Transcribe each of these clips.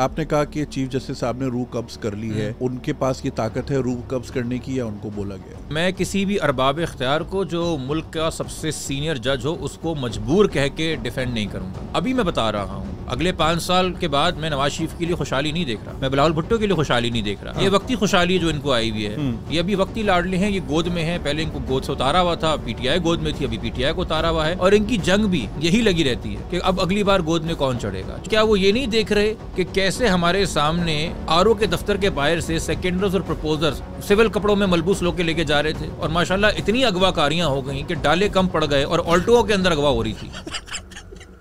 आपने कहा कि चीफ जस्टिस साहब ने रू कब्ज कर ली है हम्म। उनके पास ये ताकत है रू कब्ज करने की या उनको बोला गया मैं किसी भी अरबाब इख्तियार को जो मुल्क का सबसे सीनियर जज हो उसको मजबूर कह के डिफेंड नहीं करूंगा अभी मैं बता रहा हूँ अगले पाँच साल के बाद मैं नवाज शरीफ के लिए खुशहाली नहीं देख रहा मैं बिलाल भुट्टो के लिए खुशहाली नहीं देख रहा हाँ। ये वक्ती खुशहाली जो इनको आई हुई है हम्म। ये अभी वक्ती लाडले हैं ये गोद में है पहले इनको गोद से उतारा हुआ था पीटीआई गोद में थी अभी पीटीआई को उतारा हुआ है और इनकी जंग भी यही लगी रहती है की अब अगली बार गोद में कौन चढ़ेगा क्या वो ये नहीं देख रहे की कैसे हमारे सामने आर के दफ्तर के बाहर से सेकेंडर्स और प्रपोजर्स सिविल कपड़ों में मलबूस लोग के लेके जा रहे थे और माशाल्लाह इतनी अगवाकारियां हो गई कि डाले कम पड़ गए और ऑल्टो के अंदर अगवा हो रही थी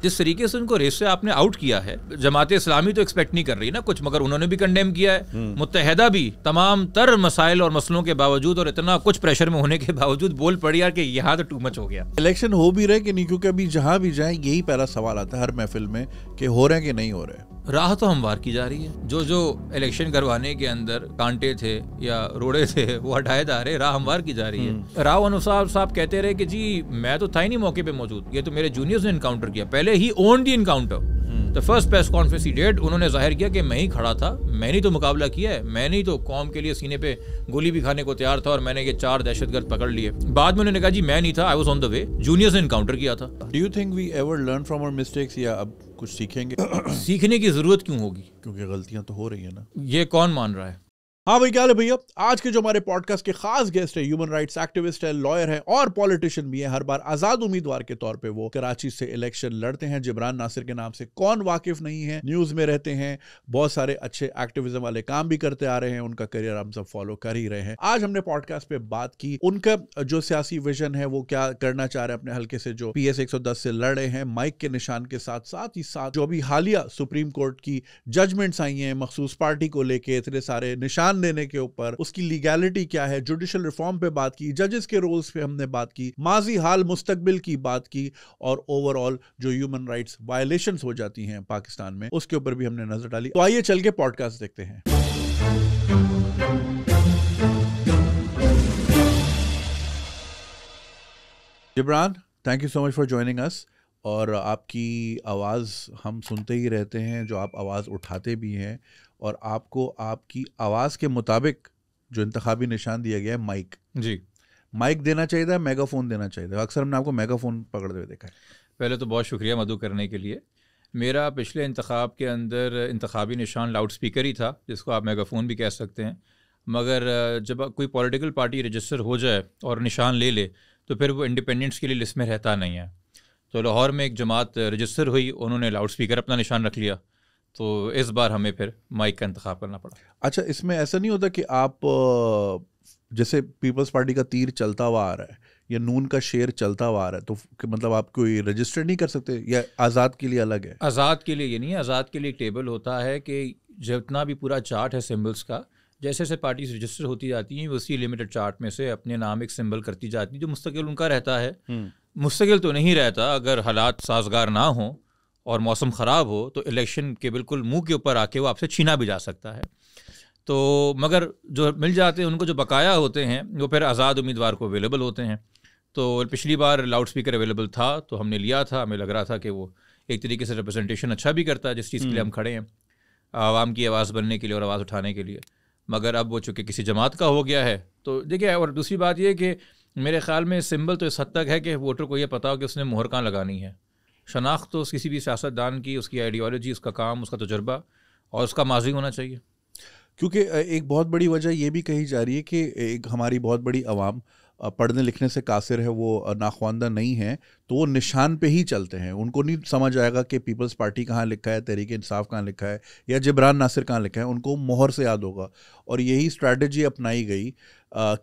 जिस तरीके से उनको रेस से आपने आउट किया है जमात इस्लामी तो एक्सपेक्ट नहीं कर रही ना कुछ मगर उन्होंने भी कंडेम किया है हम्म। मुतहदा भी तमाम तर मसाइल और मसलों के बावजूद और इतना कुछ प्रेशर में होने के बावजूद बोल पड़ी यार कि यहाँ तो टू मच हो गया इलेक्शन हो भी रहे कि नहीं क्योंकि अभी जहाँ भी जाए यही पहला सवाल आता है हर महफिल में कि हो रहे हैं कि नहीं हो रहे राह तो हमवार की जा रही है जो जो इलेक्शन करवाने के अंदर कांटे थे या रोड़े थे वो हटाए जा रहे राह हमवार की जा रही है हम्म। राव अनुसार साहब कहते रहे कि जी मैं तो था ही नहीं मौके पे मौजूद ये तो मेरे जूनियर्स ने इनकाउंटर किया पहले ही own the encounter the first press conference ही डेट उन्होंने जाहिर किया कि मैं ही खड़ा था मैंने तो मुकाबला किया है मैंने ही तो कौम के लिए सीने पे गोली भी खाने को तैयार था और मैंने ये चार दहशतगर्द पकड़ लिए बाद में उन्होंने कहा जी मैं नहीं था I was on the way junior ने इनकाउंटर किया था do you think we ever learn from our mistakes या अब कुछ सीखेंगे सीखने की ज़रूरत क्यों होगी क्योंकि गलतियां तो हो रही है ना ये कौन मान रहा है हाँ भाई क्या है भैया आज के जो हमारे पॉडकास्ट के खास गेस्ट है ह्यूमन राइट्स एक्टिविस्ट है लॉयर है और पॉलिटिशियन भी है हर बार आजाद उम्मीदवार के तौर पे वो कराची से इलेक्शन लड़ते हैं जिबरान नासिर के नाम से कौन वाकिफ नहीं है न्यूज में रहते हैं बहुत सारे अच्छे एक्टिविज्म वाले काम भी करते आ रहे हैं उनका करियर हम सब फॉलो कर ही रहे हैं आज हमने पॉडकास्ट पे बात की उनका जो सियासी विजन है वो क्या करना चाह रहे हैं अपने हल्के से जो पी एस से लड़ रहे हैं माइक के निशान के साथ साथ ही साथ जो अभी हालिया सुप्रीम कोर्ट की जजमेंट्स आई हैं मखसूस पार्टी को लेके इतने सारे निशान बयान देने के ऊपर उसकी लीगैलिटी क्या है जुडिशल रिफॉर्म पे बात की जजेस के रोल्स पे हमने बात की माजी हाल मुस्तबिल की बात की और ओवरऑल जो ह्यूमन राइट्स वायलेशन हो जाती हैं पाकिस्तान में उसके ऊपर भी हमने नजर डाली तो आइए चल के पॉडकास्ट देखते हैं Jibran thank you so much for joining us और आपकी आवाज़ हम सुनते ही रहते हैं जो आप आवाज़ उठाते भी हैं और आपको आपकी आवाज़ के मुताबिक जो इंतबी निशान दिया गया है माइक जी माइक देना चाहिए था मेगाफोन देना चाहिए था अक्सर हमने आपको मेगाफोन पकड़ते हुए देखा है पहले तो बहुत शुक्रिया मधु करने के लिए मेरा पिछले इंतखब के अंदर इंतबी निशान लाउड स्पीकर ही था जिसको आप मेगाफोन भी कह सकते हैं मगर जब कोई पॉलिटिकल पार्टी रजिस्टर हो जाए और निशान ले ले तो फिर वो इंडिपेंडेंस के लिए लिस्ट में रहता नहीं है तो लाहौर में एक जमात रजिस्टर हुई उन्होंने लाउड स्पीकर अपना निशान रख लिया तो इस बार हमें फिर माइक का इंतखा करना पड़ा अच्छा इसमें ऐसा नहीं होता कि आप जैसे पीपल्स पार्टी का तीर चलता हुआ आ रहा है या नून का शेर चलता हुआ आ रहा है तो मतलब आप कोई रजिस्टर नहीं कर सकते या आज़ाद के लिए अलग है आज़ाद के लिए ये नहीं आज़ाद के लिए टेबल होता है कि जितना भी पूरा चार्ट है सिम्बल्स का जैसे जैसे पार्टी रजिस्टर होती जाती हैं उसी लिमिटेड चार्ट में से अपने नाम एक सिंबल करती जाती है जो मुस्तकिल उनका रहता है हम्म। मुस्तकिल तो नहीं रहता अगर हालात साजगार ना हों और मौसम ख़राब हो तो इलेक्शन के बिल्कुल मुंह के ऊपर आके वो आपसे छीना भी जा सकता है तो मगर जो मिल जाते हैं उनको जो बकाया होते हैं वो फिर आज़ाद उम्मीदवार को अवेलेबल होते हैं तो पिछली बार लाउड स्पीकर अवेलेबल था तो हमने लिया था हमें लग रहा था कि वो एक तरीके से रिप्रेजेंटेशन अच्छा भी करता है जिस चीज़ के लिए हम हम्म। खड़े हैं आवाम की आवाज़ बनने के लिए और आवाज़ उठाने के लिए मगर अब वो चूँकि किसी जमात का हो गया है तो देखिए और दूसरी बात यह कि मेरे ख्याल में सिंबल तो इस हद तक है कि वोटर को ये पता हो कि उसने मोहर कहाँ लगानी है शनाख्त तो किसी भी सियासतदान की उसकी आइडियोलॉजी उसका काम उसका तजर्बा और उसका माजी होना चाहिए क्योंकि एक बहुत बड़ी वजह यह भी कही जा रही है कि एक हमारी बहुत बड़ी आवाम पढ़ने लिखने से कासिर है वो नाखवानदा नहीं है तो वो निशान पे ही चलते हैं उनको नहीं समझ आएगा कि पीपल्स पार्टी कहाँ लिखा है तहरीक इंसाफ कहाँ लिखा है या जबरान नासिर कहाँ लिखा है उनको मोहर से याद होगा और यही स्ट्रैटेजी अपनाई गई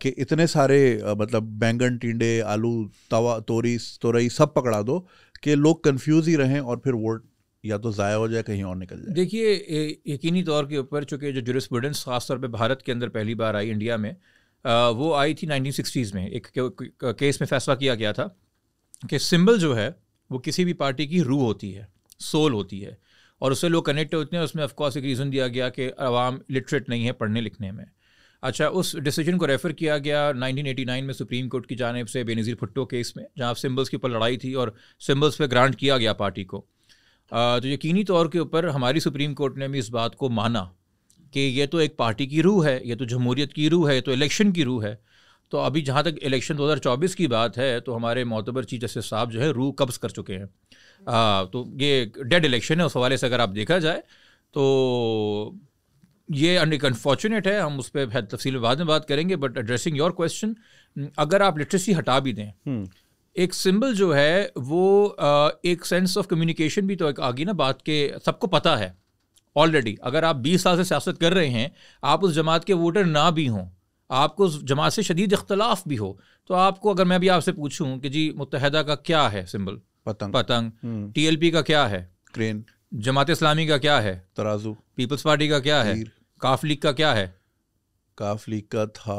कि इतने सारे मतलब बैंगन टिंडे आलू तवा तोरी तोरई सब पकड़ा दो कि लोग कंफ्यूज ही रहें और फिर वोट या तो ज़ाया हो जाए कहीं और निकल जाए देखिए यकीनी तौर के ऊपर चूँकि जो जुरिस्प्रूडेंस खासतौर पर भारत के अंदर पहली बार आई इंडिया में वो आई थी सिक्सटीज़ में एक केस में फैसला किया गया था कि सिंबल जो है वो किसी भी पार्टी की रूह होती है सोल होती है और उससे लोग कनेक्ट होते हैं उसमें ऑफकोर्स एक रीज़न दिया गया कि आवाम लिटरेट नहीं है पढ़ने लिखने में अच्छा उस डिसीजन को रेफर किया गया 1989 में सुप्रीम कोर्ट की जानब से बेनज़ीर भुट्टो केस में जहाँ सिम्बल्स के ऊपर लड़ाई थी और सिम्बल्स पे ग्रांट किया गया पार्टी को आ, तो यकीनी तौर के ऊपर हमारी सुप्रीम कोर्ट ने भी इस बात को माना कि ये तो एक पार्टी की रूह है यह तो जमहूरीत की रूह है तो इलेक्शन की रूह है तो अभी जहाँ तक इलेक्शन 2024 की बात है तो हमारे मोतबर चीफ जस्टिस साहब जो है रूह कब्ज़ कर चुके हैं तो ये डेड इलेक्शन है उस हवाले से अगर आप देखा जाए तो ये अनफॉर्चुनेट है हम उस पर तफसील बाद में बात करेंगे बट एड्रेसिंग योर क्वेश्चन अगर आप लिटरेसी हटा भी दें हम्म। एक सिंबल जो है वो एक सेंस ऑफ कम्युनिकेशन भी तो एक आ गई ना बात के सबको पता है ऑलरेडी अगर आप 20 साल से सियासत कर रहे हैं आप उस जमात के वोटर ना भी हों आपको उस जमात से शदीद इख्तलाफ भी हो तो आपको अगर मैं भी आपसे पूछूं कि जी मुतहदा का क्या है सिंबल पतंग पतंग टीएलपी हम्म। का क्या है क्रेन जमात इस्लामी का क्या है तराजू पीपल्स पार्टी का क्या है काफ लीग का क्या है काफ लीग का था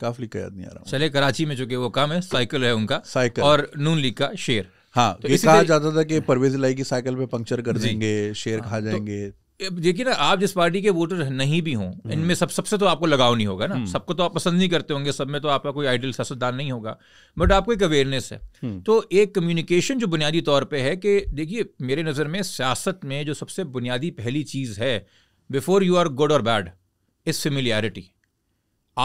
काफ लीग का याद नहीं आ रहा चले कराची में जो कि वो काम है साइकिल है उनका साइकिल और नून लीग का शेर हाँ तो ये कहा जाता था कि परवेज लाई की साइकिल पे पंक्चर कर देंगे शेर हाँ, खा तो जाएंगे देखिए ना आप जिस पार्टी के वोटर नहीं भी हों हम्म। इनमें सब सबसे तो आपको लगाव नहीं होगा ना हम्म। सबको तो आप पसंद नहीं करते होंगे सब में तो आपका कोई आइडियल सियासतदान नहीं होगा बट आपको एक अवेयरनेस है हम्म। तो एक कम्युनिकेशन जो बुनियादी तौर पे है कि देखिए मेरे नज़र में सियासत में जो सबसे बुनियादी पहली चीज़ है बिफोर यू आर गुड और बैड इज़ फेमिलियरिटी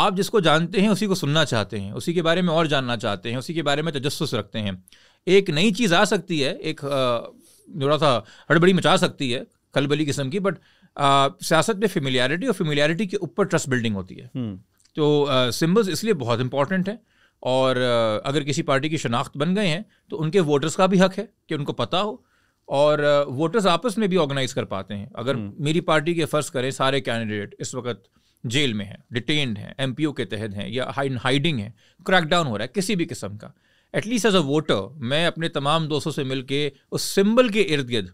आप जिसको जानते हैं उसी को सुनना चाहते हैं उसी के बारे में और जानना चाहते हैं उसी के बारे में तजस्स रखते हैं एक नई चीज़ आ सकती है एक थोड़ा सा हड़बड़ी मचा सकती है खलबली किस्म की बट सियासत में फेमिलियरिटी और फेमिलियरिटी के ऊपर ट्रस्ट बिल्डिंग होती है हम्म। तो सिम्बल्स इसलिए बहुत इंपॉर्टेंट हैं और अगर किसी पार्टी की शनाख्त बन गए हैं तो उनके वोटर्स का भी हक है कि उनको पता हो और वोटर्स आपस में भी ऑर्गेनाइज कर पाते हैं अगर हम्म। मेरी पार्टी के फ़र्ज़ करें सारे कैंडिडेट इस वक्त जेल में हैं डिटेन्ड हैं एम के तहत हैं या हाइडिंग है क्रैकडाउन हो रहा है किसी भी किस्म का एटलीस्ट एज अ वोटर मैं अपने तमाम दोस्तों से मिल के उस सिम्बल के इर्द गिर्द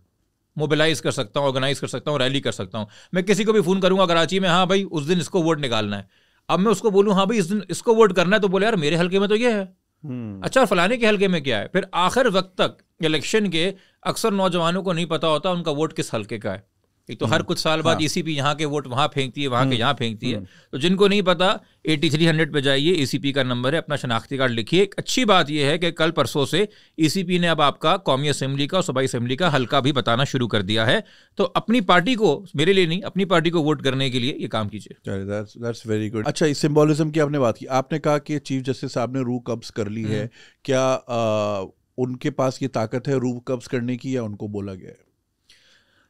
मोबिलाइज कर सकता हूँ ऑर्गेनाइज कर सकता हूँ रैली कर सकता हूँ मैं किसी को भी फ़ोन करूँगा कराची में हाँ भाई उस दिन इसको वोट निकालना है अब मैं उसको बोलूँ हाँ भाई इस दिन इसको वोट करना है तो बोले यार मेरे हल्के में तो ये है हम्म। अच्छा और फलाने के हल्के में क्या है फिर आखिर वक्त तक इलेक्शन के अक्सर नौजवानों को नहीं पता होता उनका वोट किस हल्के का है एक तो हर हम्म। कुछ साल बाद सी हाँ। यहाँ के वोट वहाँ फेंकती है वहाँ के हम्म। यहाँ फेंकती है हम्म। तो जिनको नहीं पता एटी थ्री हंड्रेड पर जाइए ईसीपी का नंबर है अपना शनाख्ती कार्ड लिखिए एक अच्छी बात यह है कि कल परसों से ईसीपी ने अब आपका कौमी असम्बली का और सूबाई असम्बली का हल्का भी बताना शुरू कर दिया है तो अपनी पार्टी को मेरे लिए नहीं अपनी पार्टी को वोट करने के लिए ये काम कीजिए वेरी गुड अच्छा इस सिम्बोलिज्म की आपने बात की आपने कहा कि चीफ जस्टिस साहब ने रू कब्ज कर ली है क्या उनके पास ये ताकत है रू कब्ज करने की या उनको बोला गया है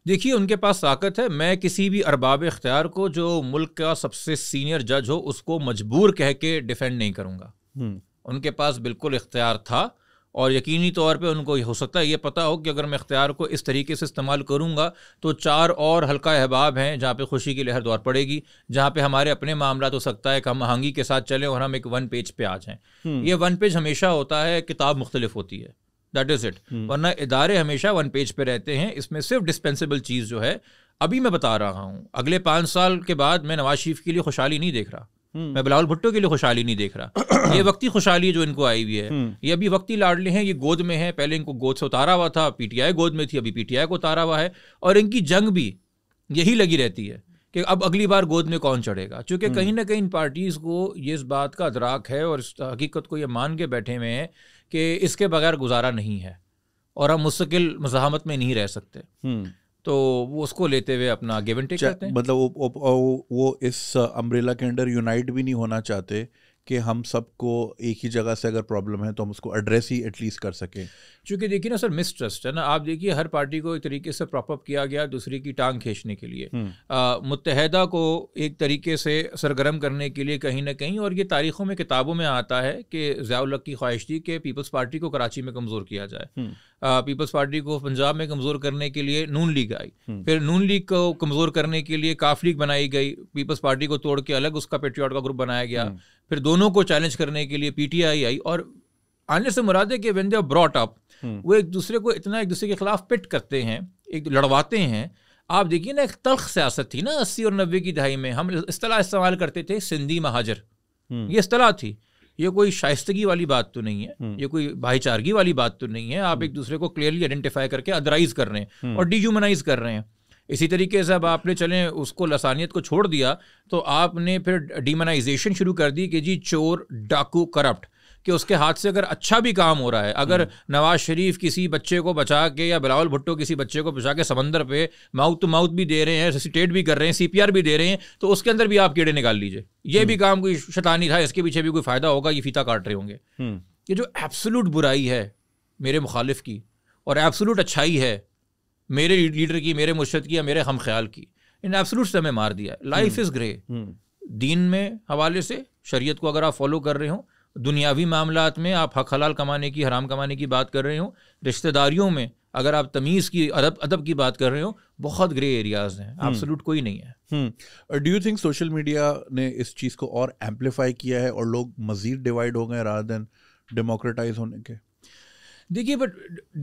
देखिए उनके पास ताकत है मैं किसी भी अरबाब इख्तियार को जो मुल्क का सबसे सीनियर जज हो उसको मजबूर कह के डिफेंड नहीं करूँगा हम्म। उनके पास बिल्कुल इख्तियार था और यकीनी तौर पे उनको हो सकता है ये पता हो कि अगर मैं इख्तियार को इस तरीके से इस्तेमाल करूँगा तो चार और हल्का अहबाब हैं जहाँ पे खुशी की लहर दौर पड़ेगी जहाँ पे हमारे अपने मामला हो तो सकता है कि हम आहंगी के साथ चलें और हम एक वन पेज पे आ जाएँ हम्म। ये वन पेज हमेशा होता है किताब मुख्तलिफ होती है दैट इज इट वरना इदारे हमेशा वन पेज पे रहते हैं इसमें सिर्फ डिस्पेंसेबल चीज़ जो है अभी मैं बता रहा हूँ अगले पांच साल के बाद मैं नवाज शरीफ के लिए खुशहाली नहीं देख रहा hmm. मैं बिलावल भुट्टो के लिए खुशहाली नहीं देख रहा ये वक्ती खुशहाली जो इनको आई हुई है hmm. ये अभी वक्ती लाडले हैं ये गोद में है पहले इनको गोद से उतारा हुआ था पीटीआई गोद में थी अभी पीटीआई को उतारा हुआ है और इनकी जंग भी यही लगी रहती है कि अब अगली बार गोद में कौन चढ़ेगा क्योंकि hmm. कहीं ना कहीं इन पार्टीज़ को ये इस बात का अदराक है और इस हकीकत को ये मान के बैठे हुए हैं कि इसके बगैर गुजारा नहीं है और हम मुस्तकिल मजामत में नहीं रह सकते हम्म। तो वो उसको लेते हुए अपना गिव एंड टेक करते हैं मतलब वो, वो, वो इस अम्ब्रेला के अंडर यूनाइट भी नहीं होना चाहते कि हम सबको एक ही जगह से अगर प्रॉब्लम है तो हम उसको एड्रेस ही एटलीस्ट कर सकें क्योंकि देखिए ना सर मिसट्रस्ट है ना आप देखिए हर पार्टी को एक तरीके से प्रॉपअप किया गया दूसरी की टांग खींचने के लिए हम्म। मुतहदा को एक तरीके से सरगर्म करने के लिए कहीं ना कहीं और ये तारीखों में किताबों में आता है कि जयाउलक की ख्वाहिश थी कि पीपल्स पार्टी को कराची में कमज़ोर किया जाए हम्म। पीपल्स पार्टी को पंजाब में कमज़ोर करने के लिए नून लीग आई हम्म। फिर नून लीग को कमज़ोर करने के लिए काफ लीग बनाई गई पीपल्स पार्टी को तोड़ के अलग उसका पेट्रियाट का ग्रुप बनाया गया हम्म। फिर दोनों को चैलेंज करने के लिए पीटीआई आई और आने से मुरादे के कि वेन दे ब्रॉट अप वो एक दूसरे को इतना एक दूसरे के खिलाफ पिट करते हैं एक लड़वाते हैं आप देखिए ना एक तल्ख सियासत थी ना अस्सी और नब्बे की दहाई में हम इस तरह इस्तेमाल करते थे सिंधी महाजर हम्म। ये तरह थी ये कोई शाइस्तगी वाली बात तो नहीं है हम्म। ये कोई भाईचारगी वाली बात तो नहीं है आप एक हम्म। दूसरे को क्लियरली आइडेंटिफाई करके अदराइज कर रहे हैं हम्म। और डिह्यूमनाइज कर रहे हैं इसी तरीके से अब आपने चले उसको लसानियत को छोड़ दिया तो आपने फिर डिमोनाइजेशन शुरू कर दी कि जी चोर डाकू करप्ट कि उसके हाथ से अगर अच्छा भी काम हो रहा है अगर हम्म। नवाज शरीफ किसी बच्चे को बचा के या बिलावल भुट्टो किसी बच्चे को बचा के समंदर पे माउथ टू माउथ भी दे रहे हैं रेसिटेट भी कर रहे हैं सीपीआर भी दे रहे हैं तो उसके अंदर भी आप कीड़े निकाल लीजिए ये भी हम्म। काम कोई शतानी था इसके पीछे भी कोई फ़ायदा होगा ये फीता काट रहे होंगे हम्म। ये जो एब्सोलूट बुराई है मेरे मुखालिफ की और एब्सोलूट अच्छाई है मेरे लीडर की मेरे मुर्शद की या मेरे हम ख्याल की इन एब्सोलूट से हमें मार दिया लाइफ इज़ ग्रे दीन में हवाले से शरीयत को अगर आप फॉलो कर रहे हो दुनियावी मामला में आप हक हलाल कमाने की हराम कमाने की बात कर रहे हो रिश्तेदारियों में अगर आप तमीज़ की अदब अदब की बात कर रहे हो बहुत ग्रे एरियाज हैं आप हम्म। एब्सोल्यूट कोई नहीं है do you think social media ने इस चीज़ को और एम्पलीफाई किया है और लोग मज़ीद डिवाइड हो गए देन डेमोक्रेटाइज होने के देखिए बट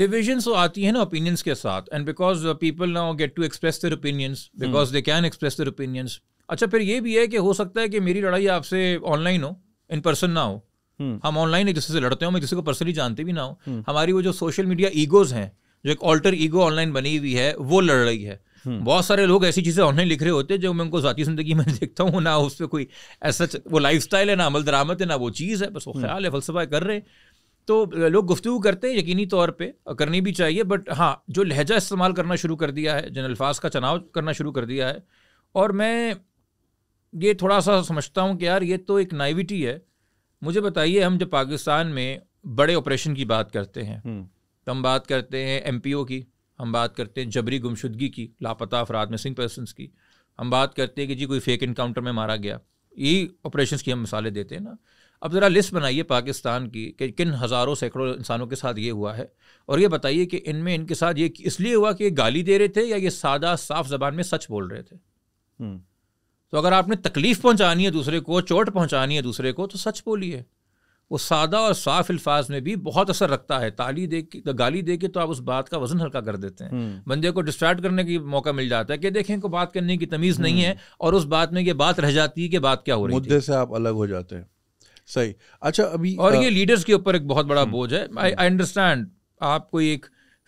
डिविजन तो आती है ना ओपिनियंस के साथ and because people now get to express their opinions because they can express their opinions अच्छा फिर ये भी है कि हो सकता है कि मेरी लड़ाई आपसे ऑनलाइन हो इन पर्सन ना हो हम्म। हम ऑनलाइन एक दूसरे से लड़ते हो मैं किसी को पर्सनली जानते भी ना हो हम्म। हमारी वो जो सोशल मीडिया ईगोज हैं जो एक ऑल्टर ईगो ऑनलाइन बनी हुई है वो लड़ रही है हम्म। बहुत सारे लोग ऐसी चीज़ें ऑनलाइन लिख रहे होते हैं जो मैं उनको जाती जिंदगी में देखता हूँ ना उस पर कोई ऐसा वो लाइफ है ना अमल दरामद है ना वो चीज़ है बस वो ख्याल है फलसफा कर रहे हैं तो लोग गुफ्तु करते हैं यकीनी तौर पे करनी भी चाहिए बट हाँ जो लहजा इस्तेमाल करना शुरू कर दिया है जिन अल्फाज का चनाव करना शुरू कर दिया है और मैं ये थोड़ा सा समझता हूँ कि यार ये तो एक नाइविटी है मुझे बताइए हम जब पाकिस्तान में बड़े ऑपरेशन की बात करते हैं हम्म। तो हम बात करते हैं एम की हम बात करते हैं जबरी गुमशुदगी की लापता अफराद मिसिंग पर्सनस की हम बात करते हैं कि जी कोई फेक इनकाउंटर में मारा गया यही ऑपरेशन की हम मिसालें देते हैं ना अब ज़रा लिस्ट बनाइए पाकिस्तान की कि किन हज़ारों सैकड़ों इंसानों के साथ ये हुआ है और ये बताइए कि इनमें इनके साथ ये इसलिए हुआ कि ये गाली दे रहे थे या ये सादा साफ जबान में सच बोल रहे थे हम्म। तो अगर आपने तकलीफ पहुंचानी है दूसरे को चोट पहुंचानी है दूसरे को तो सच बोलिए वो सादा और साफ अल्फाज में भी बहुत असर रखता है ताली दे के गाली दे के तो आप उस बात का वजन हल्का कर देते हैं हम्म। बंदे को डिस्ट्रैक्ट करने की मौका मिल जाता है कि देखें को बात करने की तमीज़ नहीं है हम्म। और उस बात में ये बात रह जाती है कि बात क्या हो रही है मुद्दे से आप अलग हो जाते हैं सही अच्छा अभी और आ... ये लीडर्स के ऊपर एक बहुत बड़ा हम्म। बोझ है आई अंडरस्टैंड आपको एक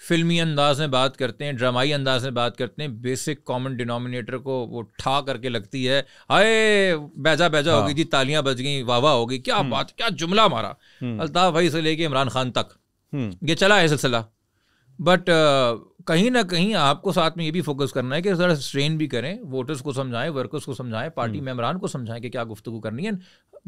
फिल्मी अंदाज में बात करते हैं ड्रामाई अंदाज में बात करते हैं बेसिक कॉमन डिनोमिनेटर को वो ठा करके लगती है अरे बैजा बैजा हाँ। हो गई जी हाँ। तालियां बज गई वाह वाह हो गई क्या हम्म। बात क्या जुमला मारा हम्म। अल्ताफ भाई से लेके इमरान खान तक हम्म। ये चला है सिलसिला बट uh, कहीं ना कहीं आपको साथ में ये भी फोकस करना है कि ज़रा स्ट्रेन भी करें वोटर्स को समझाएं वर्कर्स को समझाएं पार्टी हम्म। मेम्बरान को समझाएं कि क्या गुफ्तु करनी है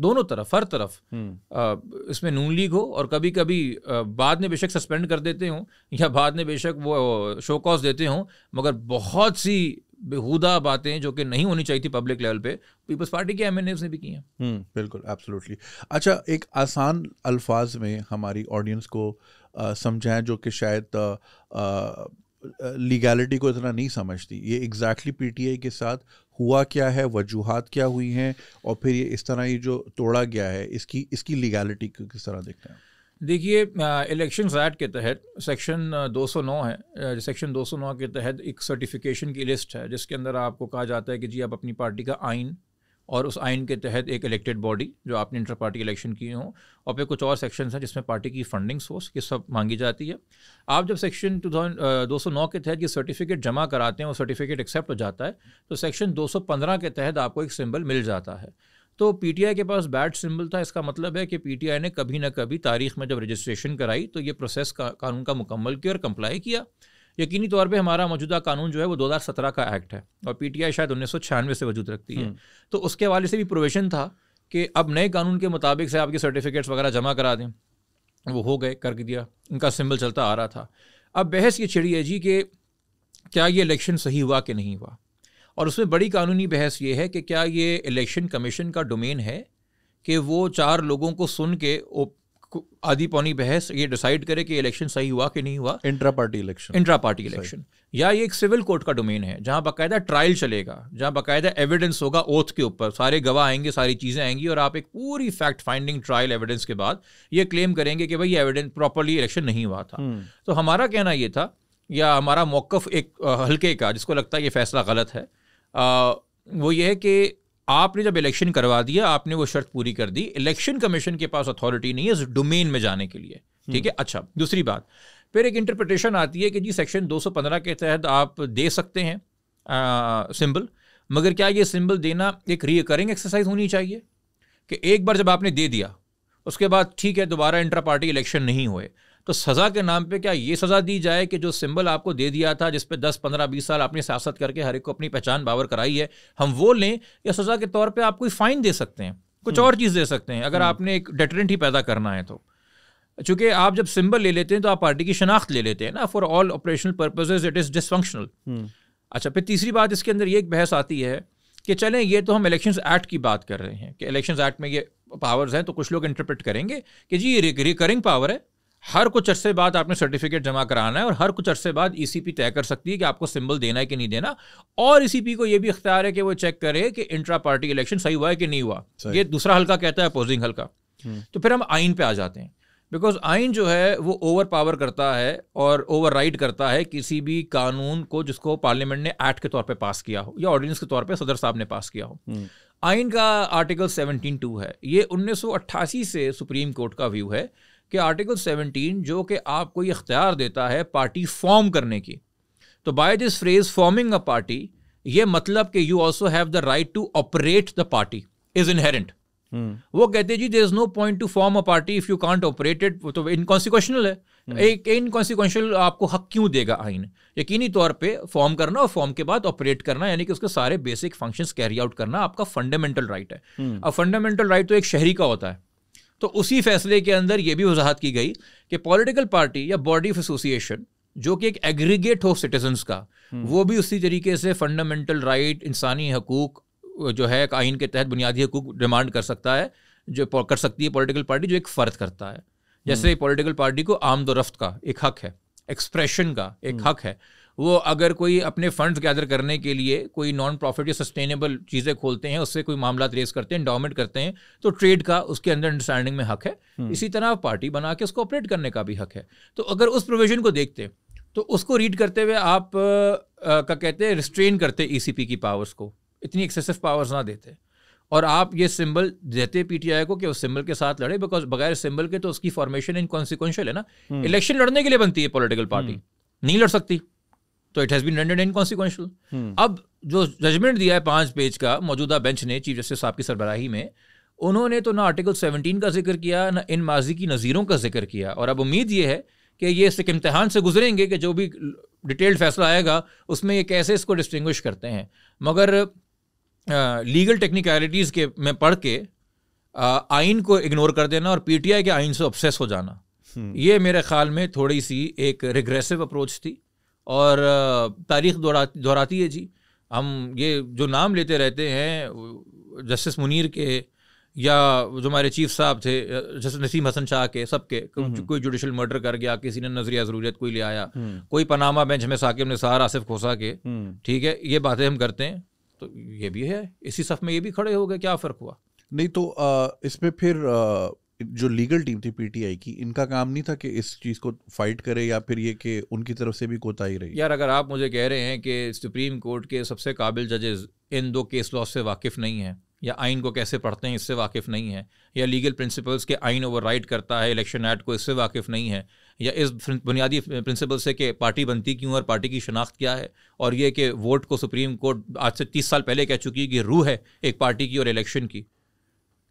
दोनों तरफ हर तरफ आ, हम्म। इसमें नून लीग हो और कभी कभी आ, बाद में बेशक सस्पेंड कर देते हों या बाद में बेशक वो शो देते हों मगर बहुत सी बेहूदा बातें जो कि नहीं होनी चाहिए थी पब्लिक लेवल पे पीपल्स पार्टी के एम एन ने भी की हैं हम्म, बिल्कुल एब्सोल्युटली अच्छा एक आसान अल्फाज में हमारी ऑडियंस को समझाएं जो कि शायद लीगैलिटी को इतना नहीं समझती ये एग्जैक्टली exactly पीटीआई के साथ हुआ क्या है वजूहत क्या हुई हैं और फिर ये इस तरह ये जो तोड़ा गया है इसकी इसकी लीगैलिटी को किस तरह देखते हैं देखिए इलेक्शन एक्ट के तहत सेक्शन 209 है सेक्शन 209 के तहत एक सर्टिफिकेशन की लिस्ट है जिसके अंदर आपको कहा जाता है कि जी आप अपनी पार्टी का आइन और उस आइन के तहत एक इलेक्टेड बॉडी जो आपने इंटर पार्टी इलेक्शन किए हों और फिर कुछ और सेक्शंस हैं जिसमें पार्टी की फंडिंग सोर्स ये सब मांगी जाती है आप जब सेक्शन टू दो सौ नौ के तहत ये सर्टिफिकेट जमा कराते हैं और सर्टिफिकेट एक्सेप्ट हो जाता है तो सेक्शन दो सौ पंद्रह के तहत आपको एक सिम्बल मिल जाता है तो पी के पास बैड सिंबल था इसका मतलब है कि पी ने कभी ना कभी तारीख में जब रजिस्ट्रेशन कराई तो ये प्रोसेस का कानून का मुकम्मल किया और कंप्लाई किया यकीनी तौर पे हमारा मौजूदा कानून जो है वो 2017 का एक्ट है और पीटीआई शायद उन्नीस से वजूद रखती है हम्म। तो उसके हवाले से भी प्रोविजन था कि अब नए कानून के मुताबिक से आपके सर्टिफिकेट्स वगैरह जमा करा दें वो हो गए कर दिया उनका सिम्बल चलता आ रहा था अब बहस ये छिड़ी है जी कि क्या ये इलेक्शन सही हुआ कि नहीं हुआ और उसमें बड़ी कानूनी बहस ये है कि क्या ये इलेक्शन कमीशन का डोमेन है कि वो चार लोगों को सुन के आधी पौनी बहस ये डिसाइड करे कि इलेक्शन सही हुआ कि नहीं हुआ intra party election intra party election या ये एक सिविल कोर्ट का डोमेन है जहां बाकायदा ट्रायल चलेगा जहां बाकायदा एविडेंस होगा ओथ के ऊपर सारे गवाह आएंगे सारी चीज़ें आएंगी और आप एक पूरी फैक्ट फाइंडिंग ट्रायल एविडेंस के बाद ये क्लेम करेंगे कि भाई ये एविडेंस प्रॉपरली इलेक्शन नहीं हुआ था हम्म। तो हमारा कहना ये था या हमारा मौकफ एक हल्के का जिसको लगता है ये फैसला गलत है आ, वो ये है कि आपने जब इलेक्शन करवा दिया आपने वो शर्त पूरी कर दी इलेक्शन कमीशन के पास अथॉरिटी नहीं है इस डोमेन में जाने के लिए हम्म। ठीक है अच्छा दूसरी बात फिर एक इंटरप्रिटेशन आती है कि जी सेक्शन 215 के तहत आप दे सकते हैं सिंबल मगर क्या ये सिंबल देना एक रीअकरिंग एक्सरसाइज होनी चाहिए कि एक बार जब आपने दे दिया उसके बाद ठीक है दोबारा इंटर पार्टी इलेक्शन नहीं हुए तो सज़ा के नाम पे क्या ये सज़ा दी जाए कि जो सिंबल आपको दे दिया था जिसपे दस पंद्रह बीस साल आपने सियासत करके हर एक को अपनी पहचान बावर कराई है हम वो लें या सज़ा के तौर पर आप कोई फ़ाइन दे सकते हैं कुछ हम्म। और चीज़ दे सकते हैं अगर हम्म। आपने एक डेटरेंट ही पैदा करना है तो चूंकि आप जब सिंबल ले लेते हैं तो आप पार्टी की शनाख्त ले लेते हैं ना for all operational purposes it is dysfunctional अच्छा फिर तीसरी बात इसके अंदर ये एक बहस आती है कि चलें ये तो हम इलेक्शन एक्ट की बात कर रहे हैं कि इलेक्शन एक्ट में ये पावर्स हैं तो कुछ लोग इंटरप्रेट करेंगे कि जी ये रिकरिंग पावर है हर कुछ अरसे बाद आपने सर्टिफिकेट जमा कराना है और हर कुछ अरसे बाद ई e तय कर सकती है कि आपको सिंबल देना है कि नहीं देना और ई e को यह भी इख्तियार है कि वो चेक करे कि इंट्रा पार्टी इलेक्शन सही हुआ है कि नहीं हुआ ये दूसरा हल्का कहता है अपोजिंग हल्का हम्म। तो फिर हम आइन पे आ जाते हैं बिकॉज आइन जो है वो ओवर पावर करता है और ओवर राइड करता है किसी भी कानून को जिसको पार्लियामेंट ने एक्ट के तौर पे पास किया हो या ऑर्डिनेंस के तौर पे सदर साहब ने पास किया हो हम्म। आइन का आर्टिकल सेवनटीन टू है ये उन्नीस से सुप्रीम कोर्ट का व्यू है कि आर्टिकल 17 जो कि आपको ये इख्तियार देता है पार्टी फॉर्म करने की तो by this phrase forming a party ये मतलब कि you also have the right to operate the party is inherent वो कहते हैं जी there is no point to form a party if you can't operated तो इनकॉन्सिक्वेंशनल है hmm. एक इनकॉन्सिक्वेंशनल आपको हक क्यों देगा आइन यकीनी तौर पे फॉर्म करना और फॉर्म के बाद ऑपरेट करना यानी कि उसके सारे बेसिक फंक्शंस कैरी आउट करना आपका फंडामेंटल राइट right है hmm. अब फंडामेंटल राइट तो एक शहरी का होता है तो उसी फैसले के अंदर ये भी वजाहत की गई कि पॉलिटिकल पार्टी या बॉडी ऑफ एसोसिएशन जो कि एक एग्रीगेट हो सिटीजन्स का हम्म। वो भी उसी तरीके से फंडामेंटल राइट इंसानी हकूक जो है आइन के तहत बुनियादी हकूक डिमांड कर सकता है जो कर सकती है पॉलिटिकल पार्टी जो एक फ़र्द करता है जैसे हम्म। पॉलिटिकल पार्टी को आमदोरफ्त का एक हक है एक्सप्रेशन का एक हम्म। हक है वो अगर कोई अपने फंड्स गैदर करने के लिए कोई नॉन प्रॉफिट या सस्टेनेबल चीज़ें खोलते हैं उससे कोई मामला रेस करते हैं इंडोमेंट करते हैं तो ट्रेड का उसके अंदर अंडरस्टैंडिंग में हक है हम्म। इसी तरह पार्टी बना के उसको ऑपरेट करने का भी हक है तो अगर उस प्रोविजन को देखते तो उसको रीड करते हुए आप का कहते हैं रिस्ट्रेन करते ई e की पावर्स को इतनी एक्सेसिव पावर्स ना देते और आप ये सिंबल देते पीटीआई को कि उस सिंबल के साथ लड़े बिकॉज बगैर सिंबल के तो उसकी फॉर्मेशन इनकॉन्सिक्वेंशियल है ना इलेक्शन हम्म। लड़ने के लिए बनती है पॉलिटिकल पार्टी हम्म। नहीं लड़ सकती तो it has been rendered inconsequential अब जो जजमेंट दिया है पांच पेज का मौजूदा बेंच ने चीफ जस्टिस साहब की सरबराही में उन्होंने तो ना आर्टिकल 17 का जिक्र किया ना इन माजी की नज़ीरों का जिक्र किया और अब उम्मीद ये है कि ये सिक इम्तहान से गुजरेंगे कि जो भी डिटेल्ड फैसला आएगा उसमें ये कैसे इसको डिस्टिंग्विश करते हैं मगर लीगल टेक्निकलिटीज़ के में पढ़ के आइन को इग्नोर कर देना और पीटीआई के आइन से ऑब्सेस हो जाना hmm. ये मेरे ख्याल में थोड़ी सी एक रिग्रेसिव अप्रोच थी और तारीख दोहरा दोहराती है जी हम ये जो नाम लेते रहते हैं जस्टिस मुनीर के या जो हमारे चीफ साहब थे जैसे नसीम हसन शाह के सब के कोई जुडिशल हम्म। मर्डर कर गया किसी ने नजरिया ज़रूरत कोई ले आया हम्म। कोई पनामा बेंच में साकिब ने आसिफ खोसा के हम्म। ठीक है ये बातें हम करते हैं तो ये भी है इसी सफ में ये भी खड़े हो गए क्या फ़र्क हुआ नहीं तो इसमें फिर जो लीगल टीम थी पीटीआई की इनका काम नहीं था कि इस चीज़ को फाइट करे या फिर ये कि उनकी तरफ से भी कोताही रही यार अगर आप मुझे कह रहे हैं कि सुप्रीम कोर्ट के सबसे काबिल जजेस इन दो केस लॉ से वाकिफ़ नहीं हैं या आइन को कैसे पढ़ते हैं इससे वाकिफ़ नहीं है या लीगल प्रिंसिपल्स के आइन ओवर करता है इलेक्शन एक्ट को इससे वाकिफ़ नहीं है या इस बुनियादी प्रिंसिपल से कि पार्टी बनती क्यों और पार्टी की शनाख्त क्या है और ये कि वोट को सुप्रीम कोर्ट आज से तीस साल पहले कह चुकी है कि रूह है एक पार्टी की और इलेक्शन की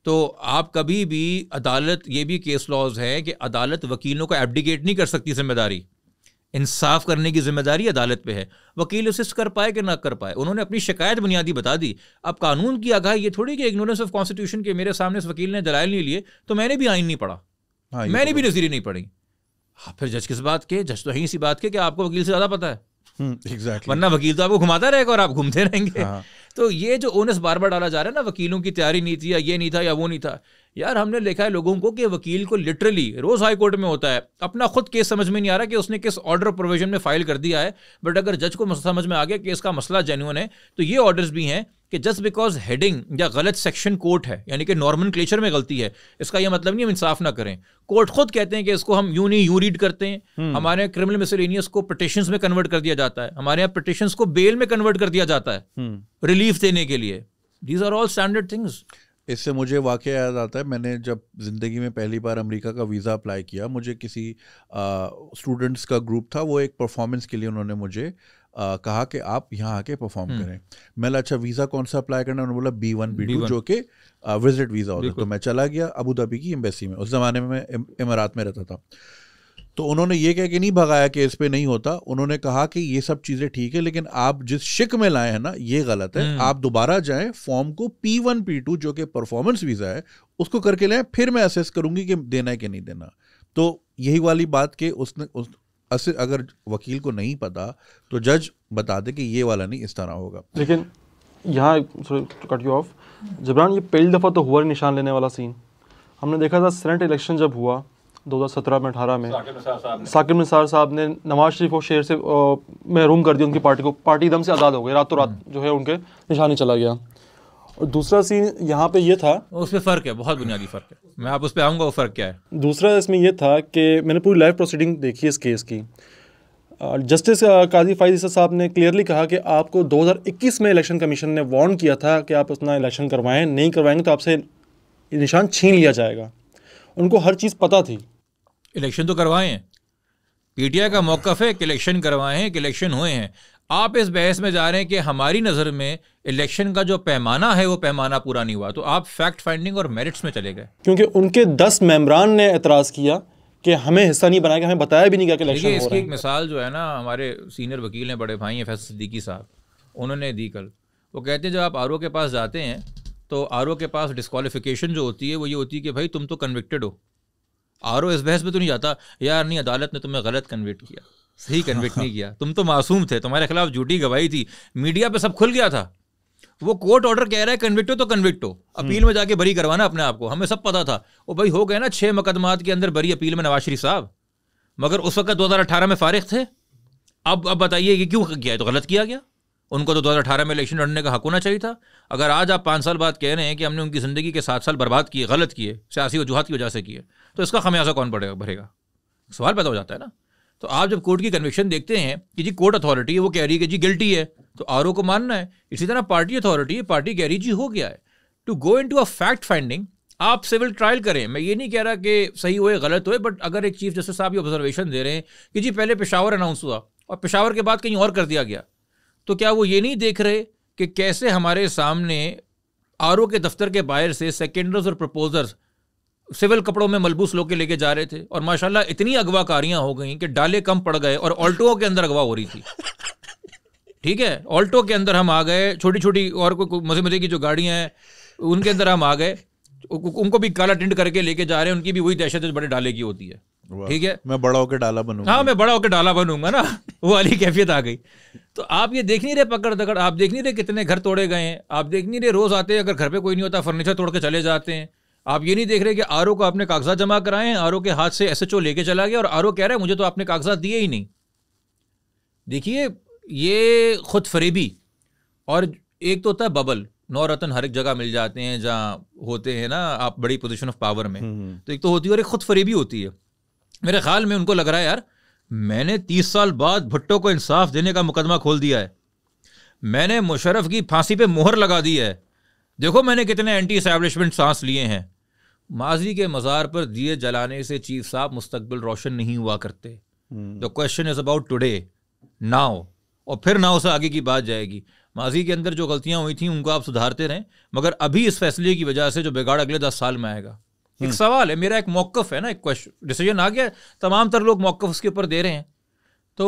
तो आप कभी भी अदालत ये भी केस लॉज है कि अदालत वकीलों को एबडिकेट नहीं कर सकती जिम्मेदारी इंसाफ करने की जिम्मेदारी अदालत पे है वकील उसे कर पाए कि ना कर पाए उन्होंने अपनी शिकायत बुनियादी बता दी अब कानून की आगाह ये थोड़ी कि इग्नोरेंस ऑफ कॉन्स्टिट्यूशन के मेरे सामने इस वकील ने दलाल नहीं लिए तो मैंने भी आइन नहीं पढ़ा हाँ, मैंने तो भी नजीरी नहीं पढ़ी हाँ, फिर जज किस बात के जज तो यही इसी बात के कि आपको वकील से ज़्यादा पता है हम्म, वरना वकील तो आपको घुमाता रहेगा और आप घूमते रहेंगे हाँ। तो ये जो ओनस बार बार डाला जा रहा है ना वकीलों की तैयारी नहीं थी या ये नहीं था या वो नहीं था यार हमने लिखा है लोगों को कि वकील को लिटरली रोज हाई कोर्ट में होता है अपना खुद केस समझ में नहीं आ रहा कि उसने किस ऑर्डर प्रोविजन में फाइल कर दिया है बट अगर जज को समझ में आ गया कि इसका मसला जेन्यून है तो ये ऑर्डर्स भी हैं कि जस्ट बिकॉज हेडिंग या गलत सेक्शन कोर्ट है यानी कि नॉर्मल क्लेचर में गलती है इसका यह मतलब नहीं हम इंसाफ ना करें कोर्ट खुद कहते हैं कि इसको हम यू नहीं यू रीड करते हैं हम्म। हमारे यहाँ क्रिमिनल मिसलिनियस को पटिशन में कन्वर्ट कर दिया जाता है हमारे यहाँ पटिशन को बेल में कन्वर्ट कर दिया जाता है रिलीफ हम्म। देने के लिए these are all standard things इससे मुझे वाक़ याद आता है मैंने जब ज़िंदगी में पहली बार अमेरिका का वीज़ा अप्लाई किया मुझे किसी स्टूडेंट्स का ग्रुप था वो एक परफॉर्मेंस के लिए उन्होंने मुझे कहा कि आप यहाँ आके परफॉर्म हम्म। करें मैं अच्छा वीज़ा कौन सा अप्लाई करना उन्होंने बोला बी वन बी टू जो कि विजिट वीज़ा होता तो मैं चला गया अबू धाबी की एम्बेसी में उस ज़माने में मैं इमारात में रहता था तो उन्होंने ये कह के नहीं भगाया कि इस पर नहीं होता उन्होंने कहा कि ये सब चीज़ें ठीक है लेकिन आप जिस शिक में लाए हैं ना ये गलत है हम्म। आप दोबारा जाएं फॉर्म को पी वन पी टू जो कि परफॉर्मेंस वीज़ा है उसको करके लाएं फिर मैं असेस करूंगी कि देना है कि नहीं देना तो यही वाली बात कि उसने असर अगर वकील को नहीं पता तो जज बता दे कि ये वाला नहीं इस तरह होगा लेकिन यहाँ कट यू ऑफ जबरान ये पहली दफ़ा तो हुआ निशान लेने वाला सीन हमने देखा था सेनेट इलेक्शन जब हुआ 2017 में अठारह में साकिब निसार साहब ने नवाज शरीफ को शेर से महरूम कर दिया उनकी पार्टी को पार्टी एकदम से आज़ाद हो गई रातों रात हम्म। जो है उनके निशानी चला गया और दूसरा सीन यहाँ पे ये था उसमें फ़र्क है बहुत बुनियादी फ़र्क है मैं आप उस पर आऊँगा वो फ़र्क क्या है दूसरा इसमें यह था कि मैंने पूरी लाइव प्रोसीडिंग देखी इस केस की जस्टिस काजी फाइजिसा साहब ने क्लियरली कहा कि आपको 2021 में इलेक्शन कमीशन ने वार्न किया था कि आप अपना इलेक्शन करवाएं नहीं करवाएंगे तो आपसे निशान छीन लिया जाएगा उनको हर चीज़ पता थी इलेक्शन तो करवाएं पीटीआई का मौकफ है कि इलेक्शन करवाएं कि इलेक्शन हुए हैं आप इस बहस में जा रहे हैं कि हमारी नज़र में इलेक्शन का जो पैमाना है वो पैमाना पूरा नहीं हुआ तो आप फैक्ट फाइंडिंग और मेरिट्स में चले गए क्योंकि उनके दस मेम्बरान ने एतराज़ किया कि हमें हिस्सा नहीं बनाया गया हमें बताया भी नहीं गया कि इलेक्शन इसकी एक मिसाल जो है ना हमारे सीनियर वकील हैं बड़े भाई हैं फैसल सिद्दीकी साहब उन्होंने दी कल वो कहते हैं जब आप आर के पास जाते हैं तो आर के पास डिस्कवालिफिकेशन जो होती है वो ये होती है कि भाई तुम तो कन्विक्टेड हो आर इस बहस में तो नहीं जाता यार नहीं अदालत ने तुम्हें गलत कन्विक्ट किया सही कन्विक्ट नहीं किया तुम तो मासूम थे तुम्हारे खिलाफ झूठी गवाही थी मीडिया पे सब खुल गया था वो कोर्ट ऑर्डर कह रहा है कन्विक्ट हो तो कन्विक्ट हो अपील हम्म। में जाके बरी करवाना अपने आप को हमें सब पता था वो भाई हो गए ना छह मुकदमात के अंदर बरी अपील में नवाज शरीफ साहब मगर उस वक्त दो में फारिग थे अब अब बताइए ये क्यों किया है तो गलत किया गया उनको तो दो में इलेक्शन लड़ने का हक होना चाहिए था अगर आज आप पाँच साल बाद कह रहे हैं कि हमने उनकी ज़िंदगी के सात साल बर्बाद किए गलत किए सियासी वजूहत की वजह से किए तो इसका खमियाजा कौन पड़ेगा भरेगा सवाल पैदा हो जाता है ना तो आप जब कोर्ट की कन्विक्शन देखते हैं कि जी कोर्ट अथॉरिटी है वो कह रही है कि जी गिल्टी है तो आर को मानना है इसी तरह पार्टी अथॉरिटी है पार्टी कह रही जी हो गया है to go into a fact finding आप सिविल ट्रायल करें मैं ये नहीं कह रहा कि सही हुए गलत हुए बट अगर एक चीफ जस्टिस साहब ये ऑब्जर्वेशन दे रहे हैं कि जी पहले पेशावर अनाउंस हुआ और पेशावर के बाद कहीं और कर दिया गया तो क्या वो ये नहीं देख रहे कि कैसे हमारे सामने आर के दफ्तर के बाहर से सेकेंडर्स और प्रपोजर्स सिविल कपड़ों में मलबूस लोग लेके जा रहे थे और माशाल्लाह इतनी अगवाकारियां हो गई कि डाले कम पड़ गए और ऑल्टो के अंदर अगवा हो रही थी ठीक है ऑल्टो के अंदर हम आ गए छोटी छोटी और कोई मज़े मज़े की जो गाड़ियां हैं उनके अंदर हम आ गए उनको भी काला टिंट करके लेके जा रहे हैं उनकी भी वही दहशत बड़े डाले की होती है ठीक है मैं बड़ा होकर डाला बनूंगा हाँ मैं बड़ा होकर डाला बनूंगा ना वो वाली कैफियत आ गई तो आप ये देख नहीं रहे पकड़ दकड़ आप देख नहीं रहे कितने घर तोड़े गए हैं आप देख नहीं रहे रोज आते हैं अगर घर पे कोई नहीं होता फर्नीचर तोड़ के चले जाते हैं आप ये नहीं देख रहे कि आर को आपने कागजात जमा कराए आर के हाथ से एस लेके चला गया और आर कह रहा है मुझे तो आपने कागजात दिए ही नहीं देखिए ये खुद फरेबी और एक तो होता है बबल नौ रतन हर एक जगह मिल जाते हैं जहाँ होते हैं ना आप बड़ी पोजीशन ऑफ पावर में हम्म, हम्म। तो एक तो होती है और एक खुद फरेबी होती है मेरे ख्याल में उनको लग रहा है यार मैंने तीस साल बाद भुट्टो को इंसाफ देने का मुकदमा खोल दिया है मैंने मुशरफ की फांसी पे मोहर लगा दी है देखो मैंने कितने एंटी इस्टेब्लिशमेंट सांस लिए हैं माजी के मज़ार पर दिए जलाने से चीफ साहब मुस्तबिल रोशन नहीं हुआ करते the question is about today now और फिर नाउ से आगे की बात जाएगी माजी के अंदर जो गलतियां हुई थी उनको आप सुधारते रहें मगर अभी इस फैसले की वजह से जो बिगाड़ अगले दस साल में आएगा एक हम्म। सवाल है मेरा एक मौकफ है ना एक क्वेश्चन डिसीजन आ गया तमाम तर लोग मौकफ उसके ऊपर दे रहे हैं तो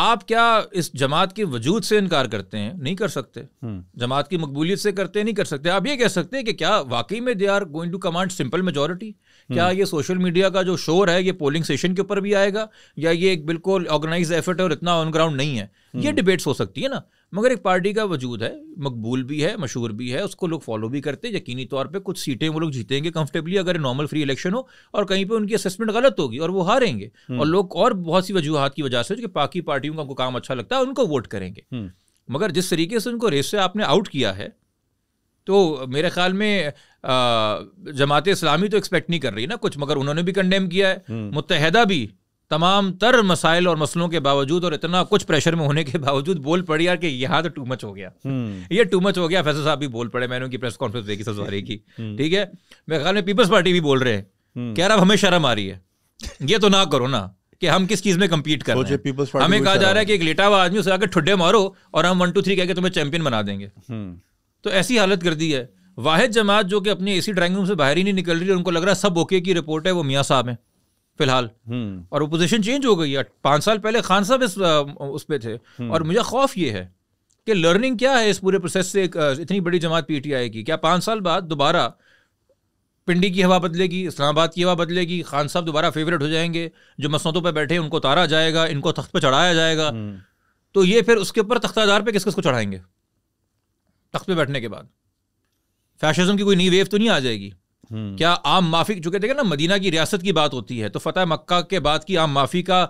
आप क्या इस जमात के वजूद से इनकार करते हैं नहीं कर सकते हम्म। जमात की मकबूलियत से करते नहीं कर सकते आप ये कह सकते हैं कि क्या वाकई में they are going to command simple majority क्या हम्म। ये सोशल मीडिया का जो शोर है ये पोलिंग सेशन के ऊपर भी आएगा या ये एक बिल्कुल ऑर्गेनाइज एफर्ट है और इतना ऑन ग्राउंड नहीं है ये डिबेट्स हम्म। हो सकती है ना मगर एक पार्टी का वजूद है मकबूल भी है मशहूर भी है उसको लोग फॉलो भी करते हैं यकीनी तौर पर कुछ सीटें वो लोग जीतेंगे कंफर्टेबली अगर नॉर्मल फ्री इलेक्शन हो और कहीं पर उनकी असेसमेंट गलत होगी और वो हारेंगे हम्म। और लोग और बहुत सी वजूहत की वजह से जो बाकी पार्टियों का उनको काम अच्छा लगता है उनको वोट करेंगे हम्म। मगर जिस तरीके से उनको रेस से आपने आउट किया है तो मेरे ख्याल में जमात इस्लामी तो एक्सपेक्ट नहीं कर रही ना कुछ मगर उन्होंने भी कंडेम किया है हम्म। मुतहदा भी तमाम तर मसाइल और मसलों के बावजूद और इतना कुछ प्रेशर में होने के बावजूद बोल पड़ी यार कि यहाँ तो टू मच हो गया हम्म। ये टू मच हो गया फैसल साहब भी बोल पड़े मैंने उनकी प्रेस कॉन्फ्रेंस देखी ससवारी की हम्म। हम्म। ठीक है मेरे ख्याल में पीपल्स पार्टी भी बोल रहे हैं कह रहा हमें शर्म आ रही है ये तो ना करो ना कि हम किस चीज में कम्पीट कर रहे हैं हमें कहा जा रहा है कि एक लेटा हुआ आदमी उसे आकर ठुड्डे मारो और हम वन टू थ्री कहकर तुम्हें चैंपियन बना देंगे तो ऐसी हालत कर दी है वाहिद जमात जो कि अपने एसी ड्राइंग रूम से बाहर ही नहीं निकल रही है उनको लग रहा है सब ओके की रिपोर्ट है वो मियाँ साहब हैं फिलहाल हम्म। और वो चेंज हो गई है पांच साल पहले खान साहब इस उस पर थे हम्म। और मुझे खौफ ये है कि लर्निंग क्या है इस पूरे प्रोसेस से एक इतनी बड़ी जमात पीटीआई की क्या पांच साल बाद दोबारा पिंडी की हवा बदलेगी इस्लामाबाद की हवा बदलेगी खान साहब दोबारा फेवरेट हो जाएंगे जो मसौतों पर बैठे उनको उतारा जाएगा इनको तख्त पर चढ़ाया जाएगा हम्म। तो ये फिर उसके ऊपर तख्तादार पे किस किस को चढ़ाएंगे तख्त पे बैठने के बाद फैशिज्म की कोई नई वेव तो नहीं आ जाएगी हम्म। क्या आम माफी चूंकि देखे ना मदीना की रियासत की बात होती है तो फतेह मक्का के बाद की आम माफी का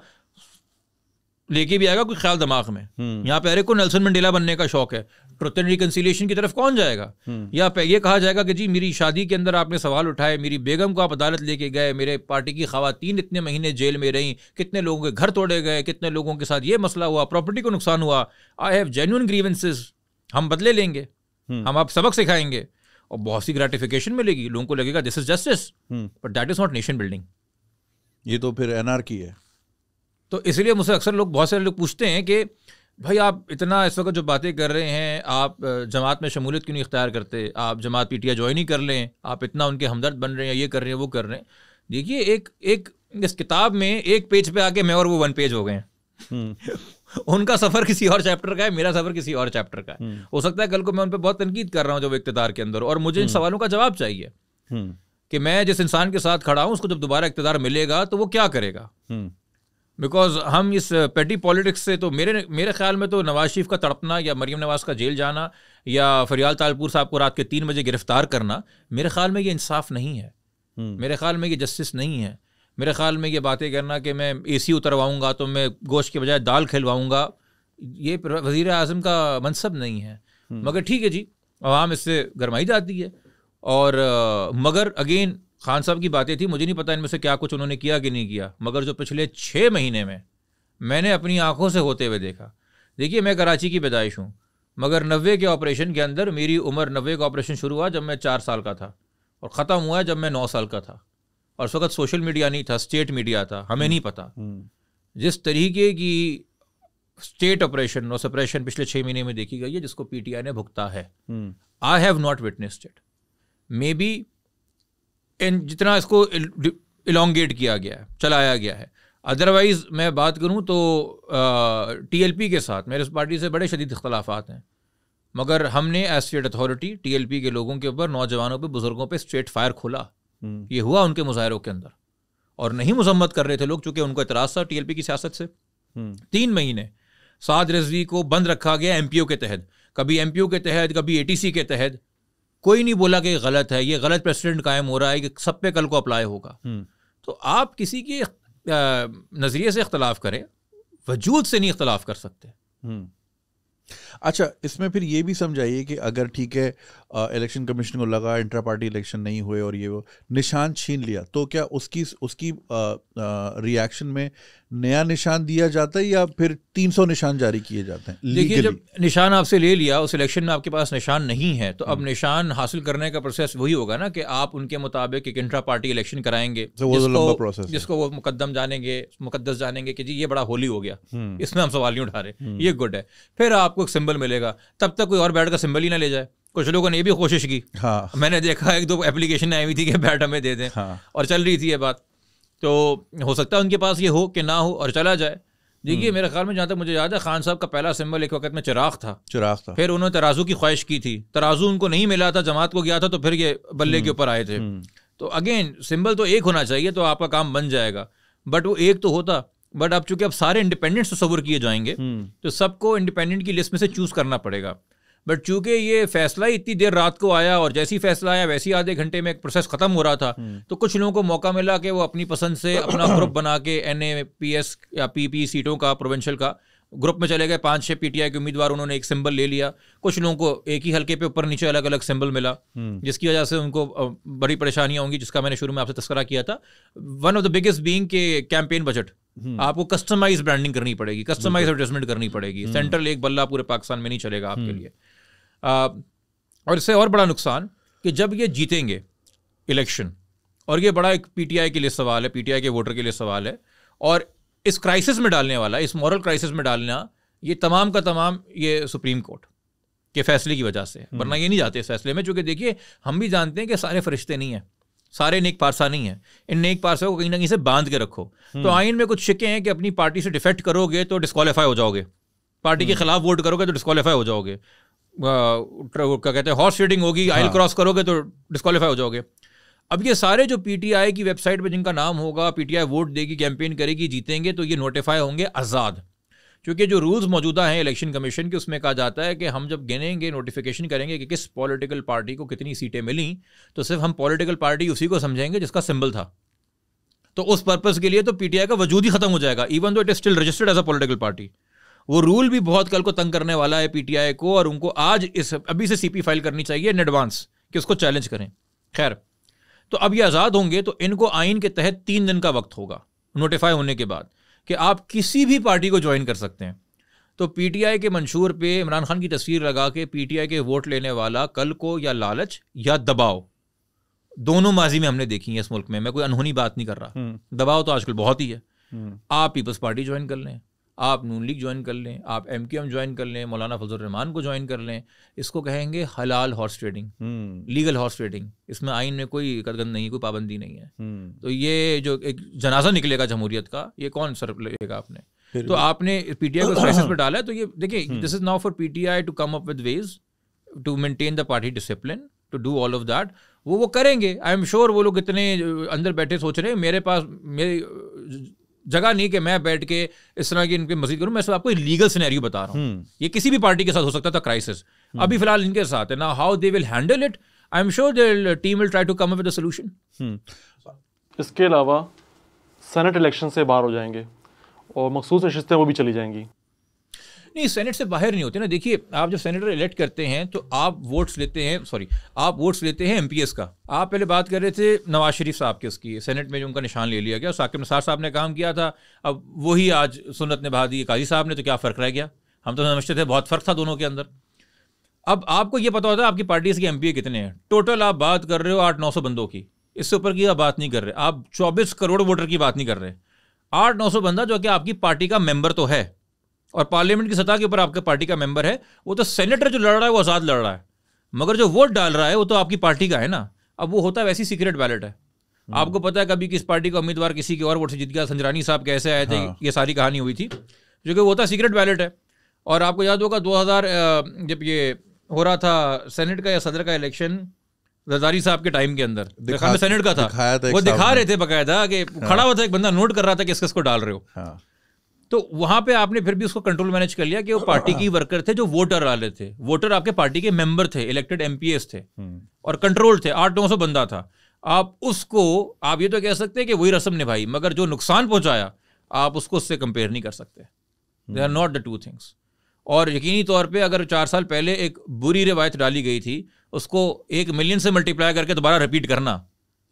लेके भी आएगा कोई ख्याल दिमाग में हम्म। यहाँ पे अरे को नेल्सन मंडेला बनने का शौक है ट्रुथ एंड रिकन्सिलियेशन की तरफ कौन जाएगा हम्म। या ये कहा जाएगा कि जी मेरी शादी के अंदर आपने सवाल उठाए मेरी बेगम को आप अदालत लेके गए मेरे पार्टी की खातन इतने महीने जेल में रहीं कितने लोगों के घर तोड़े गए कितने लोगों के साथ ये मसला हुआ प्रॉपर्टी को नुकसान हुआ आई हैव जेन्यून ग्रीवेंसेज हम बदले लेंगे हम आप सबक सिखाएंगे और बहुत सी ग्रेटिफिकेशन मिलेगी लोगों को लगेगा this is justice but that is not nation building ये तो फिर एनआरकी है तो इसलिए मुझसे अक्सर लोग बहुत सारे लोग पूछते हैं कि भाई आप इतना इस वक्त जो बातें कर रहे हैं आप जमात में शमूलियत क्यों नहीं इख्तियार करते आप जमात पीटिया ज्वाइन ही कर लें आप इतना उनके हमदर्द बन रहे हैं ये कर रहे हैं वो कर रहे हैं देखिए एक एक इस किताब में एक पेज पे आके मैं और वो वन पेज हो गए हैं हम्म। उनका सफर किसी और चैप्टर का है मेरा सफर किसी और चैप्टर का है हम्म। हो सकता है कल को मैं उन पर बहुत तनकीद कर रहा हूँ जब इकतदार के अंदर और मुझे इन हम्म। सवालों का जवाब चाहिए हम्म। कि मैं जिस इंसान के साथ खड़ा हूँ उसको जब दोबारा इकतदार मिलेगा तो वो क्या करेगा बिकॉज हम इस पेटी पॉलिटिक्स से तो मेरे मेरे ख्याल में तो नवाज शरीफ का तड़पना या मरीम नवाज का जेल जाना या फरियाल तालपुर साहब को रात के तीन बजे गिरफ्तार करना मेरे ख्याल में ये इंसाफ नहीं है मेरे ख्याल में ये जस्टिस नहीं है मेरे ख्याल में ये बातें करना कि मैं ए सी उतरवाऊँगा तो मैं गोश्त के बजाय दाल खिलवाऊँगा ये वज़ी अजम का मनसब नहीं है हम्म। मगर ठीक है जी आवाम इससे गरमाई जाती है और आ, मगर अगेन खान साहब की बातें थी मुझे नहीं पता इनमें से क्या कुछ उन्होंने किया कि नहीं किया मगर जो पिछले छः महीने में मैंने अपनी आंखों से होते हुए देखा देखिए मैं कराची की पैदाइश हूँ मगर नब्बे के ऑपरेशन के अंदर मेरी उम्र नब्बे का ऑपरेशन शुरू हुआ जब मैं चार साल का था और ख़त्म हुआ जब मैं नौ साल का था और उस वक्त सोशल मीडिया नहीं था स्टेट मीडिया था हमें नहीं पता हम्म, हम्म। जिस तरीके की स्टेट ऑपरेशन और सप्रेशन पिछले छह महीने में देखी गई है जिसको पीटीआई ने भुगता है I have not witness it maybe जितना इसको इलोंगेट किया गया है चलाया गया है अदरवाइज मैं बात करूं तो टीएलपी के साथ मेरे उस पार्टी से बड़े शदीद इख्तलाफात हैं मगर हमने एज स्टेट अथॉरिटी टीएलपी के लोगों के ऊपर नौजवानों पर बुजुर्गों पर स्ट्रेट फायर खोला हम्म। ये हुआ उनके मुजाहरों के अंदर और नहीं मजम्मत कर रहे थे लोग चूंकि उनको इतराज था टीएलपी की सियासत से हम्म। तीन महीने साद रजवी को बंद रखा गया एमपीओ के तहत कभी एमपीओ के तहत कभी एटीसी के तहत कोई नहीं बोला कि गलत है ये गलत प्रेसिडेंट कायम हो रहा है कि सब पे कल को अप्लाई होगा हम्म। तो आप किसी के नज़रिए से इख्तलाफ करें वजूद से नहीं इख्तलाफ कर सकते अच्छा इसमें फिर ये भी समझाइए कि अगर ठीक है इलेक्शन कमीशन को लगा इंट्रा पार्टी इलेक्शन नहीं हुए और ये वो निशान छीन लिया तो क्या उसकी उसकी रिएक्शन में नया निशान दिया जाता है या फिर 300 निशान जारी किए जाते हैं देखिए जब निशान आपसे ले लिया उस इलेक्शन में आपके पास निशान नहीं है तो अब हम्म। निशान हासिल करने का प्रोसेस वही होगा ना कि आप उनके मुताबिक एक इंट्रा पार्टी इलेक्शन कराएंगे तो जिसको, प्रोसेस जिसको वो मुकदम जानेंगे मुकदस जानेंगे कि जी ये बड़ा होली हो गया हम्म। इसमें हम सवाल नहीं उठा रहे हम्म। ये गुड है फिर आपको एक सिंबल सिंबल मिलेगा तब तक कोई और बैट का सिंबल ही ना ले जाए कुछ लोगों ने ये भी कोशिश की हाँ मैंने देखा एक दो एप्लीकेशन आई हुई थी कि बैट हमें दे दें हाँ। और चल रही थी ये बात तो हो सकता है उनके पास ये हो कि ना हो और चला जाए देखिए हम्म। मेरे ख्याल में जहाँ तक मुझे याद है खान साहब का पहला सिंबल एक वक्त में चिराग था चिराग था फिर उन्होंने तराजू की ख्वाहिश की थी तराजू उनको नहीं मिला था जमात को गया था तो फिर ये बल्ले के हम्म। ऊपर आए थे हम्म। तो अगेन सिंबल तो एक होना चाहिए तो आपका काम बन जाएगा बट वो एक तो होता बट अब चूंकि अब सारे इंडिपेंडेंट तस्वर तो किए जाएंगे हम्म। तो सबको इंडिपेंडेंट की लिस्ट में से चूज करना पड़ेगा बट चूंकि ये फैसला ही इतनी देर रात को आया और जैसी फैसला आया वैसे ही आधे घंटे में एक प्रोसेस खत्म हो रहा था हम्म। तो कुछ लोगों को मौका मिला कि वो अपनी पसंद से अपना ग्रुप बना के एन या पी सीटों का प्रोवेंशल का ग्रुप में चले गए पांच छह पीटीआई के उम्मीदवार उन्होंने एक सिंबल ले लिया कुछ लोगों को एक ही हल्के पे ऊपर नीचे अलग अलग सिंबल मिला हम्म। जिसकी वजह से उनको बड़ी परेशानियां होंगी जिसका मैंने शुरू में आपसे तस्करा किया था one of the biggest being के कैंपेन बजट हम्म। आपको कस्टमाइज ब्रांडिंग करनी पड़ेगी कस्टमाइज एडजस्टमेंट करनी पड़ेगी सेंट्रल हम्म। एक बल्ला पूरे पाकिस्तान में नहीं चलेगा आपके लिए और इससे और बड़ा नुकसान कि जब ये जीतेंगे इलेक्शन और ये बड़ा एक पीटीआई के लिए सवाल है पीटीआई के वोटर के लिए सवाल है और इस क्राइसिस में डालने वाला इस मॉरल क्राइसिस में डालना ये तमाम का तमाम ये सुप्रीम कोर्ट के फैसले की वजह से वरना ये नहीं जाते इस फैसले में चूँकि देखिए हम भी जानते हैं कि सारे फरिश्ते नहीं हैं सारे नेक पारसा नहीं है इन नेक पारसा को कहीं ना कहीं से बांध के रखो तो हम्म। आइन में कुछ शिके हैं कि अपनी पार्टी से डिफेक्ट करोगे तो डिस्कालीफाई हो जाओगे पार्टी के हम्म। खिलाफ वोट करोगे तो डिस्कालीफाई हो जाओगे क्या कहते हैं हॉर्स रीडिंग होगी हाँ। आइल क्रॉस करोगे तो डिस्कालीफाई हो जाओगे अब ये सारे जो पीटीआई की वेबसाइट पर जिनका नाम होगा पीटीआई वोट देगी कैंपेन करेगी जीतेंगे तो ये नोटिफाई होंगे आज़ाद क्योंकि जो रूल्स मौजूदा हैं इलेक्शन कमीशन के उसमें कहा जाता है कि हम जब गिनेंगे नोटिफिकेशन करेंगे कि किस पॉलिटिकल पार्टी को कितनी सीटें मिली तो सिर्फ हम पॉलिटिकल पार्टी उसी को समझेंगे जिसका सिंबल था तो उस पर्पज़ के लिए तो पीटीआई का वजूद ही खत्म हो जाएगा even though it is still registered as a political party वो रूल भी बहुत कल को तंग करने वाला है पीटीआई को और उनको आज इस अभी से सीपी फाइल करनी चाहिए इन एडवांस कि उसको चैलेंज करें खैर तो अब ये आज़ाद होंगे तो इनको आइन के तहत तीन दिन का वक्त होगा नोटिफाई होने के बाद कि आप किसी भी पार्टी को ज्वाइन कर सकते हैं तो पीटीआई के मंशूर पे इमरान खान की तस्वीर लगा के पीटीआई के वोट लेने वाला कल को या लालच या दबाव दोनों माजी में हमने देखी है इस मुल्क में मैं कोई अनहोनी बात नहीं कर रहा हम्म। दबाव तो आजकल बहुत ही है हम्म। आप पीपल्स पार्टी ज्वाइन कर लें आप नून लीग ज्वाइन कर लें आप एम क्यू एम ज्वाइन कर लें मौलाना फजल रहमान को ज्वाइन कर लें इसको कहेंगे हलाल हॉर्स ट्रेडिंग हम्म। लीगल हॉर्स ट्रेडिंग इसमें आइन में कोई कदगन नहीं कोई पाबंदी नहीं है हम्म। तो ये जो एक जनाजा निकलेगा जमहूरियत का ये कौन सर लेगा आपने तो आपने पीटीआई को क्राइसिस में डाला है तो ये देखिए this is now for PTI to come up with ways to maintain the party discipline to do all of that वो वो करेंगे आई एम श्योर वो लोग इतने अंदर बैठे सोच रहे हैं मेरे पास मेरे जगह नहीं कि मैं बैठ के इस तरह की इनके मजीद करूं मैं सब आपको लीगल सिनेरियो बता रहा हूं हम्म। ये किसी भी पार्टी के साथ हो सकता था क्राइसिस हम्म। अभी फिलहाल इनके साथ है ना how they will handle it I am sure the team will try to come up with a solution इसके अलावा सेनेट इलेक्शन से बाहर हो जाएंगे और मखसूस नशस्तें वो भी चली जाएंगी नहीं सेनेट से बाहर नहीं होते ना देखिए आप जब सेनेटर इलेक्ट करते हैं तो आप वोट्स लेते हैं सॉरी आप वोट्स लेते हैं एम का आप पहले बात कर रहे थे नवाज शरीफ साहब के उसकी सेनेट में जो उनका निशान ले लिया गया और साकिब निसार साहब ने काम किया था अब वही आज सुनत ने बहा दी काजी साहब ने तो क्या फ़र्क रह गया हम तो समझते थे बहुत फ़र्क था दोनों के अंदर अब आपको ये पता होता है आपकी पार्टी के एम कितने हैं टोटल आप बात कर रहे हो आठ नौ सौ बंदों की इससे ऊपर की आप बात नहीं कर रहे आप चौबीस करोड़ वोटर की बात नहीं कर रहे आठ नौ सौ बंदा जो कि आपकी पार्टी का मेंबर तो है और पार्लियामेंट की सतह के ऊपर आपके पार्टी का मेंबर है वो तो सेनेटर जो लड़ रहा है वो आज़ाद लड़ रहा है मगर जो वोट डाल रहा है वो तो आपकी पार्टी का है ना अब वो होता है वैसी सीक्रेट बैलेट है हम्म। आपको पता है कभी किस पार्टी का उम्मीदवार किसी की और वोट से जीत गया संजरानी साहब कैसे आए थे हाँ। ये सारी कहानी हुई थी जो कि वो होता सीक्रेट बैलेट है और आपको याद होगा 2000 जब ये हो रहा था सेनेट का या सदर का इलेक्शन रजारी साहब के टाइम के अंदर सेनेट का था, था वो दिखा रहे थे बकायदा कि हाँ। खड़ा हुआ था एक बंदा नोट कर रहा था कि को डाल रहे हो हाँ। तो वहां पे आपने फिर भी उसको कंट्रोल मैनेज कर लिया कि वो पार्टी की वर्कर थे जो वोटर वाले थे वोटर आपके पार्टी के मेंबर थे इलेक्टेड एम थे हम्म। और कंट्रोल थे आठ नौ सौ बंदा था आप उसको आप ये तो कह सकते हैं कि वही रस्म निभाई मगर जो नुकसान पहुंचाया आप उसको उससे कंपेयर नहीं कर सकते they are not the two things और यकीनी तौर पे अगर चार साल पहले एक बुरी रिवायत डाली गई थी उसको एक मिलियन से मल्टीप्लाई करके दोबारा रिपीट करना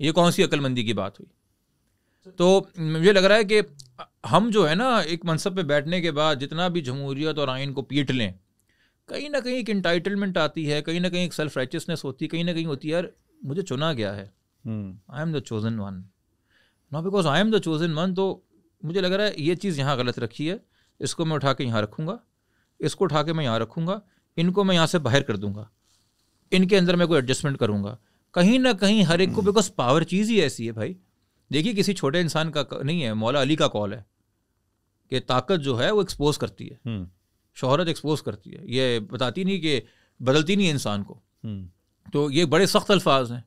ये कौन सी अक्लमंदी की बात हुई तो मुझे लग रहा है कि हम जो है ना एक मनसब पे बैठने के बाद जितना भी जमहूरियत और आइन को पीट लें कहीं ना कहीं एक इंटाइटलमेंट आती है कहीं ना कहीं एक सेल्फ राइचियसनेस होती है कहीं ना कहीं होती है यार मुझे चुना गया है I am the chosen one not because I am the chosen one तो मुझे लग रहा है ये चीज़ यहाँ गलत रखी है इसको मैं उठा के यहाँ रखूँगा इसको उठा के मैं यहाँ रखूँगा इनको मैं यहाँ से बाहर कर दूँगा इनके अंदर मैं कोई एडजस्टमेंट करूँगा कहीं ना कहीं हर एक को बिकॉज हम्म। पावर चीज़ ही ऐसी है भाई देखिए किसी छोटे इंसान का नहीं है मौला अली का कॉल है कि ताकत जो है वो एक्सपोज करती है हम्म। शोहरत एक्सपोज करती है ये बताती नहीं कि बदलती नहीं है इंसान को हम्म। तो ये बड़े सख्त अल्फाज हैं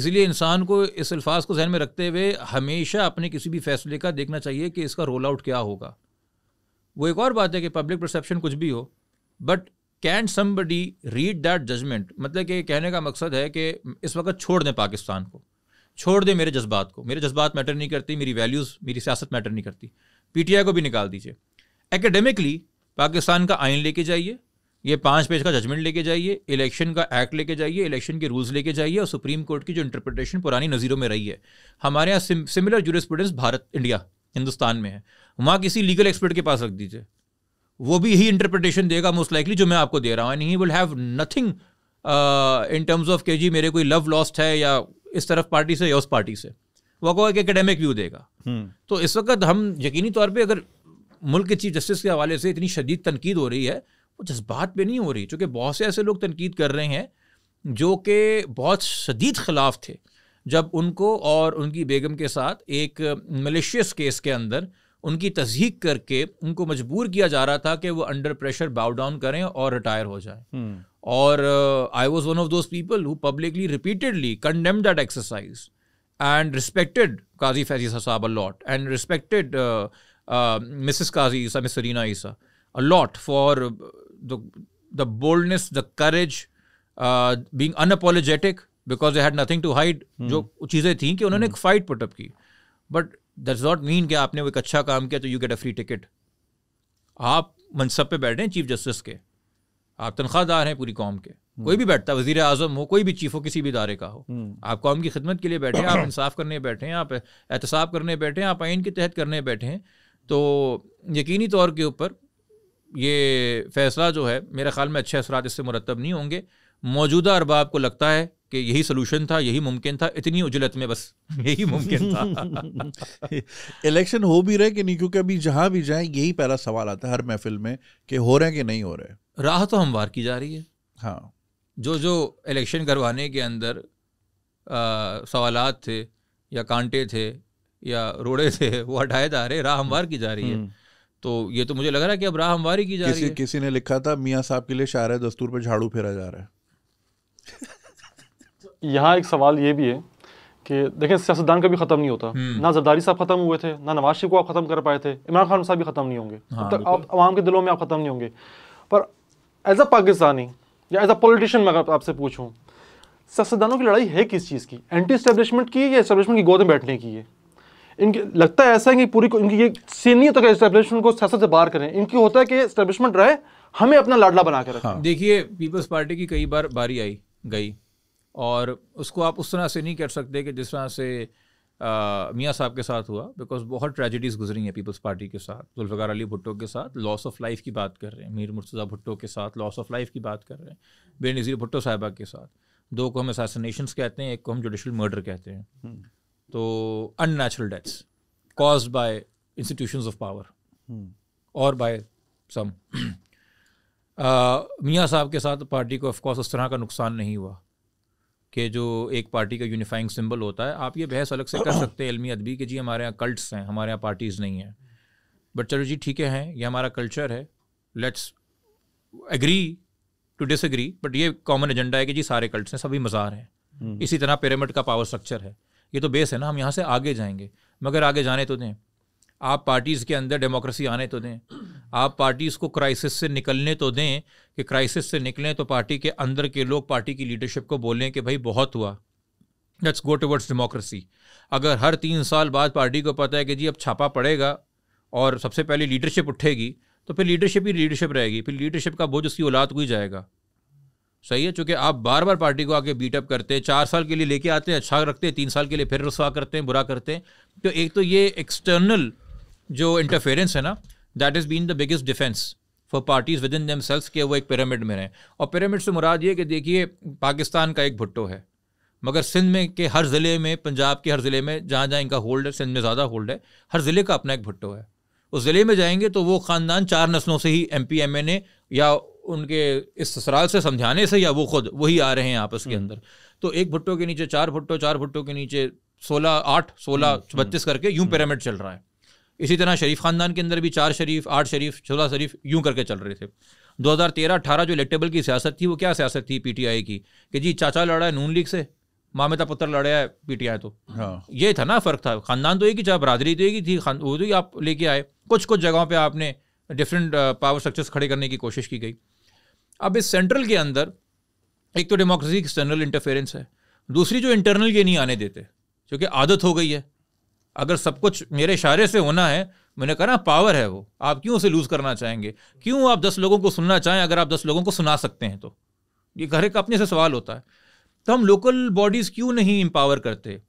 इसलिए इंसान को इस अल्फाज को जहन में रखते हुए हमेशा अपने किसी भी फैसले का देखना चाहिए कि इसका रोल आउट क्या होगा वो एक और बात है कि पब्लिक परसेप्शन कुछ भी हो but can somebody read that judgment मतलब कि कहने का मकसद है कि इस वक्त छोड़ दें पाकिस्तान को छोड़ दे मेरे जज्बात को मेरे जज्बात मैटर नहीं करती मेरी वैल्यूज़ मेरी सियासत मैटर नहीं करती पीटीआई को भी निकाल दीजिए एकेडमिकली पाकिस्तान का आइन लेके जाइए ये पांच पेज का जजमेंट लेके जाइए इलेक्शन का एक्ट लेके जाइए इलेक्शन के रूल्स लेके जाइए और सुप्रीम कोर्ट की जो इंटरप्रिटेशन पुरानी नज़ीरों में रही है हमारे यहाँ similar jurisprudence Bharat India Hindustan में है वहाँ किसी लीगल एक्सपर्ट के पास रख दीजिए वो भी यही इंटरप्रिटेशन देगा मोस्ट लाइकली जो मैं आपको दे रहा हूँ and he will have nothing in terms of के जी मेरे कोई लव लॉस्ट है या इस तरफ पार्टी से या उस पार्टी से वो को एक एकेडमिक व्यू देगा हम्म। तो इस वक्त हम यकीनी तौर पर अगर मुल्क के चीफ जस्टिस के हवाले से इतनी शदीद तनकीद हो रही है वो जज्बात पे नहीं हो रही चूँकि बहुत से ऐसे लोग तनकीद कर रहे हैं जो कि बहुत शदीद खिलाफ थे जब उनको और उनकी बेगम के साथ एक मलेशियस केस के अंदर उनकी तस्दीक करके उनको मजबूर किया जा रहा था कि वो अंडर प्रेशर बाउ डाउन करें और रिटायर हो जाएं हम्म। Or uh, I was one of those people who publicly, repeatedly condemned that exercise and respected Qazi Faizi Sahab a lot and respected uh, uh, Mrs. Qazi Isa, Miss Serena Isa a lot for the, the boldness, the courage, uh, being unapologetic because they had nothing to hide. Hmm. जो चीज़ें थी कि उन्होंने एक fight hmm. Put up की but that's not mean कि आपने वो एक अच्छा काम किया तो you get a free ticket आप मनसब पे बैठ रहे हैं चीफ Chief Justice. आप तनख्वाहदार हैं पूरी कौम के हम्म। कोई भी बैठता है वजीर आजम हो कोई भी चीफ हो किसी भी इदारे का हो हम्म। आप कौम की खिदमत के लिए बैठे हैं आप इंसाफ करने बैठे हैं आप एहतसाब करने बैठे हैं आप आइन के तहत करने बैठे हैं तो यकीनी तौर के ऊपर ये फैसला जो है मेरे ख्याल में अच्छे असरा इससे मुरतब नहीं होंगे मौजूदा अरबाब को लगता है कि यही सोल्यूशन था यही मुमकिन था इतनी उजलत में बस यही मुमकिन था इलेक्शन हो भी रहे कि नहीं क्योंकि अभी जहां भी जाए यही पहला सवाल आता है हर महफिल में कि हो रहे हैं कि नहीं हो रहे राह तो हमवार की जा रही है हाँ जो जो इलेक्शन करवाने के अंदर सवाल थे या कांटे थे या रोड़े थे वो हटाए जा रहे राह हमवार की जा रही है हम्म। तो ये तो मुझे लग रहा है कि अब राह हमवार ही की जा रही है किसी ने लिखा था मियाँ साहब के लिए शायर दस्तूर पर झाड़ू फेरा जा रहा है यहाँ एक सवाल ये भी है कि देखें सियासतदान का भी ख़त्म नहीं होता हम्म। ना जरदारी साहब ख़त्म हुए थे ना नवाज शरीफ को आप ख़त्म कर पाए थे इमरान खान साहब भी ख़त्म नहीं होंगे हाँ, तक आप आवाम के दिलों में आप ख़त्म नहीं होंगे पर एज अ पाकिस्तानी या एज अ पॉलिटिशियन मैं आपसे पूछूँ सियासतदानों की लड़ाई है किस चीज़ की एंटी इस्टेब्लिशमेंट की या इस्टेब्लिशमेंट की गोद में बैठने की है इनके लगता है ऐसा है कि पूरी इनकी ये सीन नहीं होता कि को सियासत से बाहर करें इनकी होता है कि स्टैब्लिशमेंट रहे हमें अपना लाडला बना के रखें हाँ। देखिए पीपल्स पार्टी की कई बार बारी आई गई और उसको आप उस तरह से नहीं कर सकते कि जिस तरह से मियाँ साहब के साथ हुआ बिकॉज बहुत ट्रेजिडीज़ गुजरी हैं पीपल्स पार्टी के साथ जुल्फ़ार अली भुट्टो के साथ लॉस ऑफ लाइफ की बात कर रहे हैं मीर मुर्तज़ा भुट्टो के साथ लॉस ऑफ लाइफ की बात कर रहे हैं बेनज़ीर भुट्टो साहिबा के साथ दो को हम असासिनेशंस कहते हैं एक को हम जुडिशल मर्डर कहते हैं हम्म। तो unnatural deaths caused by institution of power और बाय सम मियाँ साहब के साथ पार्टी को ऑफकोर्स उस तरह का नुकसान नहीं हुआ कि जो एक पार्टी का यूनिफाइंग सिंबल होता है आप ये बहस अलग से कर सकते हैं इलमी अदबी कि जी हमारे यहाँ कल्ट्स हैं हमारे यहाँ पार्टीज़ नहीं हैं बट चलो जी ठीक है ये हमारा कल्चर है let's agree to disagree but ये कॉमन एजेंडा है कि जी सारे कल्ट्स हैं सभी मज़ार हैं हम्म। इसी तरह पिरामिड का पावर स्ट्रक्चर है ये तो बेस है ना हम यहाँ से आगे जाएंगे मगर आगे जाने तो दें आप पार्टीज़ के अंदर डेमोक्रेसी आने तो दें आप पार्टीज़ को क्राइसिस से निकलने तो दें कि क्राइसिस से निकलें तो पार्टी के अंदर के लोग पार्टी की लीडरशिप को बोलें कि भाई बहुत हुआ लेट्स गो टुवर्ड्स डेमोक्रेसी अगर हर तीन साल बाद पार्टी को पता है कि जी अब छापा पड़ेगा और सबसे पहले लीडरशिप उठेगी तो फिर लीडरशिप ही लीडरशिप रहेगी फिर लीडरशिप का बोझ उसकी औलाद को ही जाएगा सही है चूँकि आप बार बार पार्टी को आके बीटअप करते हैं चार साल के लिए लेके आते हैं अच्छा रखते हैं तीन साल के लिए फिर रसवा करते हैं बुरा करते हैं तो एक तो ये एक्सटर्नल जो इंटरफेरेंस है ना that is been the biggest defence for parties within themselves के वो एक पिरामिड में रहें और पिरामिड से मुराद ये कि देखिए पाकिस्तान का एक भुट्टो है मगर सिंध में के हर ज़िले में पंजाब के हर ज़िले में जहाँ जहाँ इनका होल्ड है सिंध में ज़्यादा होल्ड है हर ज़िले का अपना एक भुट्टो है उस ज़िले में जाएंगे तो वो ख़ानदान चार नस्लों से ही M P M N A या उनके इस ससुराल से समझाने से या वो खुद वही आ रहे हैं आपस के हम्म। अंदर तो एक भुट्टो के नीचे चार भुट्टो चार भुट्टो के नीचे सोलह आठ सोलह हम्म, हम्म। बत्तीस करके यूं पिरामिड चल रहा है इसी तरह शरीफ ख़ानदान के अंदर भी चार शरीफ आठ शरीफ चौदह शरीफ यूं करके चल रहे थे 2013-18 जो इलेक्टेबल की सियासत थी वो क्या सियासत थी पीटीआई की कि जी चाचा लड़ा है नून लीग से मामेता पुत्र लड़ा है पीटीआई तो हाँ। ये था ना फ़र्क था ख़ानदान तो एक ही चाहे बरदरी तो एक ही थी वो तो ही आप लेके आए कुछ कुछ जगहों पर आपने डिफरेंट पावर स्ट्रक्चर्स खड़े करने की कोशिश की गई अब इस सेंट्रल के अंदर एक तो डेमोक्रेसी एक्सटर्नल इंटरफेरेंस है दूसरी जो इंटरनल ये नहीं आने देते क्योंकि आदत हो गई है अगर सब कुछ मेरे इशारे से होना है मैंने कहा ना पावर है वो आप क्यों उसे लूज करना चाहेंगे क्यों आप दस लोगों को सुनना चाहें अगर आप दस लोगों को सुना सकते हैं तो ये घर का अपने से सवाल होता है तो हम लोकल बॉडीज़ क्यों नहीं एम्पावर करते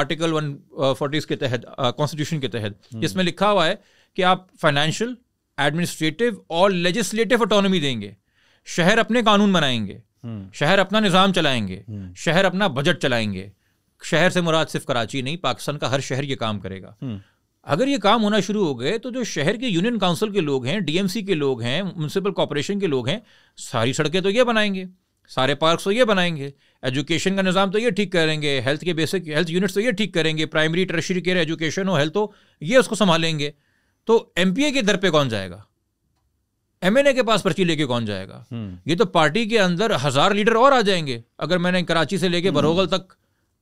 आर्टिकल वन फोर्टीज के तहत कॉन्स्टिट्यूशन uh, के तहत जिसमें हम्म। लिखा हुआ है कि आप फाइनेंशियल एडमिनिस्ट्रेटिव और लेजिस्लेटिव ऑटोनॉमी देंगे शहर अपने कानून बनाएंगे हम्म। शहर अपना निज़ाम चलाएंगे हम्म। शहर अपना बजट चलाएंगे शहर से मुराद सिर्फ कराची नहीं पाकिस्तान का हर शहर ये काम करेगा हम्म। अगर ये काम होना शुरू हो गए तो जो शहर के यूनियन काउंसिल के लोग हैं डीएमसी के लोग हैं म्यूनसिपल कॉरपोरेशन के लोग हैं सारी सड़कें तो ये बनाएंगे सारे पार्क तो ये बनाएंगे एजुकेशन का निज़ाम तो ये ठीक करेंगे हेल्थ के बेसिक हेल्थ यूनिट्स तो ये ठीक करेंगे प्राइमरी टर्शरी केयर एजुकेशन हो हेल्थ हो तो ये उसको संभालेंगे तो एम के दर पर कौन जाएगा एम के पास पर्ची लेके कौन जाएगा हम्म। ये तो पार्टी के अंदर हजार लीडर और आ जाएंगे अगर मैंने कराची से लेके हम्म। बरोगल तक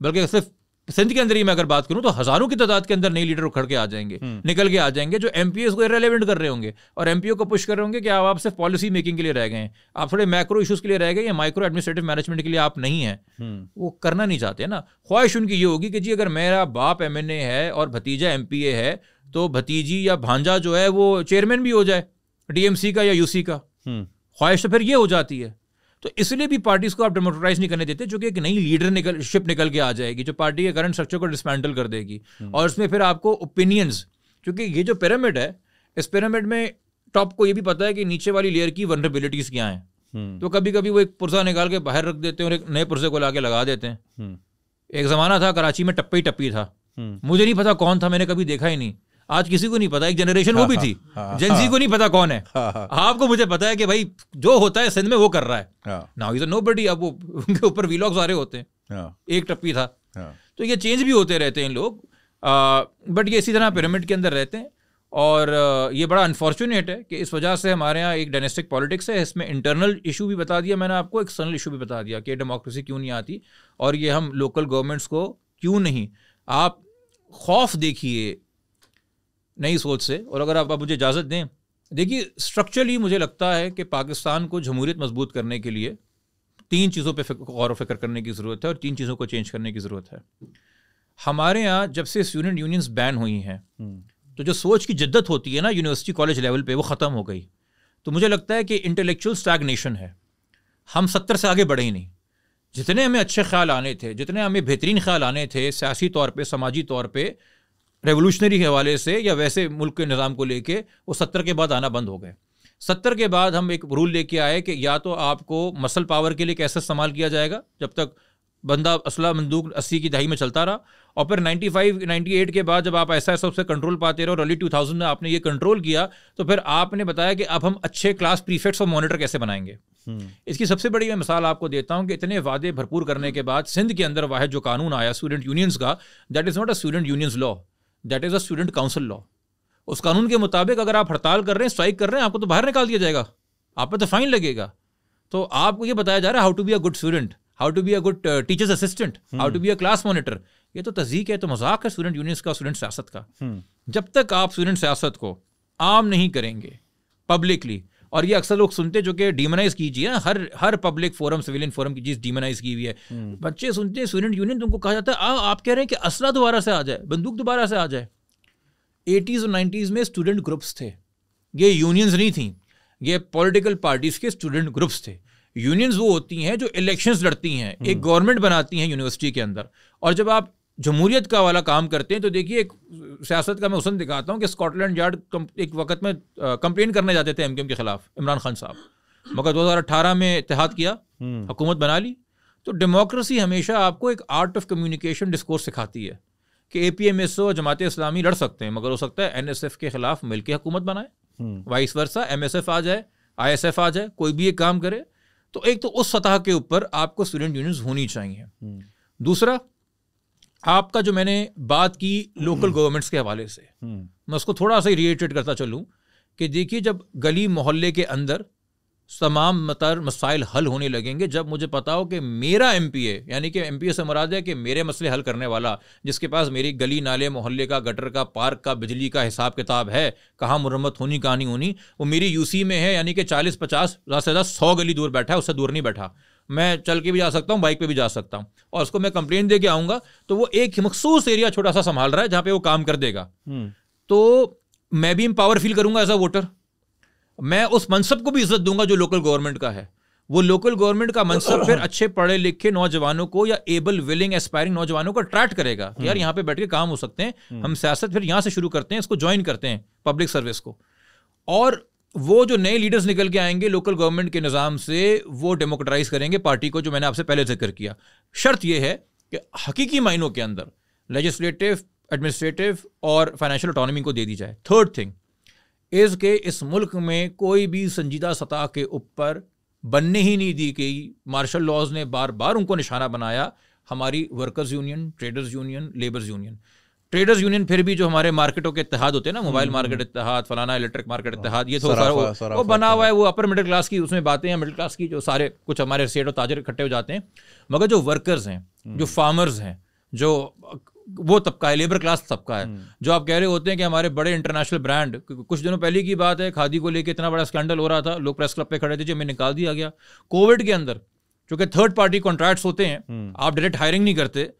बल्कि सिर्फ सिंध के अंदर ही मैं अगर बात करूं तो हजारों की तादाद के अंदर नए लीडर उखड़ के आ जाएंगे हम्म। निकल के आ जाएंगे जो एम को रेलिवेंट कर रहे होंगे और एम को पुश कर रहे होंगे कि आप, आप सिर्फ पॉलिसी मेकिंग के लिए रह गए हैं आप थोड़े माइक्रो इश्यूज के लिए रह गए या माइक्रो एडमिनिस्ट्रेटिव मैनेजमेंट के लिए आप नहीं है हम्म। वो करना नहीं चाहते ना ख्वाहिश उनकी ये होगी कि जी अगर मेरा बाप एम है और भतीजा एम है तो भतीजी या भांजा जो है वो चेयरमैन भी हो जाए डीएमसी का या यूसी का हम्म। ख्वाहिश तो फिर ये हो जाती है तो इसलिए भी पार्टीज को आप डेमोक्रेटाइज नहीं करने देते जो कि एक नई लीडर निकल शिप निकल के आ जाएगी जो पार्टी के करंट स्ट्रक्चर को डिसमेंटल कर देगी हम्म। और इसमें फिर आपको ओपिनियंस क्योंकि ये जो पिरामिड है इस पिरामिड में टॉप को ये भी पता है कि नीचे वाली लेयर की वनरेबिलिटीज क्या हैं हम्म। तो कभी कभी वो एक पुरजा निकाल के बाहर रख देते हैं और एक नए पुरजे को ला लगा देते हैं हम्म। एक ज़माना था कराची में टप्पी टप्पी था मुझे नहीं पता कौन था मैंने कभी देखा ही नहीं आज किसी को नहीं पता एक जनरेशन हाँ, वो भी हाँ, थी हाँ, जेंसी हाँ, को नहीं पता कौन है हाँ, हाँ। आपको मुझे पता है कि भाई जो होता है सिंध में वो कर रहा है ना इज नो बडी अब वो उनके ऊपर वीलॉग्स आ रहे होते हैं एक टप्पी था तो ये चेंज भी होते रहते हैं लोग बट ये इसी तरह पिरामिड के अंदर रहते हैं और ये बड़ा अनफॉर्चुनेट है कि इस वजह से हमारे यहाँ एक डोमेस्टिक पॉलिटिक्स है इसमें इंटरनल इशू भी बता दिया मैंने आपको एक्सटर्नल इशू भी बता दिया कि डेमोक्रेसी क्यों नहीं आती और ये हम लोकल गवर्नमेंट्स को क्यों नहीं आप खौफ देखिए नई सोच से और अगर आप, आप मुझे इजाज़त दें देखिए स्ट्रक्चरली मुझे लगता है कि पाकिस्तान को जमहूरियत मजबूत करने के लिए तीन चीज़ों पर गौर फिक्र करने की ज़रूरत है और तीन चीज़ों को चेंज करने की ज़रूरत है हमारे यहाँ जब से स्टूडेंट यूनियंस बैन हुई हैं हम्म। तो जो सोच की जिद्दत होती है ना यूनिवर्सिटी कॉलेज लेवल पे वो ख़त्म हो गई तो मुझे लगता है कि इंटेलेक्चुअल स्टैगनेशन है हम सत्तर से आगे बढ़े ही नहीं जितने हमें अच्छे ख्याल आने थे जितने हमें बेहतरीन ख्याल आने थे सियासी तौर पर समाजी तौर पर रेवोल्यूशनरी के हवाले से या वैसे मुल्क के निज़ाम को लेके वो सत्तर के बाद आना बंद हो गए सत्तर के बाद हम एक रूल लेके आए कि या तो आपको मसल पावर के लिए कैसे इस्तेमाल किया जाएगा जब तक बंदा असला बंदूक अस्सी की दहाई में चलता रहा और फिर 95 98 के बाद जब आप ऐसा ऐसा उससे कंट्रोल पाते रहे और अर्ली 2000 में आपने ये कंट्रोल किया तो फिर आपने बताया कि अब हम अच्छे क्लास प्रीफेक्ट्स और मॉनिटर कैसे बनाएंगे हम्म। इसकी सबसे बड़ी मैं मिसाल आपको देता हूँ कि इतने वादे भरपूर करने के बाद सिंध के अंदर वाह जो कानून आया स्टूडेंट यूनियंस का that is not a student unions law that is a student council law उस कानून के मुताबिक अगर आप हड़ताल कर रहे हैं स्ट्राइक कर रहे हैं आपको तो बाहर निकाल दिया जाएगा आप पर तो फाइन लगेगा तो आपको ये बताया जा रहा है how to be a good student how to be a good teachers assistant how to be a class monitor ये तो तजीक है तो मजाक है स्टूडेंट यूनियंस का स्टूडेंट सियासत का हम्म। जब तक आप स्टूडेंट सियासत को आम नहीं करेंगे पब्लिकली और ये अक्सर लोग सुनते जो कि डीमोनाइज कीजिए हर हर पब्लिक फोरम सिविलियन फोरम की चीज डीमोनाइज की हुई है हम्म। बच्चे सुनते हैं स्टूडेंट यूनियन तुमको कहा जाता है आ, आप कह रहे हैं कि असला दोबारा से आ जाए बंदूक दोबारा से आ जाए एटीज़ और नाइन्टीज़ में स्टूडेंट ग्रुप्स थे ये यूनियंस नहीं थी ये पॉलिटिकल पार्टीज़ के स्टूडेंट ग्रुप्स थे यूनियंस वो होती हैं जो इलेक्शंस लड़ती हैं एक गवर्नमेंट हम्म। बनाती हैं यूनिवर्सिटी के अंदर और जब आप जमहूरीत का वाला काम करते हैं तो देखिए एक सियासत का मैं हुसन दिखाता हूँ कि स्कॉटलैंड यार्ड एक वक्त में कंप्लेन करने जाते थे एम के ख़िलाफ़ इमरान खान साहब मगर 2018 में इतिहाद किया हम्म। हुकूमत बना ली तो डेमोक्रेसी हमेशा आपको एक आर्ट ऑफ कम्युनिकेशन डिस्कोर्स सिखाती है कि A P M S O Jamaat Islami लड़ सकते हैं मगर हो सकता है एन एस एफ के खिलाफ मिल के हुकूमत बनाए हम्म। Vice versa M S F आ जाए आई एस एफ आ जाए कोई भी एक काम करे तो एक तो उस सतह के ऊपर आपको स्टूडेंट यूनियन होनी चाहिए हम्म। दूसरा आपका जो मैंने बात की लोकल गवर्नमेंट्स के हवाले से हम्म। मैं उसको थोड़ा सा रिएटेड करता चलूँ कि देखिए जब गली मोहल्ले के अंदर तमाम मतर मसाइल हल होने लगेंगे जब मुझे पता हो कि मेरा एम पी ए यानी कि एम पी ए से मुराद है कि मेरे मसले हल करने वाला जिसके पास मेरी गली नाले मोहल्ले का गटर का पार्क का बिजली का हिसाब किताब है कहाँ मुरम्मत होनी कहाँ नहीं होनी वो मेरी यू सी में है यानी कि चालीस पचास ज़्यादा से ज़्यादा सौ गली दूर बैठा है उससे दूर नहीं बैठा मैं चल के भी जा सकता हूँ बाइक पे भी जा सकता हूँ और उसको मैं कंप्लेन दे के आऊंगा तो वो एक मखसूस एरिया छोटा सा संभाल रहा है जहाँ पे वो काम कर देगा हम्म। तो मैं भी इम्पावर फील करूंगा एज अ वोटर मैं उस मनसब को भी इज्जत दूंगा जो लोकल गवर्नमेंट का है वो लोकल गवर्नमेंट का मनसब फिर अच्छे पढ़े लिखे नौजवानों को या एबल विलिंग एस्पायरिंग नौजवानों को अट्रैक्ट करेगा कि यार हम्म। यहाँ पे बैठ के काम हो सकते हैं हम्म। हम सियासत फिर यहाँ से शुरू करते हैं इसको ज्वाइन करते हैं पब्लिक सर्विस को और वो जो नए लीडर्स निकल के आएंगे लोकल गवर्नमेंट के निज़ाम से वो डेमोक्रेटाइज करेंगे पार्टी को जो मैंने आपसे पहले जिक्र किया शर्त यह है कि हकीकी मायनों के अंदर लेजिस्लेटिव एडमिनिस्ट्रेटिव और फाइनेंशियल अटोनमी को दे दी जाए थर्ड थिंग इज़ के इस मुल्क में कोई भी संजीदा सतह के ऊपर बनने ही नहीं दी गई मार्शल लॉज ने बार बार उनको निशाना बनाया हमारी workers union traders union labours union traders union फिर भी जो हमारे मार्केटों के इतिहाद होते हैं ना मोबाइल हम्म, हम्म। मार्केट इतिहाद फलाना इलेक्ट्रिक मार्केट हाँ, इतिहाद ये थोड़ा तो वो, वो बना हुआ है वो अपर मिडिल क्लास की उसमें बातें हैं मिडिल क्लास की जो सारे कुछ हमारे सेठ और ताजर इकट्ठे हो जाते हैं मगर जो वर्कर्स हैं हम्म। जो फार्मर्स हैं जो वो तबका है लेबर क्लास तबका है जो आप कह रहे होते हैं कि हमारे बड़े इंटरनेशनल ब्रांड कुछ दिनों पहले की बात है खादी को लेकर इतना बड़ा स्कैंडल हो रहा था लोग प्रेस क्लब पे खड़े थे जो हमें निकाल दिया गया कोविड के अंदर चूंकि थर्ड पार्टी कॉन्ट्रैक्ट्स होते हैं आप डायरेक्ट हायरिंग नहीं करते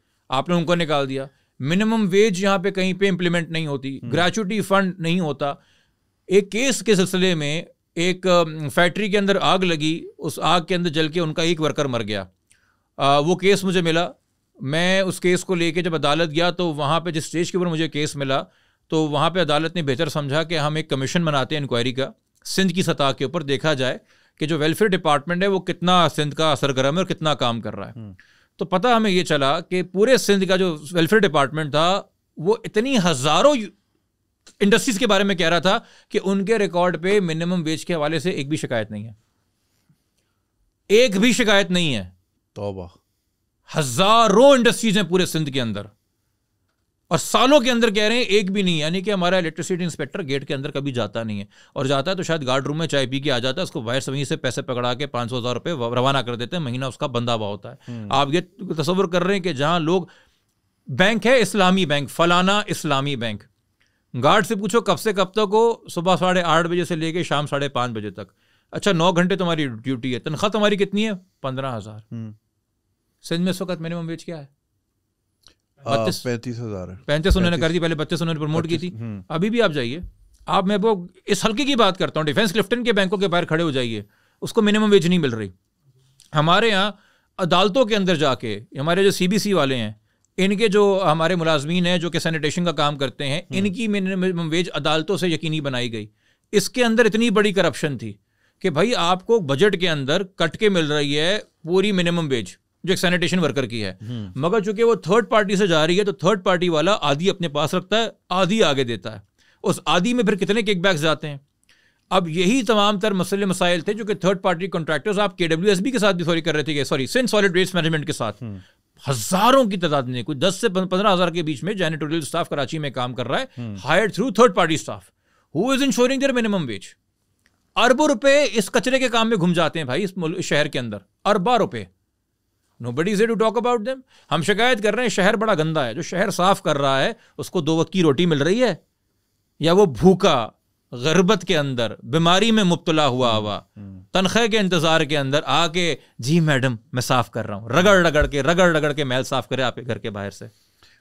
आपने उनको निकाल दिया मिनिमम वेज यहाँ पे कहीं पे इंप्लीमेंट नहीं होती ग्रेचुटी हम्म। फंड नहीं होता एक केस के सिलसिले में एक फैक्ट्री के अंदर आग लगी उस आग के अंदर जल के उनका एक वर्कर मर गया आ, वो केस मुझे मिला मैं उस केस को लेके जब अदालत गया तो वहाँ पे जिस स्टेज के ऊपर मुझे केस मिला तो वहाँ पे अदालत ने बेहतर समझा कि हम एक कमीशन बनाते हैं इंक्वायरी का सिंध की सतह के ऊपर देखा जाए कि जो वेलफेयर डिपार्टमेंट है वो कितना सिंध का असरगरम है और कितना काम कर रहा है हम्म। तो पता हमें ये चला कि पूरे सिंध का जो वेलफेयर डिपार्टमेंट था वो इतनी हज़ारों इंडस्ट्रीज़ के बारे में कह रहा था कि उनके रिकॉर्ड पे मिनिमम वेज के हवाले से एक भी शिकायत नहीं है एक भी शिकायत नहीं है तोबा हज़ारों इंडस्ट्रीज़ हैं पूरे सिंध के अंदर और सालों के अंदर कह रहे हैं एक भी नहीं यानी कि हमारा इलेक्ट्रिसिटी इंस्पेक्टर गेट के अंदर कभी जाता नहीं है और जाता है तो शायद गार्ड रूम में चाय पी के आ जाता है उसको वायर वहीं से पैसे पकड़ा के पाँच सौ हज़ार रुपये रवाना कर देते हैं महीना उसका बंदा हुआ होता है हम्म। आप ये तस्वर कर रहे हैं कि जहाँ लोग बैंक है इस्लामी बैंक फलाना इस्लामी बैंक गार्ड से पूछो कब से कब तक हो सुबह साढ़े आठ बजे से लेके शाम साढ़े पाँच बजे तक अच्छा नौ घंटे तुम्हारी ड्यूटी है तनख्वाह तुम्हारी कितनी है पंद्रह हज़ार हम्म। सिंध में इस वक्त मिनिमम वेज क्या है बत्तीस हाँ, पैंतीस हजार पैंतीस उन्होंने कर दी पहले बत्तीस उन्होंने प्रमोट की थी हम्म। अभी भी आप जाइए आप मैं वो इस हल्के की बात करता हूँ डिफेंस क्लिफ्टन के बैंकों के बाहर खड़े हो जाइए उसको मिनिमम वेज नहीं मिल रही हमारे यहाँ अदालतों के अंदर जाके हमारे जो सीबीसी वाले हैं इनके जो हमारे मुलाजमीन हैं जो कि सैनिटेशन का काम करते हैं हम्म। इनकी मिनिमम वेज अदालतों से यकीनी बनाई गई इसके अंदर इतनी बड़ी करप्शन थी कि भाई आपको बजट के अंदर कट के मिल रही है पूरी मिनिमम वेज जो एक सैनिटेशन वर्कर की है हम्म। मगर चूंकि वो थर्ड पार्टी से जा रही है तो थर्ड पार्टी वाला आधी अपने पास रखता है आधी आगे देता है उस आधी में फिर कितने किकबैक्स जाते हैं अब यही तमाम तर मसले मसाइल थे जो कि थर्ड पार्टी कॉन्ट्रैक्टर्स आप के डब्ल्यू एस बी के साथ भी सॉरी कर रहे थे sorry since solid waste management के साथ हम्म। हजारों की तादाद में कोई दस से पंद्रह हजार के बीच में जैनिटोरियल स्टाफ कराची में काम कर रहा है hire through third party staff who is ensuring their minimum wage अरबों रुपए इस कचरे के काम में घूम जाते हैं भाई इस शहर के अंदर अरबा रुपए nobody to talk about them हम शिकायत कर रहे हैं शहर बड़ा गंदा है जो शहर साफ कर रहा है उसको दो वक्त की रोटी मिल रही है या वो भूखा गरबत के अंदर बीमारी में मुबतला हुआ हुआ तनख्वाह के इंतजार के अंदर आके जी मैडम मैं साफ कर रहा हूँ रगड़ रगड़ के रगड़ रगड़ के मैल साफ करे आपके घर के बाहर से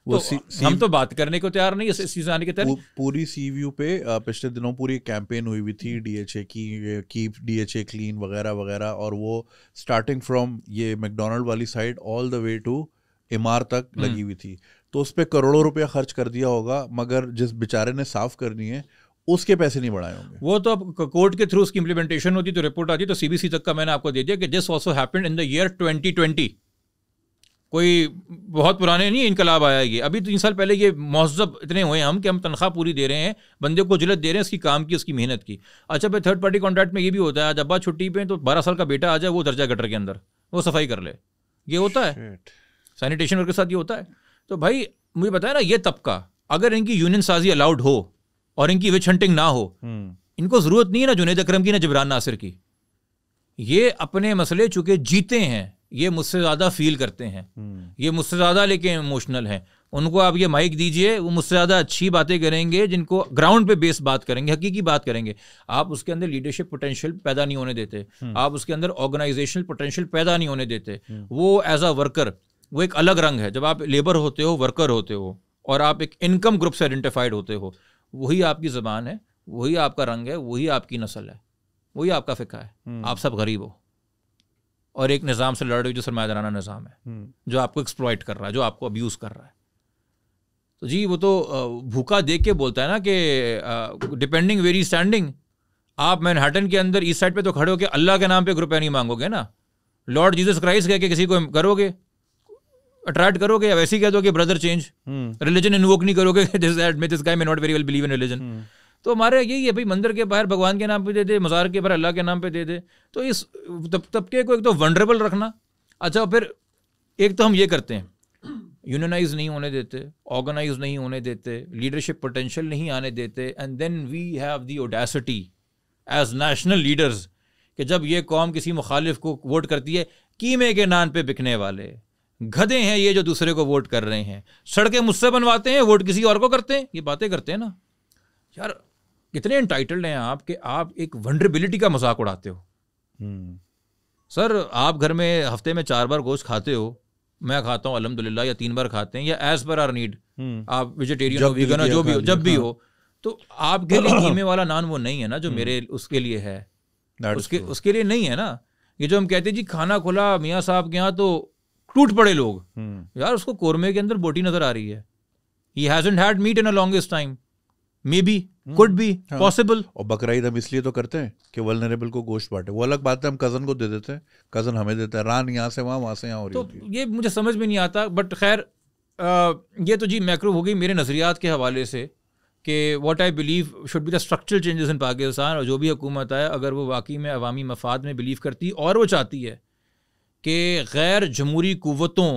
तो वो तो सी, सी, हम तो बात करने को तैयार नहीं इस सीजन आने के तहत पूरी सीव्यू पे पिछले दिनों पूरी कैंपेन हुई हुई थी हम्म। डीएचए की कीप डीएचए क्लीन वगैरह वगैरह और वो स्टार्टिंग फ्रॉम ये मैकडोनल्ड वाली side all the way to Emaar तक हम्म। लगी हुई थी तो उस पर करोड़ों रुपया खर्च कर दिया होगा मगर जिस बेचारे ने साफ करनी है उसके पैसे नहीं बढ़ाए होंगे वो तो अब कोर्ट के थ्रू उसकी इंप्लीमेंटेशन होती तो रिपोर्ट आती तो सीबीसी तक का मैंने आपको दे दिया कि this also happened in the year twenty twenty कोई बहुत पुराने नहीं इनकलाब आया ये अभी तो तीन साल पहले ये महजब इतने हुए हम कि हम तनख्वाह पूरी दे रहे हैं बंदे को जिलत दे रहे हैं उसकी काम की उसकी मेहनत की अच्छा भाई थर्ड पार्टी कॉन्ट्रैक्ट में ये भी होता है आज अब्बा छुट्टी पे तो बारह साल का बेटा आ जाए वो दर्जा गटर के अंदर वो सफाई कर ले ये होता है सैनिटेशन वर्क के साथ ये होता है तो भाई मुझे बताया ना ये तबका अगर इनकी यूनियन साजी अलाउड हो और इनकी विच हंटिंग ना हो हम्म। इनको ज़रूरत नहीं है ना जुनेद अक्रम की ना जबरान नासिर की ये अपने मसले चूँकि जीते हैं ये मुझसे ज़्यादा फील करते हैं हम्म। ये मुझसे ज़्यादा लेके इमोशनल हैं उनको आप ये माइक दीजिए वो मुझसे ज़्यादा अच्छी बातें करेंगे जिनको ग्राउंड पे बेस बात करेंगे हकीकी बात करेंगे आप उसके अंदर लीडरशिप पोटेंशियल पैदा नहीं होने देते हम्म। आप उसके अंदर ऑर्गेनाइजेशनल पोटेंशियल पैदा नहीं होने देते हम्म। वो एज अ वर्कर वो एक अलग रंग है जब आप लेबर होते हो वर्कर होते हो और आप एक इनकम ग्रुप से आइडेंटिफाइड होते हो वही आपकी ज़बान है वही आपका रंग है वही आपकी नस्ल है वही आपका फ़िका है आप सब गरीब हो और एक निज़ाम से लड़ रही हो जो सरमादाराना निज़ाम है हम्म। जो आपको एक्सप्लॉयट कर रहा है जो आपको अब्यूज़ कर रहा है तो जी वो तो भूखा देख के बोलता है ना कि डिपेंडिंग वेरी स्टैंडिंग आप मैनहाटन के अंदर इस साइड पे तो खड़े होकर अल्लाह के नाम पे एक रुपया नहीं मांगोगे ना लॉर्ड जीसस क्राइस्ट कह के किसी को करोगे अट्रैक्ट करोगे या वैसे ही कह दोगे ब्रदर चेंज रिलीजन इन्वोक नहीं करोगे this this guy not very well believe in religion तो हमारे यही है भाई मंदिर के बाहर भगवान के नाम पे दे दे मज़ार के बाहर अल्लाह के नाम पे दे दे तो इस तब तबके को एक तो वनरेबल रखना अच्छा फिर एक तो हम ये करते हैं यूनिनाइज नहीं होने देते ऑर्गेनाइज नहीं होने देते लीडरशिप पोटेंशियल नहीं आने देते and then we have the audacity as national leaders कि जब ये कौम किसी मुखालिफ को वोट करती है कीमे के नाम पे बिकने वाले गधे हैं ये जो दूसरे को वोट कर रहे हैं सड़कें मुझसे बनवाते हैं वोट किसी और को करते हैं ये बातें करते हैं ना यार कितने इंटाइटल्ड हैं आप कि आप एक वनरेबिलिटी का मजाक उड़ाते हो हम्म। सर आप घर में हफ्ते में चार बार गोश्त खाते हो मैं खाता हूँ अलहमदिल्ला या तीन बार खाते हैं या एज पर आर नीड आप वेजिटेरियन हो वीगन हो जो भी हो जब भी हो हाँ। तो आपके लिए कीमे वाला नान वो नहीं है ना जो हम्म। मेरे उसके लिए है उसके उसके लिए नहीं है ना ये जो हम कहते हैं जी खाना खुला मियाँ साहब के यहाँ तो टूट पड़े लोग हम्म। यार उसको कोरमे के अंदर बोटी नजर आ रही है he hasn't had meat in a longest time maybe could be possible और बकरा ईद हम इसलिए तो करते हैं कि वलनरेबल को गोश्त बांटे वो अलग बात है हम कजन को दे देते हैं कजन हमें देते हैं रान यहाँ से वहाँ वहाँ से यहाँ हो रही तो ये मुझे समझ में नहीं आता बट खैर ये तो जी मैक्रो हो गई मेरे नज़रियात के हवाले से कि what I believe should be the structural changes in Pakistan और जो भी हुकूमत आए अगर वो वाकई में अवामी मफाद में बिलीव करती और वो चाहती है कि गैर जमहूरी कुतों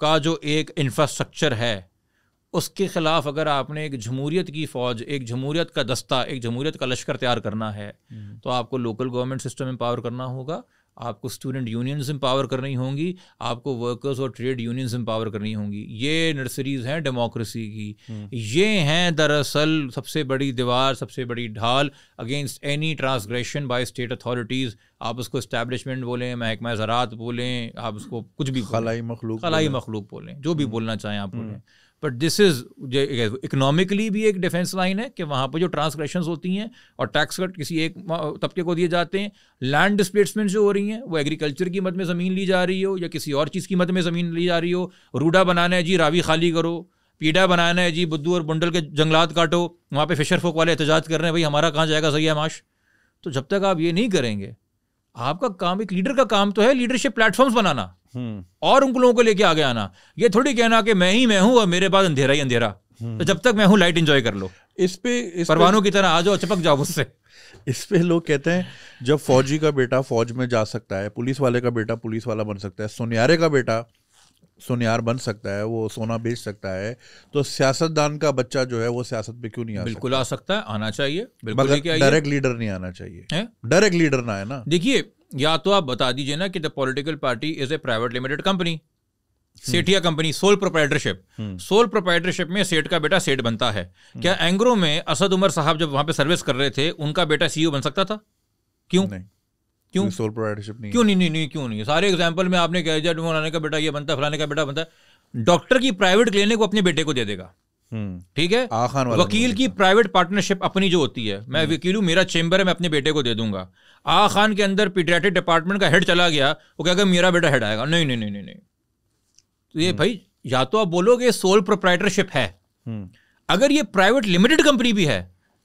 का जो एक इंफ्रास्ट्रक्चर है उसके खिलाफ अगर आपने एक जमहूरियत की फौज एक जमहूरियत का दस्ता एक जमहूरियत का लश्कर तैयार करना है हम्म। तो आपको लोकल गवर्नमेंट सिस्टम एम्पावर करना होगा आपको स्टूडेंट यूनियंस एम्पावर करनी होंगी आपको वर्कर्स और ट्रेड यूनियंस एम्पावर करनी होंगी ये नर्सरीज हैं डेमोक्रेसी की हम्म। ये हैं दरअसल सबसे बड़ी दीवार सबसे बड़ी ढाल against any transgression by state authorities आप उसको इस्टेब्लिशमेंट बोलें महकमा ज़रात बोलें आप उसको कुछ भी खलाई मखलूक खलाई मखलूक बोलें जो भी हम्म। बोलना चाहें आप बोलें बट दिस इज इकोनॉमिकली भी एक डिफेंस लाइन है कि वहाँ पर जो ट्रांसग्रेशन होती हैं और टैक्स कट किसी एक तबके को दिए जाते हैं लैंड डिस्प्लेसमेंट जो हो रही हैं वो एग्रीकल्चर की मद में ज़मीन ली जा रही हो या किसी और चीज़ की मद में ज़मीन ली जा रही हो रूडा बनाना है जी रावी खाली करो पीडा बनाना है जी बुद्धू और बुंडल के जंगलात काटो वहाँ पे फिशर फोक वाले एहतजाज कर रहे हैं भाई हमारा कहाँ जाएगा सही है माश तो जब तक आप ये नहीं करेंगे आपका काम एक लीडर का काम तो है लीडरशिप प्लेटफॉर्म्स बनाना और उनको लोगों को लेके आगे आना ये थोड़ी कहना कि मैं ही मैं हूं और मेरे पास अंधेरा ही अंधेरा तो जब तक मैं हूं लाइट एंजॉय कर लो इस पे इस परवानों की तरह आ जाओ चिपक जाओ उससे इस पे लोग कहते हैं जब फौजी का बेटा फौज में जा सकता है पुलिस वाले का बेटा पुलिस वाला बन सकता है सुनियारे का बेटा सुनियार बन सकता है वो सोना बेच सकता है तो सियासतदान का बच्चा जो है वो सियासत पे क्यों नहीं आ बिल्कुल सकता? आ सकता है आना चाहिए डायरेक्ट लीडर नहीं आना चाहिए डायरेक्ट लीडर ना है ना देखिए या तो आप बता दीजिए ना कि the political party is a private limited company हम्म। सेठिया कंपनी सोल प्रोप्राइटरशिप हम्म। सोल प्रोप्राइटरशिप में सेठ का बेटा सेठ बनता है हम्म। क्या एंग्रो में असद उमर साहब जब वहां पे सर्विस कर रहे थे उनका बेटा सीईओ e बन सकता था क्यों क्यों सोल प्रोपराइटरशिप नहीं क्यों नहीं नहीं नहीं क्यों नहीं सारे एग्जाम्पल में आपने कहा जड का बेटा ये बनता है फलाने का बेटा बनता है डॉक्टर की प्राइवेट क्लिनिक वो अपने बेटे को दे देगा हम्म। ठीक है वाला वकील की प्राइवेट पार्टनरशिप अपनी जो होती है मैं हम्म। वकील हूँ मेरा चेंबर है मैं अपने बेटे को दे दूंगा आ खान के अंदर पीडियाट्रिक डिपार्टमेंट का हेड चला गया वो कहेगा मेरा बेटा हेड आएगा नहीं नहीं नहीं नहीं नहीं तो ये हम्म। भाई या तो आप बोलोगे सोल प्रोप्राइटरशिप है अगर ये प्राइवेट लिमिटेड कंपनी भी है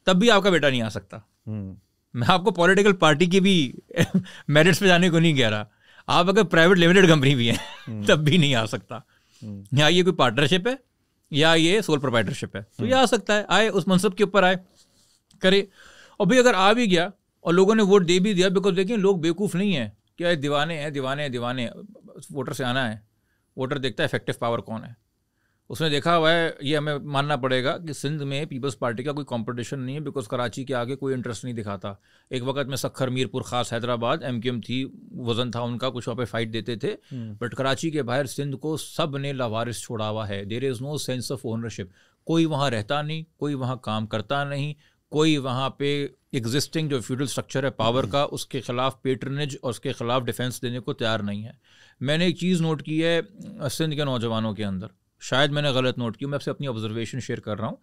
तब भी आपका बेटा नहीं आ सकता मैं आपको पॉलिटिकल पार्टी की भी मेरिट्स पे जाने को नहीं कह रहा आप अगर प्राइवेट लिमिटेड कंपनी भी है तब भी नहीं आ सकता यहाँ ये कोई पार्टनरशिप है या ये सोल प्रोपाइटरशिप है तो हम्म। ये आ सकता है आए उस मनसब के ऊपर आए करे और भाई अगर आ भी गया और लोगों ने वोट दे भी दिया बिकॉज देखिए लोग बेवकूफ़ नहीं है क्या दीवाने हैं दीवाने हैं दीवाने वोटर से आना है वोटर देखता है इफेक्टिव पावर कौन है उसने देखा हुआ है ये हमें मानना पड़ेगा कि सिंध में पीपल्स पार्टी का कोई कंपटीशन नहीं है बिकॉज कराची के आगे कोई इंटरेस्ट नहीं दिखाता एक वक्त में सखर मीरपुर खास हैदराबाद एम थी वजन था उनका कुछ वहाँ पे फाइट देते थे बट हम्म। कराची के बाहर सिंध को सब ने लावारिस छोड़ा हुआ है there is no sense of ownership कोई वहाँ रहता नहीं कोई वहाँ काम करता नहीं कोई वहाँ पे एग्जिस्टिंग जो फ्यूडल स्ट्रक्चर है पावर का उसके खिलाफ पेटर्नेज और उसके खिलाफ डिफेंस देने को तैयार नहीं है मैंने एक चीज़ नोट की है सिंध के नौजवानों के अंदर शायद मैंने गलत नोट की मैं आपसे अपनी ऑब्जर्वेशन शेयर कर रहा हूँ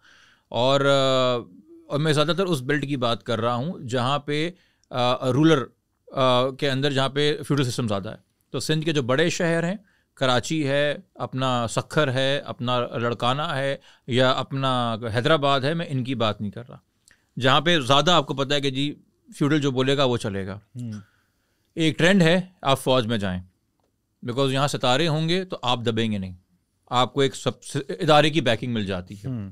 और और मैं ज़्यादातर उस बिल्ड की बात कर रहा हूँ जहाँ पे रूलर के अंदर जहाँ पे फ्यूडल सिस्टम ज़्यादा है तो सिंध के जो बड़े शहर हैं कराची है अपना सखर है अपना लड़काना है या अपना हैदराबाद है मैं इनकी बात नहीं कर रहा जहाँ पे ज़्यादा आपको पता है कि जी फ्यूडल जो बोलेगा वो चलेगा हम्म। एक ट्रेंड है आप फौज में जाएं बिकॉज यहाँ सितारे होंगे तो आप दबेंगे नहीं आपको एक सबसे इदारे की बैकिंग मिल जाती है हम्म।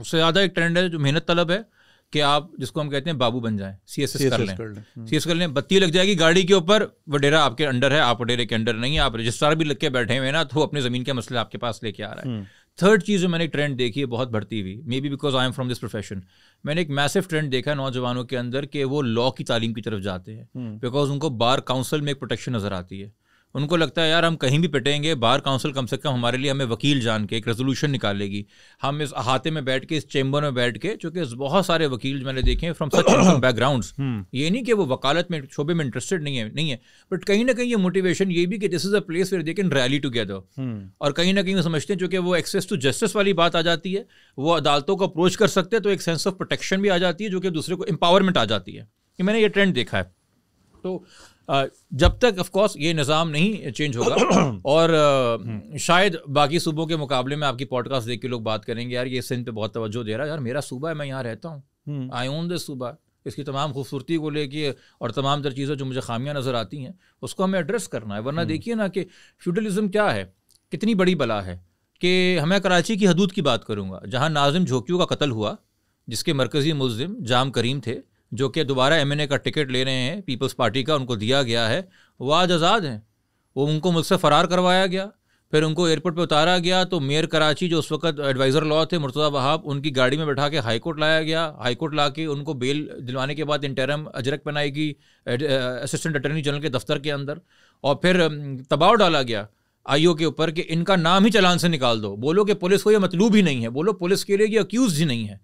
उससे ज़्यादा एक ट्रेंड है जो मेहनत तलब है कि आप जिसको हम कहते हैं बाबू बन जाए सी एस एस कर लें सी हम्म। एस कर लें बत्ती लग जाएगी गाड़ी के ऊपर वडेरा आपके अंडर है आप वडेरे के अंडर नहीं आप रजिस्ट्रार भी लग के बैठे हुए ना तो अपनी ज़मीन के मसले आपके पास लेके आ रहा है थर्ड हम्म। चीज़ जो मैंने ट्रेंड देखी है बहुत बढ़ती हुई maybe because I am from this profession मैंने एक मैसिव ट्रेंड देखा है नौजवानों के अंदर कि वो लॉ की तालीम की तरफ जाते हैं बिकॉज उनको बार काउंसिल में एक प्रोटेक्शन नज़र आती है उनको लगता है यार हम कहीं भी पिटेंगे बार काउंसिल कम से कम हमारे लिए हमें वकील जान के एक रेजोल्यूशन निकालेगी हम इस अहाते में बैठ के इस चैम्बर में बैठ के चूंकि बहुत सारे वकील मैंने देखे फ्रॉम सच बैकग्राउंड्स ये नहीं कि वो वकालत में शोबे में इंटरेस्टेड नहीं है नहीं है बट कहीं ना कहीं ये मोटिवेशन ये भी कि this is a place where they can rally together और कहीं ना कहीं वो समझते हैं चूंकि वो एक्सेस टू जस्टिस वाली बात आ जाती है वो अदालतों को अप्रोच कर सकते हैं तो एक सेंस ऑफ प्रोटेक्शन भी आ जाती है जो कि दूसरे को एम्पावरमेंट आ जाती है कि मैंने ये ट्रेंड देखा है तो जब तक ऑफ कोर्स ये निज़ाम नहीं चेंज होगा और हम्म। शायद बाकी सूबों के मुकाबले में आपकी पॉडकास्ट देख के लोग बात करेंगे यार ये सिंध पे बहुत तवज्जो दे रहा है यार मेरा सूबा है मैं यहाँ रहता हूँ आई ओन दिस सूबा इसकी तमाम खूबसूरती को लेके और तमाम तर चीज़ें जो मुझे खामियाँ नज़र आती हैं उसको हमें एड्रेस करना है वरना हम्म। देखिए ना कि फ्यूडलिज़म क्या है कितनी बड़ी बला है कि हमें कराची की हदूद की बात करूँगा जहाँ नाजिम झोंकियों का कत्ल हुआ जिसके मरकज़ी मुलिम जाम करीम थे जो कि दोबारा एम का टिकट ले रहे हैं पीपल्स पार्टी का उनको दिया गया है वो आज आज़ाद हैं वो उनको मुझसे फ़रार करवाया गया फिर उनको एयरपोर्ट पे उतारा गया तो मेयर कराची जो उस वक्त एडवाइज़र लॉ थे मुर्तज़ा वहाब उनकी गाड़ी में बैठा के हाईकोर्ट लाया गया हाईकोर्ट ला के उनको बेल दिलवाने के बाद इंटरम अजरक बनाएगी असिस्टेंट अटर्नी जनरल के दफ्तर के अंदर और फिर दबाव um, डाला गया आईओ के ऊपर कि इनका नाम ही चलान से निकाल दो बोलो कि पुलिस को ये मतलूब ही नहीं है बोलो पुलिस के लिए ये अक्यूज ही नहीं है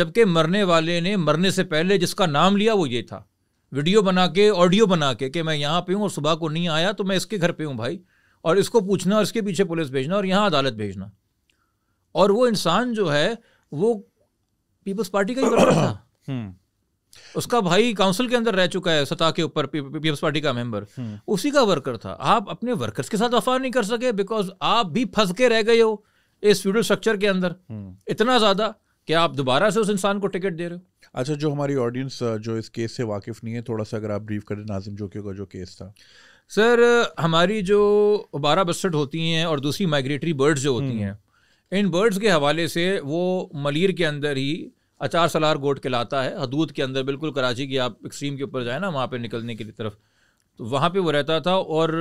जबकि मरने वाले ने मरने से पहले जिसका नाम लिया वो ये था वीडियो बना के ऑडियो बना के कि मैं यहाँ पे हूँ और सुबह को नहीं आया तो मैं इसके घर पे हूँ भाई और इसको पूछना और इसके पीछे पुलिस भेजना और यहाँ अदालत भेजना और वो इंसान जो है वो पीपल्स पार्टी का ही था हम्म। उसका भाई काउंसिल के अंदर रह चुका है सतह के ऊपर पीपल्स पार्टी का मेंबर हम्म। उसी का वर्कर था आप अपने वर्कर्स के साथ वफा नहीं कर सके बिकॉज आप भी फंस के रह गए हो इस फ्यूडल स्ट्रक्चर के अंदर हम्म। इतना ज़्यादा कि आप दोबारा से उस इंसान को टिकट दे रहे हो अच्छा जो हमारी ऑडियंस जो इस केस से वाकिफ नहीं है थोड़ा सा अगर आप ब्रीफ करें नाजिम जोकियो का जो केस था सर हमारी जो बारह बसठ होती हैं और दूसरी माइग्रेटरी बर्ड्स जो होती हम्म। हैं इन बर्ड्स के हवाले से वो मलिर के अंदर ही अचार सलार गोट के लाता है हदूद के अंदर बिल्कुल कराची की आप एक्सट्रीम के ऊपर जाए ना वहाँ पर निकलने की तरफ तो वहाँ पर वो रहता था और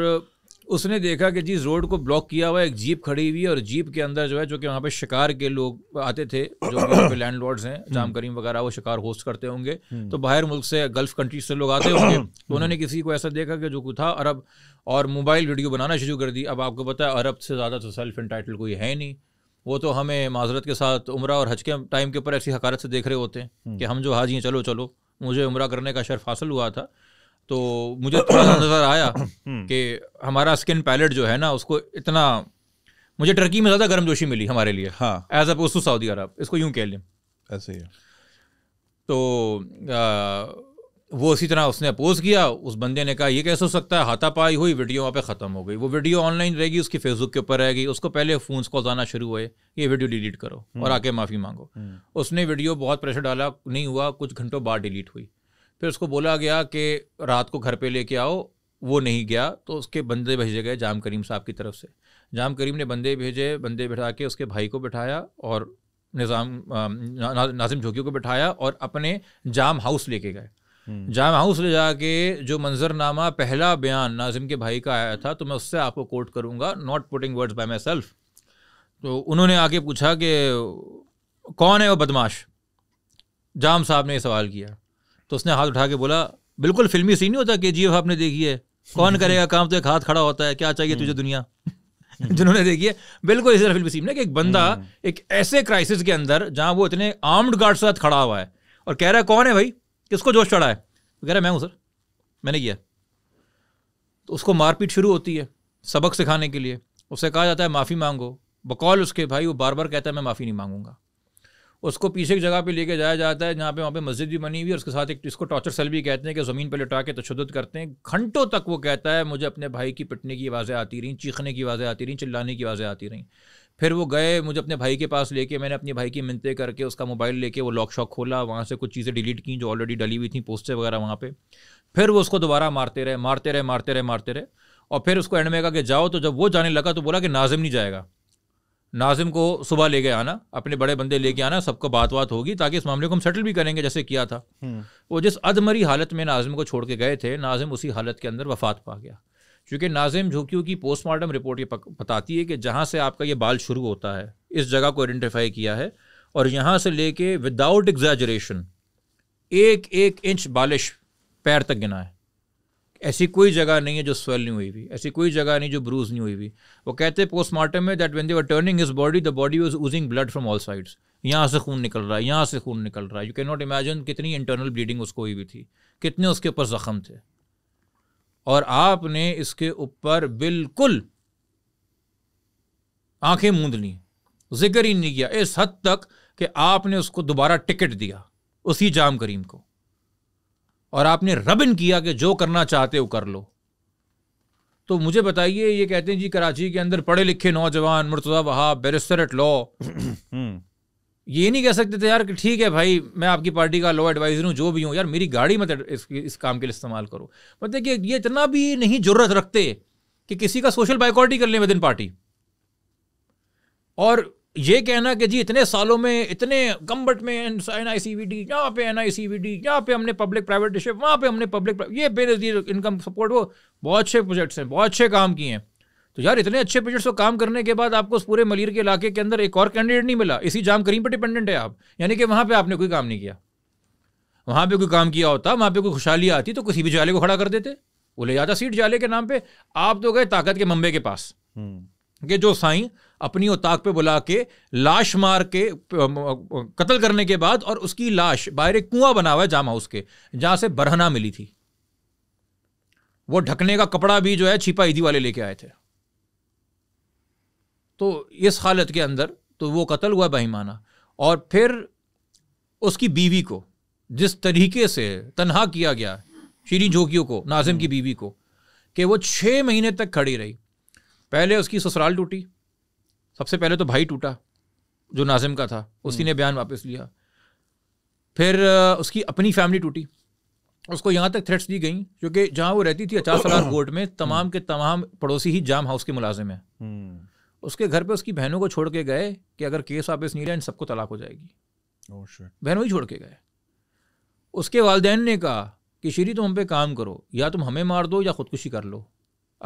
उसने देखा कि जिस रोड को ब्लॉक किया हुआ एक जीप खड़ी हुई है और जीप के अंदर जो है जो कि वहाँ पे शिकार के लोग आते थे जो वहाँ पे लैंड लॉर्ड्स हैं हम्म। जाम करीम वगैरह वो शिकार होस्ट करते होंगे हम्म। तो बाहर मुल्क से गल्फ कंट्रीज से लोग आते होंगे हम्म। तो उन्होंने किसी को ऐसा देखा कि जो कुछ था अरब और मोबाइल वीडियो बनाना शुरू कर दी अब आपको पता है अरब से ज़्यादा तो सेल्फ एंटाइटल कोई है नहीं वो तो हमें माजरत के साथ उम्र और हज के टाइम के ऊपर ऐसी हकारत से देख रहे होते हैं हम्म। कि हम जो हाजी हैं चलो चलो मुझे उम्र करने का शर्फ हासिल हुआ था तो मुझे थोड़ा नज़र आया हम्म। कि हमारा स्किन पैलेट जो है ना उसको इतना मुझे टर्की में ज़्यादा गर्मजोशी मिली हमारे लिए हाँ एज अ सऊदी अरब इसको यूँ कह लें ऐसे ही तो आ, वो इसी तरह उसने अपोज किया उस बंदे ने कहा ये कैसे हो सकता है हाथापाई हुई वीडियो वहाँ पे ख़त्म हो गई वो वीडियो ऑनलाइन रहेगी उसकी फेसबुक के ऊपर रहेगी उसको पहले फ़ोन कॉल आना शुरू हुए ये वीडियो डिलीट करो हम्म। और आके माफ़ी मांगो हम्म। उसने वीडियो बहुत प्रेशर डाला नहीं हुआ कुछ घंटों बाद डिलीट हुई फिर उसको बोला गया कि रात को घर पर लेके आओ वो नहीं गया तो उसके बंदे भेजे गए जाम करीम साहब की तरफ से जाम करीम ने बंदे भेजे बंदे बैठा के उसके भाई को बैठाया और निज़ाम नाजिम झोंकी को बैठाया और अपने जाम हाउस लेके गए जाम हम्म। हाउस ले जाके जो मंजरनामा पहला बयान नाजिम के भाई का आया था तो मैं उससे आपको कोट करूंगा not putting words by myself तो उन्होंने आके पूछा कि कौन है वो बदमाश जाम साहब ने ये सवाल किया तो उसने हाथ उठा के बोला बिल्कुल फिल्मी सीन नहीं होता के जी आपने देखी है कौन करेगा काम तो एक हाथ खड़ा होता है क्या चाहिए तुझे हम्म। दुनिया हम्म। जिन्होंने देखी है बिल्कुल इसी तरह फिल्मी सीन है कि एक बंदा एक ऐसे क्राइसिस के अंदर जहाँ वो इतने आर्म्ड गार्ड के साथ खड़ा हुआ है और कह रहा है कौन है भाई किसको जोश चढ़ा है तो कह रहा है मैं हूँ सर मैंने किया तो उसको मारपीट शुरू होती है सबक सिखाने के लिए उसे कहा जाता है माफ़ी मांगो बकौल उसके भाई वो बार बार कहता है मैं माफ़ी नहीं मांगूंगा उसको पीछे की जगह पे लेके जाया जाता है जहाँ पे वहाँ पे मस्जिद भी बनी हुई है उसके साथ एक इसको टॉर्चर सेल भी कहते हैं कि ज़मीन पर लटा के तशद करते हैं घंटों तक वो कहता है मुझे अपने भाई की पिटने की आवाज़ें आती रहीं चीखने की आवाज़ें आती रहीं चिल्लाने की आवाज़ें आती रहीं फिर वो गए मुझे अपने भाई के पास लेके मैंने अपने भाई की मिनते करके उसका मोबाइल लेके वो लॉक शॉक खोला वहाँ से कुछ चीज़ें डिलीट की जो ऑलरेडी डली हुई थी पोस्टर वगैरह वहाँ पे फिर वो उसको दोबारा मारते रहे मारते रहे मारते रहे मारते रहे और फिर उसको एंड में कहा कि जाओ तो जब वो जाने लगा तो बोला कि नाजिम नहीं जाएगा नाजिम को सुबह ले गए आना अपने बड़े बंदे लेके आना सबको बात बात होगी ताकि इस मामले को हम सेटल भी करेंगे जैसे किया था हम्म। वो जिस अधमरी हालत में नाजिम को छोड़ के गए थे नाजिम उसी हालत के अंदर वफात पा गया क्योंकि नाजिम झोंकियों की पोस्टमार्टम रिपोर्ट ये बताती है कि जहाँ से आपका ये बाल शुरू होता है इस जगह को आइडेंटिफाई किया है और यहाँ से लेके विदाउट एग्जैजरेशन एक एक इंच बालिश पैर तक गिना है ऐसी कोई जगह नहीं है जो स्वेल नहीं हुई हुई ऐसी कोई जगह नहीं जो ब्रूज नहीं हुई हुई वो कहते हैं पोस्टमार्टम में that when they are turning his body the body was oozing blood from all sides यहाँ से खून निकल रहा है यहाँ से खून निकल रहा है यू कैन नॉट इमेजिन कितनी इंटरनल ब्लीडिंग उसको हुई हुई थी कितने उसके ऊपर ज़ख्म थे और आपने इसके ऊपर बिल्कुल आंखें मूंद ली जिक्र ही नहीं किया इस हद तक कि आपने उसको दोबारा टिकट दिया उसी जाम करीम को और आपने रबिन किया कि जो करना चाहते हो कर लो तो मुझे बताइए ये कहते हैं जी कराची के अंदर पढ़े लिखे नौजवान Murtaza Wahab barrister at law हम्म। ये नहीं कह सकते थे यार कि ठीक है भाई मैं आपकी पार्टी का लो एडवाइजर हूँ जो भी हूँ यार मेरी गाड़ी मत इस, इस काम के लिए इस्तेमाल करो मतलब देखिए ये इतना भी नहीं जरूरत रखते कि किसी का सोशल बाइकआउट ही कर लें विद इन पार्टी और ये कहना कि जी इतने सालों में इतने कम बट में N I C V D यहाँ पे N I C V D यहाँ पे हमने पब्लिक प्राइवेट वहाँ पे हमने पब्लिक ये बेनजीर इनकम सपोर्ट वो बहुत अच्छे प्रोजेक्ट्स हैं बहुत अच्छे काम किए हैं तो यार इतने अच्छे प्रोजेक्ट्स को काम करने के बाद आपको उस पूरे मलिर के इलाके के अंदर एक और कैंडिडेट नहीं मिला इसी जाम करीम पर डिपेंडेंट है आप यानी कि वहाँ पर आपने कोई काम नहीं किया वहाँ पर कोई काम किया होता वहाँ पर कोई खुशहाली आती तो किसी भी जाले को खड़ा कर देते वो ले जाता सीट जाले के नाम पर आप तो गए ताकत के मम्बे के पास हम्म। कि जो साई अपनी ओताक पे बुला के लाश मार के कत्ल करने के बाद और उसकी लाश बाहर एक कुआं बना हुआ है जाम हाउस के जहां से बरहना मिली थी वो ढकने का कपड़ा भी जो है छिपा ईदी वाले लेके आए थे तो इस हालत के अंदर तो वो कत्ल हुआ बहिमाना और फिर उसकी बीवी को जिस तरीके से तनहा किया गया श्री झोंकियों को नाजिम की हम्म। बीवी को कि वो छः महीने तक खड़ी रही पहले उसकी ससुराल टूटी सबसे पहले तो भाई टूटा जो नाजिम का था उसी हम्म। ने बयान वापस लिया फिर उसकी अपनी फैमिली टूटी उसको यहाँ तक थ्रेट्स दी गई क्योंकि जहाँ वो रहती थी अचार सलार बोर्ड में तमाम हम्म। के तमाम पड़ोसी ही जाम हाउस के मुलाजिम हैं उसके घर पे उसकी बहनों को छोड़ के गए कि अगर केस वापस नहीं लिया सबको तलाक हो जाएगी oh, बहनों ही छोड़ के गए उसके वालदेन ने कहा कि श्री तुम हम पे काम करो या तुम हमें मार दो या खुदकुशी कर लो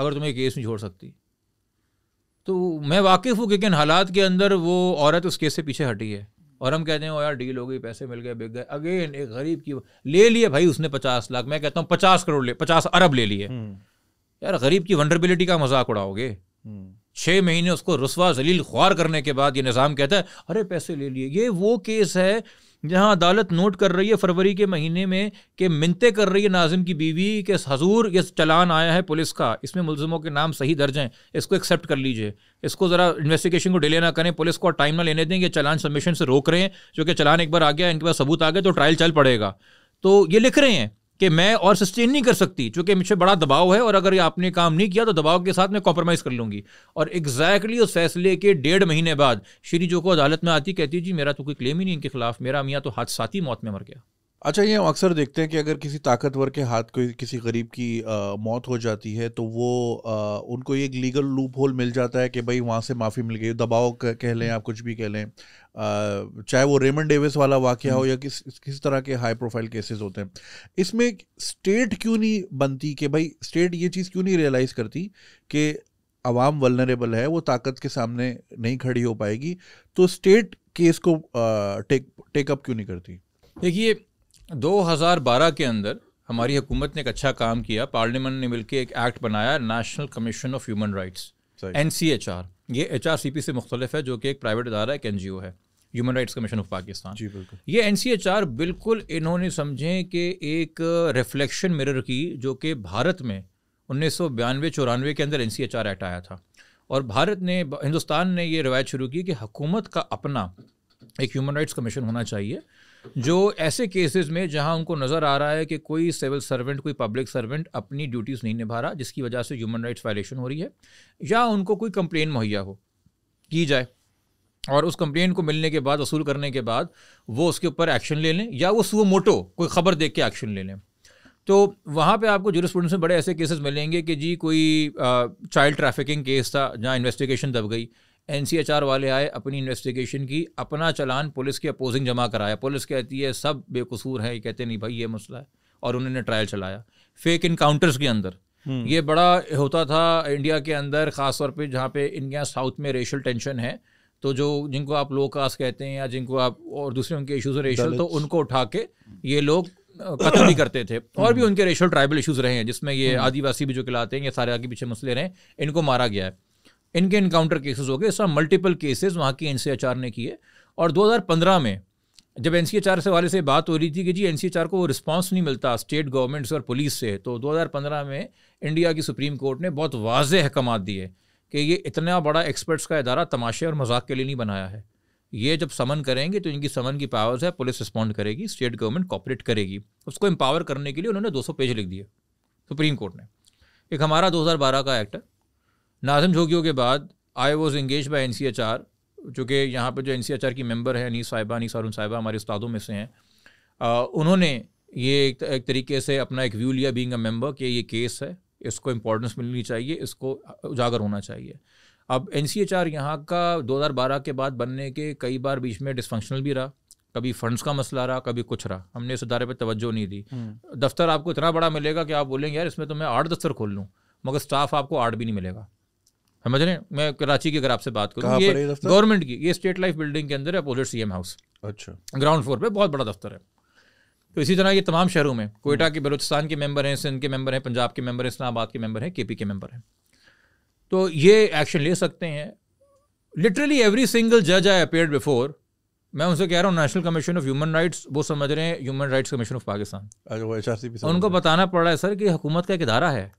अगर तुम्हें केस नहीं छोड़ सकती तो मैं वाकिफ़ हूँ कि हालात के अंदर वो औरत उस केस से पीछे हटी है और हम कहते हैं ओ यार डील हो गई पैसे मिल गए बिक गए अगेन एक गरीब की ले लिए भाई उसने पचास लाख मैं कहता हूँ पचास करोड़ ले पचास अरब ले लिए हम्म। यार गरीब की वनरेबिलिटी का मजाक उड़ाओगे हम्म। छः महीने उसको रसवा जलील ख्वार करने के बाद ये निज़ाम कहता है अरे पैसे ले लिए ये वो केस है जहां अदालत नोट कर रही है फरवरी के महीने में कि मिनते कर रही है नाजिम की बीवी के हजूर ये चलान आया है पुलिस का इसमें मुलजमों के नाम सही दर्ज हैं इसको एक्सेप्ट कर लीजिए इसको ज़रा इन्वेस्टिगेशन को डिले ना करें पुलिस को टाइम ना लेने दें ये चलान सबमिशन से रोक रहे हैं जो कि चलान एक बार आ गया इनके पास सबूत आ गया तो ट्रायल चल पड़ेगा तो ये लिख रहे हैं कि मैं और सस्टेन नहीं कर सकती चूंकि मुझे बड़ा दबाव है और अगर आपने काम नहीं किया तो दबाव के साथ मैं कॉम्प्रोमाइज़ कर लूँगी और एग्जैक्टली उस फैसले के डेढ़ महीने बाद श्री जो को अदालत में आती कहती जी मेरा तो कोई क्लेम ही नहीं इनके खिलाफ मेरा मियाँ तो हाथ साथ ही मौत में मर गया अच्छा ये हम अक्सर देखते हैं कि अगर किसी ताकतवर के हाथ कोई किसी गरीब की आ, मौत हो जाती है तो वो आ, उनको एक लीगल लूप होल मिल जाता है कि भाई वहाँ से माफ़ी मिल गई दबाव कह लें आप कुछ भी कह लें चाहे वो रेमन डेविस वाला वाक्य हो हम्म। या किस किस तरह के हाई प्रोफाइल केसेस होते हैं इसमें स्टेट क्यों नहीं बनती कि भाई स्टेट ये चीज़ क्यों नहीं रियलाइज़ करती कि आवाम वलनरेबल है वो ताकत के सामने नहीं खड़ी हो पाएगी तो स्टेट केस को टेक टेकअप क्यों नहीं करती देखिए 2012 के अंदर हमारी हुकूमत ने एक अच्छा काम किया पार्लियामेंट ने मिलकर एक एक्ट बनाया national commission of human rights N C H R ये एच आर सी पी से मुख्तलिफ है जो कि एक प्राइवेट अदारा एक एन जी ओ है human rights commission of Pakistan जी बिल्कुल ये एन सी एच आर बिल्कुल इन्होंने समझें कि एक रिफ्लेक्शन मिरर की जो कि भारत में उन्नीस सौ बयानवे चौरानवे के अंदर N C H R act आया था और भारत ने हिंदुस्तान ने ये रवायत शुरू की कि हुकूमत का अपना एक ह्यूमन राइट्स कमीशन होना चाहिए जो ऐसे केसेस में जहां उनको नज़र आ रहा है कि कोई सिविल सर्वेंट कोई पब्लिक सर्वेंट अपनी ड्यूटीज़ नहीं निभा रहा जिसकी वजह से ह्यूमन राइट्स वायलेशन हो रही है या उनको कोई कंप्लेन मुहैया हो की जाए और उस कंप्लेंट को मिलने के बाद वसूल करने के बाद वो उसके ऊपर एक्शन ले लें या वो सुबह मोटो कोई ख़बर देख के एक्शन ले लें तो वहाँ पे आपको स्टूडेंट्स में बड़े ऐसे केसेस मिलेंगे कि जी कोई चाइल्ड ट्रैफिकिंग केस था जहाँ इन्वेस्टिगेशन दब गई एन वाले आए अपनी इन्वेस्टिगेशन की अपना चलान पुलिस के अपोजिंग जमा कराया पुलिस कहती है सब बेकसूर है ये कहते नहीं भाई ये मसला है और उन्होंने ट्रायल चलाया फेक इनकाउंटर्स के अंदर हम्म। ये बड़ा होता था इंडिया के अंदर ख़ास तौर जहाँ पे इंडिया साउथ में रेशल टेंशन है तो जो जिनको आप लो कास्ट कहते हैं या जिनको आप और दूसरे उनके इश्यूज रेशल तो उनको उठा के ये लोग कत्ल भी करते थे और भी हम्म। उनके रेशल ट्राइबल इश्यूज रहे हैं जिसमें ये हम्म। आदिवासी भी जो कहलाते हैं ये सारे आगे पीछे मसले रहे हैं इनको मारा गया है इनके इनकाउंटर केसेस हो गए इस तरह मल्टीपल केसेस वहाँ की एन ने किए और 2015 में जब एन से वाले से बात हो रही थी कि जी एन को वो रिस्पॉन्स नहीं मिलता स्टेट गवर्नमेंट्स और पुलिस से तो 2015 में इंडिया की सुप्रीम कोर्ट ने बहुत वाज अहकाम दिए कि ये इतना बड़ा एक्सपर्ट्स का इदारा तमाशे और मजाक के लिए नहीं बनाया है ये जब समन करेंगे तो इनकी समन की पावर्स है पुलिस रिस्पॉन्ड करेगी स्टेट गवर्नमेंट कॉपरेट करेगी उसको एम्पावर करने के लिए उन्होंने 200 पेज लिख दिए सुप्रीम कोर्ट ने एक हमारा 2012 का एक्ट है नाजिम झोगियों के बाद I was engage by N C H R चूँकि यहाँ पर जो एन सी एच आर की मेम्बर हैं अनीस साहिबा अनीस अरुण साहिबा हमारे उस्तादों में से हैं उन्होंने ये एक, एक तरीके से अपना एक व्यू लिया बींग अ मेम्बर कि ये केस है इसको इम्पोर्टेंस मिलनी चाहिए इसको उजागर होना चाहिए अब एन सी एच आर यहाँ का दो हजार बारह के बाद बनने के कई बार बीच में डिसफंक्शनल भी रहा कभी फंड्स का मसला रहा कभी कुछ रहा हमने इस अदारे पर तवज्जो नहीं दी हम्म। दफ्तर आपको इतना बड़ा मिलेगा कि आप बोलेंगे यार इसमें तो मैं आठ दफ्तर खोल लूँ मगर स्टाफ आपको आठ भी नहीं मिलेगा समझ रहे मैं कराची की अगर आपसे बात करूँ ये गवर्नमेंट की ये स्टेट लाइफ बिल्डिंग के अंदर अपोजिट सी एम हाउस अच्छा ग्राउंड फ्लोर पर बहुत बड़ा दफ्तर है तो इसी तरह ये तमाम शहरों में हम्म। कोयटा के बलोचिस्तान के मेंबर हैं सिंध के मेंबर हैं पंजाब के मेंबर हैं इस्लामाबाद के मेंबर हैं केपी के मेंबर हैं तो ये एक्शन ले सकते हैं लिटरली एवरी सिंगल जज आई अपेयर बिफोर मैं उनसे कह रहा हूँ national commission of human rights वो समझ रहे हैं human rights commission of Pakistan उनको बताना पड़ रहा है सर कि हुकूमत का एक इदारा है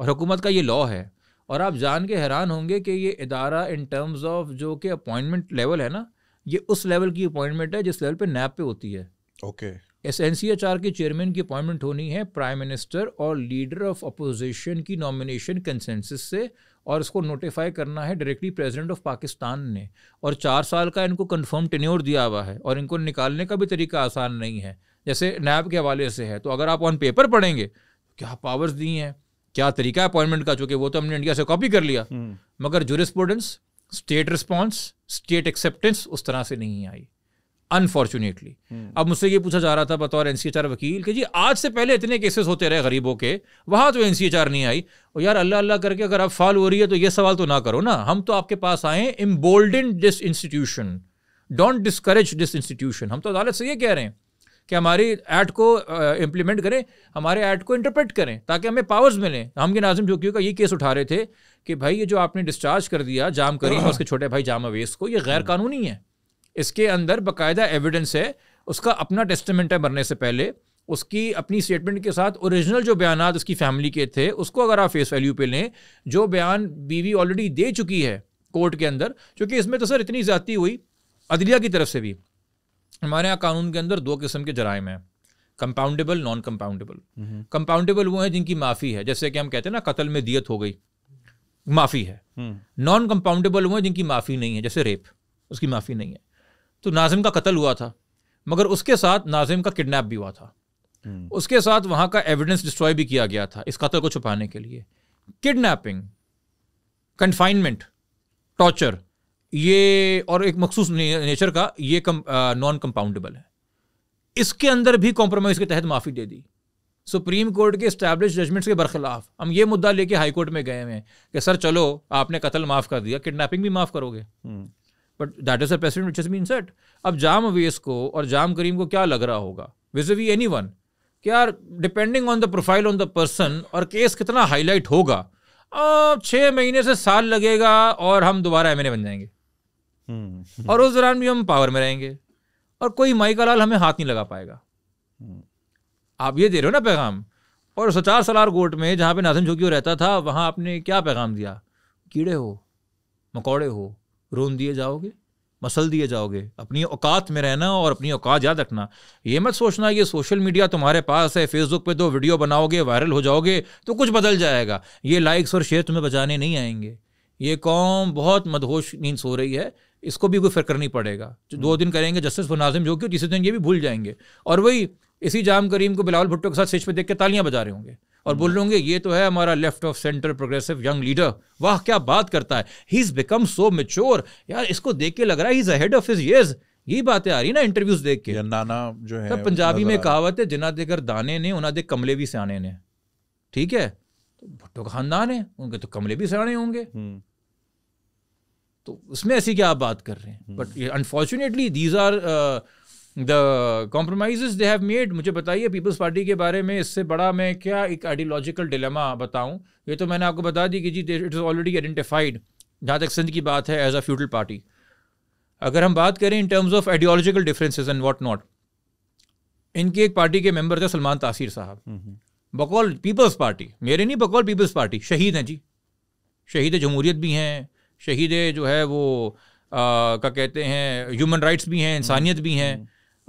और हुकूमत का ये लॉ है और आप जान के हैरान होंगे कि ये इदारा इन टर्म्स ऑफ जो कि अपॉइंटमेंट लेवल है ना ये उस लेवल की अपॉइंटमेंट है जिस लेवल पे नैब पे होती है okay okay. S N C H R के चेयरमैन की अपॉइंटमेंट होनी है प्राइम मिनिस्टर और लीडर ऑफ अपोजिशन की नॉमिनेशन कंसेंसस से और उसको नोटिफाई करना है डायरेक्टली प्रेसिडेंट ऑफ पाकिस्तान ने और चार साल का इनको कंफर्म टेन्योर दिया हुआ है और इनको निकालने का भी तरीका आसान नहीं है जैसे नैब के हवाले से है तो अगर आप ऑन पेपर पढ़ेंगे क्या पावर्स दी हैं क्या तरीका है अपॉइंटमेंट का चूंकि वो तो हमने इंडिया से कॉपी कर लिया हम्म। मगर jurisprudence state response state acceptance उस तरह से नहीं आई अनफॉर्चुनेटली hmm. अब मुझसे ये पूछा जा रहा था बतौर एन वकील कि जी आज से पहले इतने केसेस होते रहे गरीबों के वहाँ तो एन नहीं आई और यार अल्लाह अल्लाह करके अगर आप फॉल हो रही है तो ये सवाल तो ना करो ना हम तो आपके पास आए embolden this institution don't discourage this institution हम तो अदालत से ये कह रहे हैं कि हमारी एक्ट को इम्प्लीमेंट करें हमारे एक्ट को इंटरप्रेट करें ताकि हमें पावर्स मिलें हम के नाजिम जोकियों का ये केस उठा रहे थे कि भाई ये जो आपने डिस्चार्ज कर दिया जाम करीम और उसके छोटे भाई जाम अवेस को ये गैर कानूनी है इसके अंदर बाकायदा एविडेंस है उसका अपना टेस्टमेंट है मरने से पहले उसकी अपनी स्टेटमेंट के साथ ओरिजिनल जो बयान उसकी फैमिली के थे उसको अगर आप फेस वैल्यू पे लें जो बयान बीवी ऑलरेडी दे चुकी है कोर्ट के अंदर क्योंकि इसमें तो सर इतनी ज़्यादा हुई अदलिया की तरफ से भी हमारे यहाँ कानून के अंदर दो किस्म के जराइम हैं कंपाउंडेबल नॉन कंपाउंडेबल कंपाउंडेबल वो हैं जिनकी माफ़ी है जैसे कि हम कहते हैं ना कत्ल में दियत हो गई माफ़ी है नॉन हम्म। कंपाउंडेबल वो हैं जिनकी माफ़ी नहीं है जैसे रेप उसकी माफ़ी नहीं है तो नाजिम का कत्ल हुआ था मगर उसके साथ नाजिम का किडनैप भी हुआ था हम्म। उसके साथ वहाँ का एविडेंस डिस्ट्रॉय भी किया गया था इस कत्ल को छुपाने के लिए किडनैपिंग कन्फाइनमेंट टॉर्चर ये और एक मखसूस नेचर का ये नॉन कंपाउंडेबल है इसके अंदर भी कॉम्प्रोमाइज़ के तहत माफ़ी दे दी सुप्रीम कोर्ट के स्टैब्लिश जजमेंट्स के बरखिलाफ हम ये मुद्दा लेके हाई कोर्ट में गए हैं कि सर चलो आपने कत्ल माफ़ कर दिया किडनैपिंग भी माफ़ करोगे हम्म। But that is a precedent which is been set अब जाम अवेस को और जाम करीम को क्या लग रहा होगा विज वी एनी वन यार depending on the profile on the person और केस कितना हाईलाइट होगा छः महीने से साल लगेगा और हम दोबारा एम बन जाएंगे हम्म। और उस दौरान भी हम पावर में रहेंगे और कोई माई का लाल हमें हाथ नहीं लगा पाएगा हम्म। आप ये दे रहे हो ना पैगाम और सचार सलार कोर्ट में जहाँ पे नाजन जोगियो रहता था वहाँ आपने क्या पैगाम दिया कीड़े हो मकौड़े हो रोन दिए जाओगे मसल दिए जाओगे अपनी औकात में रहना और अपनी औकात याद रखना ये मत सोचना ये सोशल मीडिया तुम्हारे पास है फेसबुक पे दो वीडियो बनाओगे वायरल हो जाओगे तो कुछ बदल जाएगा ये लाइक्स और शेयर तुम्हें बचाने नहीं आएंगे ये कौम बहुत मदहोश नींद सो रही है इसको भी कोई फिक्र नहीं पड़ेगा दो दिन करेंगे जस्टिस फॉर नाजिम जो कि तीसरे दिन ये भी भूल जाएंगे और वही इसी जाम करीम को बिलावल भुट्टो के साथ स्टेज पर देख के तालियां बजा रहे होंगे और बोल लूंगे ये तो है हमारा left of centre progressive young leader वाह क्या बात करता है he is become so mature यार इसको देख के लग रहा है is ahead of his is यही बातें आ रही ना इंटरव्यूज देख के नाना जो है पंजाबी में कहावत है जिना देकर दाने ने उना दे कमले भी सियाने ने ठीक है तो भुट्टो खानदान है उनके तो कमले भी सियाने होंगे हम्म। तो उसमें ऐसी क्या आप बात कर रहे हैं but unfortunately these are the compromise they have made मुझे बताइए पीपल्स पार्टी के बारे में इससे बड़ा मैं क्या एक आइडियोलॉजिकल डिलेमा बताऊँ ये तो मैंने आपको बता दी कि जी इट इज़ ऑलरेडी आइडेंटिफाइड जहाँ तक सिंध की बात है एज अ फ्यूडल पार्टी अगर हम बात करें in terms of ideological differences and what not इनकी एक पार्टी के मेंबर थे सलमान तासीर साहब हम्म, हम्म. बकौल पीपल्स पार्टी मेरे नहीं बकौल पीपल्स पार्टी शहीद हैं जी शहीद जमहूरियत भी हैं शहीद जो है वो आ, का कहते हैं ह्यूमन राइट्स भी हैं हम्म. इंसानियत भी हैं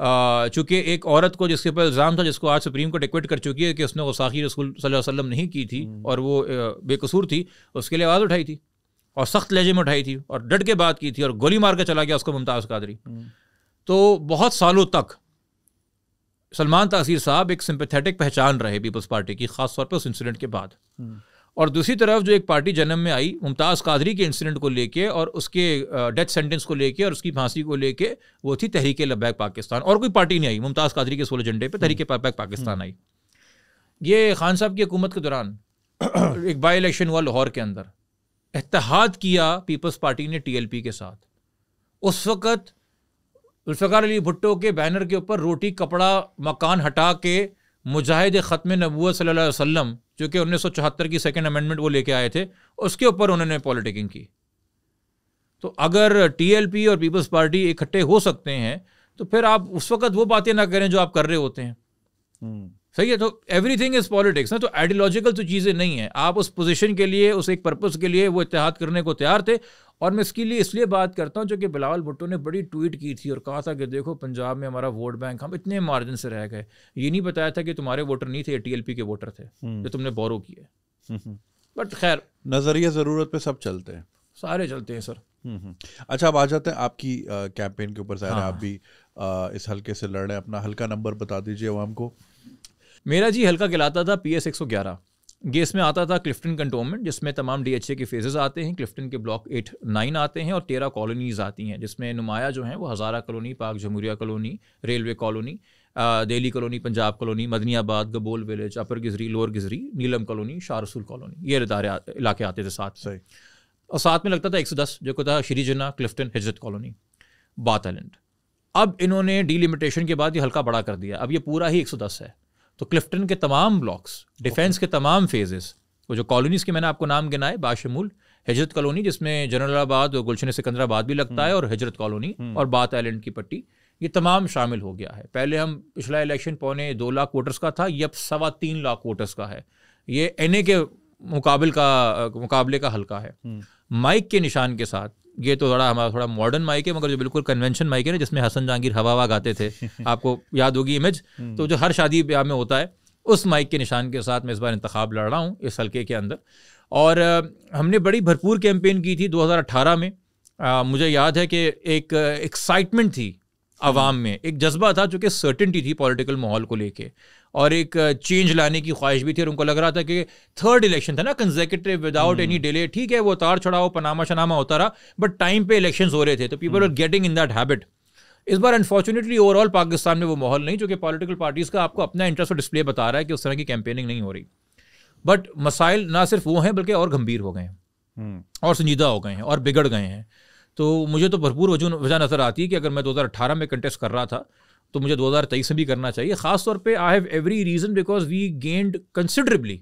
चूंकि एक औरत को जिसके ऊपर इल्ज़ाम था जिसको आज सुप्रीम कोर्ट एक्विट कर चुकी है कि उसने वसाखी रसूल सल्लल्लाहु अलैहि वसल्लम नहीं की थी हम्म। और वो बेकसूर थी उसके लिए आवाज़ उठाई थी और सख्त लहजे में उठाई थी और डट के बात की थी और गोली मार कर चला गया उसको मुमताज़ कादरी हम्म। तो बहुत सालों तक सलमान तासीर साहब एक सिंपथेटिक पहचान रहे पीपल्स पार्टी की खासतौर पर उस इंसिडेंट के बाद हम्म। और दूसरी तरफ जो एक पार्टी जन्म में आई मुमताज़ कादरी के इंसिडेंट को लेके और उसके डेथ सेंटेंस को लेके और उसकी फांसी को लेके वो थी तहरीक लबैक पाकिस्तान और कोई पार्टी नहीं आई मुमताज़ कादरी के सोलह झंडे पर तहरीक हम्म। लबैक पाकिस्तान हम्म। आई ये खान साहब की हुकूमत के दौरान एक बाई इलेक्शन हुआ लाहौर के अंदर इतहाद किया पीपल्स पार्टी ने टी के साथ उस वक़्त जुल्फ़ार अली भुट्टो के बैनर के ऊपर रोटी कपड़ा मकान हटा के मुजाहिद ख़त्म नबूत सल्लल्लाहु अलैहि जो कि 1974 की सेकेंड अमेंडमेंट वो लेके आए थे उसके ऊपर उन्होंने पॉलिटिकिंग की तो अगर टीएलपी और पीपल्स पार्टी इकट्ठे हो सकते हैं तो फिर आप उस वक्त वो बातें ना करें जो आप कर रहे होते हैं हम्म। सही है तो एवरी थिंग इज़ पॉलिटिक्स ना तो आइडियोलॉजिकल तो चीज़ें नहीं है आप उस पोजिशन के लिए उस एक पर्पज़ के लिए वो इतिहाद करने को तैयार थे और मैं इसके लिए इसलिए बात करता हूँ जो कि बिलावल भुट्टो ने बड़ी ट्वीट की थी और कहा था कि देखो पंजाब में हमारा वोट बैंक हम इतने मार्जिन से रह गए ये नहीं बताया था कि तुम्हारे वोटर नहीं थे टी के वोटर थे हम्म। जो तुमने बोरो किए हम्म, हम्म। बट खैर नज़रिया ज़रूरत पे सब चलते हैं सारे चलते हैं सर अच्छा अब आ जाते हैं आपकी कैंपेन के ऊपर हाँ। आप हाँ। भी आ, इस हल्के से लड़ रहे हैं अपना हल्का नंबर बता दीजिए को मेरा जी हल्का कहलाता था पी एस एक सौ ग्यारह ये इसमें आता था क्लिफ्टन कंटोनमेंट जिसमें तमाम डी के फेजेस आते हैं क्लिफ्टन के ब्लॉक एट नाइन आते हैं और तेरह कॉलोनीज़ आती हैं जिसमें नुमाया जो हैं वो Hazara colony Pak Jamhuria colony railway colony Delhi colony Punjab colony Madaniabad Gabol village upper Gizri lower Gizri Neelam colony Shahrasool colony ये इदारे इलाके आते थे साथ सही और साथ में लगता था एक सौ दस जो था श्री जना क्लिफ्टन हिजरत कॉलोनी बात अब इन्होंने डीलिमिटेशन के बाद ये हल्का बड़ा कर दिया अब ये पूरा ही एक सौ दस है तो क्लिफ्टन के तमाम ब्लॉक्स डिफेंस के तमाम फेजेस वो जो कॉलोनीज के मैंने आपको नाम गिनाए बाशमूल हजरत कॉलोनी जिसमें जनरलाबाद और गुलशन सिकंदराबाद भी लगता है hmm. और हजरत कॉलोनी hmm. और बात आइलैंड की पट्टी ये तमाम शामिल हो गया है पहले हम पिछला इलेक्शन पौने दो लाख वोटर्स का था ये अब सवा तीन लाख वोटर्स का है ये एन के मुकाबले का मुकाबले का हल्का है hmm. माइक के निशान के साथ ये तो थोड़ा हमारा थोड़ा मॉडर्न माइक है मगर जो बिल्कुल कन्वेंशन माइक है ना जिसमें हसन जहांगीर हवा गाते थे आपको याद होगी इमेज हम्म। तो जो हर शादी ब्याह में होता है उस माइक के निशान के साथ मैं इस बार इंतखब लड़ रहा हूँ इस हल्के के अंदर और हमने बड़ी भरपूर कैंपेन की थी 2018 में आ, मुझे याद है कि एक एक्साइटमेंट थी आवाम में एक जज्बा था चूँकि सर्टिनटी थी पॉलिटिकल माहौल को लेके और एक चेंज लाने की ख्वाहिश भी थी और उनको लग रहा था कि थर्ड इलेक्शन था ना कंजेकेटिव विदाउट एनी डिले ठीक है वो उतार चढ़ाओ पनामा शनामा होता रहा बट टाइम पे इलेक्शन हो रहे थे तो people are getting in that habit इस बार अनफॉर्चुनेटली ओवरऑल पाकिस्तान में वो माहौल नहीं जो कि पॉलिटिकल पार्टीज़ का आपको अपना इंटरेस्ट और डिस्प्ले बता रहा है कि उस तरह की कैंपेनिंग नहीं हो रही बट मसाइल ना सिर्फ वो हैं बल्कि और गंभीर हो गए हैं हम्म। और संजीदा हो गए हैं और बिगड़ गए हैं तो मुझे तो भरपूर वजह नज़र आती है कि अगर मैं 2018 में कंटेस्ट कर रहा था तो मुझे 2023 में भी करना चाहिए खासतौर पे I have every reason because we gained considerably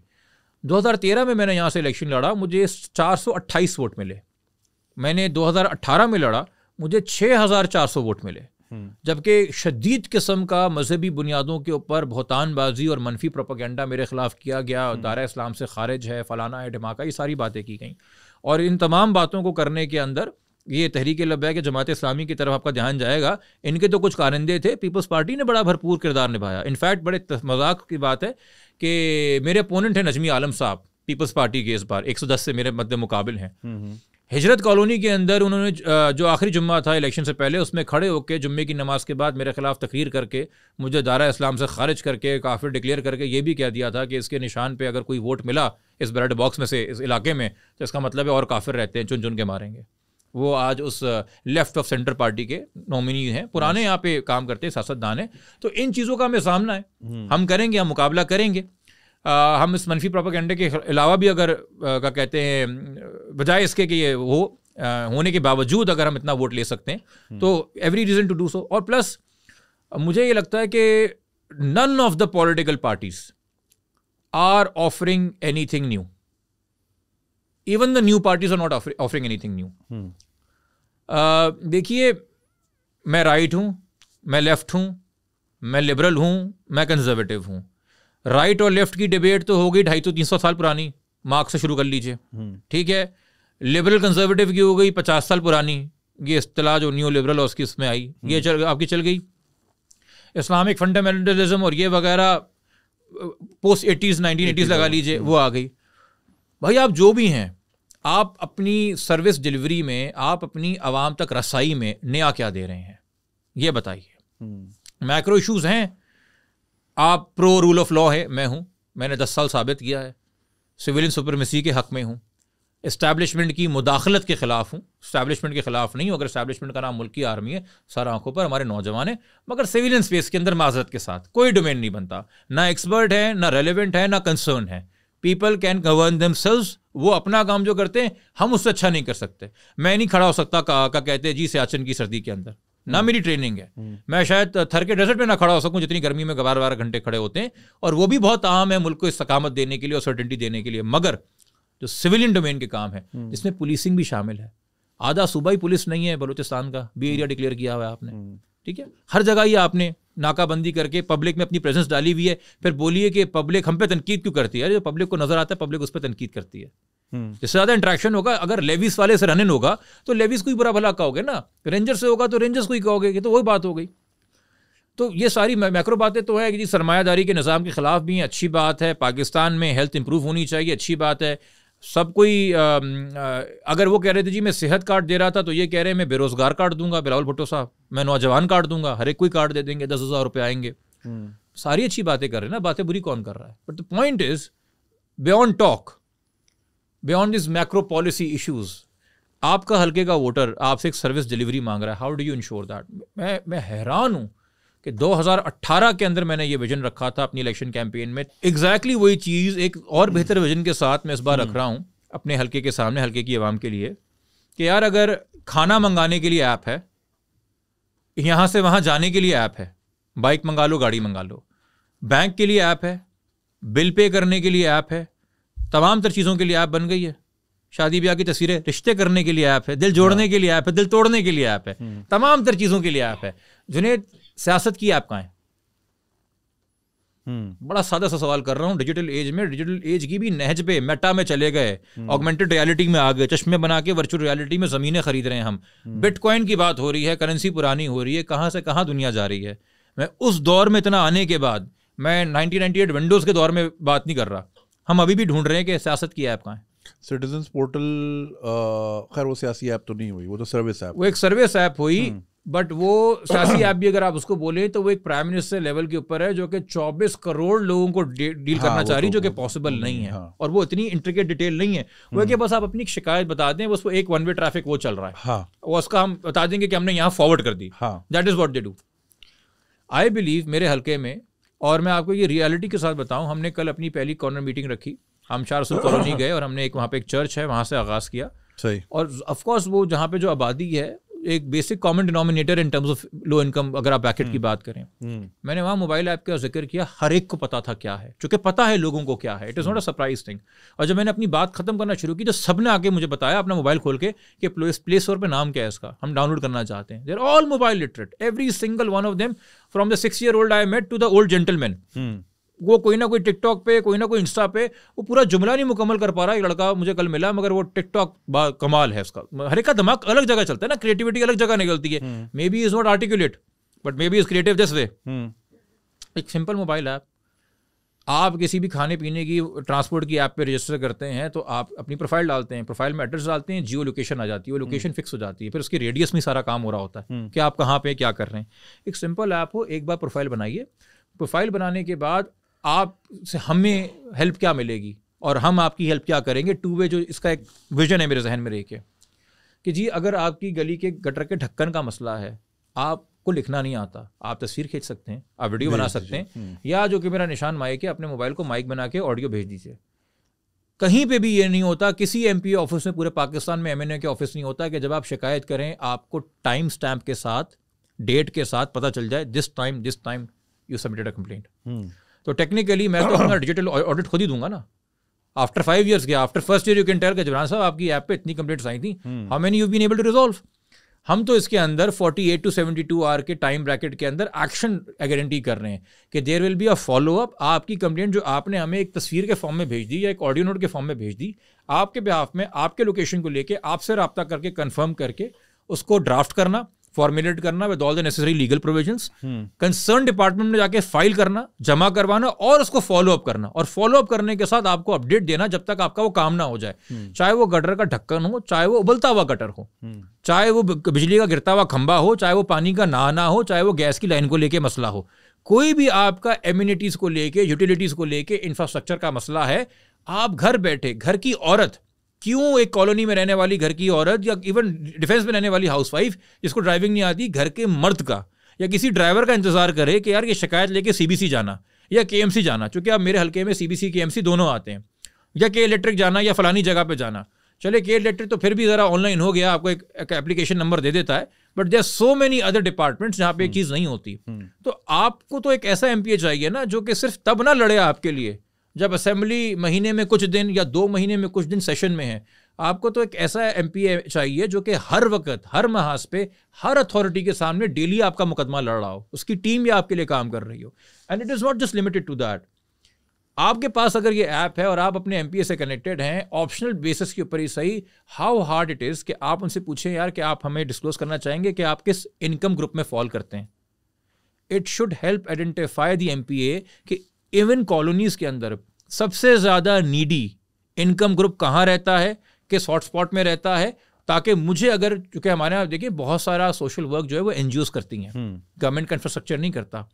2013 में मैंने यहाँ से इलेक्शन लड़ा मुझे 428 वोट मिले मैंने 2018 में लड़ा मुझे 6400 वोट मिले हम्म। जबकि शदीद किस्म का मजहबी बुनियादों के ऊपर बहुतानबाजी और मनफी प्रोपागेंडा मेरे ख़िलाफ़ किया गया हम्म। दारा इस्लाम से खारिज है फ़लाना है ढमाका ये सारी बातें की गई और इन तमाम बातों को करने के अंदर ये तहरीक लब्बैक जमात इस्लामी की तरफ आपका ध्यान जाएगा इनके तो कुछ कारिंदे थे पीपल्स पार्टी ने बड़ा भरपूर किरदार निभाया इनफैक्ट बड़े मजाक की बात है कि मेरे अपोनेंट हैं नजमी आलम साहब पीपल्स पार्टी के इस बार 110 से मेरे मद्द मुकाबिल हैं हम्म, हम्म। हिजरत कॉलोनी के अंदर उन्होंने जो आखिरी जुम्मा था इलेक्शन से पहले उसमें खड़े होकर जुम्मे की नमाज़ के बाद मेरे खिलाफ तकरीर करके मुझे दारा इस्लाम से खारिज करके काफिर डिक्लेयर करके ये भी कह दिया था कि इसके निशान पे अगर कोई वोट मिला इस ब्रेड बॉक्स में से इस इलाके में तो इसका मतलब है और काफिर रहते हैं चुन चुन के मारेंगे वो आज उस लेफ्ट ऑफ सेंटर पार्टी के नॉमिनी हैं पुराने यहाँ पे काम करते हैं सियासतदान हैं तो इन चीज़ों का हमें सामना है हम्म। हम करेंगे हम मुकाबला करेंगे आ, हम इस मनफी प्रोपागेंडे के अलावा भी अगर आ, का कहते हैं बजाय इसके कि ये हो आ, होने के बावजूद अगर हम इतना वोट ले सकते हैं हम्म। तो every reason to do so और प्लस मुझे ये लगता है कि none of the political parties are offering anything new even the new parties are not offering anything new देखिए मैं राइट हूँ मैं लेफ़्ट हूँ मैं लिबरल हूँ मैं कंजर्वेटिव हूँ राइट और लेफ़्ट की डिबेट तो होगी ढाई सौ तीन सौ साल पुरानी मार्क्स से शुरू कर लीजिए हम्म। ठीक है लिबरल कंजर्वेटिव की हो गई पचास साल पुरानी ये अतलाह जो न्यू लिबरल है उसकी इसमें आई ये हम्म। चल आपकी चल गई इस्लामिक फंडामेंटलिज्म और ये वगैरह पोस्ट एटीज़ नाइनटीन एटीज़ लगा लीजिए हम्म। वो आ गई भाई आप जो भी हैं आप अपनी सर्विस डिलीवरी में आप अपनी आवाम तक रसाई में नया क्या दे रहे हैं ये बताइए मैक्रो हम्म। इश्यूज़ हैं आप प्रो रूल ऑफ लॉ है मैं हूँ मैंने दस साल साबित किया है सिविलियन सुप्रमेसी के हक़ में हूँ इस्टेबलिशमेंट की मुदाखलत के ख़िलाफ़ हूँ इस्टेबलिशमेंट के ख़िलाफ़ नहीं हूँ अगर इस्टेबलिशमेंट का नाम मुल्की आर्मी है सर आंखों पर हमारे नौजवान हैं मगर सिविलियन स्पेस के अंदर माजरत के साथ कोई डोमेन नहीं बनता ना एक्सपर्ट है ना रेलिवेंट है ना कंसर्न है पीपल कैन गवर्न दम सेल्व वो अपना काम जो करते हैं हम उससे अच्छा नहीं कर सकते मैं नहीं खड़ा हो सकता का, का कहते जी सियाचन की सर्दी के अंदर ना हम्म। मेरी ट्रेनिंग है हम्म। मैं शायद थर के डेजर्ट में ना खड़ा हो सकूं जितनी गर्मी में बारह बारह घंटे खड़े होते हैं और वो भी बहुत आम है मुल्क को इस्तकामत देने के लिए और सर्टेंटी देने के लिए मगर जो सिविलियन डोमेन के काम है हम्म। इसमें पुलिसिंग भी शामिल है आधा सूबा ही पुलिस नहीं है बलूचिस्तान का बी एरिया डिक्लेयर किया हुआ है आपने ठीक है हर जगह ही आपने नाकाबंदी करके पब्लिक में अपनी प्रेजेंस डाली हुई है फिर बोलिए कि पब्लिक हम पे तनकीद क्यों करती है जो पब्लिक को नजर आता है पब्लिक उस पर तनकीद करती है जिससे हम्म। ज्यादा इंट्रैक्शन होगा अगर लेविस वाले से रनिन होगा तो लेविस को ही बुरा भला कहोगे ना रेंजर से होगा तो रेंजर्स को ही कहोगे तो वही बात हो गई तो ये सारी मैक्रो बातें तो है कि जी सरमायादारी के निज़ाम के ख़िलाफ़ भी अच्छी बात है पाकिस्तान में हेल्थ इंप्रूव होनी चाहिए अच्छी बात है सब कोई आ, आ, अगर वो कह रहे थे जी मैं सेहत कार्ड दे रहा था तो ये कह रहे हैं मैं बेरोजगार कार्ड दूंगा बिलावल भुट्टो साहब मैं नौजवान कार्ड दूंगा हर एक कोई कार्ड दे देंगे दस हज़ार रुपये आएंगे हम्म। सारी अच्छी बातें कर रहे हैं ना बातें बुरी कौन कर रहा है but the point is beyond talk beyond this macro policy issues आपका हल्के का वोटर आपसे एक सर्विस डिलीवरी मांग रहा है how do you ensure that मैं मैं हैरान हूँ कि 2018 के अंदर मैंने ये विजन रखा था अपनी इलेक्शन कैंपेन में एग्जैक्टली exactly वही चीज़ एक और बेहतर विजन के साथ मैं इस बार रख हम्म। रहा हूँ अपने हल्के के सामने हल्के की आवाम के लिए कि यार अगर खाना मंगाने के लिए ऐप है यहाँ से वहाँ जाने के लिए ऐप है बाइक मंगा लो गाड़ी मंगा लो बैंक के लिए ऐप है बिल पे करने के लिए ऐप है तमाम तर चीज़ों के लिए ऐप बन गई है शादी ब्याह की तस्वीरें रिश्ते करने के लिए ऐप है दिल जोड़ने हाँ। के लिए ऐप है दिल तोड़ने के लिए ऐप है हम्म। तमाम तर चीज़ों के लिए ऐप है जुनेद सियासत की आप कहाँ हैं हम्म। बड़ा सादा सा सवाल कर रहा हूँ डिजिटल एज में डिजिटल एज की भी नहज पे मेटा में चले गए ऑगमेंटेड हम्म। रियलिटी में आ गए चश्मे बना के वर्चुअल रियलिटी में जमीनें खरीद रहे हैं हम बिटकॉइन हम्म। की बात हो रही है करेंसी पुरानी हो रही है कहाँ से कहाँ दुनिया जा रही है मैं उस दौर में इतना आने के बाद मैं 1998 विंडोज के दौर में बात नहीं कर रहा हम अभी भी ढूंढ रहे हैं कि सियासत की ऐप कहाँ है सिटीजन पोर्टल खैर वो सियासी ऐप तो नहीं हुई वो तो सर्विस ऐप वो एक सर्विस ऐप हुई बट वो सासी ऐप भी अगर आप उसको बोले तो वो एक प्राइम मिनिस्टर लेवल के ऊपर है जो कि 24 करोड़ लोगों को डील हाँ, करना चाह रही है तो जो कि पॉसिबल तो नहीं है हाँ, और वो इतनी इंट्रिकेट डिटेल नहीं है वो है कि हम्म। बस आप अपनी शिकायत बता दें बस वो एक वन वे ट्रैफिक वो चल रहा है हाँ, और उसका हम बता देंगे कि हमने यहाँ फॉरवर्ड कर दी that is what they do I believe मेरे हल्के में और मैं आपको ये रियलिटी के साथ बताऊँ हमने कल अपनी पहली कॉर्नर मीटिंग रखी हम चार सौ कॉलोनी गए और हमने एक वहाँ पे एक चर्च है वहाँ से आगाज़ किया सही और कोर्स वो जहाँ पे जो आबादी है एक basic common denominator in terms of low income अगर आप ब्रैकेट की हम्म। बात करें हम्म। मैंने वहाँ मोबाइल ऐप का जिक्र किया हर एक को पता था क्या है चूंकि पता है लोगों को क्या है it is not a surprise thing और जब मैंने अपनी बात खत्म करना शुरू की तो सब ने आके मुझे बताया अपना मोबाइल खोल के कि प्ले स्टोर पर नाम क्या है इसका हम डाउनलोड करना चाहते हैं there all mobile literate every single one of them from the six year old I met to the old gentleman वो कोई ना कोई टिकटॉक पे कोई ना कोई इंस्टा पे वो पूरा जुमला नहीं मुकम्मल कर पा रहा एक लड़का मुझे कल मिला मगर वो टिकटॉक कमाल है उसका हर एक का दिमाग अलग जगह चलता है ना क्रिएटिविटी अलग जगह निकलती है maybe is not articulate but maybe is creative this way एक सिंपल मोबाइल ऐप आप किसी भी खाने पीने की ट्रांसपोर्ट की ऐप पे रजिस्टर करते हैं तो आप अपनी प्रोफाइल डालते हैं प्रोफाइल में एड्रेस डालते हैं जियो लोकेशन आ जाती है वो लोकेशन हम्म। फिक्स हो जाती है फिर उसकी रेडियस में सारा काम हो रहा होता है हम्म। कि आप कहाँ पे क्या कर रहे हैं एक सिंपल ऐप हो एक बार प्रोफाइल बनाइए प्रोफाइल बनाने के बाद आप से हमें हेल्प क्या मिलेगी और हम आपकी हेल्प क्या करेंगे टू वे जो इसका एक विजन है मेरे जहन में रह के कि जी अगर आपकी गली के गटर के ढक्कन का मसला है आपको लिखना नहीं आता आप तस्वीर खींच सकते हैं आप वीडियो बना सकते हैं हम्म। या जो कि मेरा निशान माइक है अपने मोबाइल को माइक बना के ऑडियो भेज दीजिए कहीं पे भी ये नहीं होता किसी एम ऑफिस में पूरे पाकिस्तान में एम के ऑफिस नहीं होता कि जब आप शिकायत करें आपको टाइम स्टैम्प के साथ डेट के साथ पता चल जाए this time this time you submitted a complaint तो टेक्निकली मैं तो अपना डिजिटल ऑडिट खुद ही दूंगा ना आफ्टर फाइव ईयर्स गया after first year you can tell Jibran साहब आपकी ऐप पे इतनी कंप्लीट आई थी how many you been able to resolve हम तो इसके अंदर 48 टू 72 आवर के टाइम ब्रैकेट के अंदर एक्शन गारंटी कर रहे हैं कि there will be a follow up आपकी कंप्लेंट जो आपने हमें एक तस्वीर के फॉर्म में भेज दी या एक ऑडियो नोट के फॉर्म में भेज दी आपके बिहाफ में आपके लोकेशन को लेके आपसे रबता करके कन्फर्म करके उसको ड्राफ्ट करना फॉर्मुलेट करना with all the necessary legal provision concern department में जाके फाइल करना जमा करवाना और उसको फॉलो अप करना और फॉलो अप करने के साथ आपको अपडेट देना जब तक आपका वो काम ना हो जाए hmm. चाहे वो गटर का ढक्कन हो चाहे वो उबलता हुआ गटर हो hmm. चाहे वो बिजली का गिरता हुआ खंबा हो चाहे वो पानी का नहाना हो चाहे वो गैस की लाइन को लेके मसला हो कोई भी आपका एम्यूनिटीज को लेके यूटिलिटीज को लेके इंफ्रास्ट्रक्चर का मसला है आप घर बैठे घर की औरत क्यों एक कॉलोनी में रहने वाली घर की औरत या इवन डिफेंस में रहने वाली हाउस वाइफ जिसको ड्राइविंग नहीं आती घर के मर्द का या किसी ड्राइवर का इंतजार करे कि यार ये शिकायत लेके सीबीसी जाना या के जाना चूंकि अब मेरे हल्के में सीबीसी के दोनों आते हैं या के इलेक्ट्रिक जाना या फलानी जगह पे जाना चले के इलेक्ट्रिक तो फिर भी ज़रा ऑनलाइन हो गया आपको एक एप्लीकेशन नंबर दे देता है but there so many other departments जहाँ पे एक हम्म। चीज़ नहीं होती हम्म। तो आपको तो एक ऐसा एम चाहिए ना जो कि सिर्फ तब ना लड़े आपके लिए जब असेंबली महीने में कुछ दिन या दो महीने में कुछ दिन सेशन में है आपको तो एक ऐसा एम चाहिए जो कि हर वक्त हर महाज पे हर अथॉरिटी के सामने डेली आपका मुकदमा लड़ रहा हो उसकी टीम या आपके लिए काम कर रही हो and it is not just limited to that आपके पास अगर ये ऐप है और आप अपने एम से कनेक्टेड हैं ऑप्शनल बेसिस के ऊपर ही सही हाउ हार्ड इट इज़ कि आप उनसे पूछें यार कि आप हमें डिस्क्लोज करना चाहेंगे कि आप किस इनकम ग्रुप में फॉल करते हैं it should help identify them कि इवन कॉलोनीज के अंदर सबसे ज़्यादा नीडी इनकम ग्रुप कहाँ रहता है किस हॉटस्पॉट में रहता है ताकि मुझे अगर चूंकि हमारे यहाँ देखिए बहुत सारा सोशल वर्क जो है वो एन करती हैं गवर्नमेंट हम्म। का इंफ्रास्ट्रक्चर नहीं करता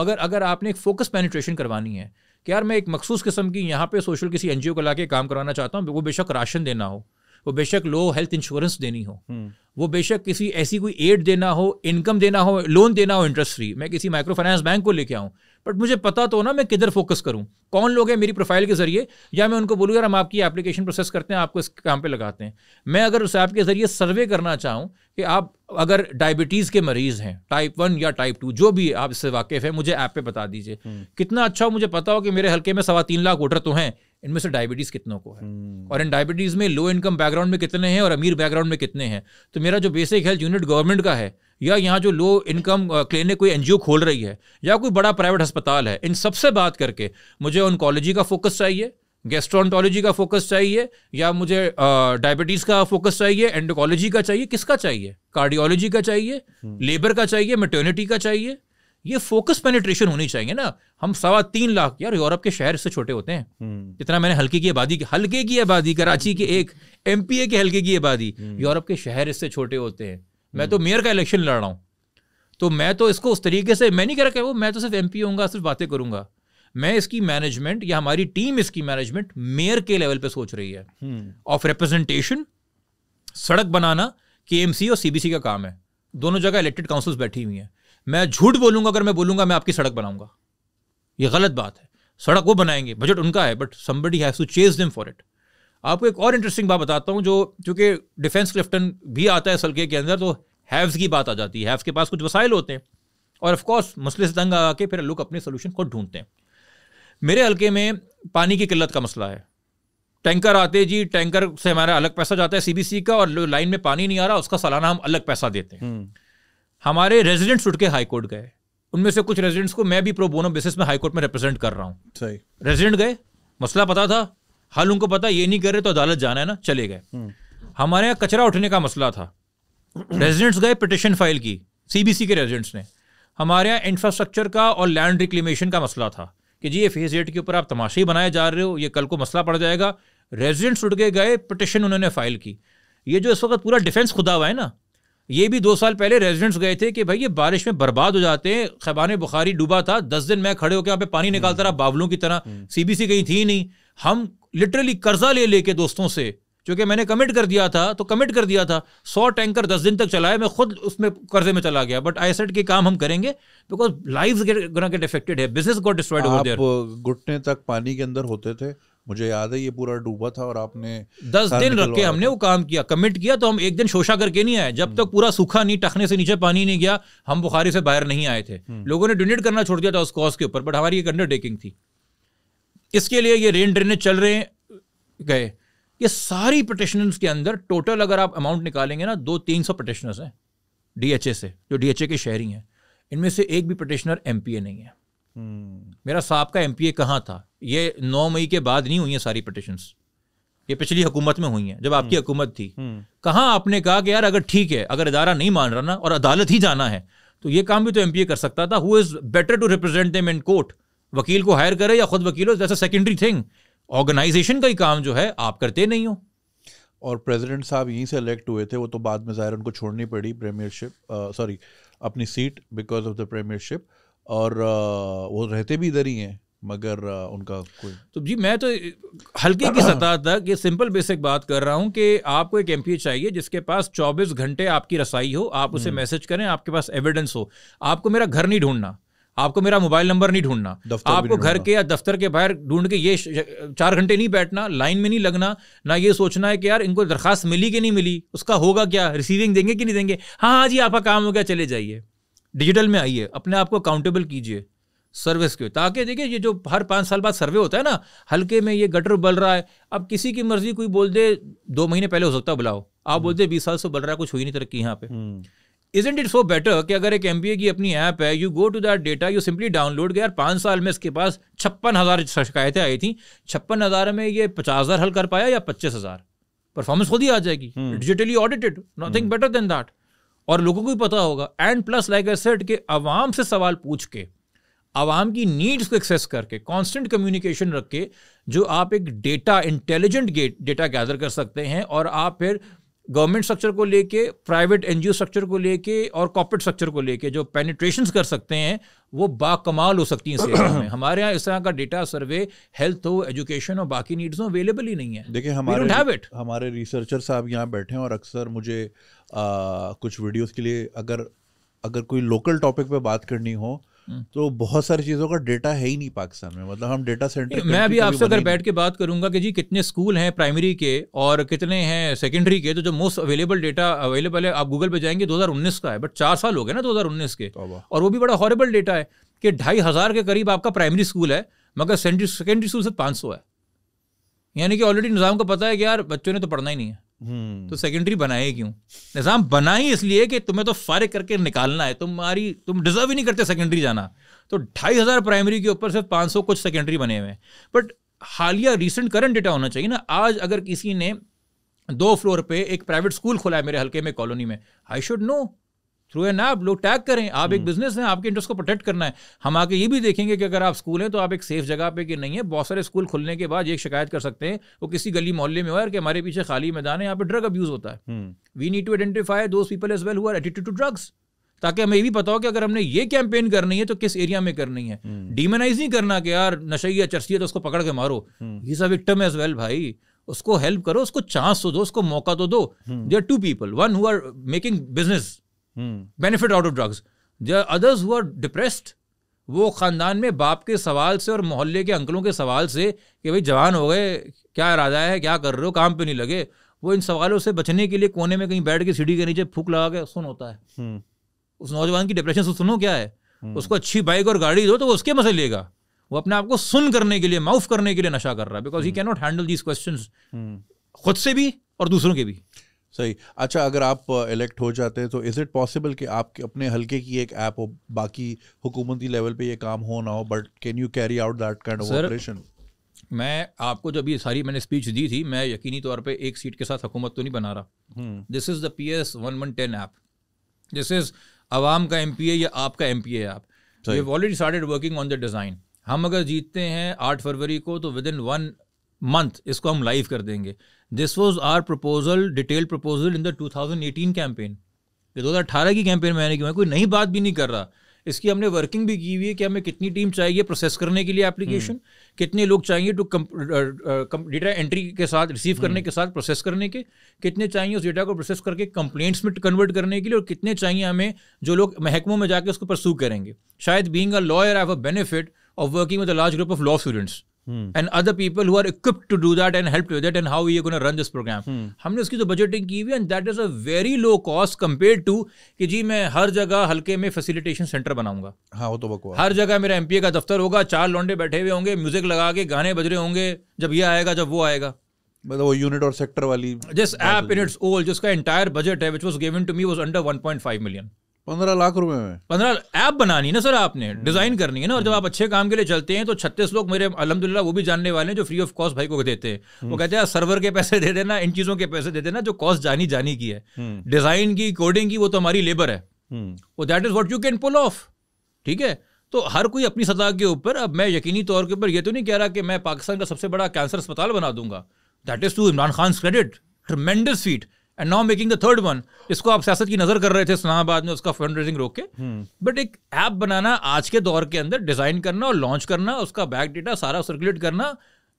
मगर अगर आपने एक फोकस पेनिट्रेशन करवानी है कि यार मैं एक मखसूस किस्म की यहाँ पे सोशल किसी एनजीओ को ला के काम करवाना चाहता हूँ वो बेशक राशन देना हो वो बेशक लो हेल्थ इंश्योरेंस देनी हो हम्म। वो बेशक किसी ऐसी कोई एड देना हो इनकम देना हो लोन देना हो इंटरेस्ट फ्री मैं किसी माइक्रो फाइनेंस बैंक को लेके आऊँ बट मुझे पता तो ना मैं किधर फोकस करूँ कौन लोग हैं मेरी प्रोफाइल के जरिए या मैं उनको बोलूँ यार हम आपकी एप्लीकेशन प्रोसेस करते हैं आपको इस काम पे लगाते हैं मैं अगर उस ऐप के जरिए सर्वे करना चाहूँ कि आप अगर डायबिटीज़ के मरीज़ हैं टाइप वन या टाइप टू जो भी आप इससे वाकिफ़ है मुझे ऐप पे बता दीजिए हम्म। कितना अच्छा हो मुझे पता हो कि मेरे हल्के में सवा तीन लाख वोटर तो हैं इनमें से डायबिटीज़ कितनों को है हम्म। और इन डायबिटीज़ में लो इनकम बैकग्राउंड में कितने हैं और अमीर बैकग्राउंड में कितने हैं तो मेरा जो बेसिक हेल्थ यूनिट गवर्नमेंट का है या यहाँ जो लो इनकम क्लिनिक कोई एनजीओ खोल रही है या कोई बड़ा प्राइवेट अस्पताल है इन सबसे बात करके मुझे ऑनकोलॉजी का फोकस चाहिए गैस्ट्रोनटोलॉजी का फोकस चाहिए या मुझे डायबिटीज़ uh, का फोकस चाहिए एंडोकोलॉजी का चाहिए किसका चाहिए कार्डियोलॉजी का चाहिए लेबर हम्म। का चाहिए मेटर्निटी का चाहिए ये फोकस पेनिट्रेशन होनी चाहिए ना हम सवा तीन लाख यार यूरोप के शहर से छोटे होते हैं जितना हम्म। मैंने हल्के की आबादी हल्के की आबादी कराची के एक एमपीए के हल्के की आबादी हम्म। यूरोप के शहर इससे छोटे होते हैं मैं तो मेयर का इलेक्शन लड़ रहा हूँ तो मैं तो इसको उस तरीके से मैं नहीं कह रहा कि वो मैं तो सिर्फ एम पी होऊंगा सिर्फ बातें करूंगा मैं इसकी मैनेजमेंट या हमारी टीम इसकी मैनेजमेंट मेयर के लेवल पे सोच रही है ऑफ हम्म। रिप्रेजेंटेशन सड़क बनाना के और सीबीसी का काम है दोनों जगह इलेक्टेड काउंसिल्स बैठी हुई हैं मैं झूठ बोलूंगा अगर मैं बोलूंगा मैं आपकी सड़क बनाऊंगा ये गलत बात है सड़क वो बनाएंगे बजट उनका है but somebody has to chase them for it आपको एक और इंटरेस्टिंग बात बताता हूँ जो क्योंकि डिफेंस क्लिफ्टन भी आता है सलके के अंदर तो हैव्स की बात आ जाती है हैव्स के पास कुछ वसाइल होते हैं और ऑफकोर्स मसले से तंग आके फिर लोग अपने सोल्यूशन खुद ढूंढते हैं मेरे हल्के में पानी की किल्लत का मसला है टैंकर आते जी टैंकर से हमारा अलग पैसा जाता है सीबीसी का और लाइन में पानी नहीं आ रहा उसका सालाना हम अलग पैसा देते हैं हम्म। हमारे रेजिडेंट्स उठ के हाईकोर्ट गए उनमें से कुछ रेजिडेंट्स को मैं भी प्रो बोनो बेसिस में हाईकोर्ट में रिप्रेजेंट कर रहा हूँ रेजिडेंट गए मसला पता था हाल उनको पता ये नहीं कर रहे तो अदालत जाना है ना चले गए हम्म। हमारे यहाँ कचरा उठने का मसला था रेजिडेंट्स गए पिटिशन फाइल की सीबीसी के रेजिडेंट्स ने हमारे यहाँ इंफ्रास्ट्रक्चर का और लैंड रिक्लेमेशन का मसला था कि जी ये फेज एट के ऊपर आप तमाशे ही बनाए जा रहे हो ये कल को मसला पड़ जाएगा रेजिडेंट्स उठ के गए पिटिशन उन्होंने फाइल की ये जो इस वक्त पूरा डिफेंस खुदा हुआ है ना ये भी दो साल पहले रेजिडेंट्स गए थे कि भाई ये बारिश में बर्बाद हो जाते हैं खैबान बुखारी डूबा था दस दिन मैं खड़े होकर यहाँ पे पानी निकालता रहा बावलों की तरह सीबीसी हम्म। कहीं थी नहीं हम लिटरली कर्जा ले लेके दोस्तों से क्योंकि मैंने कमिट कर दिया था तो कमिट कर दिया था सौ टैंकर दस दिन तक चलाए मैं खुद उसमें कर्जे में चला गया बट आई सेट के काम हम करेंगे बिकॉज लाइफ गेट अफेक्टेड है business got destroyed over there घुटने तक पानी के अंदर होते थे मुझे याद है ये पूरा डूबा था और आपने दस दिन रख के हमने वो काम किया कमिट किया तो हम एक दिन शोषा करके नहीं आए जब तक तो पूरा सूखा नहीं टखने से नीचे पानी नहीं गया हम बुखारी से बाहर नहीं आए थे हम्म। लोगों ने डोनेट करना छोड़ दिया था उस कॉज के ऊपर बट हमारी एक अंडरटेकिंग थी किसके लिए ये रेन ड्रेनेज चल रहे गए ये सारी पटिशनर्स के अंदर टोटल अगर आप अमाउंट निकालेंगे ना दो तीन सौ पटिशनर्स हैं डीएचए से जो डीएचए के शहरी हैं इनमें से एक भी पटिशनर ए नहीं है हम्म। मेरा साहब का एमपीए कहाँ था ये नौ मई के बाद नहीं हुई हैं सारी पटिशन ये पिछली हुकूमत में हुई हैं जब आपकी हम्म। हुकूमत थी हम्म। कहाँ आपने कहा कि यार अगर ठीक है अगर इदारा नहीं मान रहा ना और अदालत ही जाना है तो ये काम भी तो एमपीए कर सकता था who is better to represent them in court वकील को हायर करे या खुद वकील हो that's a secondary thing organization का ही काम जो है आप करते नहीं हो और प्रेसिडेंट साहब यहीं से इलेक्ट हुए थे वो तो बाद में ज़ाहिर उनको छोड़नी पड़ी प्रीमियरशिप सॉरी अपनी seat because of the premiership और आ, वो रहते भी इधर ही हैं मगर आ, उनका कोई तो जी मैं तो हल्के की सतह तक ये सिंपल बेसिक बात कर रहा हूँ कि आपको एक एम चाहिए जिसके पास 24 घंटे आपकी रसाई हो आप उसे मैसेज हम्म। करें आपके पास एविडेंस हो आपको मेरा घर नहीं ढूंढना आपको मेरा मोबाइल नंबर नहीं ढूंढना आपको घर के या दफ्तर के बाहर ढूंढ के ये चार घंटे नहीं बैठना लाइन में नहीं लगना ना ये सोचना है कि यार इनको दरखास्त मिली कि नहीं मिली उसका होगा क्या रिसीविंग देंगे कि नहीं देंगे हाँ हाँ जी आपका काम हो गया चले जाइए डिजिटल में आइए अपने आप को अकाउंटेबल कीजिए सर्विस के ताकि देखिए ये जो हर पाँच साल बाद सर्वे होता है ना हल्के में ये गटर बल रहा है अब किसी की मर्जी कोई बोल दे दो महीने पहले हो सकता है बुलाओ आप हम्म। बोलते बीस साल से बल रहा है कुछ हुई नहीं तरक्की यहाँ पे हम्म। इजेंट इट सो बेटर कि अगर एक एम की अपनी ऐप है you go to that data you simply download किया यार पाँच साल में इसके पास छप्पन हज़ार शिकायतें आई थी छप्पन हज़ार में ये पचास हज़ार हल कर पाया या पच्चीस हज़ार परफॉर्मेंस खुद ही आ जाएगी digitally audited nothing better than that और लोगों को भी पता होगा and plus like I said के आवाम से सवाल पूछ के आवाम की नीड्स को एक्सेस करके कॉन्स्टेंट कम्युनिकेशन रख के जो आप एक डेटा इंटेलिजेंट डेटा गैदर कर सकते हैं और आप फिर गवर्नमेंट स्ट्रक्चर को लेके प्राइवेट एन स्ट्रक्चर को लेके और कॉर्पोरेट स्ट्रक्चर को लेके जो पेनिट्रेशन कर सकते हैं वो बाकमाल हो सकती हैं में हमारे यहाँ इस तरह का डेटा सर्वे हेल्थ हो एजुकेशन हो बाकी नीड्स हो अवेलेबल ही नहीं है देखिए हमारे हमारे रिसर्चर साहब यहाँ बैठे हैं और अक्सर मुझे आ, कुछ वीडियोज़ के लिए अगर अगर कोई लोकल टॉपिक पर बात करनी हो तो बहुत सारी चीज़ों का डेटा है ही नहीं पाकिस्तान में मतलब हम डेटा सेंटर मैं अभी आपसे अगर बैठ के बात करूंगा कि जी कितने स्कूल हैं प्राइमरी के और कितने हैं सेकेंडरी के तो जो मोस्ट अवेलेबल डेटा अवेलेबल है आप गूगल पे जाएंगे 2019 का है बट चार साल हो गए ना 2019 के तो और वो भी बड़ा हॉरेबल डेटा है कि ढाई हज़ार के करीब आपका प्राइमरी स्कूल है मगर सेकेंडरी स्कूल से पाँच है यानी कि ऑलरेडी निज़ाम को पता है कि यार बच्चों ने तो पढ़ना ही नहीं है हम्म। तो सेकेंडरी बनाए क्यों निज़ाम ही इसलिए कि तुम्हें तो फारिग करके निकालना है तुम्हारी तुम डिजर्व ही नहीं करते सेकेंडरी जाना तो ढाई हज़ार प्राइमरी के ऊपर सिर्फ पाँच सौ कुछ सेकेंडरी बने हुए हैं बट हालिया रिसेंट करंट डेटा होना चाहिए ना आज अगर किसी ने दो फ्लोर पे एक प्राइवेट स्कूल खोला है मेरे हल्के में कॉलोनी में I should know through an app लोग टैग करें आप एक बिजनेस हम्म। हैं आपके इंटरेस्ट को प्रोटेक्ट करना है हम आके ये भी देखेंगे कि अगर आप स्कूल हैं तो आप एक सेफ जगह पे कि नहीं है बहुत सारे स्कूल खुलने के बाद ये शिकायत कर सकते हैं वो किसी गली मोहल्ले में हो कि हमारे पीछे खाली मैदान है यहाँ पे ड्रग अब्यूज होता है we need to identify those people as well हुआ एटीट्यूड टू ड्रग्स ताकि हमें ये भी पता हो कि अगर हमने ये कैंपेन करनी है तो किस एरिया में करनी है डिमोनाइज हम्म। नहीं करना कि यार नशे या चरसी है तो उसको पकड़ के मारो ही हम्म। सब विक्टम एज वेल भाई उसको हेल्प करो उसको चांस तो दो उसको मौका तो दो there two people one who are making business benefit out of drugs others हुआ डिप्रेस्ड वो खानदान में बाप के सवाल से और मोहल्ले के अंकलों के सवाल से कि भाई जवान हो गए क्या इरादा है क्या कर रहे हो काम पे नहीं लगे वो इन सवालों से बचने के लिए कोने में कहीं बैठ के सीढ़ी के नीचे फूक लगा के सुन होता है हम्म। उस नौजवान की डिप्रेशन से सुनो क्या है हम्म। उसको अच्छी बाइक और गाड़ी दो तो वो उसके मजे लेगा वो अपने आप को सुन करने के लिए माउफ करने के लिए नशा कर रहा है because he can not handle these question खुद से भी और दूसरों के भी सही अच्छा अगर आप इलेक्ट हो जाते हैं तो इज़ इट पॉसिबल कि आप अपने हल्के की एक ऐप हो बाकी हुकूमती लेवल पे ये काम हो ना हो but can you carry out that kind of operation मैं आपको जब ये सारी मैंने स्पीच दी थी मैं यकीनी तौर पे एक सीट के साथ हुकूमत तो नहीं बना रहा this is the P S one one ten app this is आवाम का एम पी ए या आपका M P A app already started working on the design हम अगर जीतते हैं आठ फरवरी को तो विद इन वन मंथ इसको हम लाइव कर देंगे this was our proposal detailed proposal in the two thousand eighteen campaign ये अठारह की कैंपेन में आने की मैं कोई नई बात भी नहीं कर रहा इसकी हमने वर्किंग भी की हुई है कि हमें कितनी टीम चाहिए प्रोसेस करने के लिए एप्लीकेशन हम्म। कितने लोग चाहिए टू डेटा एंट्री के साथ रिसीव करने के साथ प्रोसेस करने के कितने चाहिए उस डेटा को प्रोसेस करके कंप्लेंट्स में कन्वर्ट करने के लिए और कितने चाहिए हमें जो लोग महकमों में जाके उसको परसू करेंगे शायद being a lawyer have a benefit of working with a large group of law students Hmm. And other people who are equipped to do that and helped with it, and how we are going to run this program. Hmm. हमने उसकी जो budgeting की हुई and that is a very low cost compare to कि जी मैं हर जगह हल्के में फैसिलिटेशन सेंटर बनाऊंगा हाँ वो तो बकवास हर जगह मेरा एमपीए का दफ्तर होगा चार लौंडे बैठे हुए होंगे म्यूजिक लगा के गाने बज रहे होंगे जब ये आएगा जब वो आएगा मतलब वो यूनिट और सेक्टर वाली this app in its old जिसका एंटायर बजट है which was given to me was under 1.5 million पंद्रह लाख रुपए में पंद्रह ऐप बनानी ना सर आपने हम्म। डिजाइन करनी है ना और जब आप अच्छे काम के लिए चलते हैं तो छत्तीस लोग मेरे अलहमदुल्ला वो भी जानने वाले हैं जो फ्री ऑफ कॉस्ट भाई को देते हैं वो हम्म। कहते हैं सर्वर के पैसे दे देना इन चीजों के पैसे दे देना जो कॉस्ट जानी जानी की है हम्म। डिजाइन की कोडिंग की वो तो हमारी लेबर है वो that is what you can pull off ठीक है तो हर कोई अपनी सतह के ऊपर अब मैं यकीनी तौर के ऊपर ये तो नहीं कह रहा कि मैं पाकिस्तान का सबसे बड़ा कैंसर अस्पताल बना दूंगा that is to Imran Khan credit tremendous feat and now making the third one इसको आप सियासत की नजर कर रहे थे इस्लामाबाद में उसका फंड रेजिंग रोक के बट हम्म। एक ऐप बनाना आज के दौर के अंदर डिजाइन करना और लॉन्च करना उसका बैक डेटा सारा सर्कुलेट करना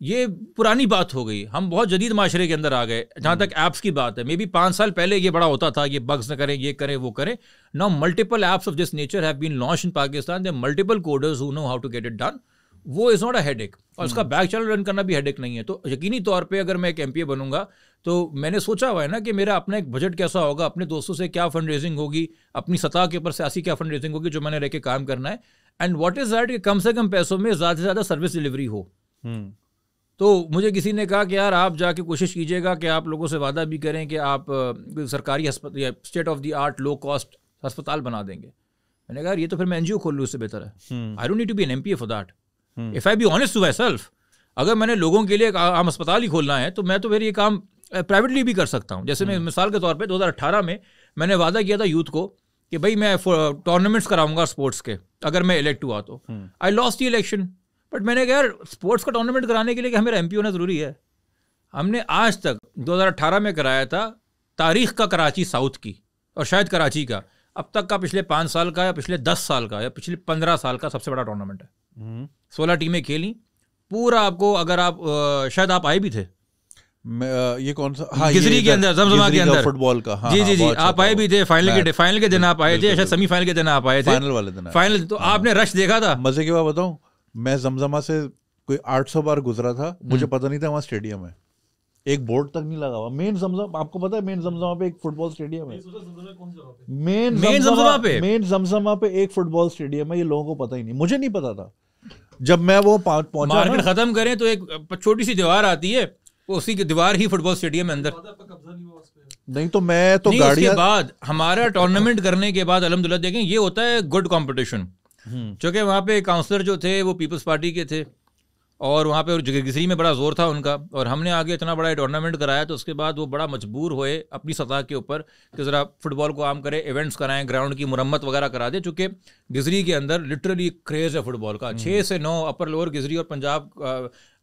ये पुरानी बात हो गई हम बहुत जदीद माशरे के अंदर आ गए जहाँ हम्म। तक ऐप्स की बात है मे बी पाँच साल पहले ये बड़ा होता था ये बग्स न करें ये करें वो करें now multiple apps of this nature have been launch in Pakistan they multiple coders who know how to get it done वो इज़ नॉट अ एक और उसका बैक चैनल रन करना भी एक नहीं है तो यकीनी तौर पर अगर मैं एक एम पी ए बनूंगा तो मैंने सोचा हुआ है ना कि मेरा अपना एक बजट कैसा होगा अपने दोस्तों से क्या फंड रेजिंग होगी अपनी सतह के ऊपर सियासी क्या फंड रेजिंग होगी जो मैंने रह के काम करना है एंड वॉट इज़ दैट कि कम से कम पैसों में ज़्यादा से ज़्यादा सर्विस डिलीवरी हो hmm. तो मुझे किसी ने कहा कि यार आप जाके कोशिश कीजिएगा कि आप लोगों से वादा भी करें कि आप सरकारी state of the art low cost अस्पताल बना देंगे मैंने कहा ये तो फिर मैं एनजीओ खोल लूँ उससे बेहतर है I don't need to be an M for that if I be honest to myself अगर मैंने लोगों के लिए एक आम अस्पताल ही खोलना है तो मैं तो फिर ये काम प्राइवेटली भी कर सकता हूँ जैसे मैं हम्म। मिसाल के तौर हज़ार 2018 में मैंने वादा किया था यूथ को कि भाई मैं टूर्नामेंट्स कराऊंगा स्पोर्ट्स के अगर मैं इलेक्ट हुआ तो I lost the election but मैंने कहा यार स्पोर्ट्स का टूर्नामेंट कराने के लिए क्या मेरा एम होना ज़रूरी है हमने आज तक 2018 में कराया था तारीख का कराची साउथ की और शायद कराची का अब तक का पिछले पाँच साल का या पिछले दस साल का या पिछले पंद्रह साल का सबसे बड़ा टूर्नामेंट है हम्म। सोलह टीमें खेली पूरा आपको अगर आप शायद आप आए भी थे ये कौन सा हाँ, गिजरी के अंदर जमजमा के अंदर फुटबॉल का हाँ, जी हाँ, जी जी आप आए भी थे फाइनल के फाइनल के दिन आप आए थे शायद सेमीफाइनल के दिन आप आए थे फाइनल वाले दिन फाइनल तो हाँ। आपने रश देखा था मजे की बात बताऊं मैं जमजमा से कोई 800 बार गुजरा था मुझे हम्म। पता नहीं था वहाँ स्टेडियम है एक बोर्ड तक नहीं लगा हुआ मेन जमजम आपको पता है मेन जमजमा पे एक फुटबॉल स्टेडियम है मेन मेन जमजमा पे मेन जमजमा पे एक फुटबॉल स्टेडियम है ये लोगों को पता ही नहीं मुझे नहीं पता था जब मैं वो पहुंचा मार्केट खत्म करें तो एक छोटी सी दीवार आती है वो उसी की दीवार ही फुटबॉल स्टेडियम अंदर नहीं तो मैं तो गाड़ी के बाद हमारा टूर्नामेंट करने के बाद अलहमदुल्ला देखें ये होता है गुड कॉम्पिटिशन चूंकि वहाँ पे काउंसलर जो थे वो पीपल्स पार्टी के थे और वहाँ पे जगहगिसरी में बड़ा जोर था उनका और हमने आगे इतना बड़ा टूर्नामेंट कराया तो उसके बाद वो बड़ा मजबूर हुए अपनी सतह के ऊपर कि ज़रा फुटबॉल को आम करें इवेंट्स कराएं ग्राउंड की मुरम्मत वगैरह करा दें चूँकि गिजरी के अंदर लिटरली क्रेज़ है फुटबॉल का हम्म। छः से नौ अपर लोअर गिजरी और पंजाब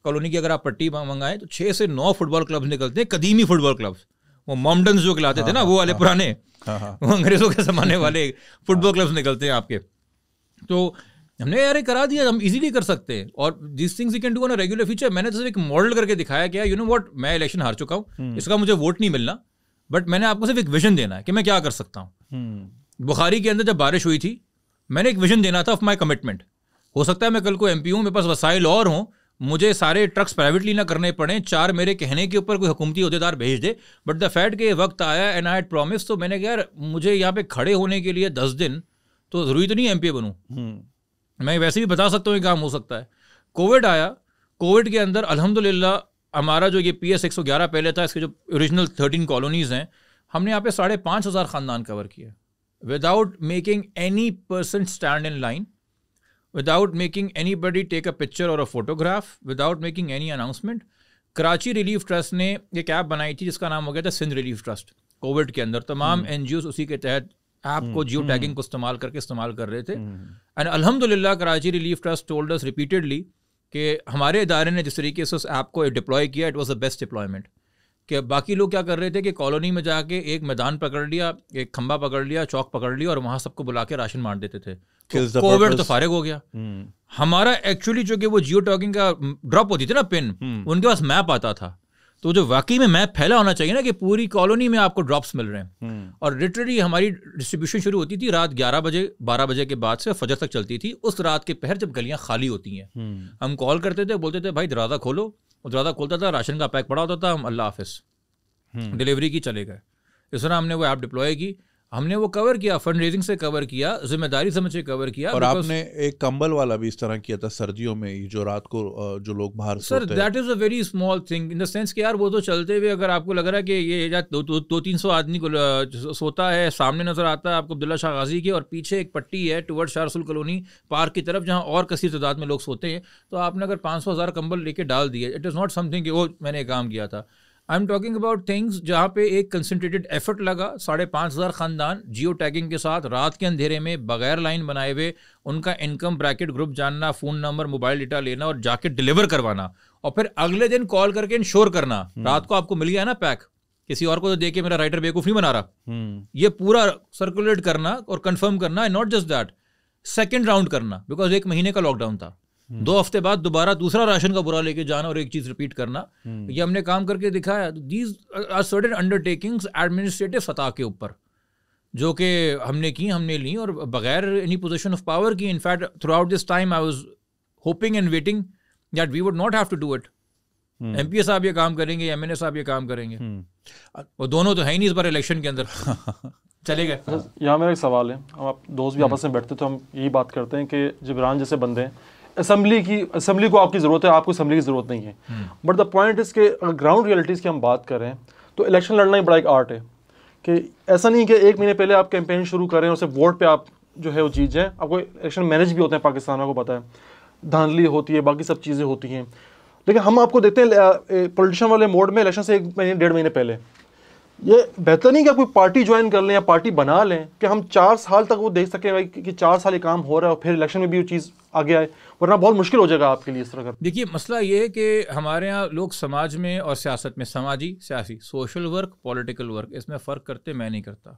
कॉलोनी की अगर आप पट्टी मंगाएं तो छः से नौ फुटबॉल क्लब्स निकलते हैं कदीमी फुटबॉल क्लब्स वो मॉमडन्स जो खिलाते थे हाँ, ना हाँ, वो वाले हाँ, पुराने वो अंग्रेज़ों के ज़माने वाले फुटबॉल क्लब्स निकलते हैं आपके तो हमने यार करा दिया हम इजीली कर सकते हैं और this things you can do on regular future मैंने तो सिर्फ एक मॉडल करके दिखाया कि यू नो व्हाट मैं इलेक्शन हार चुका हूँ हम्म। इसका मुझे वोट नहीं मिलना बट मैंने आपको सिर्फ एक विजन देना है कि मैं क्या कर सकता हूँ हम्म। बुखारी के अंदर जब बारिश हुई थी मैंने एक विजन देना था ऑफ माई कमिटमेंट हो सकता है मैं कल को एम पी हूँ मेरे पास वसाइल और हों मुझे सारे ट्रक्स प्राइवेटली ना करने पड़े चार मेरे कहने के ऊपर कोई हुकूमती अहदेदार भेज दे बट द फैट के वक्त आया एंड आई हैड प्रॉमिस तो मैंने कहा यार मुझे यहाँ पे खड़े होने के लिए दस दिन तो ज़रूरी तो नहीं एम पी बनूँ मैं वैसे भी बता सकता हूँ काम हो सकता है कोविड आया कोविड के अंदर अलहमदिल्ला हमारा जो ये पी एस एक सौ ग्यारह पहले था इसके जो ओरिजिनल थर्टीन कॉलोनीज़ हैं हमने यहाँ पे साढ़े पाँच हज़ार ख़ानदान कवर किए without making any person stand in line without making anybody take a picture और a photograph without making any announcement Karachi relief trust ने एक ऐप बनाई थी जिसका नाम हो गया था सिंध रिलीफ ट्रस्ट कोविड के अंदर तमाम एन हम्म। उसी के तहत आपको हम्म, जियो टैगिंग हम्म। को इस्तेमाल करके इस्तेमाल कर रहे थे एंड हम्म, अलहमदिल्ला Karachi relief trust told us repeatedly कि हमारे इदारे ने जिस तरीके से उस ऐप को डिप्लॉय किया it was the best deployment कि बाकी लोग क्या कर रहे थे कि कॉलोनी में जाके एक मैदान पकड़ लिया एक खंबा पकड़ लिया चौक पकड़ लिया और वहाँ सबको बुला के राशन मार देते थे कोविड तो, तो फारिग हो गया हमारा एक्चुअली जो कि वो जियो टॉकिंग का ड्रॉप होती थी ना पिन उनके पास मैप आता था तो जो वाकई में मैप फैला होना चाहिए ना कि पूरी कॉलोनी में आपको ड्रॉप्स मिल रहे हैं हम्म। और लिटरली हमारी डिस्ट्रीब्यूशन शुरू होती थी रात 11 बजे 12 बजे के बाद से फजर तक चलती थी उस रात के पहर जब गलियां खाली होती हैं हम्म। हम कॉल करते थे बोलते थे भाई दरवाज़ा खोलो और दरवाज़ा खोलता था राशन का पैक पड़ा होता था हम अल्लाह हाफिज़ डिलीवरी हम्म। की चले गए इस तरह हमने वो ऐप डिप्लॉय की हमने वो कवर किया फंड रेजिंग से कवर किया जिम्मेदारी समझ से कवर किया और आपने एक कंबल वाला भी इस तरह किया था सर्दियों में जो रात को जो लोग बाहर sir that is a very small thing in the sense कि यार वो तो चलते हुए अगर आपको लग रहा है कि ये दो, दो, दो तीन सौ आदमी को सोता है सामने नजर आता है आपको अब्दुल्ला शाह गाजी की और पीछे एक पट्टी है टूवर्ड शारसुल कॉलोनी पार्क की तरफ जहाँ और कसी तादाद में लोग सोते हैं तो आपने अगर पाँच सौ हज़ार कंबल लेके डाल दिए इट इज़ नॉट समथिंग कि वो मैंने काम किया था I am talking about things जहाँ पे एक कंसनट्रेटेड एफर्ट लगा साढ़े पाँच हज़ार ख़ानदान जियो टैगिंग के साथ रात के अंधेरे में बगैर लाइन बनाए हुए उनका इनकम ब्रैकेट ग्रुप जानना फ़ोन नंबर मोबाइल डेटा लेना और जाके डिलीवर करवाना और फिर अगले दिन कॉल करके इंश्योर करना हम्म। रात को आपको मिल गया ना पैक किसी और को तो के मेरा राइटर बेवकूफ नहीं बना रहा हम्म। ये पूरा सर्कुलेट करना और कन्फर्म करना not just that second round करना बिकॉज एक महीने का लॉकडाउन था दो हफ्ते बाद दोबारा दूसरा राशन का बुरा लेके जाना और एक चीज रिपीट करना ये हमने काम करके दिखाया these are certain undertakings administrative सतह के ऊपर जो कि हमने की हमने ली और बगैर एनी पोजिशन ऑफ पावर की in fact throughout this time I was hoping and waiting that we would not have to do it M P A साहब ये काम करेंगे एम एन ए साहब ये काम करेंगे hmm. और दोनों तो है ही नहीं इस बार इलेक्शन के अंदर चले गए यहाँ मेरा एक सवाल है हम आप दोस्त भी hmm. आपस में बैठते तो हम यही बात करते हैं कि जबरान जैसे बंदे हैं असम्बली की असम्बली को आपकी ज़रूरत है आपको असम्बली की ज़रूरत नहीं है बट द पॉइंट इसके अगर ग्राउंड रियलिटीज़ की हम बात करें तो इलेक्शन लड़ना ही बड़ा एक आर्ट है कि ऐसा नहीं कि एक महीने पहले आप कैंपेन शुरू करें और सिर्फ वोट पे आप जो है वो जीत जाएं आपको इलेक्शन मैनेज भी होते हैं पाकिस्तान को पता है धांधली होती है बाकी सब चीज़ें होती हैं लेकिन हम आपको देखते हैं पोलिटिशन वाले मोड में इलेक्शन से एक महीने डेढ़ महीने पहले ये बेहतर नहीं कि आप कोई पार्टी ज्वाइन कर लें या पार्टी बना लें कि हम चार साल तक वो देख सकें भाई कि चार साल ये काम हो रहा है और फिर इलेक्शन में भी वो चीज़ आगे आए वरना बहुत मुश्किल हो जाएगा आपके लिए इस तरह का देखिए मसला ये है कि हमारे यहाँ लोग समाज में और सियासत में समाजी सियासी सोशल वर्क पॉलिटिकल वर्क इसमें फ़र्क करते मैं नहीं करता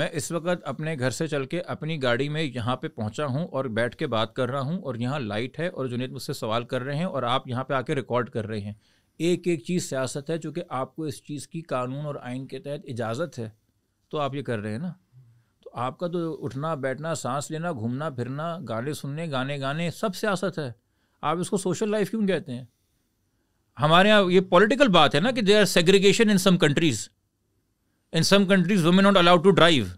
मैं इस वक्त अपने घर से चल के अपनी गाड़ी में यहाँ पे पहुँचा हूँ और बैठ के बात कर रहा हूँ और यहाँ लाइट है और जुनेद मुझसे सवाल कर रहे हैं और आप यहाँ पे आके रिकॉर्ड कर रहे हैं एक एक चीज़ सियासत है चूँकि आपको इस चीज़ की कानून और आइन के तहत इजाज़त है तो आप ये कर रहे हैं ना आपका तो उठना बैठना सांस लेना घूमना फिरना गाने सुनने गाने गाने सब सियासत है आप इसको सोशल लाइफ क्यों कहते हैं हमारे यहाँ ये पॉलिटिकल बात है ना कि they are segregation in some countries in some countries women not allowed to drive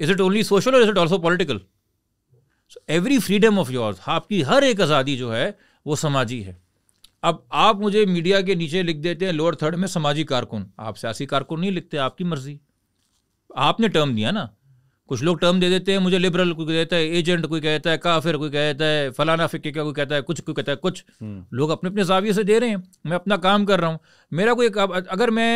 is it only social और is it also political so every freedom of yours आपकी हर एक आज़ादी जो है वो समाजी है अब आप मुझे मीडिया के नीचे लिख देते हैं लोअर थर्ड में समाजी कारकुन आप सियासी कारकुन नहीं लिखते आपकी मर्जी आपने टर्म दिया ना कुछ लोग टर्म दे देते हैं मुझे लिबरल कोई कहता है एजेंट कोई कहता है काफिर कोई कहता है फलाना फिक्के का कोई कहता है कुछ कोई कहता है कुछ हम्म। लोग अपने अपने जाविये से दे रहे हैं मैं अपना काम कर रहा हूँ मेरा कोई अगर मैं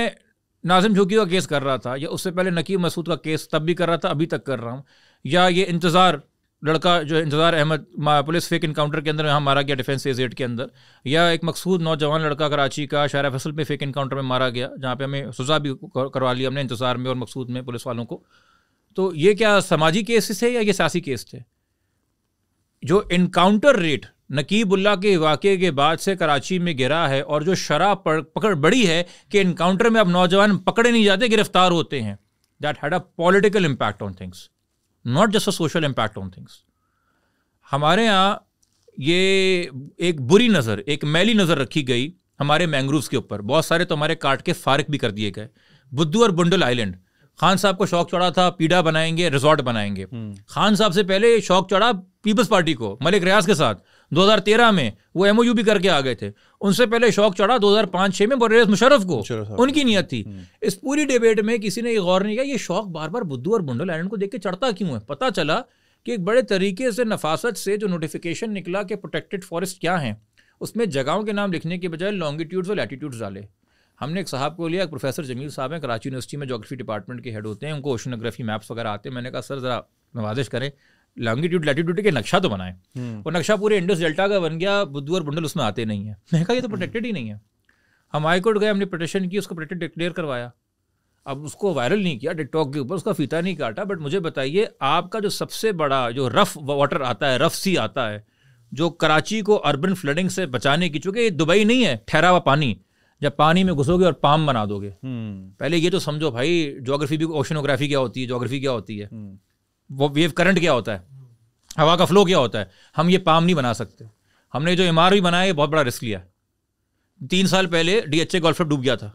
नाजिम झोंकी का केस कर रहा था या उससे पहले नकीब मसूद का केस तब भी कर रहा था अभी तक कर रहा हूँ या ये इंतज़ार लड़का जो इंतज़ार अहमद पुलिस फेक इनकाउंटर के अंदर यहाँ मारा गया डिफेंस एज के अंदर या एक मकसूद नौजवान लड़का कराची का शारा फसल में फेक इनकाउंटर में मारा गया जहाँ पे हमें सज़ा भी करवा लिया हमने इंतज़ार में और मकसूद में पुलिस वालों को तो ये क्या समाजी केसेस है या ये सियासी केस थे जो इनकाउंटर रेट नकीबुल्ला के वाक़े के बाद से कराची में गिरा है और जो शराब पकड़ बड़ी है कि इनकाउंटर में अब नौजवान पकड़े नहीं जाते गिरफ्तार होते हैं that had a political impact on things not just a social impact on things हमारे यहाँ ये एक बुरी नज़र एक मैली नज़र रखी गई हमारे मैंग्रोव्स के ऊपर बहुत सारे तो हमारे काट के फारक भी कर दिए गए बुद्धू और बुंडल आइलैंड खान साहब को शौक चढ़ा था पीड़ा बनाएंगे रिजॉर्ट बनाएंगे हम्म। खान साहब से पहले शौक चढ़ा पीपल्स पार्टी को मलिक रियाज के साथ 2013 में वो एमओयू भी करके आ गए थे उनसे पहले शौक चढ़ा छह में बरेज मुशरफ को उनकी नीयत थी हम्म। इस पूरी डिबेट में किसी ने ये गौर नहीं किया ये शौक बार बार बुद्धू और बुंडल को देख के चढ़ता क्यों है पता चला कि एक बड़े तरीके से नफासत से जो नोटिफिकेशन निकला कि प्रोटेक्टेड फॉरेस्ट क्या है उसमें जगहों के नाम लिखने के बजाय लॉन्गिट्यूड्स और लैटीट्यूड्स डाले हमने एक साहब को लिया एक प्रोफेसर जमील साहब हैं कराची यूनिवर्सिटी में जोग्राफी डिपार्टमेंट के हेड होते हैं उनको ओशनोग्राफी मैप्स वगैरह आते हैं मैंने कहा सर ज़रा नवाजिश करें लॉन्गिट्यूड लैटिट्यूड के नक्शा तो बनाए और हम्म। नक्शा पूरे इंडस डेल्टा का बन गया बुद्धू और बुंडल उसमें आते नहीं है मैंने कहा ये तो प्रोटेक्टेड ही नहीं है हम हाईकोर्ट गए हमने प्रोटेक्शन की उसको प्रोटेक्टेड डिक्लेयर करवाया अब उसको वायरल नहीं किया टिकटॉक के ऊपर उसका फीता नहीं काटा बट मुझे बताइए आपका जो सबसे बड़ा जो रफ वाटर आता है रफ सी आता है जो कराची को अर्बन फ्लडिंग से बचाने की चूंकि ये दुबई नहीं है ठहरा हुआ पानी जब पानी में घुसोगे और पाम बना दोगे हम्म। पहले ये तो समझो भाई ज्योग्राफी भी ओशनोग्राफी क्या होती है जोग्राफी क्या होती है हम्म। वो वेव करंट क्या होता है हवा का फ्लो क्या होता है हम ये पाम नहीं बना सकते हमने जो इमार भी बनाया बहुत बड़ा रिस्क लिया तीन साल पहले डी एच ए गोल्फ डूब गया था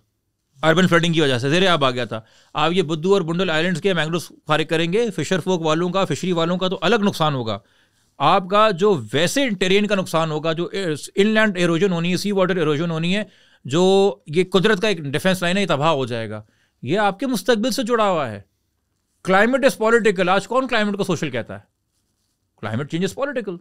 अर्बन फ्लडिंग की वजह से जेरे आप आ गया था आप ये बुद्धू और बुंडल आइलैंड्स के मैंग्रोव खारिज करेंगे फिशर फोक वालों का फिशरी वालों का तो अलग नुकसान होगा आपका जो वैसे टेरेन का नुकसान होगा जो इनलैंड एरोजन होनी है सी वाटर एरोजन होनी है जो ये कुदरत का एक डिफेंस लाइन है तबाह हो जाएगा ये आपके मुस्तबिल से जुड़ा हुआ है क्लाइमेट इज पॉलिटिकल आज कौन क्लाइमेट को सोशल कहता है क्लाइमेट चेंज इज पॉलिटिकल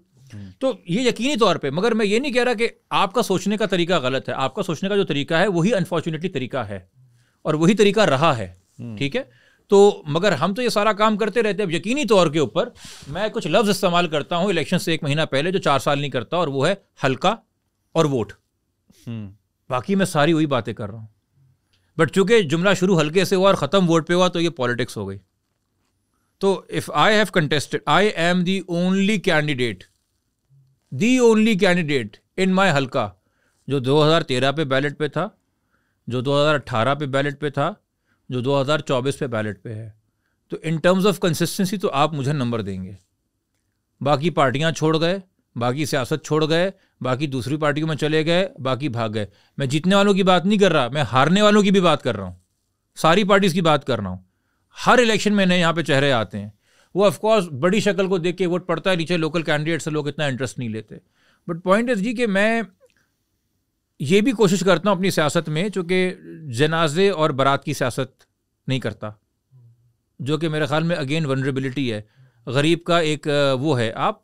तो ये यकीनी तौर पे मगर मैं ये नहीं कह रहा कि आपका सोचने का तरीका गलत है आपका सोचने का जो तरीका है वही अनफॉर्चुनेटली तरीका है और वही तरीका रहा है हम्म। ठीक है तो मगर हम तो ये सारा काम करते रहते हैं अब यकीनी तौर के ऊपर मैं कुछ लफ्ज़ इस्तेमाल करता हूँ इलेक्शन से एक महीना पहले जो चार साल नहीं करता और वो है हल्का और वोट हम्म। बाकी मैं सारी वही बातें कर रहा हूँ बट चूंकि जुमला शुरू हल्के से हुआ और ख़त्म वोट पे हुआ तो ये पॉलिटिक्स हो गई तो if I have contested I am the only candidate the only candidate in my हल्का जो 2013 पे बैलेट पे था जो 2018 पे बैलेट पे था जो 2024 पे बैलेट पे है तो इन टर्म्स ऑफ कंसिस्टेंसी तो आप मुझे नंबर देंगे बाकी पार्टियां छोड़ गए बाकी सियासत छोड़ गए बाकी दूसरी पार्टियों में चले गए बाकी भाग गए मैं जीतने वालों की बात नहीं कर रहा मैं हारने वालों की भी बात कर रहा हूँ सारी पार्टीज़ की बात कर रहा हूँ हर इलेक्शन में नए यहाँ पे चेहरे आते हैं वो ऑफकोर्स बड़ी शक्ल को देख के वोट पड़ता है नीचे लोकल कैंडिडेट से लोग इतना इंटरेस्ट नहीं लेते बट पॉइंट इज जी कि मैं ये भी कोशिश करता हूँ अपनी सियासत में चूँकि जनाजे और बारात की सियासत नहीं करता जो कि मेरे ख्याल में अगेन वनरेबिलिटी है गरीब का एक वो है आप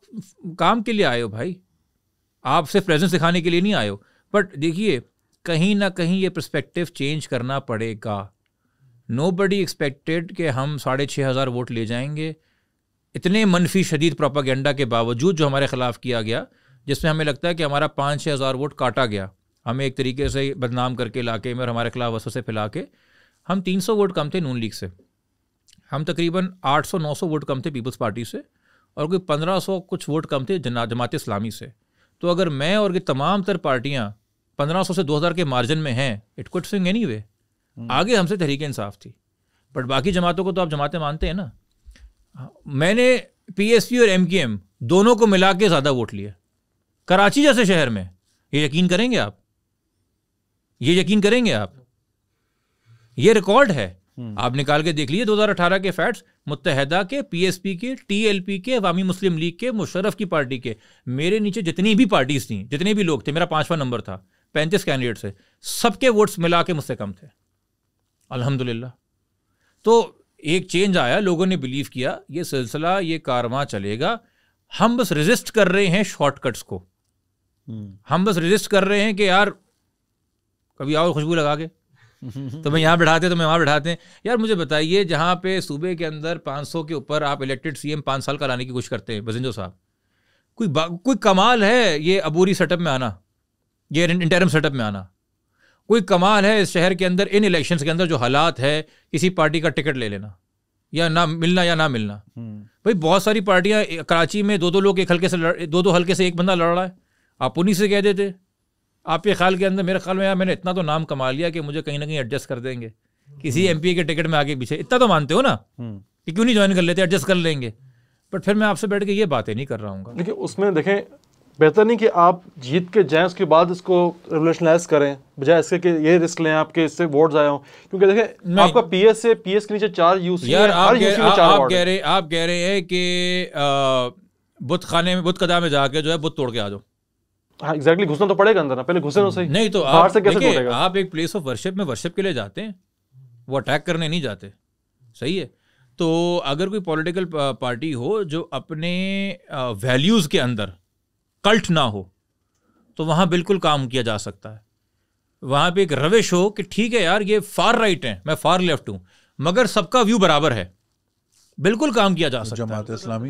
काम के लिए आए हो भाई आप सिर्फ प्रेजेंस दिखाने के लिए नहीं आए हो बट देखिए कहीं ना कहीं ये प्रस्पेक्टिव चेंज करना पड़ेगा नो बडी एक्सपेक्टेड कि हम साढ़े छः हज़ार वोट ले जाएंगे इतने मनफी शदीद प्रोपागेंडा के बावजूद जो हमारे ख़िलाफ़ किया गया जिसमें हमें लगता है कि हमारा पाँच छः हज़ार वोट काटा गया हमें एक तरीके से बदनाम करके इलाके में और हमारे खिलाफ वसों से फैला के हम तीन सौ वोट कम थे नून लीग से हम तकरीबन 800-900 वोट कम थे पीपल्स पार्टी से और कोई 1500 कुछ वोट कम थे जना जमात इस्लामी से तो अगर मैं और ये तमाम तर पार्टियाँ 1500 से 2000 के मार्जिन में हैं इट कुट स्विंग एनी वे आगे हमसे तहरीक इंसाफ थी बट बाकी जमातों को तो आप जमातें मानते हैं ना मैंने पी और एम दोनों को मिला के ज़्यादा वोट लिए कराची जैसे शहर में ये यकीन करेंगे आप ये यकीन करेंगे आप ये रिकॉर्ड है हम्म। आप निकाल के देख लीजिए 2018 के फैट्स मुतहदा के पीएसपी के टीएलपी के अवामी मुस्लिम लीग के मुशरफ की पार्टी के मेरे नीचे जितनी भी पार्टीज थी जितने भी लोग थे मेरा पांचवा नंबर था पैंतीस कैंडिडेट है सबके वोट्स मिला के मुझसे कम थे अल्हम्दुलिल्लाह तो एक चेंज आया लोगों ने बिलीव किया ये सिलसिला ये कारवा चलेगा हम बस रजिस्ट कर रहे हैं शॉर्टकट्स को हम्म। हम बस रजिस्ट कर रहे हैं कि यार कभी आओ खुशबू लगा के तो मैं यहाँ बैठाते हैं तो मैं वहाँ बैठाते हैं यार मुझे बताइए जहाँ पे सूबे के अंदर 500 के ऊपर आप इलेक्टेड सीएम पाँच साल का लाने की कोशिश करते हैं बजिंजो साहब कोई कोई कमाल है ये अबूरी सेटअप में आना ये इंटरम सेटअप में आना कोई कमाल है इस शहर के अंदर इन इलेक्शंस के अंदर जो हालात है किसी पार्टी का टिकट ले लेना या ना मिलना या ना मिलना हम्म। भाई बहुत सारी पार्टियां कराची में दो दो लोग एक हल्के से दो दो हल्के से एक बंदा लड़ रहा है आप उन्हीं से कह देते आपके ख्याल के अंदर मेरे ख्याल में यार मैंने इतना तो नाम कमा लिया कि मुझे कहीं ना कहीं एडजस्ट कर देंगे हम्म। किसी एम के टिकट में आगे पीछे इतना तो मानते हो ना हम्म। कि क्यों नहीं ज्वाइन कर लेते एडजस्ट कर लेंगे बट फिर मैं आपसे बैठ के ये बातें नहीं कर रहा हूँ देखिए उसमें देखें बेहतर नहीं कि आप जीत के जाएँ उसके बाद इसको रेवोल्यूशनलाइज करें बजाय इसके कि ये रिस्क लें आपके इससे वोट जाए क्योंकि देखें आपका पीएस से एस के नीचे चार यूसी यार आप, यूसी चार आप कह रहे आप कह रहे हैं कि बुत खाने में बुत कदा में जाके जो है बुत तोड़ के आ जाओ एग्जैक्टली हाँ, घुसना तो पड़ेगा अंदर ना पहले घुसे ना सही नहीं तो आप, से कैसे आप एक प्लेस ऑफ वर्शिप में वर्शिप के लिए जाते हैं वो अटैक करने नहीं जाते सही है तो अगर कोई पॉलिटिकल पार्टी हो जो अपने वैल्यूज़ के अंदर कल्ट ना हो तो वहां बिल्कुल काम किया जा सकता है वहां पे एक रविश हो कि ठीक है यार ये फार राइट है मैं फार लेफ्ट हूँ मगर सबका व्यू बराबर है बिल्कुल काम किया जा सकता जमात इस्लामी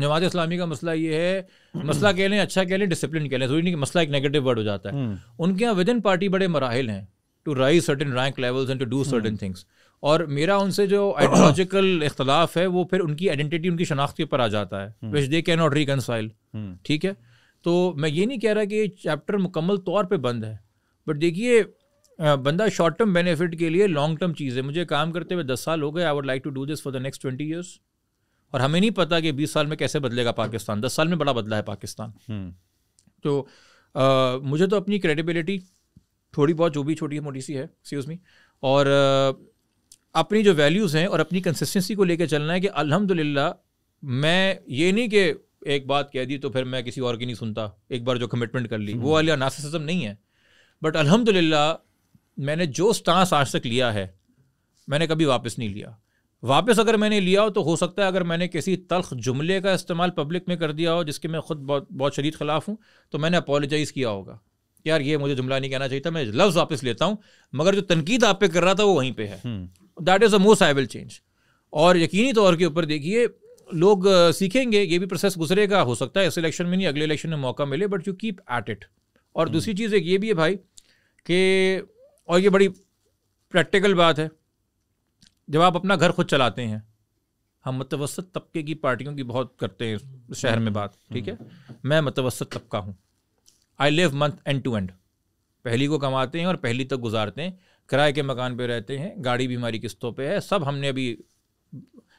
जमात इस्लामी का मसला ये है मसला कह लें अच्छा कह लें डिसिप्लिन कह लें नहीं कि मसला एक नेगेटिव वर्ड हो जाता है हम्म। उनके यहाँ विद इन पार्टी बड़े मराहल हैं to rise certain rank levels and to do certain things और मेरा उनसे जो आइडियोलॉजिकल इख्तलाफ है वो फिर उनकी आइडेंटिटी उनकी शनाख्त के ऊपर आ जाता है which they can not reconcile ठीक है तो मैं ये नहीं कह रहा कि ये चैप्टर मुकम्मल तौर पर बंद है बट देखिए बंदा शॉर्ट टर्म बेनिफिट के लिए लॉन्ग टर्म चीज़ है मुझे काम करते हुए दस साल हो गए I would like to do this for the next twenty years और हमें नहीं पता कि बीस साल में कैसे बदलेगा पाकिस्तान दस साल में बड़ा बदला है पाकिस्तान हम्म। तो आ, मुझे तो अपनी क्रेडिबिलिटी थोड़ी बहुत जो भी छोटी मोटी सी है एक्सक्यूज मी और आ, अपनी जो वैल्यूज़ हैं और अपनी कंसिस्टेंसी को लेकर चलना है कि अल्हम्दुलिल्लाह मैं ये नहीं कि एक बात कह दी तो फिर मैं किसी और की नहीं सुनता एक बार जो कमिटमेंट कर ली वो अलिया नासिसम हम्म। नहीं है बट अलहमदिल्ला मैंने जो स्टांस आज तक लिया है मैंने कभी वापस नहीं लिया वापस अगर मैंने लिया हो तो हो सकता है अगर मैंने किसी तलख जुमले का इस्तेमाल पब्लिक में कर दिया हो जिसके मैं खुद बहुत बहुत शरीर खिलाफ हूँ तो मैंने अपोलोजाइज़ किया होगा यार ये मुझे जुमला नहीं कहना चाहिए था मैं लफ्ज़ वापस लेता हूँ मगर जो तनकीद आप पे कर रहा था वो वहीं पर है that is a most I will change और यकीनी तौर के ऊपर देखिए लोग सीखेंगे ये भी प्रोसेस गुजरेगा हो सकता है इस इलेक्शन में नहीं अगले इलेक्शन में मौका मिले but you keep at it और हम्म। दूसरी चीज़ एक ये भी है भाई कि और ये बड़ी प्रैक्टिकल बात है जब आप अपना घर खुद चलाते हैं हम मतवसत तबके की पार्टियों की बहुत करते हैं शहर में बात ठीक है मैं मतवसत तबका हूँ I live month end to end पहली को कमाते हैं और पहली तक गुजारते हैं किराए के मकान पे रहते हैं गाड़ी भी हमारी किस्तों पे है सब हमने अभी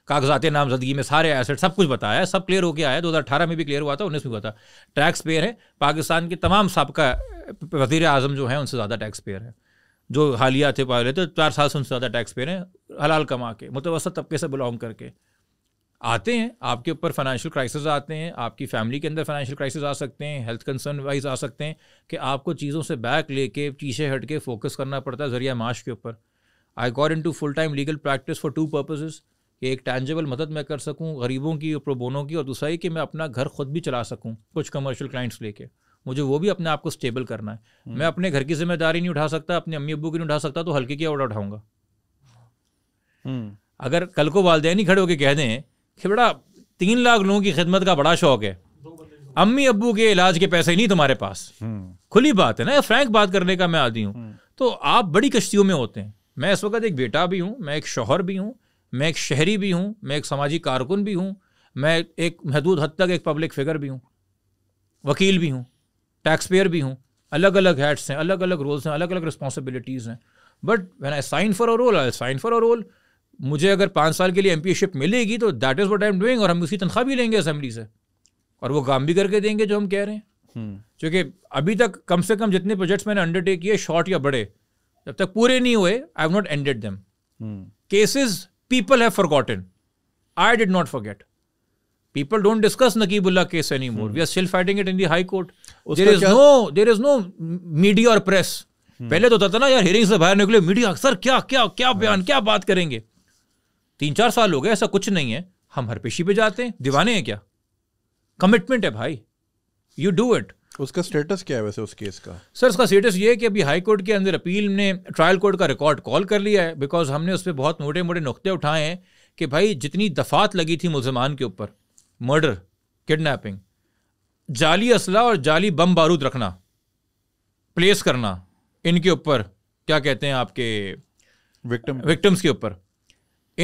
कागजात नामजदगी में सारे एसेट सब कुछ बताया सब क्लियर होके आया अठारह में भी क्लियर हुआ था उन्नीस में हुआ था टैक्स पेयर है पाकिस्तान के तमाम सबका वजीर अजम जो हैं उनसे ज़्यादा टैक्स पेयर है जो हालिया थे पाले थे चार साल से उनसे ज़्यादा टैक्स पे हैं हलाल कमा के मतलब वसा तबके से बिलोंग करके आते हैं आपके ऊपर फाइनेंशियल क्राइसिस आते हैं आपकी फैमिली के अंदर फाइनेंशियल क्राइसिस आ सकते हैं हेल्थ कंसर्न वाइज आ सकते हैं कि आपको चीज़ों से बैक लेके पीछे हट के फोकस करना पड़ता है जरिया माश के ऊपर I got into full time legal practice for two purposes कि एक टैंजेबल मदद मैं कर सकूँ गरीबों की और प्रोबोनों की और दूसरा ये कि मैं अपना घर खुद भी चला सकूँ कुछ कमर्शियल क्लाइंट्स लेके मुझे वो भी अपने आप को स्टेबल करना है हम्म। मैं अपने घर की जिम्मेदारी नहीं उठा सकता अपने अम्मी अबू की नहीं उठा सकता तो हल्के की उठाऊंगा हम्म। अगर कल को वालदे ही खड़े होकर कह दें कि बड़ा तीन लाख लोगों की खिदमत का बड़ा शौक है अम्मी अबू के इलाज के पैसे नहीं तुम्हारे पास हम्म। खुली बात है ना फ्रैंक बात करने का मैं आदि हूँ तो आप बड़ी कश्तियों में होते हैं मैं इस वक्त एक बेटा भी हूँ मैं एक शोहर भी हूँ मैं एक शहरी भी हूँ मैं एक सामाजिक कारकुन भी हूँ मैं एक महदूद हद तक एक पब्लिक फिगर भी हूँ वकील भी हूँ टैक्स पेयर भी हूँ अलग अलग हेड्स हैं अलग अलग रोल्स हैं अलग अलग रिस्पॉन्सिबिलिटीज़ हैं but when I sign for a role I sign for a role मुझे अगर पाँच साल के लिए एम शिप मिलेगी तो that is what I am doing और हम उसी तनख्वाह भी लेंगे असम्बली से और वो काम भी करके देंगे जो हम कह रहे हैं हम्म। क्योंकि अभी तक कम से कम जितने प्रोजेक्ट्स मैंने अंडरटेक किए शॉर्ट या बड़े जब तक पूरे नहीं हुए I have not ended them cases people have forgotten I did not forget people don't discuss Naqeebullah case any more we are still fighting it in the high court there is no there is no media और press पहले तो होता था ना यार hearing से बाहर निकले मीडिया सर क्या क्या क्या बयान क्या बात करेंगे तीन चार साल हो गए ऐसा कुछ नहीं है हम हर पेशी पे जाते हैं दीवाने हैं क्या कमिटमेंट है भाई यू डू इट उसका स्टेटस क्या है वैसे उस केस का सर उसका स्टेटस ये है कि अभी हाई कोर्ट के अंदर अपील ने ट्रायल कोर्ट का रिकॉर्ड कॉल कर लिया है बिकॉज हमने उस पर बहुत मोटे मोटे नुकते उठाए हैं कि भाई जितनी दफात लगी थी मुलजमान के ऊपर मर्डर किडनैपिंग जाली असला और जाली बम बारूद रखना प्लेस करना इनके ऊपर क्या कहते हैं आपके विक्टिम विक्टिम्स के ऊपर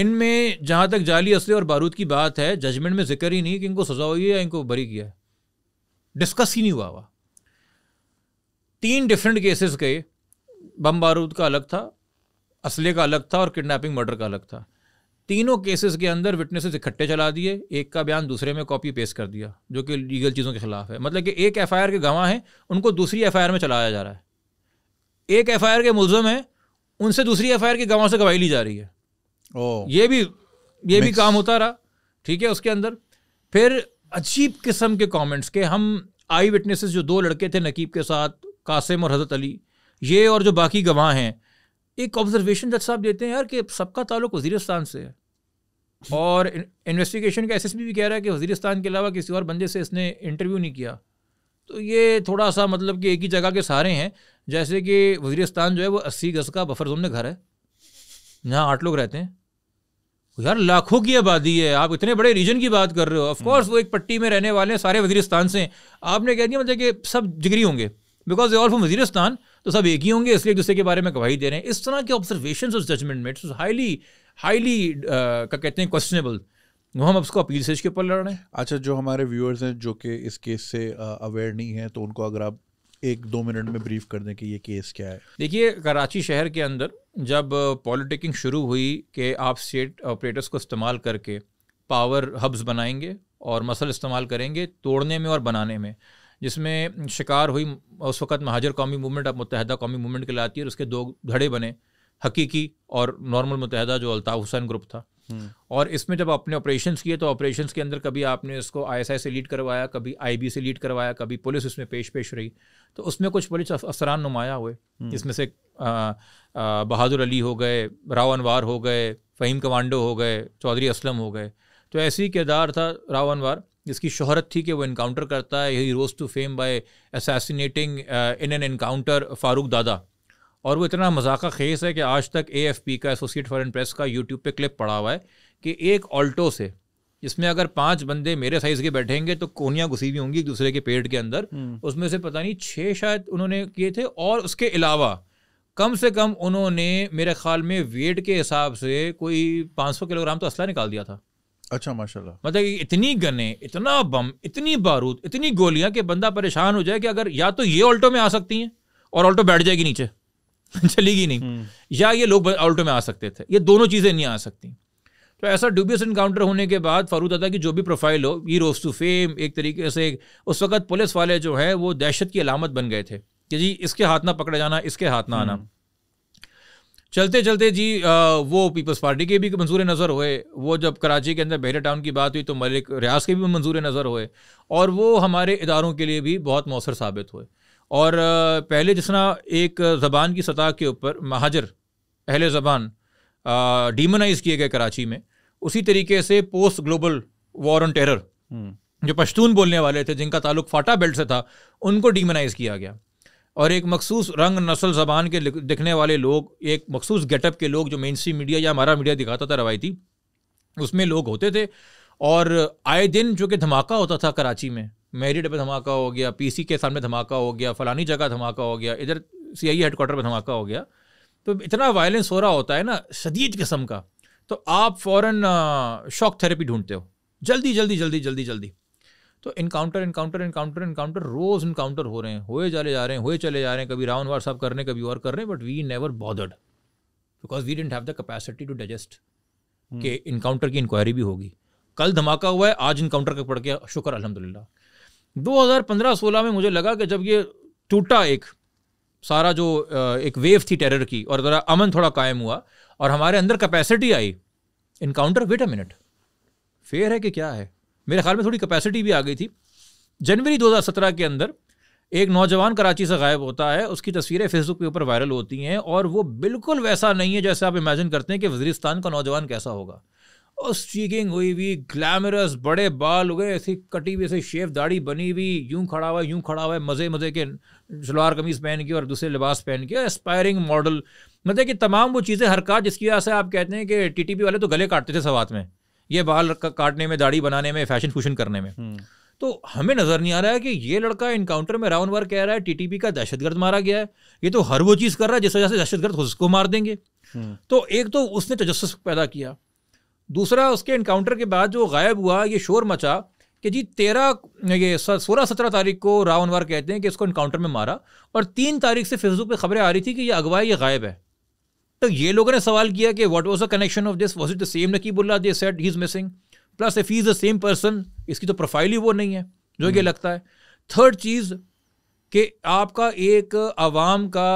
इनमें जहां तक जाली असले और बारूद की बात है जजमेंट में जिक्र ही नहीं कि इनको सजा हुई है या इनको बरी किया है डिस्कस ही नहीं हुआ हुआ तीन डिफरेंट केसेस गए बम बारूद का अलग था असले का अलग था और किडनैपिंग मर्डर का अलग था तीनों केसेस के अंदर विटनेसेस इकट्ठे चला दिए एक का बयान दूसरे में कॉपी पेस्ट कर दिया जो कि लीगल चीज़ों के खिलाफ है मतलब कि एक एफ के गवाह हैं उनको दूसरी एफ में चलाया जा रहा है एक एफ के मुलजम हैं उनसे दूसरी एफ के गवाह से गवाही ली जा रही है ओ, ये भी ये भी काम होता रहा ठीक है उसके अंदर फिर अजीब किस्म के कमेंट्स के हम आई विटनेसेस जो दो लड़के थे नकीब के साथ कासिम और हजरत अली ये और जो बाकी गवाह हैं एक ऑब्जर्वेशन जज साहब देते हैं यार कि सबका ताल्लुक वजीरस्तान से है और इन्वेस्टिगेशन का एस भी कह रहा है कि वजीरस्तान के अलावा किसी और बंदे से इसने इंटरव्यू नहीं किया तो ये थोड़ा सा मतलब कि एक ही जगह के सहारे हैं जैसे कि वजीरस्तान जो है वो अस्सी गज का बफर जोन में घर है जहाँ आठ लोग रहते हैं यार लाखों की आबादी है आप इतने बड़े रीजन की बात कर रहे हो ऑफकोर्स हम्म। वो एक पट्टी में रहने वाले हैं सारे वजीरस्तान से आपने कह दिया मतलब कि सब जिगरी होंगे because they all from Waziristan तो सब एक ही होंगे इसलिए एक दूसरे के बारे में गवाही दे रहे हैं इस तरह के ऑब्जर्वेशन उस जजमेंट में इट्स हाईली हाईली का कहते हैं क्वेश्चनेबल वो हम उसको अपील से इसके ऊपर लड़ रहे हैं अच्छा जो हमारे व्यूअर्स हैं जो कि इस केस से अवेयर uh, नहीं है तो उनको अगर आप एक दो मिनट में ब्रीफ कर दें कि ये केस क्या है देखिए कराची शहर के अंदर जब पॉलिटिकिंग शुरू हुई कि आप स्टेट ऑपरेटर्स को इस्तेमाल करके पावर हब्स बनाएंगे और मसल इस्तेमाल करेंगे तोड़ने में और बनाने में जिसमें शिकार हुई उस वक्त महाजर कौमी मूवमेंट अब मुतहदा कौमी मूवमेंट के लिए आती है और उसके दो धड़े बने हकीकी और नॉर्मल मुतहदा जो अलताफ़ हुसैन ग्रुप था हम्म। और इसमें जब आपने ऑपरेशन किए तो ऑपरेशन के अंदर कभी आपने इसको आईएसआई से लीड करवाया कभी आईबी से लीड करवाया कभी पुलिस उसमें पेश पेश रही तो उसमें कुछ पुलिस अफसरान नुमाया हुए इसमें हम्म। से बहादुर अली हो गए राव अनवार हो गए फ़हीम कमांडो हो गए चौधरी असलम हो गए तो ऐसे ही किरदार था राव अनवार जिसकी शोहरत थी कि वो इनकाउंटर करता है he rose to fame by assassinating in an encounter Farooq Dada और वो इतना मजाक खेस है कि आज तक ए एफ पी का एसोसिएट फॉरन प्रेस का यूट्यूब पे क्लिप पड़ा हुआ है कि एक ऑल्टो से जिसमें अगर पांच बंदे मेरे साइज के बैठेंगे तो कोनियाँ घुसी हुई होंगी एक दूसरे के पेट के अंदर हम्म। उसमें से पता नहीं छः शायद उन्होंने किए थे और उसके अलावा कम से कम उन्होंने मेरे ख्याल में वेट के हिसाब से कोई 500 किलोग्राम तो असला निकाल दिया था अच्छा माशाल्लाह मतलब इतनी गने इतना बम इतनी बारूद इतनी गोलियां कि बंदा परेशान हो जाए कि अगर या तो ये ऑल्टो में आ सकती हैं और ऑल्टो बैठ जाएगी नीचे चलेगी नहीं हम्म। या ये लोग ऑल्टो में आ सकते थे ये दोनों चीज़ें नहीं आ सकती तो ऐसा ड्यूबियस इनकाउंटर होने के बाद फारूद अदा की जो भी प्रोफाइल हो ये रोज टू फेम एक तरीके से उस वक्त पुलिस वाले जो है वो दहशत की अलामत बन गए थे कि जी इसके हाथ ना पकड़े जाना इसके हाथ ना आना हम्म। चलते चलते जी वो पीपल्स पार्टी के भी मंजूर नज़र हुए वो जब कराची के अंदर बहरा टाउन की बात हुई तो मलिक रियाज के भी मंजूर नज़र हुए और वो हमारे इदारों के लिए भी बहुत मौसर साबित हुए और पहले जिस तरह एक ज़बान की सतह के ऊपर महाजर अहल ज़बान डीमनाइज किए गए कराची में उसी तरीके से post global war on terror जो पश्तून बोलने वाले थे जिनका ताल्लुक फाटा बेल्ट से था उनको डीमनाइज किया गया और एक मखसूस रंग नस्ल ज़बान के दिखने वाले लोग एक मखसूस गेटअप के लोग जो मेन स्ट्रीम मीडिया या हमारा मीडिया दिखाता था रवायती उसमें लोग होते थे और आए दिन जो कि धमाका होता था कराची में मेरिड पर धमाका हो गया पीसी के सामने धमाका हो गया फलानी जगह धमाका हो गया इधर सी हेड हेडक्वार्टर पर धमाका हो गया तो इतना वायलेंस हो रहा होता है ना शदीद किस्म का तो आप फ़ौर शॉक थेरेपी ढूंढते हो जल्दी जल्दी जल्दी जल्दी जल्दी तो इनकाउंटर इनकाउंटर इनकाउंटर इनकाउंटर रोज इनकाउंटर हो रहे हैं हुए चले जा रहे हैं हुए चले जा रहे हैं कभी राउंड वार साहब हैं कभी और कर रहे हैं but we never bothered because we didn't have the capacity to digest कि इनकाउंटर की इंक्वायरी भी होगी कल धमाका हुआ है आज इनकाउंटर का पड़ गया शुक्र अलहमदिल्ला पंद्रह सोलह में मुझे लगा कि जब ये टूटा एक सारा जो एक वेव थी टेरर की और ज़रा अमन थोड़ा कायम हुआ और हमारे अंदर कैपेसिटी आई encounter wait a minute fair है कि क्या है मेरे ख्याल में थोड़ी कैपेसिटी भी आ गई थी जनवरी 2017 के अंदर एक नौजवान कराची से गायब होता है उसकी तस्वीरें फेसबुक के ऊपर वायरल होती हैं और वो बिल्कुल वैसा नहीं है जैसे आप इमेजिन करते हैं कि वजीरिस्तान का नौजवान कैसा होगा और चीकिंग हुई हुई ग्लैमरस बड़े बाल हुए ऐसी कटी हुई ऐसी शेफ दाढ़ी बनी हुई यूं खड़ा हुआ यूं खड़ा हुआ है मज़े मज़े के शलवार कमीज़ पहन के और दूसरे लिबास पहन के एस्पायरिंग मॉडल मतलब कि तमाम वो चीज़ें हरकत जिसकी वजह से आप कहते हैं कि टी वाले तो गले काटते थे सवात में ये बाल काटने में दाढ़ी बनाने में फैशन फूशन करने में हम्म। तो हमें नजर नहीं आ रहा है कि ये लड़का इनकाउंटर में राउंड वार कह रहा है टीटीपी का दहशतगर्द मारा गया है ये तो हर वो चीज़ कर रहा है जिस वजह से दहशतगर्द उसको मार देंगे हम्म। तो एक तो उसने तजस पैदा किया दूसरा उसके इनकाउंटर के बाद जो गायब हुआ ये शोर मचा कि जी तेरह ये सोलह सत्रह तारीख को रावणवार कहते हैं कि इसको इनकाउंटर में मारा और तीन तारीख से फेसबुक पे खबरें आ रही थी कि ये अगवा ये गायब है तो ये लोगों ने सवाल किया कि what was the connection of this was it the same Naqeebullah they said he is missing plus if he is the same person इसकी तो प्रोफाइल ही वो नहीं है जो ये हम्म। लगता है थर्ड चीज़ कि आपका एक आवाम का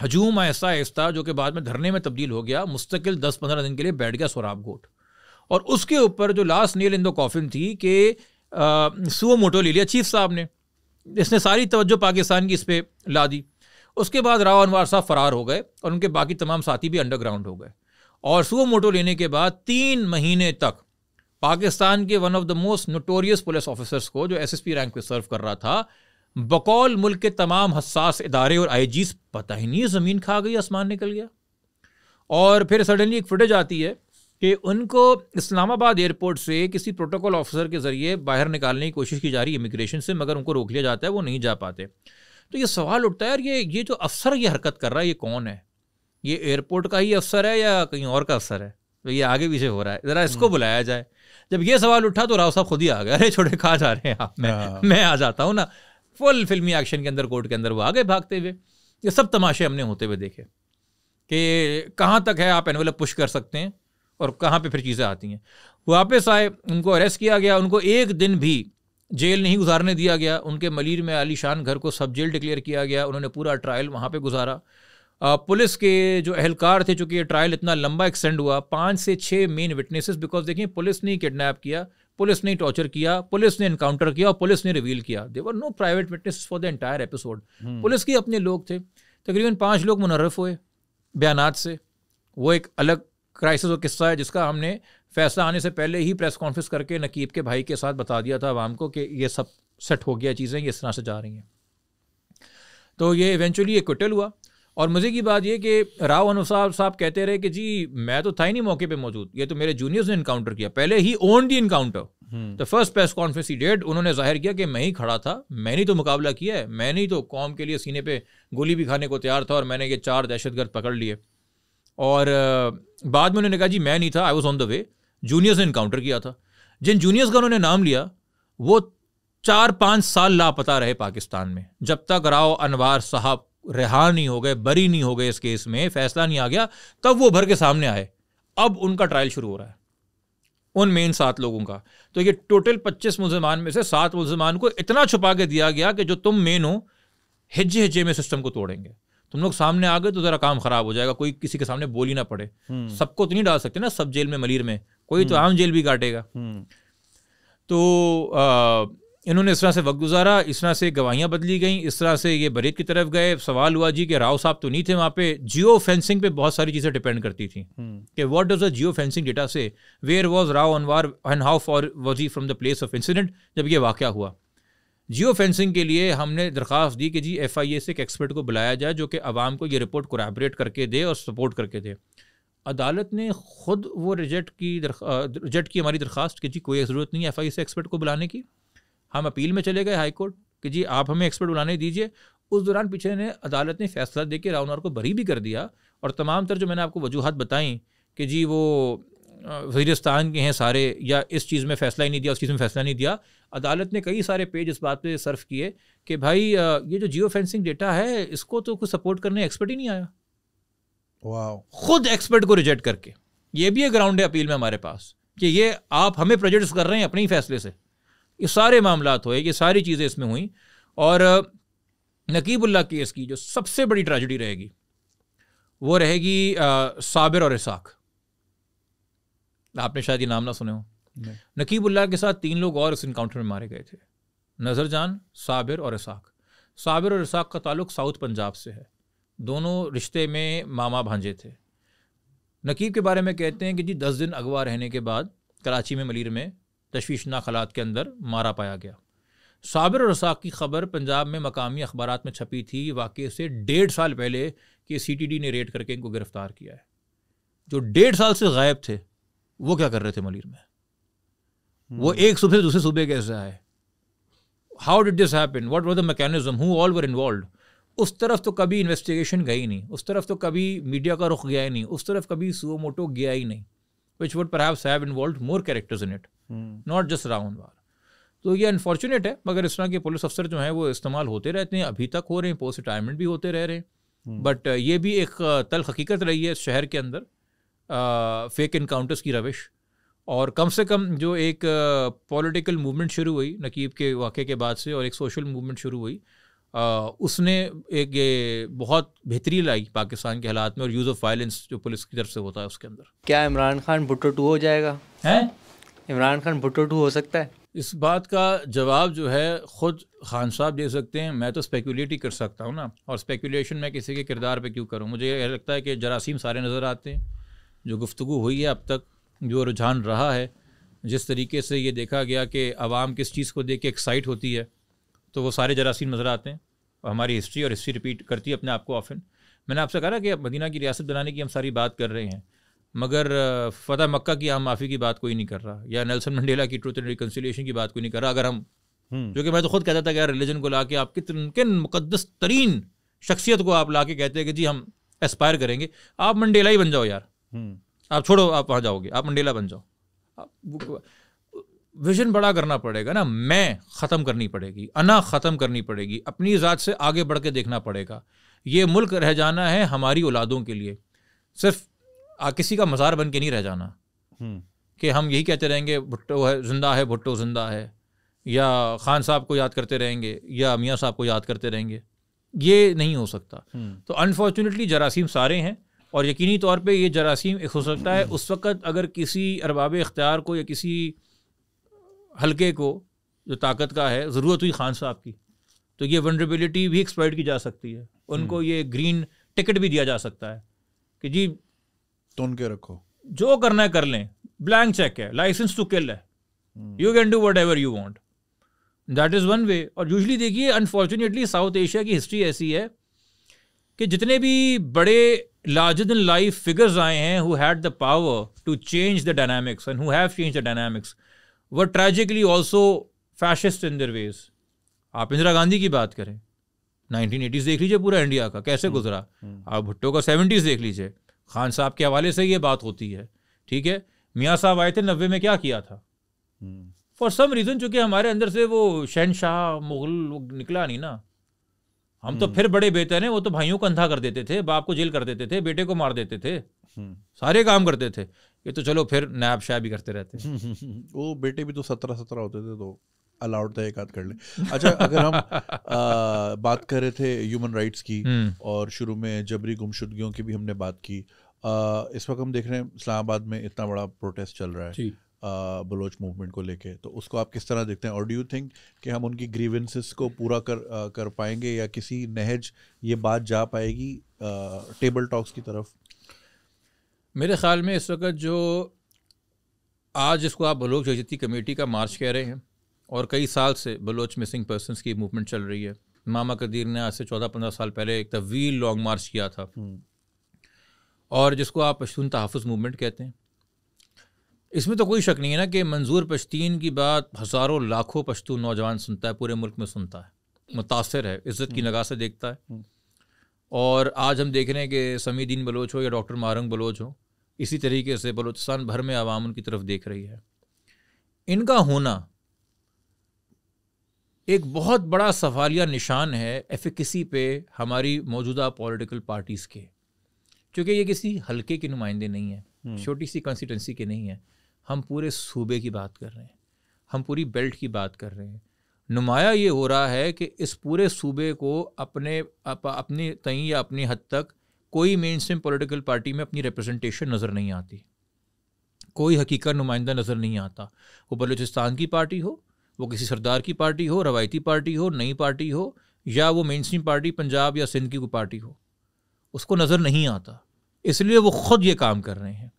हजूम ऐसा ऐसा जो कि बाद में धरने में तब्दील हो गया मुस्तकिल दस पंद्रह दिन के लिए बैठ गया सोराब गोट और उसके ऊपर जो लास्ट नील इन दो कॉफिन थी कि सुओ मोटो ले लिया चीफ साहब ने इसने सारी तवज्जो पाकिस्तान की इस पर ला दी उसके बाद राव अनवार साहब फरार हो गए और उनके बाकी तमाम साथी भी अंडरग्राउंड हो गए और सुओ मोटो लेने के बाद तीन महीने तक पाकिस्तान के one of the most notorious police officers को जो एस रैंक पे सर्व कर रहा था बकौल मुल्क के तमाम हसास इदारे और आई पता ही नहीं है ज़मीन खा गई आसमान निकल गया और फिर सडनली एक फुटेज आती है कि उनको इस्लामाबाद एयरपोर्ट से किसी प्रोटोकॉल ऑफिसर के ज़रिए बाहर निकालने की कोशिश की जा रही है इमिग्रेशन से मगर उनको रोक लिया जाता है वो नहीं जा पाते तो ये सवाल उठता है यार ये ये जो अफसर ये हरकत कर रहा है ये कौन है ये एयरपोर्ट का ही अफसर है या कहीं और का अफसर है तो ये आगे पीछे हो रहा है ज़रा इसको हम्म। बुलाया जाए जब ये सवाल उठा तो राव साहब खुद ही आ गए अरे छोटे कहाँ जा रहे हैं आप मैं हाँ। मैं आ जाता हूँ ना फुल फिल्मी एक्शन के अंदर कोर्ट के अंदर वो आगे भागते हुए ये सब तमाशे हमने होते हुए देखे कि कहाँ तक है आप एनवेलप पुश कर सकते हैं और कहाँ पे फिर चीज़ें आती हैं वापस आए उनको अरेस्ट किया गया उनको एक दिन भी जेल नहीं गुजारने दिया गया उनके मलिर में आलीशान घर को सब जेल डिक्लेयर किया गया उन्होंने पूरा ट्रायल वहाँ पे गुजारा पुलिस के जो अहलकार थे चूँकि ये ट्रायल इतना लंबा एक्सटेंड हुआ पाँच से छः मेन विटनेसेस बिकॉज देखिए पुलिस ने किडनैप किया पुलिस ने टॉर्चर किया पुलिस ने इनकाउंटर किया और पुलिस ने रिवील किया there were no private witness for the entire episode police के अपने लोग थे तकरीबन पाँच लोग मुनरफ हुए बयान से वो एक अलग क्राइसिस और किस्सा है जिसका हमने फैसला आने से पहले ही प्रेस कॉन्फ्रेंस करके नकीब के भाई के साथ बता दिया था आवाम को कि ये सब सेट हो गया चीज़ें ये इस तरह से जा रही हैं तो ये इवेंचुअली ये क्विटल हुआ और मज़े की बात यह कि राव अनुसार साहब कहते रहे कि जी मैं तो था ही नहीं मौके पे मौजूद ये तो मेरे जूनियर्स ने इनकाउंटर किया पहले ही ओन दी इनकाउंटर तो फर्स्ट प्रेस कॉन्फ्रेंस ही डेट उन्होंने जाहिर किया कि मैं ही खड़ा था मैंने ही तो मुकाबला किया है मैंने ही तो कौम के लिए सीने पे गोली भी खाने को तैयार था और मैंने ये चार दहशतगर्द पकड़ लिए और बाद में उन्होंने कहा जी मैं नहीं था I was on the way juniors ने इनकाउंटर किया था जिन जूनियर्स का उन्होंने नाम लिया वो चार पाँच साल लापता रहे पाकिस्तान में जब तक राव अनवार साहब रिहा नहीं हो गए बरी नहीं हो गए इस केस में फैसला नहीं आ गया तब वो भर के सामने आए अब उनका ट्रायल शुरू हो रहा है उन मेन सात लोगों का तो ये टोटल पच्चीस मुलजमान में से सात मुलजमान को इतना छुपा के दिया गया कि जो तुम मेन हो हिज्जे हिज्जे में सिस्टम को तोड़ेंगे तुम लोग सामने आ गए तो जरा काम खराब हो जाएगा कोई किसी के सामने बोली ना पड़े हम्म। सबको तो नहीं डाल सकते ना सब जेल में मलिर में कोई तो हम्म। आम जेल भी काटेगा हम्म। तो इन्होंने इस तरह से वक्त गुजारा इस तरह से गवाहियां बदली गई इस तरह से ये बरेत की तरफ गए सवाल हुआ जी कि राव साहब तो नहीं थे वहां पे जियो फेंसिंग पे बहुत सारी चीज़ें डिपेंड करती थी कि what does a geo fencing data से where was Rao Anwar and how far was he from the place of incident जब ये वाक्य हुआ जियो फेंसिंग के लिए हमने दरख्वास्त दी कि जी एफ आई ए से एक एक्सपर्ट को बुलाया जाए जो कि आवाम को ये रिपोर्ट कोराबरेट करके दे और सपोर्ट करके दे अदालत ने खुद वो रिजेक्ट की रिजेक्ट की हमारी दरख्वास्त कि जी कोई ज़रूरत नहीं है एफ आई ए से एक्सपर्ट को बुलाने की हम अपील में चले गए हाई कोर्ट कि जी आप हमें एक्सपर्ट बुलाने दीजिए उस दौरान पीछे ने अदालत ने फैसला दे के रावनार को बरी भी कर दिया और तमाम तर जो मैंने आपको वजूहत बताई कि जी वो वजीरस्तान के हैं सारे या इस चीज़ में फ़ैसला ही नहीं दिया उस चीज़ में फ़ैसला नहीं दिया अदालत ने कई सारे पेज इस बात पे सर्फ किए कि भाई ये जो जियो फेंसिंग डेटा है इसको तो कुछ सपोर्ट करने एक्सपर्ट ही नहीं आया वाह खुद एक्सपर्ट को रिजेक्ट करके ये भी एक ग्राउंड है अपील में हमारे पास कि ये आप हमें प्रोजेक्ट्स कर रहे हैं अपने ही फैसले से ये सारे मामला हुए ये सारी चीज़ें इसमें हुई और नकीबुल्ला केस की जो सबसे बड़ी ट्रेजिडी रहेगी वो रहेगी साबिर और इसाक आपने शायद ये नाम ना सुने हो नकीबुल्ला के साथ तीन लोग और इस इनकाउंटर में मारे गए थे नजर जान साबिर और इसाक साबिर और इसाक का ताल्लुक साउथ पंजाब से है दोनों रिश्ते में मामा भांजे थे नकीब के बारे में कहते हैं कि जी दस दिन अगवा रहने के बाद कराची में मलिर में तशवीशनाक हालात के अंदर मारा पाया गया साबिर और रसाक की खबर पंजाब में मकामी अखबार में छपी थी वाक़े से डेढ़ साल पहले कि सी टी डी ने रेड करके इनको गिरफ्तार किया है जो डेढ़ साल से गायब थे वो क्या कर रहे थे मलिर में hmm. वो एक सूबे से दूसरे सूबे कैसे आए how did this happen what was the mechanism who all were involve उस तरफ तो कभी इन्वेस्टिगेशन गई नहीं उस तरफ तो कभी मीडिया का रुख गया ही नहीं उस तरफ कभी सुओ मोटो गया ही नहीं विच वुड पर have involve more characters in it not just राउंड वार तो ये अनफॉर्चुनेट है मगर इस तरह के पुलिस अफसर जो हैं वो इस्तेमाल होते रहते हैं अभी तक हो रहे हैं पोस्ट रिटायरमेंट भी होते रह रहे हैं बट हम्म। uh, ये भी एक uh, तल हकीकत रही है शहर के अंदर फेक इनकाउंटर्स की रविश और कम से कम जो एक पॉलिटिकल मूवमेंट शुरू हुई नकीब के वाक़े के बाद से और एक सोशल मूवमेंट शुरू हुई आ, उसने एक ये बहुत बेहतरी लाई पाकिस्तान के हालात में और यूज़ ऑफ वायलेंस जो पुलिस की तरफ से होता है उसके अंदर क्या इमरान खान भुट्टो टू हो जाएगा हैं इमरान खान भुट्टो टू हो सकता है इस बात का जवाब जो है ख़ुद खान साहब दे सकते हैं मैं तो स्पेकुलेट ही कर सकता हूँ ना और स्पेकुलेशन मैं किसी के किरदार पे क्यों करूँ मुझे यह लगता है कि जरासीम सारे नज़र आते हैं जो गुफ्तु हुई है अब तक जो रुझान रहा है जिस तरीके से ये देखा गया कि आवाम किस चीज़ को देख के एक्साइट होती है तो वो सारे जरासीम नज़र आते हैं और हमारी हिस्ट्री और हिस्ट्री रिपीट करती है अपने आप को ऑफिन मैंने आपसे कहा कि मदीना की रियासत बनाने की हम सारी बात कर रहे हैं मगर फ़तेह मक्का की हम माफ़ी की बात कोई नहीं कर रहा या नेल्सन मंडेला की ट्रूथ एंड रिकन्सिलेशन की बात कोई नहीं कर रहा अगर हम हम्म। जो कि मैं तो खुद कहता था कि यार रिलीजन को ला के आप कितन किन मुकदस तरीन शख्सियत को आप ला के कहते हैं कि जी हम एस्पायर करेंगे आप मंडेला ही बन जाओ यार हम्म। आप छोड़ो आप वहाँ जाओगे आप मंडेला बन जाओ आप विजन बड़ा करना पड़ेगा ना मैं ख़त्म करनी पड़ेगी अना ख़त्म करनी पड़ेगी अपनी ज़ात से आगे बढ़ के देखना पड़ेगा ये मुल्क रह जाना है हमारी औलादों के लिए सिर्फ आ, किसी का मज़ार बन के नहीं रह जाना हम्म। कि हम यही कहते रहेंगे भुट्टो है जिंदा है भुट्टो जिंदा है या खान साहब को याद करते रहेंगे या मियाँ साहब को याद करते रहेंगे ये नहीं हो सकता हम्म। तो अनफॉर्चुनेटली जरासीम सारे हैं और यकीनी तौर पे ये जरासीम हो सकता है उस वक्त अगर किसी अरबाब इख्तियार को या किसी हल्के को जो ताकत का है ज़रूरत हुई खान साहब की तो ये वनरेबिलिटी भी एक्सप्लॉयट की जा सकती है उनको हम्म। ये ग्रीन टिकट भी दिया जा सकता है कि जी तुन तो के रखो जो करना है कर लें ब्लैंक चेक है लाइसेंस टू किल है you can do whatever you want that is one way और यूजली देखिए अनफॉर्चुनेटली साउथ एशिया की हिस्ट्री ऐसी है कि जितने भी बड़े लार्जर इन लाइफ फिगर्स आए हैं who had the power to change the dynamics and who have change the dynamics were tragically also fascist in their ways आप इंदिरा गांधी की बात करें नाइनटीन एटीज देख लीजिए पूरा इंडिया का कैसे गुजरा हम्म। आप भुट्टो का सेवेंटीज देख लीजिए खान साहब के हवाले से ये बात होती है ठीक है मियाँ साहब आए थे नब्बे में क्या किया था फॉर सम रीजन चूंकि हमारे अंदर से वो शहनशाह मुगल निकला नहीं ना हम तो हम्म। फिर बड़े बेहतर हैं वो तो भाइयों को अंधा कर देते थे बाप को जेल कर देते थे बेटे को मार देते थे हम्म। सारे काम करते थे ये तो चलो फिर नैब शायब भी करते रहते वो बेटे भी तो सत्रह सत्रह होते थे तो अलाउड था एक हाथ कर ले अच्छा अगर हम आ, बात कर रहे थे ह्यूमन राइट्स की हम्म। और शुरू में जबरी गुमशुदगियों की भी हमने बात की आ, इस वक्त हम देख रहे हैं इस्लामाबाद में इतना बड़ा प्रोटेस्ट चल रहा है बलोच मूवमेंट को लेके तो उसको आप किस तरह देखते हैं और डू यू थिंक कि हम उनकी ग्रीवेंसेस को पूरा कर आ, कर पाएंगे या किसी नहज ये बात जा पाएगी आ, टेबल टॉक्स की तरफ मेरे ख्याल में इस वक्त जो आज इसको आप बलोच जजती कमेटी का मार्च कह रहे हैं और कई साल से बलोच मिसिंग पर्सन की मूवमेंट चल रही है मामा कदीर ने आज से चौदह पंद्रह साल पहले एक तवील लॉन्ग मार्च किया था हम्म। और जिसको आप पश्तून तहफ़ मूवमेंट कहते हैं इसमें तो कोई शक नहीं है ना कि मंजूर पश्तीन की बात हज़ारों लाखों पश्तून नौजवान सुनता है पूरे मुल्क में सुनता है मुतासर है इज़्ज़त की हम्म। नगाह से देखता है हम्म। और आज हम देख रहे हैं कि समीदीन बलोच हो या डॉक्टर मारंग बलोच हो इसी तरीके से बलोचिस्तान भर में आवाम उनकी तरफ देख रही है इनका होना एक बहुत बड़ा सवालिया निशान है एफिकसी पे हमारी मौजूदा पॉलिटिकल पार्टीज़ के क्योंकि ये किसी हल्के के नुमाइंदे नहीं हैं हम्म। छोटी सी कॉन्स्टिटेंसी के नहीं हैं हम पूरे सूबे की बात कर रहे हैं हम पूरी बेल्ट की बात कर रहे हैं नुमाया ये हो रहा है कि इस पूरे सूबे को अपने अप, अपने तई या अपनी हद तक कोई मेन स्ट्रीम पोलिटिकल पार्टी में अपनी रिप्रेजेंटेशन नज़र नहीं आती कोई हकीकत नुमाइंदा नज़र नहीं आता वो बलूचिस्तान की पार्टी हो वो किसी सरदार की पार्टी हो रवायती पार्टी हो नई पार्टी हो या वो मेन स्ट्रीम पार्टी पंजाब या सिंध की कोई पार्टी हो उसको नज़र नहीं आता इसलिए वो ख़ुद ये काम कर रहे हैं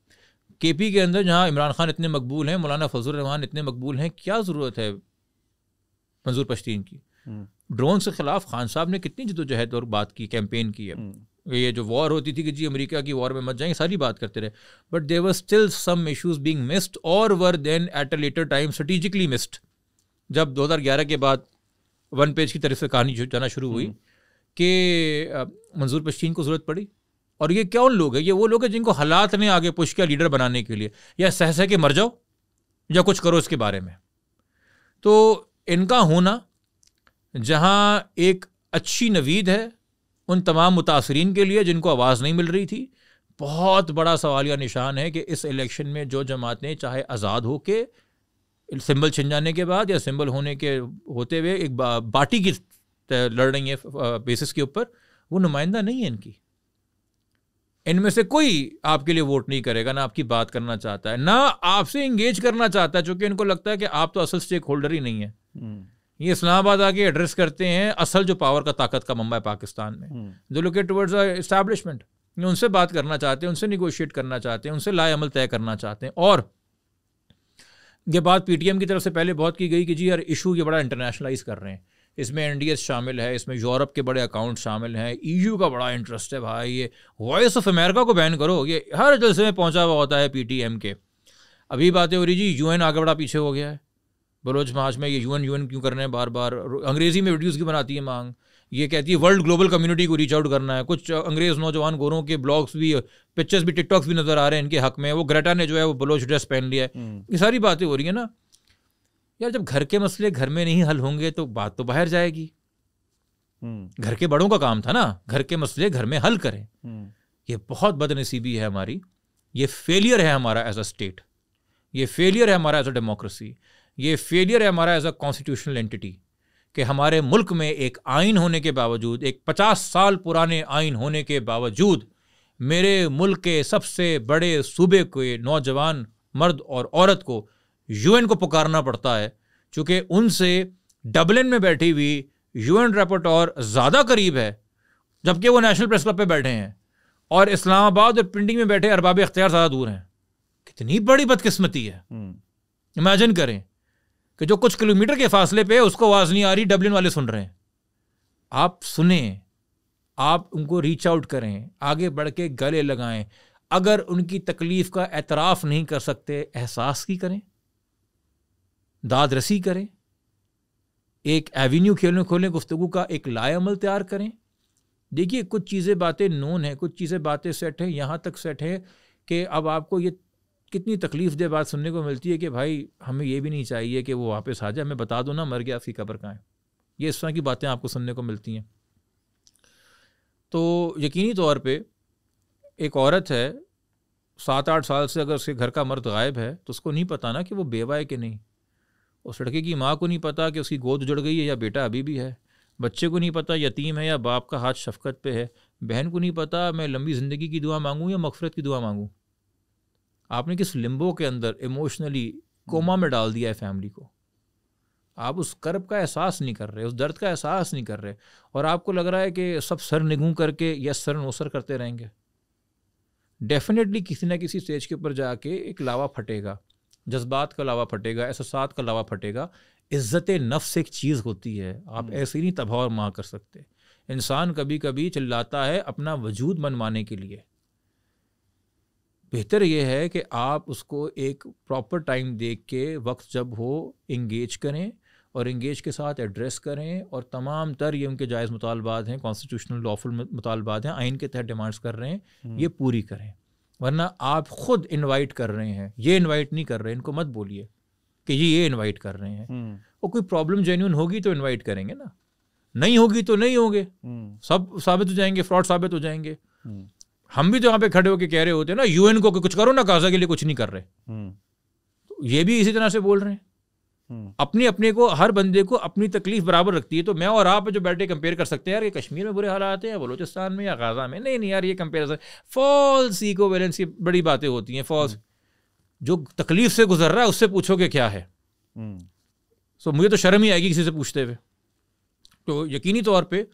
के पी के अंदर जहाँ इमरान खान इतने मकबूल हैं मौलाना फजल रहमान इतने मकबूल हैं क्या ज़रूरत है मंजूर पश्तीन की हम्म। ड्रोन के खिलाफ खान साहब ने कितनी जदोजहद और बात की कैंपेन की है हम्म। ये जो वॉर होती थी कि जी अमेरिका की वॉर में मत जाएंगे सारी बात करते रहे but there were still some issues being missed और were then at a later time strategically missed जब 2011 के बाद वन पेज की तरफ से कहानी जाना शुरू हुई हम्म। कि मंजूर पश्चिम को ज़रूरत पड़ी और ये उन लोग हैं ये वो लोग हैं जिनको हालात ने आगे पुश किया लीडर बनाने के लिए या सह सह के मर जाओ या कुछ करो इसके बारे में तो इनका होना जहाँ एक अच्छी नवीद है उन तमाम मुतासरीन के लिए जिनको आवाज़ नहीं मिल रही थी बहुत बड़ा सवाल या निशान है कि इस इलेक्शन में जो जमातें चाहे आज़ाद हो के सिंबल छिन जाने के बाद या सिंबल होने के होते हुए एक बाटी की लड़ रही है बेसिस के ऊपर वो नुमाइंदा नहीं है इनकी इनमें से कोई आपके लिए वोट नहीं करेगा ना आपकी बात करना चाहता है ना आपसे इंगेज करना चाहता है चूंकि इनको लगता है कि आप तो असल स्टेक होल्डर ही नहीं है हम्म। ये इस्लामाबाद आके एड्रेस करते हैं असल जो पावर का ताकत का मुंबई पाकिस्तान में हम्म। जो लोकेट टूवर्ड्स इस्टेब्लिशमेंट उनसे बात करना चाहते हैं उनसे निगोशिएट करना चाहते हैं उनसे लाए अमल तय करना चाहते हैं और ये बात पीटीएम की तरफ से पहले बहुत की गई कि जी यार इशू ये बड़ा इंटरनेशनलाइज कर रहे हैं इसमें एन शामिल है इसमें यूरोप के बड़े अकाउंट शामिल हैं ईयू e का बड़ा इंटरेस्ट है भाई ये वॉइस ऑफ अमेरिका को बैन करो ये हर जलसे में पहुंचा हुआ होता है पीटीएम के अभी बातें हो रही जी यूएन आगे बड़ा पीछे हो गया है बलोच महाज में ये यूएन यूएन क्यों कर रहे हैं बार बार अंग्रेज़ी में वीडियोज़ की बनाती है मांग ये कहती है वर्ल्ड ग्लोबल कम्युनिटी को रीच आउट करना है कुछ अंग्रेज़ नौजवान गोरों के ब्लॉग्स भी पिक्चर्स भी टिकटॉक्स भी नज़र आ रहे हैं इनके हक में वो ग्रेटा ने जो है वो बलोच ड्रेस पहन लिया है हम्म। ये सारी बातें हो रही है ना यार जब घर के मसले घर में नहीं हल होंगे तो बात तो बाहर जाएगी हम्म। घर के बड़ों का काम था ना घर के मसले घर में हल करें हम्म। ये बहुत बदनसीबी है हमारी ये फेलियर है हमारा एज अ स्टेट ये फेलियर है हमारा एज अ डेमोक्रेसी ये फेलियर है हमारा एज अ कॉन्स्टिट्यूशनल एंटिटी कि हमारे मुल्क में एक आइन होने के बावजूद एक पचास साल पुराने आइन होने के बावजूद मेरे मुल्क के सबसे बड़े सूबे के नौजवान मर्द और औरत को यूएन को पुकारना पड़ता है चूंकि उनसे डबलिन में बैठी हुई यूएन और ज़्यादा करीब है जबकि वो नेशनल प्रेस क्लब पे बैठे हैं और इस्लामाबाद और पिंडिंग में बैठे अरबाब अख्तियार ज़्यादा दूर हैं कितनी बड़ी बदकिस्मती है हम्म। इमेजिन करें कि जो कुछ किलोमीटर के फासले पे उसको आवाज़ नहीं आ रही डबलिन वाले सुन रहे हैं आप सुने आप उनको रीच आउट करें आगे बढ़ के गले लगाएं अगर उनकी तकलीफ़ का एतराफ़ नहीं कर सकते एहसास की करें दाद रसी करें एक एवेन्यू खेलने खोलें गुफ्तु का एक लाएमल तैयार करें देखिए कुछ चीज़ें बातें नोन हैं कुछ चीज़ें बातें सेट हैं यहाँ तक सेट हैं कि अब आपको ये कितनी तकलीफ दे बात सुनने को मिलती है कि भाई हमें ये भी नहीं चाहिए कि वो वापस आ जाए मैं बता दूँ ना मर गया आपकी कब्र कहाँ है ये इस तरह की बातें आपको सुनने को मिलती हैं तो यकीनी तौर पर एक औरत है सात आठ साल से अगर उसके घर का मर्द गायब है तो उसको नहीं पता ना कि वो बेवा है कि नहीं उस लड़के की माँ को नहीं पता कि उसकी गोद उजड़ गई है या बेटा अभी भी है बच्चे को नहीं पता यतीम है या बाप का हाथ शफकत पे है बहन को नहीं पता मैं लंबी ज़िंदगी की दुआ मांगूँ या मगफरत की दुआ मांगूँ आपने किस लिम्बो के अंदर इमोशनली कोमा में डाल दिया है फैमिली को आप उस कर्ब का एहसास नहीं कर रहे उस दर्द का एहसास नहीं कर रहे और आपको लग रहा है कि सब सर निगू करके या सर नोसर करते रहेंगे डेफिनेटली किसी ना किसी स्टेज के ऊपर जाके एक लावा फटेगा जज्बात का लावा फटेगा एहसास का लावा फटेगा इज्जत नफ्स एक चीज़ होती है आप हम्म। ऐसे नहीं तबाह और माँ कर सकते इंसान कभी कभी चिल्लाता है अपना वजूद मनवाने के लिए बेहतर यह है कि आप उसको एक प्रॉपर टाइम देख के वक्त जब हो इंगेज करें और इंगेज के साथ एड्रेस करें और तमाम तर ये उनके जायज़ मुतालबात हैं कॉन्स्टिट्यूशनल लॉफुल मुतालबात हैं आइन के तहत डिमांड्स कर रहे हैं हम्म। ये पूरी करें वरना आप खुद इनवाइट कर रहे हैं ये इनवाइट नहीं कर रहे इनको मत बोलिए कि ये ये इनवाइट कर रहे हैं हम्म। वो कोई प्रॉब्लम जेन्यून होगी तो इनवाइट करेंगे ना नहीं होगी तो नहीं होंगे हम्म। सब साबित हो जाएंगे फ्रॉड साबित हो जाएंगे हम्म। हम भी तो यहाँ पे खड़े होकर कह रहे होते हैं ना यूएन को कुछ करो ना काजा के लिए कुछ नहीं कर रहे तो ये भी इसी तरह से बोल रहे हैं हम्म। अपने अपने को हर बंदे को अपनी तकलीफ बराबर रखती है तो मैं और आप जो बैठे कंपेयर कर सकते हैं यार ये कश्मीर में बुरे हालात हैं बलोचिस्तान में या गाजा में नहीं नहीं यार ये कंपेरिजन फॉल्स इको वैलेंस की बड़ी बातें होती हैं फॉल्स हम्म। जो तकलीफ से गुजर रहा है उससे पूछोगे क्या है सो हम्म। मुझे तो शर्म ही आएगी किसी से पूछते हुए तो यकीनी तौर पर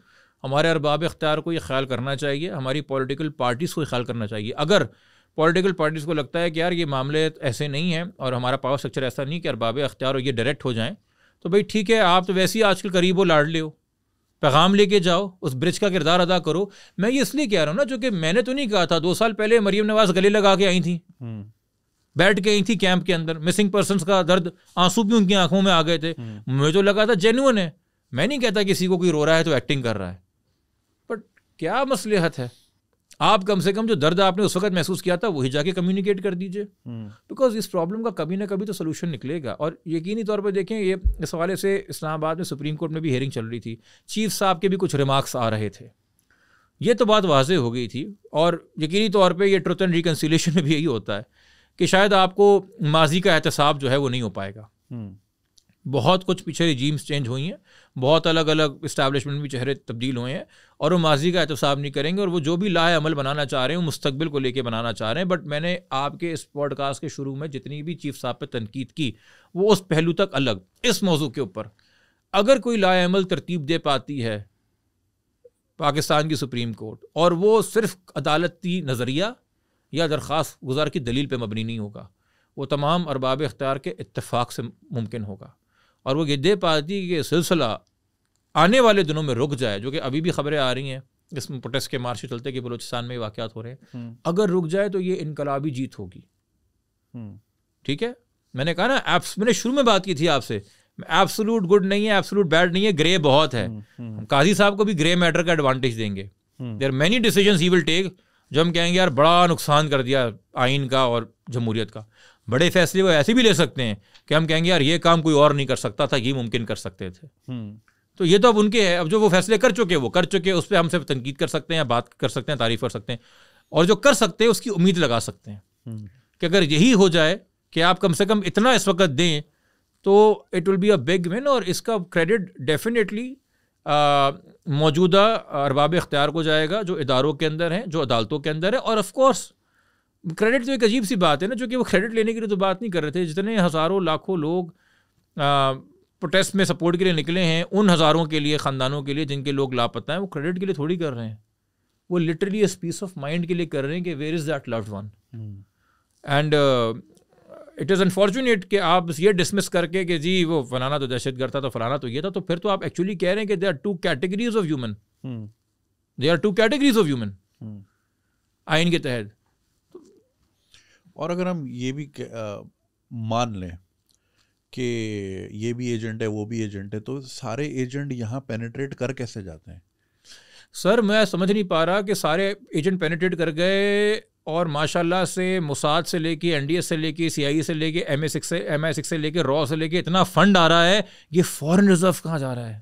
हमारे अरबाब अख्तियार को ये ख्याल करना चाहिए हमारी पॉलिटिकल पार्टीज़ को ख्याल करना चाहिए अगर पॉलिटिकल पार्टीज़ को लगता है कि यार ये मामले ऐसे नहीं हैं और हमारा पावर स्ट्रक्चर ऐसा नहीं कि अरबाब अख्तियार और ये डायरेक्ट हो जाएँ तो भाई ठीक है आप तो वैसे ही आजकल करीब हो लाड़ लो पैगाम लेके जाओ उस ब्रिज का किरदार अदा करो मैं ये इसलिए कह रहा हूँ ना जो कि मैंने तो नहीं कहा था दो साल पहले मरीम नवाज गले लगा के आई थी हम्म। बैठ के आई थी कैंप के अंदर मिसिंग पर्सन का दर्द आंसू भी उनकी आंखों में आ गए थे हम्म। मुझे तो लगा था जेन्यून है मैं नहीं कहता किसी को कोई रो रहा है तो एक्टिंग कर रहा है बट क्या मसलहत है आप कम से कम जो दर्द आपने उस वक्त महसूस किया था वही जाके कम्युनिकेट कर दीजिए बिकॉज हम्म। इस प्रॉब्लम का कभी ना कभी तो सोल्यूशन निकलेगा और यकीनी तौर पर देखें ये इस हवाले से इस्लामाबाद में सुप्रीम कोर्ट में भी हेयरिंग चल रही थी चीफ साहब के भी कुछ रिमार्क्स आ रहे थे ये तो बात वाज हो गई थी और यकीनी तौर पर यह ट्रुथ एंड रिकन्सिलेशन में भी यही होता है कि शायद आपको माजी का एहतसाब जो है वो नहीं हो पाएगा hmm. बहुत कुछ पीछे रिजीम्स चेंज हुई हैं बहुत अलग अलग इस्टेबलिशमेंट भी चेहरे तब्दील हुए हैं और वो माजी का एहतसाब नहीं करेंगे और वो जो भी लाए अमल बनाना चाह रहे हैं वो मुस्तबिल को लेके बनाना चाह रहे हैं बट मैंने आपके इस पॉडकास्ट के शुरू में जितनी भी चीफ साहब पर तनकीद की वो उस पहलू तक अलग इस मौजू के ऊपर अगर कोई लाए अमल तरतीब दे पाती है पाकिस्तान की सुप्रीम कोर्ट और वो सिर्फ अदालती नज़रिया या दरख्वास गुजार की दलील पर मबनी नहीं होगा वो तमाम अरबाब अख्तियार के इतफ़ाक़ से मुमकिन होगा और वो गिद्दे पाती के सिलसिला आने वाले दिनों में रुक जाए जो कि अभी भी खबरें आ रही हैं इस प्रोटेस्ट के मार्च चलते कि बलूचिस्तान में वाक़ हो रहे हैं हम्म। अगर रुक जाए तो ये इनकलाबी जीत होगी हम्म। ठीक है मैंने कहा ना एप्स मैंने शुरू में बात की थी आपसे एब्सोलूट गुड नहीं है एब्सोलूट बैड नहीं है ग्रे बहुत है हम्म, हम काजी साहब को भी ग्रे मैटर का एडवांटेज देंगे there many decision he will take जो हम कहेंगे यार बड़ा नुकसान कर दिया आइन का और जमहूरियत का बड़े फैसले वो ऐसे भी ले सकते हैं कि हम कहेंगे यार ये काम कोई और नहीं कर सकता था ये मुमकिन कर सकते थे हम्म। तो ये तो अब उनके है अब जो वो फैसले कर चुके हैं वो कर चुके हैं उस पर हम सिर्फ तनकीद कर सकते हैं बात कर सकते हैं तारीफ कर सकते हैं और जो कर सकते हैं उसकी उम्मीद लगा सकते हैं हम्म। कि अगर यही हो जाए कि आप कम से कम इतना इस वक्त दें तो it will be a big win और इसका क्रेडिट डेफिनेटली मौजूदा अरबाब इख्तियार को जाएगा जो इदारों के अंदर हैं जो अदालतों के अंदर है और ऑफ कोर्स क्रेडिट तो एक अजीब सी बात है ना चूँकि वो क्रेडिट लेने के लिए तो बात नहीं कर रहे थे जितने हज़ारों लाखों लोग प्रोटेस्ट में सपोर्ट के लिए निकले हैं उन हज़ारों के लिए ख़ानदानों के लिए जिनके लोग लापता हैं वो क्रेडिट के लिए थोड़ी कर रहे हैं वो लिटरली इस पीस ऑफ माइंड के लिए कर रहे हैं कि where is that loved one and it is unfortunate कि आप ये डिसमिस करके कि जी वो फलाना तो दहशत गर्द था तो फलाना तो ये था तो फिर तो आप एक्चुअली कह रहे हैं कि they are two categories of human they are two categories of human आइन के तहत और अगर हम ये भी आ, मान लें कि ये भी एजेंट है वो भी एजेंट है तो सारे एजेंट यहाँ पेनेट्रेट कर कैसे जाते हैं सर मैं समझ नहीं पा रहा कि सारे एजेंट पेनेट्रेट कर गए और माशाल्लाह से मुसाद से लेके एन से लेके सी e से लेके एम ए सिक्स से एम आई सिक्स से लेके रॉ से लेके इतना फंड आ रहा है ये फॉरेन रिजर्व कहाँ जा रहा है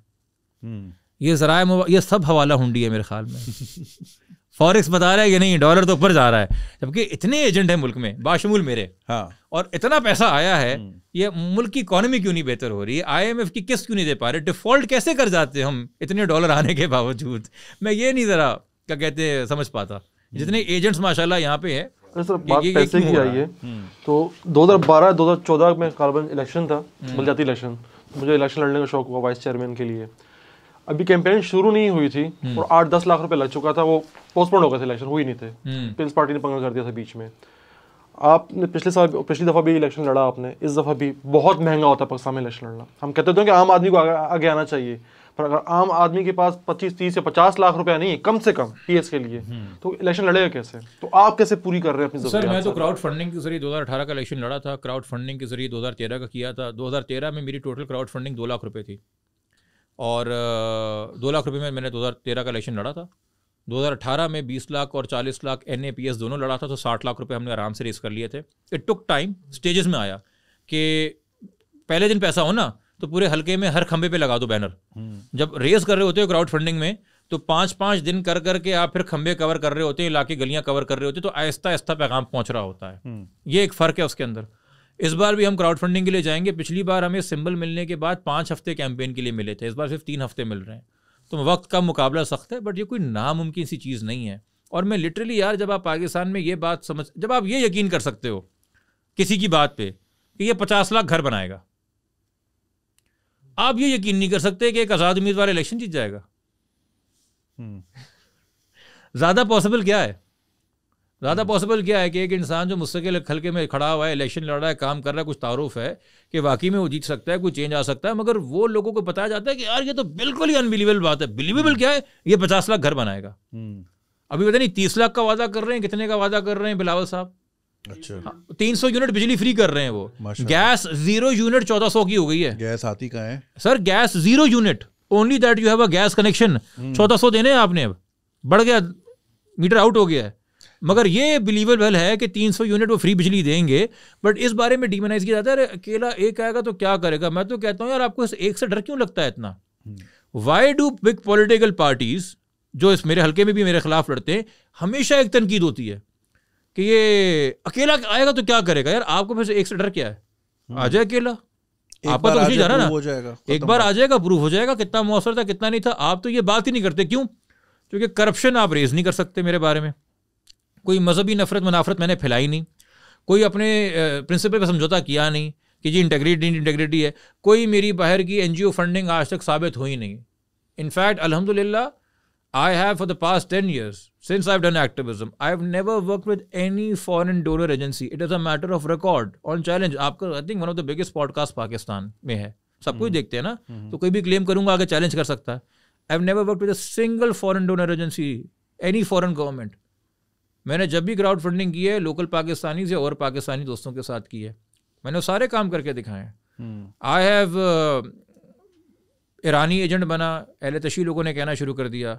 हम्म। ये जरा ये सब हवाला हुंडी है मेरे ख्याल में फॉरेक्स बता रहा है कि नहीं डॉलर तो ऊपर जा रहा है जबकि इतने एजेंट हैं मुल्क में बाशमूल मेरे हाँ और इतना पैसा आया है हम्म। ये मुल्क की इकोनॉमी क्यों नहीं बेहतर हो रही है आईएमएफ की किस्त क्यों नहीं दे पा रहे डिफॉल्ट कैसे कर जाते हम इतने डॉलर आने के बावजूद मैं ये नहीं ज़रा क्या कहते हैं समझ पाता हम्म। जितने एजेंट्स माशाल्लाह यहाँ पे है सर बात ये, ये पैसे की आई है हम्म। तो 2012 2014 में कार्बन इलेक्शन था बलजाती इलेक्शन मुझे इलेक्शन लड़ने का शौक हुआ वाइस चेयरमैन के लिए अभी कैंपेन शुरू नहीं हुई थी हम्म। और आठ दस लाख रुपए लग चुका था वो पोस्टपोन हो गए थे इलेक्शन हुई नहीं थे पीपल्स हम्म। पार्टी ने पंगा कर दिया था बीच में आपने पिछले साल पिछली दफ़ा भी इलेक्शन लड़ा आपने इस दफ़ा भी बहुत महंगा होता है पाकिस्तान में इलेक्शन लड़ना हम कहते थे तो कि आम आदमी को आगे, आना चाहिए पर अगर आम आदमी के पास पच्चीस तीस या पचास लाख रुपया नहीं है कम से कम पी के लिए हम्म। तो इलेक्शन लड़ेगा कैसे तो आप कैसे पूरी कर रहे हैं अपनी सर मैं तो क्राउड फंडिंग के जरिए 2018 का इलेक्शन लड़ा था क्राउड फंडिंग के जरिए 2013 का किया था 2013 में मेरी टोटल क्राउड फंडिंग दो लाख रुपये थी और दो लाख रुपए में मैंने 2013 का इलेक्शन लड़ा था 2018 में 20 लाख और 40 लाख एन दोनों लड़ा था तो 60 लाख रुपए हमने आराम से रेस कर लिए थे इट टुक टाइम स्टेजेस में आया कि पहले दिन पैसा हो ना तो पूरे हल्के में हर खंबे पे लगा दो बैनर हम्म। जब रेस कर रहे होते हो क्राउड फंडिंग में तो पाँच पाँच दिन कर करके आप फिर खंबे कवर कर रहे होते हैं इलाके गलियां कवर कर रहे होते हैं तो आहिस्ता आहिस्ता पैगाम पहुंच रहा होता है हम्म। ये एक फ़र्क है उसके अंदर इस बार भी हम क्राउड फंडिंग के लिए जाएंगे पिछली बार हमें सिंबल मिलने के बाद पाँच हफ्ते कैंपेन के लिए मिले थे इस बार सिर्फ तीन हफ्ते मिल रहे हैं तो वक्त का मुकाबला सख्त है बट ये कोई नामुमकिन सी चीज़ नहीं है और मैं लिटरली यार जब आप पाकिस्तान में ये बात समझ जब आप ये यकीन कर सकते हो किसी की बात पे कि ये पचास लाख घर बनाएगा आप ये यकीन नहीं कर सकते कि एक आज़ाद उम्मीदवार इलेक्शन जीत जाएगा हम्म। ज़्यादा पॉसिबल क्या है ज़्यादा पॉसिबल क्या है कि एक इंसान जो मुस्तकिल खलके में खड़ा हुआ है इलेक्शन लड़ रहा है काम कर रहा है कुछ तारुफ है कि वाकई में वो जीत सकता है कुछ चेंज आ सकता है मगर वो लोगों को बताया जाता है कि यार ये तो बिल्कुल ही अनबिलीवेबल बात है बिलीवेबल क्या है ये पचास लाख घर बनाएगा हम्म। अभी पता नहीं तीस लाख का वादा कर रहे हैं कितने का वादा कर रहे हैं बिलावल साहब अच्छा हाँ, तीन सौ यूनिट बिजली फ्री कर रहे हैं वो गैस जीरो यूनिट चौदह सौ की हो गई है गैस आती का है sir gas zero unit only that you have a gas connection चौदह सौ देने आपने अब बढ़ गया मीटर आउट हो गया है मगर ये बिलीवेबल है कि 300 यूनिट वो फ्री बिजली देंगे बट इस बारे में डिमोनाइज किया जाता है अकेला एक आएगा तो क्या करेगा मैं तो कहता हूँ यार आपको इस एक से डर क्यों लगता है इतना why do big political parties जो इस मेरे हल्के में भी मेरे खिलाफ लड़ते हैं हमेशा एक तनकीद होती है कि ये अकेला आएगा तो क्या करेगा यार आपको फिर एक से डर क्या है हम्म। आ जाए अकेला आपका तो जा रहा ना हो जाएगा एक बार आ जाएगा प्रूफ हो जाएगा कितना मौसर था कितना नहीं था आप तो ये बात ही नहीं करते क्यों क्योंकि करप्शन आप रेज नहीं कर सकते मेरे बारे में कोई मजहबी नफरत मुनाफरत मैंने फैलाई नहीं कोई अपने प्रिंसिपल पर समझौता किया नहीं कि जी इंटेग्रिटी इंटेग्रिटी है कोई मेरी बाहर की एन फंडिंग आज तक साबित हुई नहीं इनफैक्ट अलहमदिल्ला I have for the past ten years since I done activism I have never work with any foreign donor agency it is a matter of record on challenge आपका I think one of the biggest podcast Pakistan में है सब कुछ हम्म। देखते हैं ना हम्म। तो कोई भी क्लेम करूंगा आगे चैलेंज कर सकता है I have never work with a single foreign donor agency any foreign government मैंने जब भी क्राउड फंडिंग की है लोकल पाकिस्तानी से और पाकिस्तानी दोस्तों के साथ की है मैंने सारे काम करके दिखाए हैं आई हैव ईरानी एजेंट बना अहल तशी लोगों ने कहना शुरू कर दिया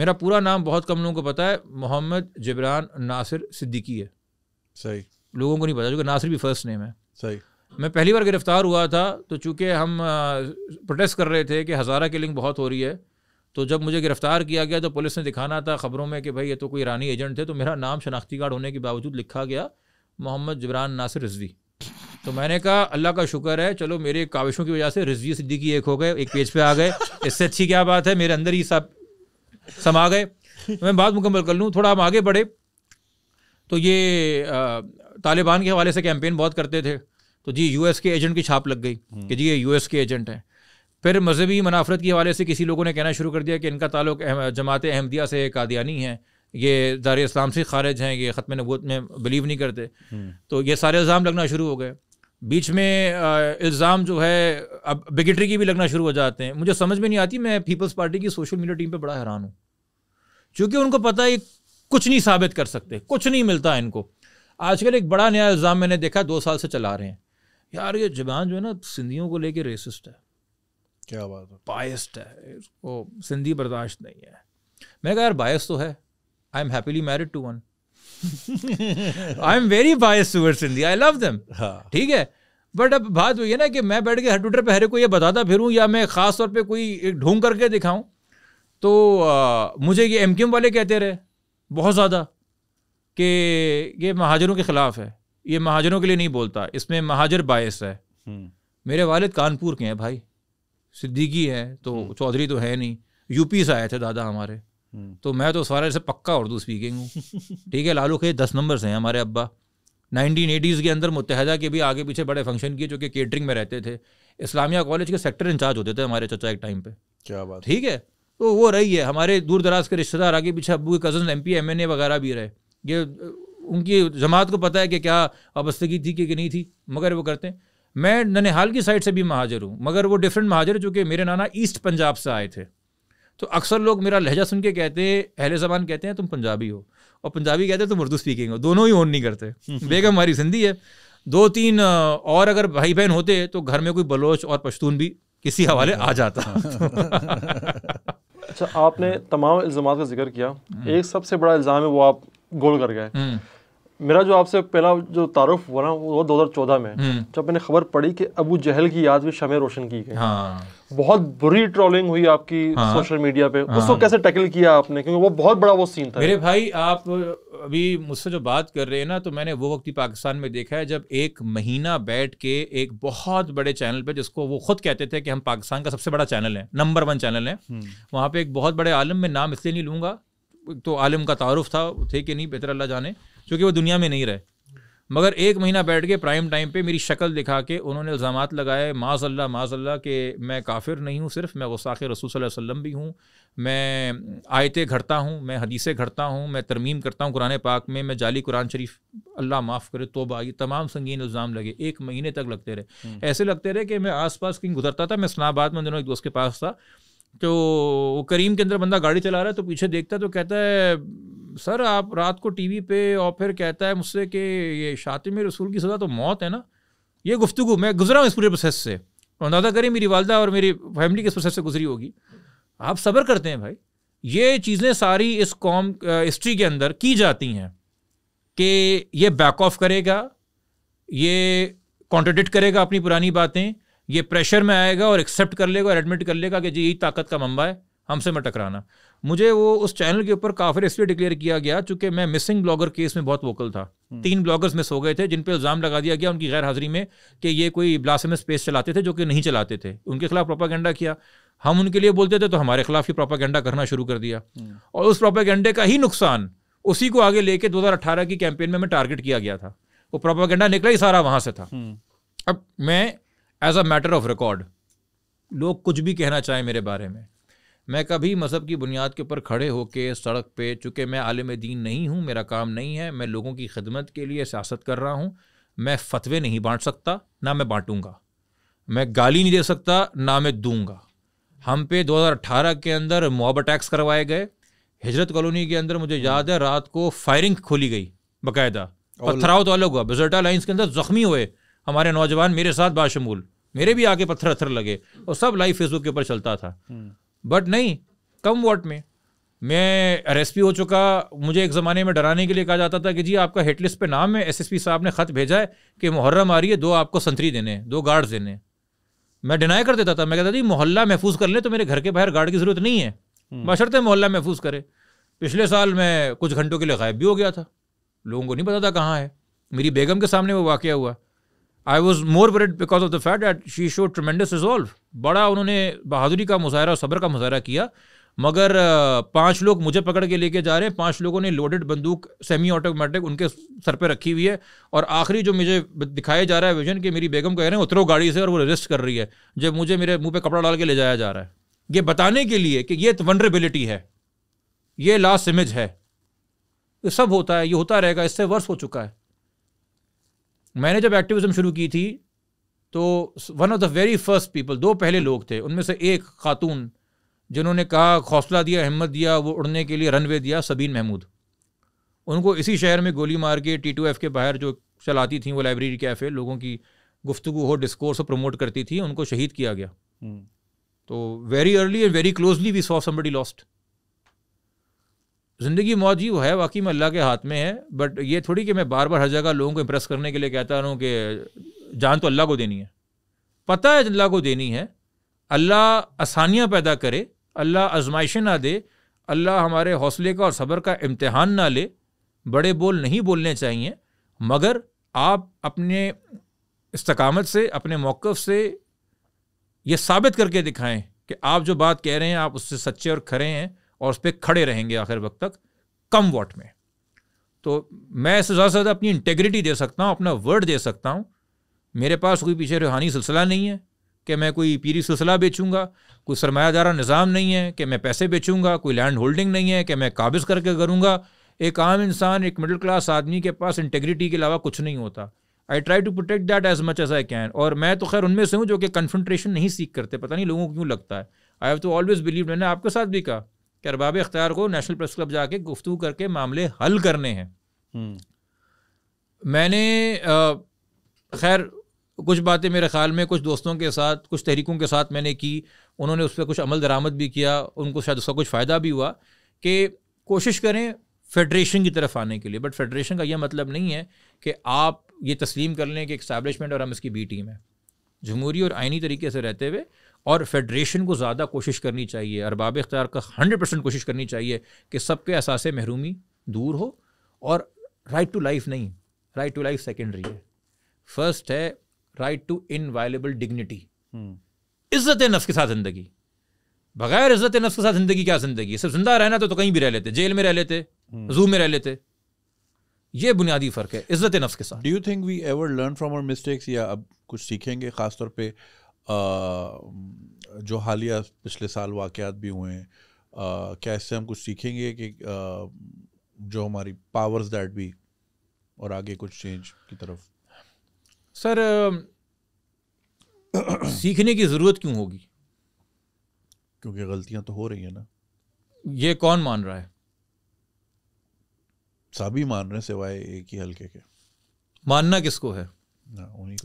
मेरा पूरा नाम बहुत कम लोगों को पता है मोहम्मद जबरान नासिर सिद्दीकी है सही लोगों को नहीं पता क्योंकि नासिर भी फर्स्ट नेम है सही मैं पहली बार गिरफ्तार हुआ था तो चूँकि हम प्रोटेस्ट uh, कर रहे थे कि हज़ारा किलिंग बहुत हो रही है तो जब मुझे गिरफ्तार किया गया तो पुलिस ने दिखाना था ख़बरों में कि भाई ये तो कोई ईरानी एजेंट थे तो मेरा नाम शनाख्ती कार्ड होने के बावजूद लिखा गया मोहम्मद जबरान नासिर रिजवी तो मैंने कहा अल्लाह का शुक्र है चलो मेरे काविशों की वजह से रिजवी सिद्दीकी एक हो गए एक पेज पे आ गए इससे अच्छी क्या बात है मेरे अंदर ही सब समा गए मैं बात मुकम्मल कर लूँ थोड़ा हम आगे बढ़े तो ये तालिबान के हवाले से कैंपेन बहुत करते थे तो जी यूएस के एजेंट की छाप लग गई कि जी ये यूएस के एजेंट हैं फिर मजहबी मुनाफरत के हवाले से किसी लोगों ने कहना शुरू कर दिया कि इनका ताल्लुक जमात अहमदिया से कादियानी है ये दार इस्लाम से खारिज हैं ये ख़त्म नबूत में बिलीव नहीं करते हम्म। तो ये सारे इल्ज़ाम लगना शुरू हो गए बीच में इल्ज़ाम जो है अब बिगेटरी की भी लगना शुरू हो जाते हैं मुझे समझ में नहीं आती मैं पीपल्स पार्टी की सोशल मीडिया टीम पर बड़ा हैरान हूँ चूँकि उनको पता है कुछ नहीं साबित कर सकते कुछ नहीं मिलता इनको आजकल एक बड़ा नया इल्ज़ाम मैंने देखा दो साल से चला रहे हैं यार ये जबान जो है ना सिंधियों को लेके रेसिस्ट है क्या बात है बायस्ड है इसको सिंधी बर्दाश्त नहीं है मैं कहा यार बायस तो है I am happily married to one I am very bias toward Sindhi I love them ठीक है बट अब बात हुई है ना कि मैं बैठ के हर ट्विटर पर हरे को ये बताता फिरूँ या मैं खास तौर पर कोई ढूंढ करके दिखाऊँ तो आ, मुझे ये एम वाले कहते रहे बहुत ज़्यादा कि ये महाजनों के ख़िलाफ़ है ये महाजनों के लिए नहीं बोलता इसमें महाजर बायस है हम्म। मेरे वालिद कानपुर के हैं भाई सिद्दीकी है तो हम्म। चौधरी तो है नहीं यूपी से आए थे दादा हमारे हम्म। तो मैं तो सारे से पक्का उर्दू स्पीकिंग हूँ ठीक है लालू के दस नंबर से हैं हमारे अब्बा नाइनटीन एटीज़ के अंदर मुतहदा के भी आगे पीछे बड़े फंक्शन किए जो कि केटरिंग में रहते थे इस्लामिया कॉलेज के सेक्टर इंचार्ज होते थे हमारे चचा एक टाइम पे क्या बात ठीक है तो वो रही है हमारे दूर दराज के रिश्तेदार आगे पीछे अबू के cousin M P M N A वगैरह भी रहे ये उनकी जमात को पता है कि क्या वाबस्तगी थी कि नहीं थी मगर वो करते हैं मैं ननिहाल की साइड से भी महाजर हूँ मगर वो डिफरेंट महाजर चूँकि मेरे नाना ईस्ट पंजाब से आए थे तो अक्सर लोग मेरा लहजा सुन के कहते हैं अहले जबान कहते हैं तुम पंजाबी हो और पंजाबी कहते हैं तुम उर्दू स्पीकिंग हो दोनों ही ओन नहीं करते बेगम हमारी सिंधी है दो तीन और अगर भाई बहन होते तो घर में कोई बलोच और पश्तून भी किसी हवाले आ जाता अच्छा आपने तमाम इल्ज़ाम का जिक्र किया हम्म। एक सबसे बड़ा इल्ज़ाम है वो आप गोल कर गए हम्म। मेरा जो आपसे पहला जो तारुफ हुआ ना वो दो हजार चौदह में हम्म। जब मैंने खबर पड़ी कि अबू जहल की याद भी शमे रोशन की गई हाँ। बहुत बुरी ट्रोलिंग हुई आपकी हाँ। सोशल मीडिया पे हाँ। उसको कैसे टैकल किया आपने क्योंकि वो बहुत बड़ा वो सीन था मेरे भाई आप अभी मुझसे जो बात कर रहे हैं ना तो मैंने वो वक्त ही पाकिस्तान में देखा है जब एक महीना बैठ के एक बहुत बड़े चैनल पे जिसको वो खुद कहते थे कि हम पाकिस्तान का सबसे बड़ा चैनल है नंबर वन चैनल है हम्म। वहाँ पे एक बहुत बड़े आलम में नाम इसलिए नहीं लूंगा तो आलम का तारुफ था थे कि नहीं बेहतर अल्लाह जाने क्योंकि वो दुनिया में नहीं रहे मगर एक महीना बैठ के प्राइम टाइम पे मेरी शक्ल दिखा के उन्होंने इल्ज़ाम लगाए माजल्ला माजल्ला के मैं काफिर नहीं हूँ सिर्फ मैं वसाख रसूल वसम भी हूँ मैं आयतें घड़ता हूँ मैं हदीसें घड़ता हूँ मैं तरमीम करता हूँ कुरान पाक में मैं जाली कुरान शरीफ अल्लाह माफ़ करे तो आगी तमाम संगीन इल्ज़ाम लगे एक महीने तक लगते रहे हम्म। ऐसे लगते रहे कि मैं आस पास कहीं गुजरता था मैं इस्लाबाद में दोनों एक दोस्त के पास था तो वो करीम के अंदर बंदा गाड़ी चला रहा है तो पीछे देखता तो कहता है सर आप रात को टीवी पे और फिर कहता है मुझसे कि ये शातिम रसूल की सज़ा तो मौत है ना ये गुफ्तु मैं गुजरा हूँ इस पूरे प्रोसेस से और अंदाज़ा करें मेरी वालदा और मेरी फैमिली के इस प्रोसेस से गुजरी होगी आप सब्र करते हैं भाई ये चीज़ें सारी इस कॉम हिस्ट्री के अंदर की जाती हैं कि ये बैक ऑफ करेगा ये कॉन्ट्रोडिक्ट करेगा अपनी पुरानी बातें ये प्रेशर में आएगा और एक्सेप्ट कर लेगा और एडमिट कर लेगा कि जी यही ताकत का मंबा है हमसे मैं टकराना मुझे वो उस चैनल के ऊपर काफिर इसलिए डिक्लेयर किया गया चूंकि मैं मिसिंग ब्लॉगर केस में बहुत वोकल था हम्म। तीन ब्लॉगर्स मिस हो गए थे जिन पर इल्ज़ाम लगा दिया गया उनकी गैर हाजिरी में कि ये कोई ब्लासम स्पेस चलाते थे जो कि नहीं चलाते थे उनके खिलाफ प्रोपागेंडा किया हम उनके लिए बोलते थे तो हमारे खिलाफ ही प्रोपागेंडा करना शुरू कर दिया हम्म। और उस प्रोपागेंडे का ही नुकसान उसी को आगे लेके 2018 की कैंपेन में मैं टारगेट किया गया था वो प्रोपागेंडा निकला ही सारा वहां से था हम्म। अब मैं as a matter of record लोग कुछ भी कहना चाहें मेरे बारे में मैं कभी मज़हब की बुनियाद के ऊपर खड़े होकर सड़क पे चूँकि मैं आलम दीन नहीं हूँ मेरा काम नहीं है मैं लोगों की खिदमत के लिए सियासत कर रहा हूँ मैं फतवे नहीं बांट सकता ना मैं बाँटूँगा मैं गाली नहीं दे सकता ना मैं दूंगा हम पे 2018 के अंदर मॉब अटैक्स करवाए गए हिजरत कॉलोनी के अंदर मुझे याद है रात को फायरिंग खोली गई बाकायदा पत्थराव तो अलग हुआ बजरटा लाइन्स के अंदर जख्मी हुए हमारे नौजवान मेरे साथ बाशमूल मेरे भी आगे पत्थर अत्थर लगे और सब लाइव फेसबुक के ऊपर चलता था हम्म। बट नहीं कम वॉट में मैं अरेस्पी हो चुका मुझे एक ज़माने में डराने के लिए कहा जाता था कि जी आपका हेटलिस्ट पे नाम है एसएसपी साहब ने ख़त भेजा है कि मुहर्रम आ रही है दो आपको संतरी देने हैं दो गार्ड्स देने मैं डिनाई कर देता था मैं कहता जी मोहल्ला महफूज कर ले तो मेरे घर के बाहर गार्ड की ज़रूरत नहीं है हम्म। बशरते मोहल्ला महफूज करे पिछले साल मैं कुछ घंटों के लिए गायब भी हो गया था लोगों को नहीं पता था कहाँ है मेरी बेगम के सामने वो वाक़ हुआ I was more word because of the fact that she show tremendous resolve बड़ा उन्होंने बहादुरी का मुजाहरा सब्र का मुजाहरा किया मगर पांच लोग मुझे पकड़ के लेके जा रहे हैं पांच लोगों ने लोडेड बंदूक सेमी ऑटोमेटिक उनके सर पे रखी हुई है और आखिरी जो मुझे दिखाया जा रहा है विजन कि मेरी बेगम कह रहे हैं उतरो गाड़ी से और वो रेस्ट कर रही है जब मुझे मेरे मुंह पे कपड़ा डाल के ले जाया जा रहा है ये बताने के लिए कि ये वनरेबिलिटी है ये लास्ट इमेज है ये सब होता है ये होता रहेगा इससे वर्ष हो चुका है मैंने जब एक्टिविज़म शुरू की थी तो one of the very first people दो पहले लोग थे उनमें से एक खातून जिन्होंने कहा हौसला दिया हिम्मत दिया वो उड़ने के लिए रनवे दिया सबीन महमूद उनको इसी शहर में गोली मार के टी टू एफ के बाहर जो चलाती थी वो लाइब्रेरी कैफ़े लोगों की गुफ्तु हो डिस्कोर्स प्रमोट करती थी उनको शहीद किया गया हम्म। तो very early and very closely we saw somebody lost ज़िंदगी मौत जी है वाकई में अल्लाह के हाथ में है बट ये थोड़ी कि मैं बार बार हर जगह लोगों को इम्प्रेस करने के लिए कहता रहूँ कि जान तो अल्लाह को देनी है पता है अल्लाह को देनी है अल्लाह आसानियाँ पैदा करे अल्लाह आजमाइशें ना दे अल्लाह हमारे हौसले का और सब्र का इम्तहान ना ले बड़े बोल नहीं बोलने चाहिए मगर आप अपने इस्तकामत से अपने मौक़ से ये साबित करके दिखाएं कि आप जो बात कह रहे हैं आप उससे सच्चे और खरे हैं और उस पर खड़े रहेंगे आखिर वक्त तक कम वोट में तो मैं इससे ज़्यादा से ज़्यादा अपनी इंटेग्रिटी दे सकता हूँ अपना वर्ड दे सकता हूँ मेरे पास कोई पीछे रूहानी सिलसिला नहीं है कि मैं कोई पीरी सिलसिला बेचूंगा कोई सरमायादारा निज़ाम नहीं है कि मैं पैसे बेचूंगा कोई लैंड होल्डिंग नहीं है कि मैं काबिज करके करूँगा एक आम इंसान एक मिडिल क्लास आदमी के पास इंटेग्रिटी के अलावा कुछ नहीं होता I try to protect that as much as I can और मैं तो खैर उनमें से हूँ जो कि कन्फंट्रेशन नहीं सीख करते पता नहीं लोगों को क्यों लगता है I have to always believe मैंने आपके साथ भी कहा कि अरबाब अख्तियार को नेशनल प्रेस क्लब जाके गुफ्तु करके मामले हल करने हैं हम्म। मैंने खैर कुछ बातें मेरे ख्याल में कुछ दोस्तों के साथ कुछ तहरीकों के साथ मैंने की उन्होंने उस पर कुछ अमल दरामद भी किया उनको शायद उसका कुछ फ़ायदा भी हुआ कि कोशिश करें फेडरेशन की तरफ आने के लिए बट फेडरेशन का यह मतलब नहीं है कि आप ये तस्लीम कर लें कि इस्टेबलिशमेंट और हम इसकी बी टीम है जमहूरी और आइनी तरीके से रहते हुए और फेडरेशन को ज़्यादा कोशिश करनी चाहिए अरबाब इख्तार का हंड्रेड परसेंट कोशिश करनी चाहिए कि सबके असास महरूमी दूर हो और राइट टू लाइफ नहीं राइट टू लाइफ सेकेंडरी है फर्स्ट है राइट टू इनवायलेबल डिग्निटी इज्जत नफ्स के साथ ज़िंदगी बगैर इज्जत नफ्स के साथ ज़िंदगी क्या ज़िंदगी सिर्फ जिंदा रहना तो, तो कहीं भी रह लेते जेल में रह लेते हम्म। जू में रह लेते ये बुनियादी फ़र्क है इज्जत नफ्स के साथ do you think we ever learn from our mistakes या अब कुछ सीखेंगे खासतौर पर जो हालिया पिछले साल वाक़ात भी हुए हैं क्या इससे हम कुछ सीखेंगे कि जो हमारी पावर्स दैट भी और आगे कुछ चेंज की तरफ सर सीखने की ज़रूरत क्यों होगी क्योंकि गलतियां तो हो रही है ना ये कौन मान रहा है सभी मान रहे सिवाय एक ही हल्के के मानना किसको है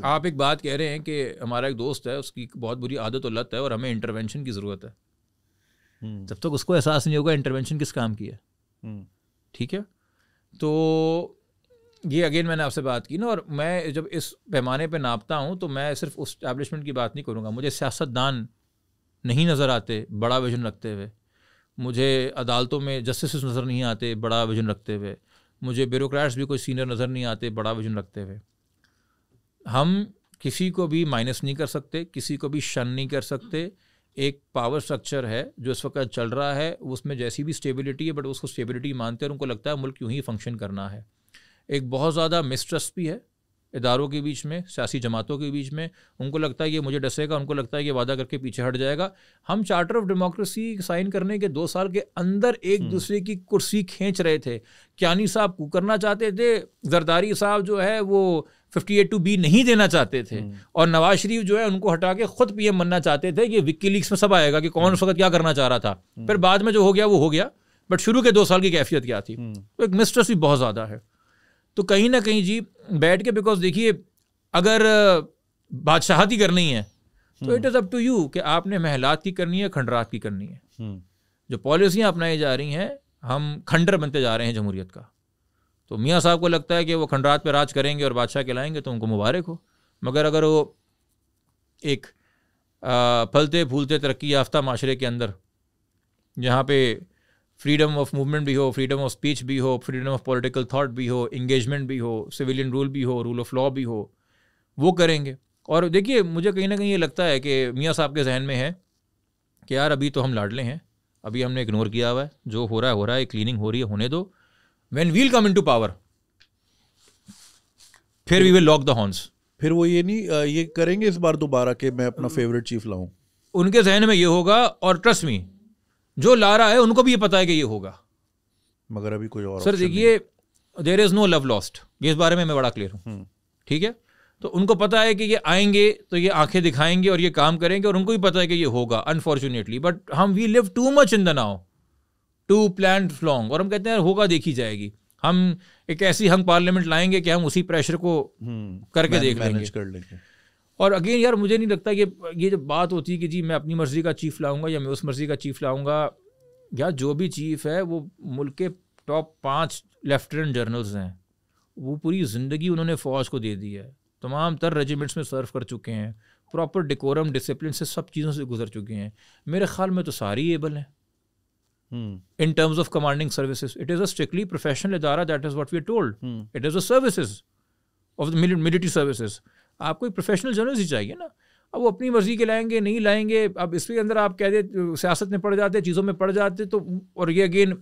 आप एक बात कह रहे हैं कि हमारा एक दोस्त है उसकी बहुत बुरी आदत और लत है और हमें इंटरवेंशन की ज़रूरत है हम्म। जब तक उसको एहसास नहीं होगा इंटरवेंशन किस काम की है हम्म। ठीक है तो ये अगेन मैंने आपसे बात की ना और मैं जब इस पैमाने पे नापता हूँ तो मैं सिर्फ उस स्टैब्लिशमेंट की बात नहीं करूँगा मुझे सियासतदान नहीं नज़र आते बड़ा विजन रखते हुए मुझे अदालतों में जस्टिस नज़र नहीं आते बड़ा विजन रखते हुए मुझे ब्यूरोक्रेट्स भी कोई सीनियर नज़र नहीं आते बड़ा विजन रखते हुए हम किसी को भी माइनस नहीं कर सकते किसी को भी शन नहीं कर सकते एक पावर स्ट्रक्चर है जो इस वक्त चल रहा है उसमें जैसी भी स्टेबिलिटी है बट उसको स्टेबिलिटी मानते हैं और उनको लगता है मुल्क यूँ ही फंक्शन करना है एक बहुत ज़्यादा मिसट्रस्ट भी है इदारों के बीच में सियासी जमातों के बीच में उनको लगता है कि मुझे डसेगा उनको लगता है कि वादा करके पीछे हट जाएगा हम चार्टर ऑफ डेमोक्रेसी साइन करने के दो साल के अंदर एक हम्म। दूसरे की कुर्सी खींच रहे थे क्यानी साहब को करना चाहते थे जरदारी साहब जो है वो फिफ्टी एट टू बी नहीं देना चाहते थे हम्म। और नवाज शरीफ जो है उनको हटा के खुद पीएम बनना चाहते थे कि विक्की लीग्स में सब आएगा कि कौन उस वक्त क्या करना चाह रहा था हम्म। फिर बाद में जो हो गया वो हो गया बट शुरू के दो साल की कैफियत क्या थी तो एक मिस्ट्रस भी बहुत ज़्यादा है तो कहीं ना कहीं जी बैठ के बिकॉज देखिए अगर बादशाहती करनी है तो it is up to you कि आपने महलात की करनी है खंडरात की करनी है हम्म। जो पॉलिसियाँ अपनाई जा रही हैं हम खंडर बनते जा रहे हैं जमहूरियत का तो मियाँ साहब को लगता है कि वो खंडरात पर राज करेंगे और बादशाह कहलाएंगे तो उनको मुबारक हो मगर अगर वो एक फलते फूलते तरक्की याफ्ता माशरे के अंदर जहाँ पे फ्रीडम ऑफ मूवमेंट भी हो फ्रीडम ऑफ स्पीच भी हो फ्रीडम ऑफ पॉलिटिकल थाट भी हो इंगेजमेंट भी हो सिविलियन रूल भी हो रूल ऑफ लॉ भी हो वो करेंगे और देखिए मुझे कहीं ना कहीं ये लगता है कि मियाँ साहब के जहन में है कि यार अभी तो हम लाडले हैं अभी हमने इग्नोर किया हुआ है जो हो रहा है हो रहा है क्लीनिंग हो रही है होने दो when we'll come into power फिर we will lock the horns फिर वो ये नहीं ये करेंगे इस बार दोबारा कि मैं अपना फेवरेट चीफ लाऊं उनके जहन में ये होगा और ट्रस्ट मी जो ला रहा है उनको भी ये पता है कि ये होगा मगर अभी कोई और सर देखिए there is no love lost ये इस बारे में मैं बड़ा क्लियर हूँ हम्म। ठीक है तो उनको पता है कि ये आएंगे तो ये आंखें दिखाएंगे और ये काम करेंगे और उनको भी पता है कि ये होगा अनफॉर्चुनेटली बट हम we live too much in the now to plan long और हम कहते हैं होगा देखी जाएगी हम एक ऐसी हम पार्लियामेंट लाएंगे कि हम उसी प्रेशर को हम्म। करके देख लेंगे कर लेंगे और अगेन यार मुझे नहीं लगता कि ये जब बात होती है कि जी मैं अपनी मर्ज़ी का चीफ लाऊंगा या मैं उस मर्ज़ी का चीफ लाऊंगा यार जो भी चीफ है वो मुल्क के टॉप पाँच लेफ्टिनेंट जनरल्स हैं वो पूरी ज़िंदगी उन्होंने फ़ौज को दे दी है तमाम तर रेजिमेंट्स में सर्व कर चुके हैं प्रॉपर डिकोरम डिसिप्लिन से सब चीज़ों से गुजर चुके हैं मेरे ख्याल में तो सारी एबल हैं in terms of commanding services it is a strictly professional इदारा that is what we told it is a services of the military services आपको एक प्रोफेशनल जर्नलिस्ट ही चाहिए ना अब वो अपनी मर्ज़ी के लाएंगे नहीं लाएंगे अब इसके अंदर आप कह दे सियासत में पड़ जाते चीज़ों में पड़ जाते तो और ये अगेन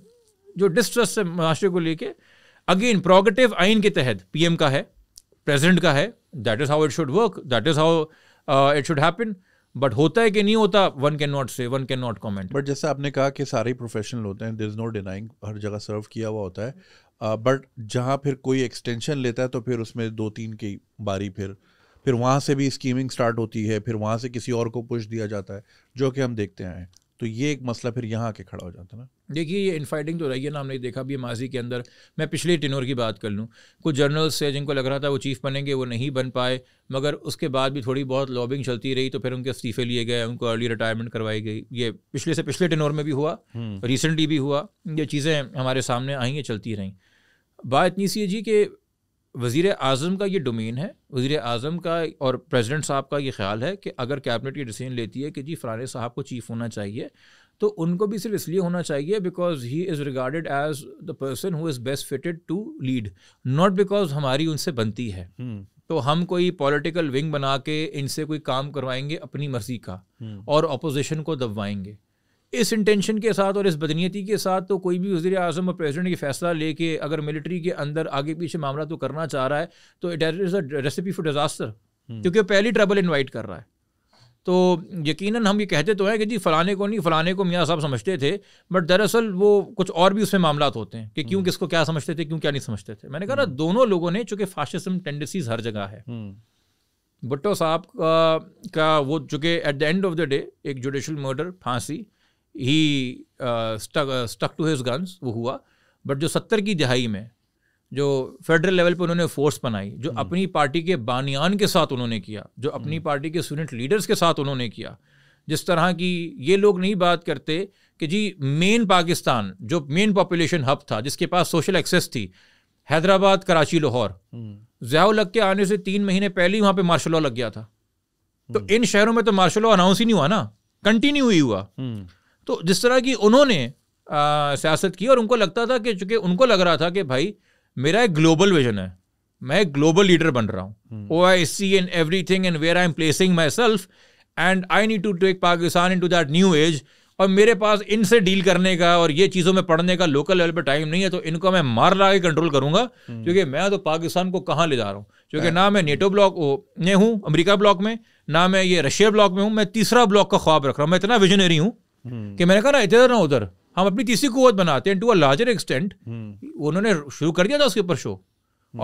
जो डिस्ट्रस्ट है माशरे को लेके अगेन प्रोगेटिव आइन के तहत पी का है प्रेजिडेंट का है that is how it should work that is how it should happen but होता है कि नहीं होता one can not say one can not comment but जैसे आपने कहा कि सारे प्रोफेशनल होते हैं दर इज़ नो डिनाइंग हर जगह सर्व किया हुआ होता है बट uh, जहाँ फिर कोई एक्सटेंशन लेता है तो फिर उसमें दो तीन की बारी फिर फिर वहाँ से भी स्कीमिंग स्टार्ट होती है फिर वहाँ से किसी और को पुश दिया जाता है जो कि हम देखते आए हैं तो ये एक मसला फिर यहाँ आके खड़ा हो जाता है ना देखिए ये इनफाइटिंग तो रही है ना हमने देखा भी माजी के अंदर मैं पिछले टिनोर की बात कर लूँ कुछ जर्नल्स से जिनको लग रहा था वो चीफ बनेंगे वो नहीं बन पाए मगर उसके बाद भी थोड़ी बहुत लॉबिंग चलती रही तो फिर उनके इस्तीफे लिए गए उनको अर्ली रिटायरमेंट करवाई गई ये पिछले से पिछले टिनोर में भी हुआ रिसेंटली हम्म। भी हुआ ये चीज़ें हमारे सामने आई हैं चलती रहीं बात इतनी सी है जी कि वज़ी अजम का ये डोमेन है वज़ी अजम का और प्रेजिडेंट साहब का ये ख्याल है कि अगर कैबिनेट ये डिसीजन लेती है कि जी फ़लाने साहब को चीफ होना चाहिए तो उनको भी सिर्फ इसलिए होना चाहिए because he is regarded as the person who is best fitted to lead not because हमारी उनसे बनती है hmm. तो हम कोई पॉलिटिकल विंग बना के इनसे कोई काम करवाएंगे अपनी मर्जी का hmm. और अपोजिशन को दबवाएंगे इस इंटेंशन के साथ और इस बदनीति के साथ तो कोई भी वजी अजम और प्रेजिडेंट ये फैसला लेके अगर मिलिट्री के अंदर आगे पीछे मामला तो करना चाह रहा है तो it is a recipe for disaster क्योंकि पहली ट्रबल इन्वाइट कर रहा है तो यकीनन हम ये कहते तो हैं कि जी फलाने को नहीं फलाने को मियाँ साहब समझते थे बट दरअसल वो कुछ और भी उसमें मामला होते हैं कि क्यों हम्म। किसको क्या समझते थे क्यों क्या नहीं समझते थे मैंने कहा ना हम्म। दोनों लोगों ने चूँकि फाशिज्म टेंडेंसीज हर जगह है हम्म। भुट्टो साहब का, का वो चूँकि at the end of the day एक जुडिशल मर्डर फांसी he stuck to his guns वो हुआ बट जो सत्तर की दिहाई में जो फेडरल लेवल पर उन्होंने फोर्स बनाई जो हम्म। अपनी पार्टी के बानियान के साथ उन्होंने किया जो अपनी पार्टी हम्म। के स्टूडेंट लीडर्स के साथ उन्होंने किया जिस तरह की ये लोग नहीं बात करते कि जी मेन पाकिस्तान जो मेन पॉपुलेशन हब था जिसके पास सोशल एक्सेस थी हैदराबाद कराची लाहौर हम्म। जयाउलग के आने से तीन महीने पहले ही वहाँ पर मार्शल लॉ लग गया था तो इन शहरों में तो मार्शल लॉ अनाउंस ही नहीं हुआ ना कंटिन्यू ही हुआ तो जिस तरह की उन्होंने सियासत की और उनको लगता था कि चूंकि उनको लग रहा था कि भाई मेरा एक ग्लोबल विजन है मैं एक ग्लोबल लीडर बन रहा हूँ oh I see in everything and where I am placing myself and I need to take Pakistan into that new age और मेरे पास इनसे डील करने का और ये चीज़ों में पढ़ने का लोकल लेवल पे टाइम नहीं है तो इनको मैं मार ला के कंट्रोल करूंगा हम्म। क्योंकि मैं तो पाकिस्तान को कहाँ ले जा रहा हूँ क्योंकि हाँ। ना मैं नेटो ब्लॉक में हूँ अमेरिका ब्लॉक में ना मैं ये रशिया ब्लॉक में हूँ मैं तीसरा ब्लॉक का ख्वाब रख रहा हूँ मैं इतना विजनरी हूँ हम्म। कि मैंने कहा ना इधर ना उधर हम अपनी तीसरी कुत बनाते हैं टू अ लार्जर एक्सटेंट उन्होंने शुरू कर दिया था उसके ऊपर शो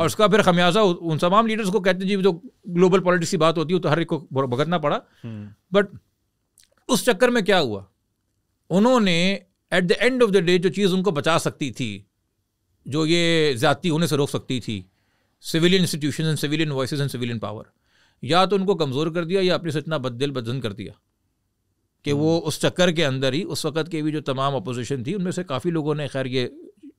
और उसका फिर खमियाजा उन तमाम लीडर्स को कहते हैं जी जो ग्लोबल पॉलिटिक्स की बात होती है तो हर एक को भगतना पड़ा बट हम्म। उस चक्कर में क्या हुआ उन्होंने at the end of the day जो चीज़ उनको बचा सकती थी जो ये ज़्यादती होने से रोक सकती थी civilian institution and civilian voice and civilian power या तो उनको कमज़ोर कर दिया या अपने से इतना बद दिल बदजन कर दिया कि वो उस चक्कर के अंदर ही उस वक्त की भी जो तमाम अपोजिशन थी उनमें से काफ़ी लोगों ने खैर ये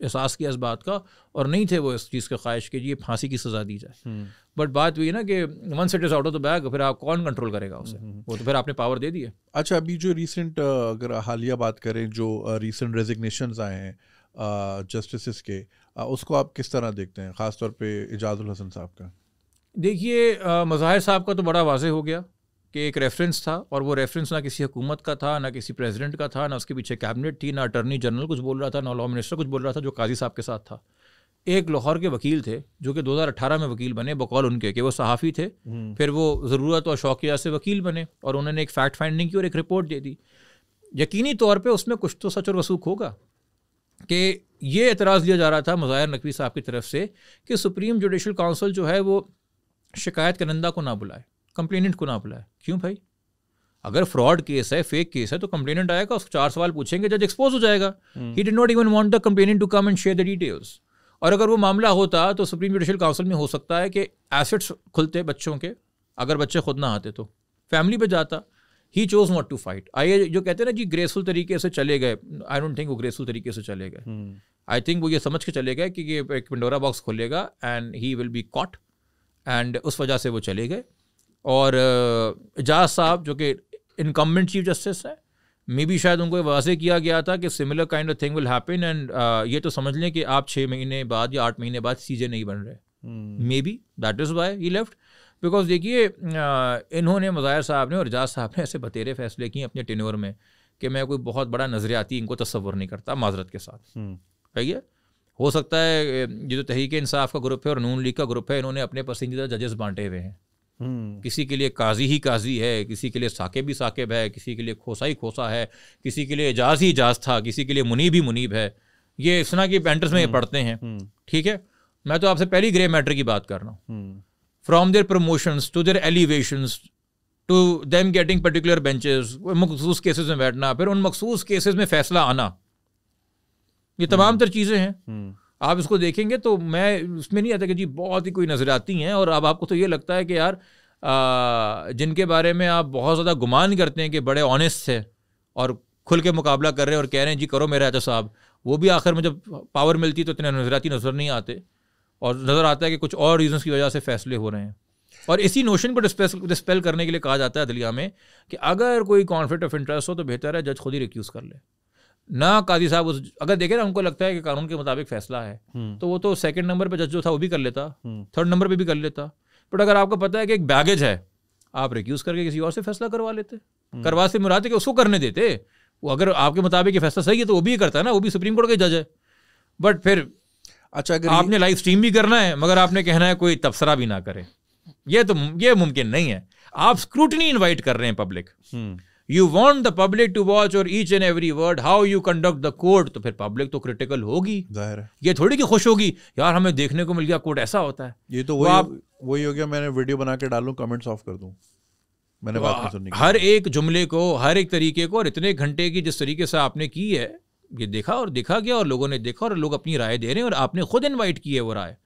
एहसास किया इस बात का और नहीं थे वो इस चीज़ के ख्वाहिश कि ये फांसी की सज़ा दी जाए हम्म। बट बात हुई ना कि one set is out of the bag फिर आप कौन कंट्रोल करेगा उसे हम्म, हम्म। वो तो फिर आपने पावर दे दी है अच्छा अभी जो रिसेंट अगर हालिया बात करें जो रिसेंट रेजिग्नेशन आए हैं जस्टिस के उसको आप किस तरह देखते हैं ख़ासतौर पर एजाज़ुल हसन साहब का देखिए मज़ाहिर साहब का तो बड़ा वाजह हो गया कि एक रेफरेंस था और वो रेफरेंस ना किसी हुकूमत का था ना किसी प्रेसिडेंट का था ना उसके पीछे कैबिनेट थी ना अटर्नी जनरल कुछ बोल रहा था ना लॉ मिनिस्टर कुछ बोल रहा था जो काजी साहब के साथ था एक लाहौर के वकील थे जो कि 2018 में वकील बने बकौल उनके कि वो सहाफ़ी थे हम्म। फिर वो ज़रूरत और शौकिया से वकील बने और उन्होंने एक फैक्ट फाइंडिंग की और एक रिपोर्ट दे दी यकीनी तौर पर उसमें कुछ तो सच और वसूख होगा कि ये एतराज़ लिया जा रहा था मुजाहिर नकवी साहब की तरफ से कि सुप्रीम जुडिशल काउंसिल जो है वो शिकायत करंदा को ना बुलाए कंप्लेनेंट को ना बुलाए क्यों भाई अगर फ्रॉड केस है फेक केस है तो कंप्लेनेंट आएगा उसको चार सवाल पूछेंगे जज एक्सपोज हो जाएगा he did not even want the complainant to come and share the details और अगर वो मामला होता तो सुप्रीम जुडिशल काउंसिल में हो सकता है कि एसेट्स खुलते बच्चों के अगर बच्चे खुद ना आते तो फैमिली पर जाता he chose not to fight I जो कहते हैं ना जी ग्रेसफुल तरीके से चले गए आई डोंट थिंक वो ग्रेसफुल तरीके से चले गए आई हम्म। थिंक वो ये समझ के चले गए कि ये एक पिंडोरा बॉक्स खोलेगा and he will be caught and उस वजह से वो चले गए और एजाज साहब जो कि इनकम्बेंट चीफ जस्टिस हैं मे भी शायद उनको वाजे किया गया था कि similar kind of thing will happen and ये तो समझ लें कि आप छः महीने बाद या आठ महीने बाद चीज़ें नहीं बन रहे maybe that is why he left because देखिए इन्होंने मज़ाहिर साहब ने और एजाज साहब ने ऐसे बतेरे फैसले किए अपने टेनोर में कि मैं कोई बहुत बड़ा नज़रियाती इनको तस्वर नहीं करता माजरत के साथ कही हम्म। है हो सकता है ये जो तहरीक इंसाफ का ग्रुप है और नून लीग का ग्रुप है इन्होंने अपने पसंदीदा जजेस बांटे हुए हैं हम्म। किसी के लिए काजी ही काजी है किसी के लिए साकिब ही साकेब है किसी के लिए खोसा ही खोसा है किसी के लिए एजाज ही एजाज था किसी के लिए मुनीब ही मुनीब है ये इस तरह की पेंटर्स में ये हम्म। पढ़ते हैं हम्म। ठीक है मैं तो आपसे पहली ग्रे मैटर की बात कर रहा हूँ from their promotions to their elevations to them getting particular benches मखसूस केसेस में बैठना फिर उन मखसूस केसेस में फैसला आना ये तमाम तर चीज़ें हैं आप इसको देखेंगे तो मैं उसमें नहीं आता कि जी बहुत ही कोई नज़र आती हैं और अब आपको तो ये लगता है कि यार आ, जिनके बारे में आप बहुत ज़्यादा गुमान करते हैं कि बड़े ऑनेस्ट थे और खुल के मुकाबला कर रहे हैं और कह रहे हैं जी करो मेरे राजा साहब वो भी आखिर में जब पावर मिलती तो इतने नजराती नज़र नहीं आते और नज़र आता है कि कुछ और रीजन्स की वजह से फैसले हो रहे हैं और इसी नोशन को डिस्पेल करने के लिए कहा जाता है अदलिया में कि अगर कोई कॉन्फ्लिक्ट ऑफ इंटरेस्ट हो तो बेहतर है जज खुद ही रिक्यूज़ कर ले ना काजी साहब उस अगर देखे ना उनको लगता है कि कानून के मुताबिक फैसला है हम्म। तो वो तो सेकंड नंबर पे जज जो था वो भी कर लेता थर्ड हम्म। नंबर पे भी कर लेता बट अगर आपको पता है कि एक बैगेज है आप रिक्यूज करके किसी और से फैसला करवा लेते हम्म। करवा से मुराद कि उसको करने देते वो अगर आपके मुताबिक ये फैसला सही है तो वो भी करता है ना वो भी सुप्रीम कोर्ट के जज है बट फिर अच्छा अगर आपने लाइव स्ट्रीम भी करना है मगर आपने कहना है कोई तबसरा भी ना करे ये तो ये मुमकिन नहीं है आप स्क्रूटनी इन्वाइट कर रहे हैं public you want the public to watch और each and every word how you conduct the court तो फिर पब्लिक तो क्रिटिकल होगी ये थोड़ी की खुश होगी यार हमें देखने को मिल गया कोर्ट ऐसा होता है ये तो वही आप वही हो गया मैंने वीडियो बना के डालू कमेंट्स ऑफ कर दू मैंने बात नहीं सुनी हर एक जुमले को हर एक तरीके को और इतने घंटे की जिस तरीके से आपने की है ये देखा और देखा गया और लोगों ने देखा और लोग अपनी राय दे रहे हैं और आपने खुद इनवाइट की है वो राय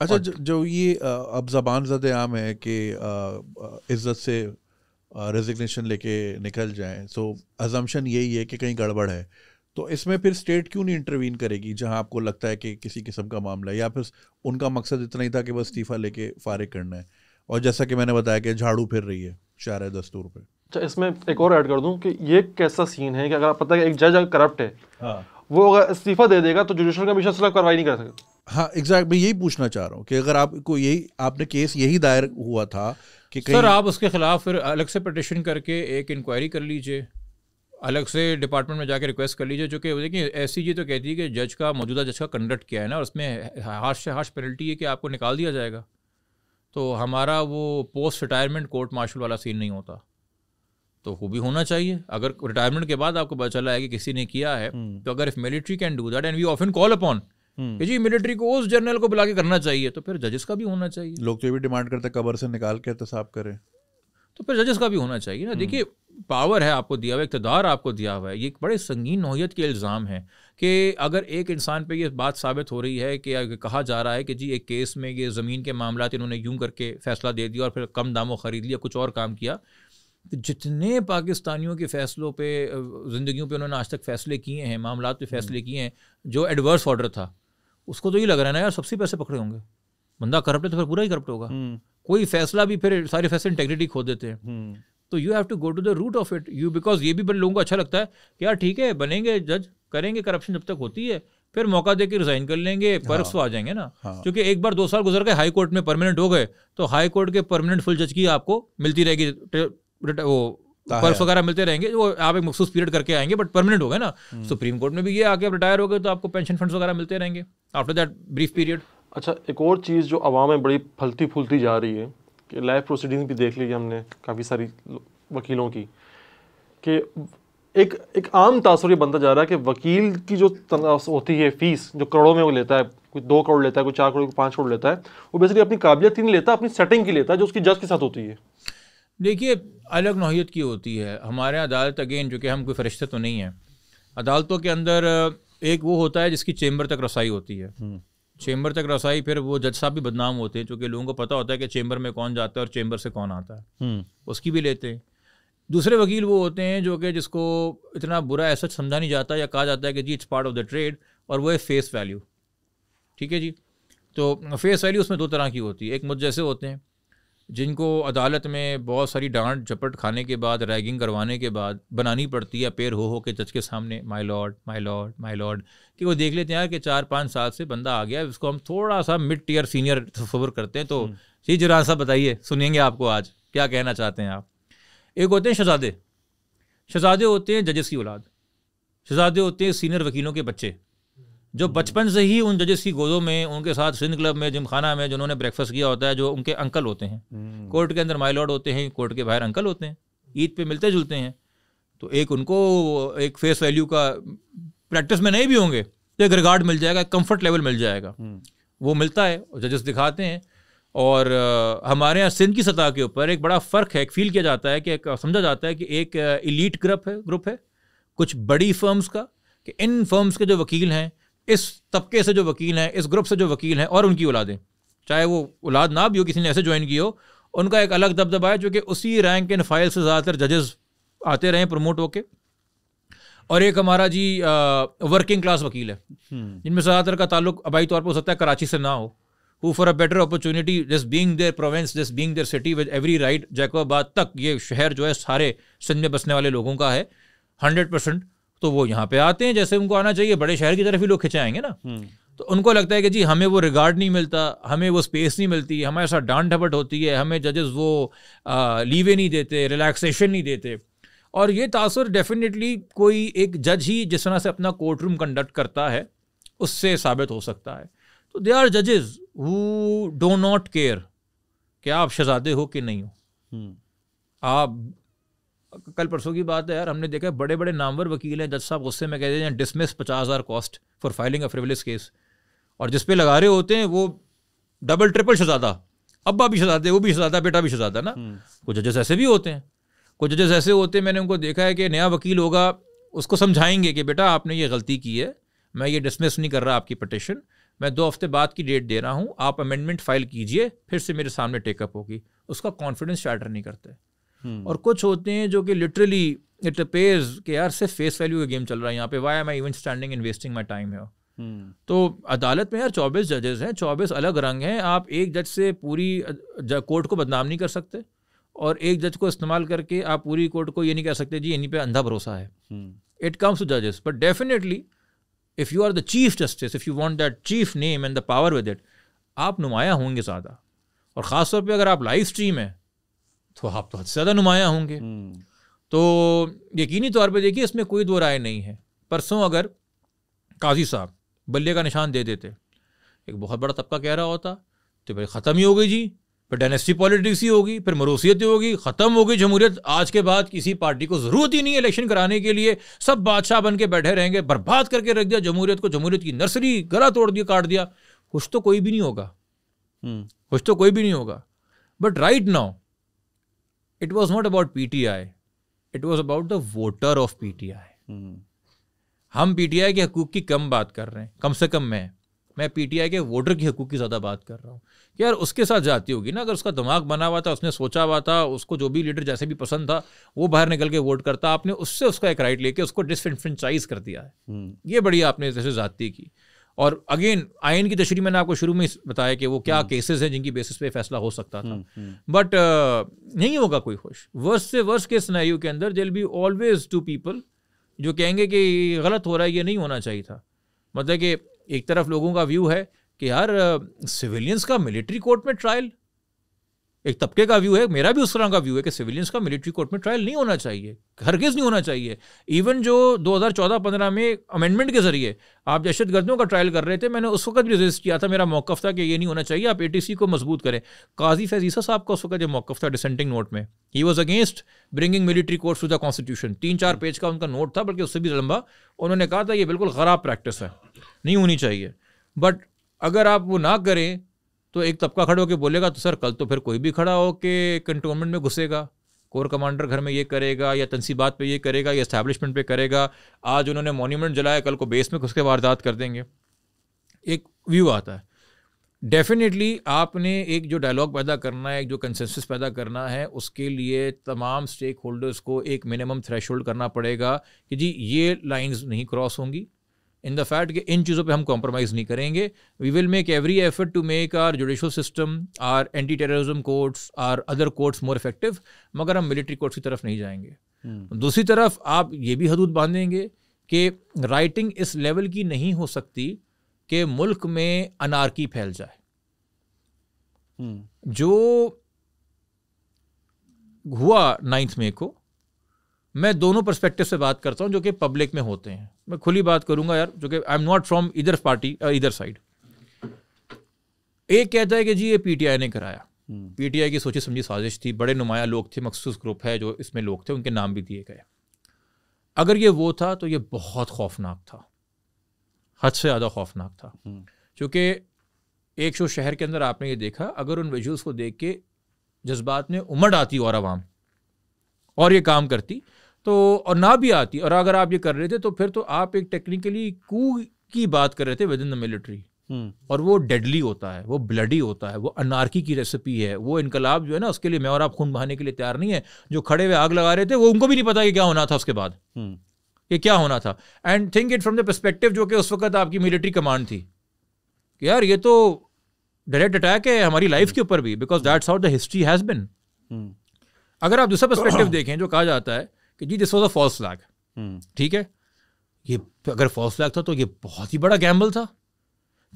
अच्छा जो ये अब जबान जद आम है कि इज्जत से रेजिग्नेशन लेके निकल जाएं सो अजम्पन यही है कि कहीं गड़बड़ है तो इसमें फिर स्टेट क्यों नहीं इंटरवीन करेगी जहां आपको लगता है कि किसी किस्म का मामला है या फिर उनका मकसद इतना ही था कि बस इस्तीफ़ा लेके फारिग करना है और जैसा कि मैंने बताया कि झाड़ू फिर रही है शार दस्तूर पर अच्छा इसमें एक और ऐड कर दूं कि ये कैसा सीन है कि अगर आप पता है एक जज अगर करप्ट है हाँ वो अगर इस्तीफ़ा दे देगा तो जुडिशल कमीशन से कार्रवाई नहीं कर सकता हाँ एग्जैक्ट मैं यही पूछना चाह रहा हूँ कि अगर आपको यही आपने केस यही दायर हुआ था कि सर आप उसके खिलाफ फिर अलग से पटिशन करके एक इंक्वायरी कर लीजिए अलग से डिपार्टमेंट में जाके रिक्वेस्ट कर लीजिए जो कि देखिए एस जी तो कहती है कि जज का मौजूदा जज का कंडक्ट किया है ना और उसमें हार्श से हार्श पेनल्टी है कि आपको निकाल दिया जाएगा तो हमारा वो पोस्ट रिटायरमेंट कोर्ट मार्शल वाला सीन नहीं होता तो वो भी होना चाहिए अगर रिटायरमेंट के बाद आपको पता चला है कि किसी ने किया है हम्म। तो अगर if military can do that and we often call upon हम्म। कि जी मिलिट्री को उस जनरल को बुला के करना चाहिए तो फिर जजेस का भी होना चाहिए लोग तो ये भी डिमांड करते कबर से निकाल के तो साफ करें तो फिर जजेस का भी होना चाहिए ना हम्म। देखिए पावर है आपको दिया हुआ इकतदार आपको दिया हुआ है ये एक बड़े संगीन नोयत के इल्ज़ाम है कि अगर एक इंसान पे ये बात साबित हो रही है कि कहा जा रहा है कि जी एक केस में ये ज़मीन के मामला इन्होंने यूं करके फैसला दे दिया और फिर कम दामों ख़रीद लिया कुछ और काम किया तो जितने पाकिस्तानियों के फ़ैसलों पे ज़िंदगियों पे उन्होंने आज तक फ़ैसले किए हैं मामला पे फैसले किए हैं हम्म। जो एडवर्स ऑर्डर था उसको तो ये लग रहा है ना यार सबसे पैसे पकड़े होंगे बंदा करप्ट है तो फिर पूरा ही करप्ट होगा हम्म। कोई फैसला भी फिर सारे फैसले इंटेग्रिटी खो देते हैं हम्म। तो you have to go to the root of it you because ये भी लोगों को अच्छा लगता है कि यार ठीक है बनेंगे जज करेंगे करप्शन जब तक होती है फिर मौका दे के रिजाइन कर लेंगे पर्क्स हाँ, तो आ जाएंगे ना हाँ, क्योंकि एक बार दो साल गुजर गए हाई कोर्ट में परमानेंट हो गए तो हाई कोर्ट के परमानेंट फुल जज की आपको मिलती रहेगी वो पर्स वगैरह मिलते रहेंगे वो आप एक मखसूस पीरियड करके आएंगे बट परमानेंट हो गए ना हम्म। सुप्रीम कोर्ट में भी ये आके आप रिटायर हो गए तो आपको पेंशन फंड्स वगैरह मिलते रहेंगे आफ्टर दैट ब्रीफ पीरियड अच्छा एक और चीज़ जो आवाम में बड़ी फलती फूलती जा रही है कि लाइफ प्रोसीडिंग भी देख लीजिए हमने काफ़ी सारी वकीलों की कि एक एक आम तासर ये बनता जा रहा है कि वकील की जो होती है फ़ीस जो करोड़ों में वो लेता है कोई दो करोड़ लेता है कोई चार करोड़ कोई पाँच करोड़ लेता है वो बेसिकली अपनी काबिलियत ही नहीं लेता अपनी सेटिंग की लेता है जो उसकी जज के साथ होती है देखिए अलग नौीयत की होती है हमारे यहाँ अदालत अगेन जो कि हम कोई फरिश्ते तो नहीं हैं अदालतों के अंदर एक वो होता है जिसकी चैम्बर तक रसाई होती है चैम्बर हम्म। तक रसाई फिर वो जज साहब भी बदनाम होते हैं क्योंकि लोगों को पता होता है कि चेम्बर में कौन जाता है और चैम्बर से कौन आता है हम्म। उसकी भी लेते हैं दूसरे वकील वो होते हैं जो कि जिसको इतना बुरा ऐसा समझा नहीं जाता या कहा जाता है कि जी it's part of the trade और वो है फेस वैल्यू ठीक है जी तो फेस वैल्यू उसमें दो तरह की होती है एक मुझ जैसे होते हैं जिनको अदालत में बहुत सारी डांट झपट खाने के बाद रैगिंग करवाने के बाद बनानी पड़ती है पेर हो हो के जज के सामने my lord my lord my lord कि वो देख लेते हैं यार कि चार पाँच साल से बंदा आ गया उसको हम थोड़ा सा मिड टीयर सीनियर तस्वर करते हैं तो हम्म। जी जरा साहब बताइए सुनेंगे आपको आज क्या कहना चाहते हैं आप एक होते हैं शहजादे शहजादे होते हैं जजेस की औलाद शहजादे होते हैं सीनियर वकीलों के बच्चे जो बचपन से ही उन जजेस की गोदों में उनके साथ सिंध क्लब में जिम खाना में जिन्होंने ब्रेकफास्ट किया होता है जो उनके अंकल होते हैं कोर्ट हम्म। के अंदर माइलॉर्ड होते हैं कोर्ट के बाहर अंकल होते हैं ईद पे मिलते जुलते हैं तो एक उनको एक फेस वैल्यू का प्रैक्टिस में नहीं भी होंगे तो एक रिगार्ड मिल जाएगा कंफर्ट लेवल मिल जाएगा हम्म। वो मिलता है जजेस दिखाते हैं और हमारे यहाँ सिंध की सतह के ऊपर एक बड़ा फ़र्क है फील किया जाता है कि एक समझा जाता है कि एक इलीट ग्रुप है ग्रुप है कुछ बड़ी फर्म्स का कि इन फर्म्स के जो वकील हैं इस तबके से जो वकील हैं इस ग्रुप से जो वकील हैं और उनकी औलादें चाहे वो औलाद ना भी हो किसी ने ऐसे ज्वाइन की हो उनका एक अलग दबदबा है जो कि उसी रैंक एंड फाइल से ज़्यादातर जजेस आते रहे प्रमोट होके और एक हमारा जी आ, वर्किंग क्लास वकील है हम्म। जिनमें ज़्यादातर का ताल्लुक अबाई तौर पर हो सकता है कराची से ना हो who for a better opportunity this being their province this being their city with every right Jacobabad तक ये शहर जो है सारे सिंध में बसने वाले लोगों का है हंड्रेड परसेंट तो वो यहाँ पे आते हैं जैसे उनको आना चाहिए बड़े शहर की तरफ ही लोग खिंचाएंगे ना हम्म। तो उनको लगता है कि जी हमें वो रिगार्ड नहीं मिलता हमें वो स्पेस नहीं मिलती हमारे साथ डांट ढपट होती है हमें जजेस वो लीवे नहीं देते रिलैक्सेशन नहीं देते और ये तासर डेफिनेटली कोई एक जज ही जिस तरह से अपना कोर्ट रूम कंडक्ट करता है उससे साबित हो सकता है तो दे आर जजेस हु डो नॉट केयर क्या आप शहजादे हो कि नहीं हो हम्म। आप कल परसों की बात है यार हमने देखा बड़े बड़े नामवर वकील हैं जज साहब गुस्से में कहते हैं डिसमिस पचास हज़ार cost for filing a frivolous case और जिस पे लगा रहे होते हैं वो डबल ट्रिपल शजादा अब्बा भी शहजादे वो भी शजादा बेटा भी शजादा ना हम्म। कुछ जजेस ऐसे भी होते हैं कुछ जजेस ऐसे होते हैं मैंने उनको देखा है कि नया वकील होगा उसको समझाएंगे कि बेटा आपने ये गलती की है मैं ये डिसमिस नहीं कर रहा आपकी पटिशन मैं दो हफ्ते बाद की डेट दे रहा हूँ आप अमेंडमेंट फाइल कीजिए फिर से मेरे सामने टेकअप होगी उसका कॉन्फिडेंस चार्टर नहीं करते हम्म। और कुछ होते हैं जो कि लिटरली इट अपेयर्स के यार सिर्फ फेस वैल्यू का गेम चल रहा है यहाँ पे why am I even standing in wasting my time है तो अदालत में यार चौबीस जजेस हैं चौबीस अलग रंग हैं आप एक जज से पूरी कोर्ट को बदनाम नहीं कर सकते और एक जज को इस्तेमाल करके आप पूरी कोर्ट को ये नहीं कह सकते जी इन्हीं पे अंधा भरोसा है इट कम्स टू जजेस but definitely if you are the chief justice if you want that chief name and the power with it आप नुमाया होंगे ज़्यादा और ख़ासतौर पर अगर आप लाइव स्ट्रीम है तो आप तो हद से ज़्यादा नुमाया होंगे हम्म। तो यकीनी तौर पर देखिए इसमें कोई दो राय नहीं है परसों अगर काजी साहब बल्ले का निशान दे देते एक बहुत बड़ा तबका कह रहा होता तो भाई ख़त्म ही हो गई जी फिर डायनेस्टी पॉलिटिक्स ही होगी फिर ही होगी ख़त्म होगी गई जमहूरियत आज के बाद किसी पार्टी को ज़रूरत ही नहीं है इलेक्शन कराने के लिए सब बादशाह बन के बैठे रहेंगे बर्बाद करके रख दिया जमहूरियत को जमहूरियत की नर्सरी गला तोड़ दिया काट दिया कुछ तो कोई भी नहीं होगा हम्म। कुछ तो कोई भी नहीं होगा but right now it was not about P T I it was about the voter of P T I हम पी टी आई के हकूक की कम बात कर रहे हैं कम से कम मैं मैं पीटीआई के वोटर के हकूक की ज़्यादा बात कर रहा हूँ कि यार उसके साथ जाती होगी ना अगर उसका दिमाग बना हुआ था उसने सोचा हुआ था उसको जो भी लीडर जैसे भी पसंद था वो बाहर निकल के वोट करता आपने उससे उसका एक राइट लेके उसको डिसफ्रेंचाइज कर दिया है hmm. ये बड़ी आपने जैसे जाती की और अगेन आयन की तशरी मैंने आपको शुरू में बताया कि वो क्या केसेस हम्म। हैं जिनकी बेसिस पे फैसला हो सकता था बट हम्म, हम्म। uh, नहीं होगा कोई खुश वर्ष से वर्ष के स्नायु के अंदर there be always two people जो कहेंगे कि गलत हो रहा है ये नहीं होना चाहिए था मतलब कि एक तरफ लोगों का व्यू है कि यार सिविलियंस uh, का मिलिट्री कोर्ट में ट्रायल एक तबके का व्यू है मेरा भी उस तरह का व्यू है कि सिविलियंस का मिलिट्री कोर्ट में ट्रायल नहीं होना चाहिए हरगिज नहीं होना चाहिए इवन जो 2014-15 में अमेंडमेंट के जरिए आप दहशत गर्दियों का ट्रायल कर रहे थे मैंने उस वक्त भी रजिस्ट किया था मेरा मौकफ था कि ये नहीं होना चाहिए आप ए को मजबूत करें काजी फैजीसा साहब का उस वक्त ये मौकफ था डिसेंटिंग नोट में ही was against bringing military court to the constitution तीन चार पेज का उनका नोट था बल्कि उससे भी लंबा उन्होंने कहा था ये बिल्कुल ख़राब प्रैक्टिस है नहीं होनी चाहिए बट अगर आप वो ना करें तो एक तबका खड़ा होकर बोलेगा तो सर कल तो फिर कोई भी खड़ा हो के कंटोनमेंट में घुसेगा कोर कमांडर घर में ये करेगा या तनसीबात पे ये करेगा या इस्टेब्लिशमेंट पे करेगा आज उन्होंने मोन्यूमेंट जलाया कल को बेस में घुस के वारदात कर देंगे एक व्यू आता है डेफिनेटली आपने एक जो डायलॉग पैदा करना है एक जो कंसेंसस पैदा करना है उसके लिए तमाम स्टेक होल्डर्स को एक मिनिमम थ्रेश करना पड़ेगा कि जी ये लाइन्स नहीं क्रॉस होंगी इन द फैक्ट कि इन चीज़ों पे हम कॉम्प्रोमाइज़ नहीं करेंगे we will make every effort to make our judicial system our anti terrorism courts our other courts more effective मगर हम मिलिट्री कोर्ट्स की तरफ नहीं जाएंगे hmm. दूसरी तरफ आप ये भी हदूद बांधेंगे कि राइटिंग इस लेवल की नहीं हो सकती कि मुल्क में अनारकी फैल जाए hmm. जो हुआ नाइन्थ मे को hmm. मैं दोनों परस्पेक्टिव से बात करता हूँ जो कि पब्लिक में होते हैं मैं खुली बात करूंगा यार जो कि आई एम नॉट फ्रॉम इधर पार्टी इधर साइड एक कहता है कि जी ये पीटीआई ने कराया पीटीआई हम्म। की सोची समझी साजिश थी बड़े नुमाया लोग थे मखसूस ग्रुप है जो इसमें लोग थे उनके नाम भी दिए गए अगर ये वो था तो ये बहुत खौफनाक था हद से ज़्यादा खौफनाक था हम्म। क्योंकि एक शो शहर के अंदर आपने ये देखा अगर उन विजुअल्स को देख के जज्बात में उमड़ आती और आवाम और ये काम करती तो और ना भी आती और अगर आप ये कर रहे थे तो फिर तो आप एक टेक्निकली कू की बात कर रहे थे विद इन द मिलिट्री और वो डेडली होता है वो ब्लडी होता है वो अनारकी की रेसिपी है वो इनकलाब जो है ना उसके लिए मैं और आप खून बहाने के लिए तैयार नहीं है जो खड़े हुए आग लगा रहे थे वो उनको भी नहीं पता कि क्या होना था उसके बाद ये हम्म। क्या होना था and think it from the perspective जो कि उस वक्त आपकी मिलिट्री कमांड थी कि यार ये तो डायरेक्ट अटैक है हमारी लाइफ के ऊपर भी because that's out the history has been अगर आप दूसरा परस्पेक्टिव देखें जो कहा जाता है कि जी this was a false flag ठीक है ये अगर फॉल्स फ्लैग था तो ये बहुत ही बड़ा गैम्बल था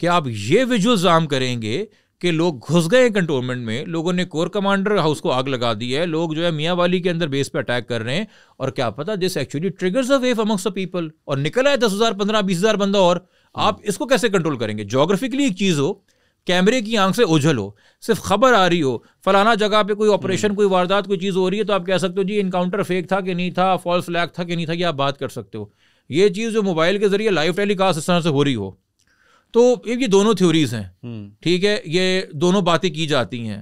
कि आप ये विजुअल जाम करेंगे कि लोग घुस गए कंटोनमेंट में लोगों ने कोर कमांडर हाउस को आग लगा दी है लोग जो है मियाँ वाली के अंदर बेस पे अटैक कर रहे हैं और क्या पता this actually triggers a wave amongst the people और निकला है दस हज़ार पंद्रह बीस हज़ार बंदा और आप इसको कैसे कंट्रोल करेंगे जोग्राफिकली एक चीज़ हो कैमरे की आंख से उझल हो सिर्फ खबर आ रही हो फलाना जगह पे कोई ऑपरेशन हम्म। कोई वारदात कोई चीज़ हो रही है तो आप कह सकते हो जी इनकाउंटर फेक था कि नहीं था फॉल्स फ्लैग था कि नहीं था कि आप बात कर सकते हो ये चीज़ जो मोबाइल के जरिए लाइव टेलीकास्ट इस तरह से हो रही हो तो ये दोनों थ्योरीज हैं हम्म। ठीक है ये दोनों बातें की जाती हैं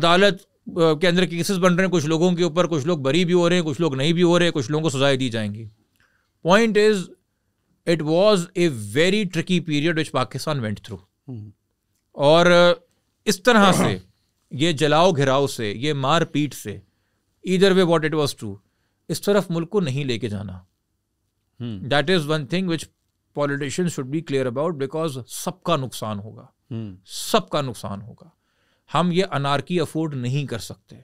अदालत के अंदर केसेस बन रहे हैं कुछ लोगों के ऊपर कुछ लोग बरी भी हो रहे हैं कुछ लोग नहीं भी हो रहे हैं कुछ लोगों को सजाएं दी जाएंगी point is it was a very tricky period which Pakistan went through और इस तरह से ये जलाओ घिराव से ये मार पीट से either way what it was true इस तरफ मुल्क को नहीं लेके जाना that is one thing which politician should be clear about because सबका नुकसान होगा हम्म। सबका नुकसान होगा हम ये अनारकी अफोर्ड नहीं कर सकते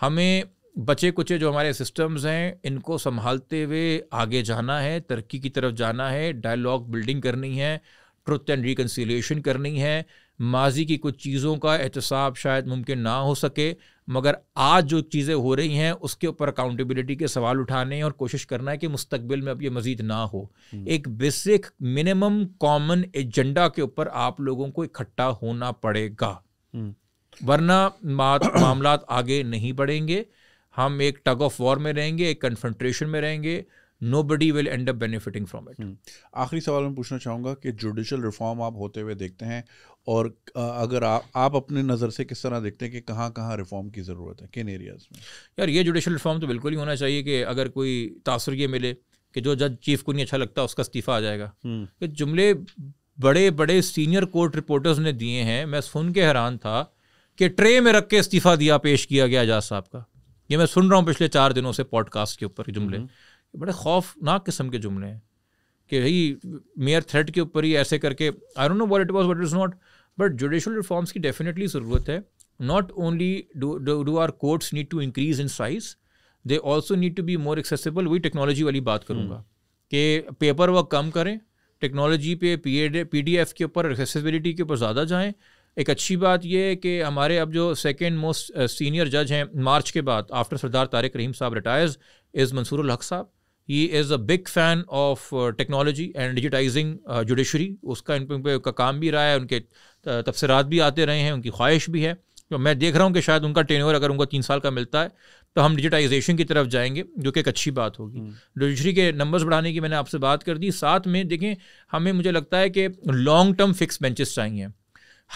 हमें बचे कुचे जो हमारे सिस्टम्स हैं इनको संभालते हुए आगे जाना है तरक्की की तरफ जाना है डायलॉग बिल्डिंग करनी है ट्रुथ एंड रिकन्सिलेशन करनी है माजी की कुछ चीज़ों का एहतसाब शायद मुमकिन ना हो सके मगर आज जो चीज़ें हो रही हैं उसके ऊपर अकाउंटेबिलिटी के सवाल उठाने और कोशिश करना है कि मुस्तबिल में अब ये मज़ीद ना हो हम्म। एक बेसिक मिनिमम कॉमन एजेंडा के ऊपर आप लोगों को इकट्ठा होना पड़ेगा हम्म। वरना मामला आगे नहीं बढ़ेंगे हम एक टग ऑफ वॉर में रहेंगे एक कन्फ्रंट्रेशन में रहेंगे nobody will end up benefiting from it आखिरी सवाल मैं पूछना चाहूँगा कि जुडिशल रिफॉर्म आप होते हुए देखते हैं और अगर आ, आप अपने नज़र से किस तरह देखते हैं कि कहाँ कहाँ रिफॉर्म की ज़रूरत है किन एरियाज़ में यार ये जुडिशल रिफॉर्म तो बिल्कुल ही होना चाहिए कि अगर कोई तासर ये मिले कि जो जज चीफ को नहीं अच्छा लगता उसका इस्तीफ़ा आ जाएगा कि हम्म। जुमले बड़े बड़े सीनियर कोर्ट रिपोर्टर्स ने दिए हैं मैं सुन के हैरान था कि ट्रे में रख के इस्तीफ़ा दिया पेश किया गया एजाज साहब का ये मैं सुन रहा हूँ पिछले चार दिनों से पॉडकास्ट के ऊपर जुमले हम्म। बड़े खौफनाक किस्म के जुमले हैं कि भाई मेयर थ्रेट के ऊपर ही ऐसे करके I don't know what it was what is not but judicial reforms की डेफिनेटली ज़रूरत है not only do our courts need to increase in size they also need to be more accessible वही technology वाली बात हम्म। करूँगा कि paper work कम करें technology पे पी डी एफ के ऊपर एक्सेसिबिलिटी के ऊपर ज़्यादा जाएँ एक अच्छी बात यह है कि हमारे अब जो सेकेंड मोस्ट सीनियर जज हैं मार्च के बाद आफ्टर सरदार तारक रहीम साहब रिटायर्स इज़ मंसूर हक साहब he is a big fan of technology and digitising judiciary उसका इन पे उनका काम भी रहा है उनके तबसरात भी आते रहे हैं उनकी ख्वाहिश भी है तो मैं देख रहा हूँ कि शायद उनका टेनवर अगर उनको तीन साल का मिलता है तो हम डिजिटाइजेशन की तरफ जाएंगे जो कि एक अच्छी बात होगी हम्म। डिजिटरी के नंबर्स बढ़ाने की मैंने आपसे बात कर दी साथ में देखें हमें मुझे लगता है कि लॉन्ग टर्म फिक्स बेंचेस चाहिए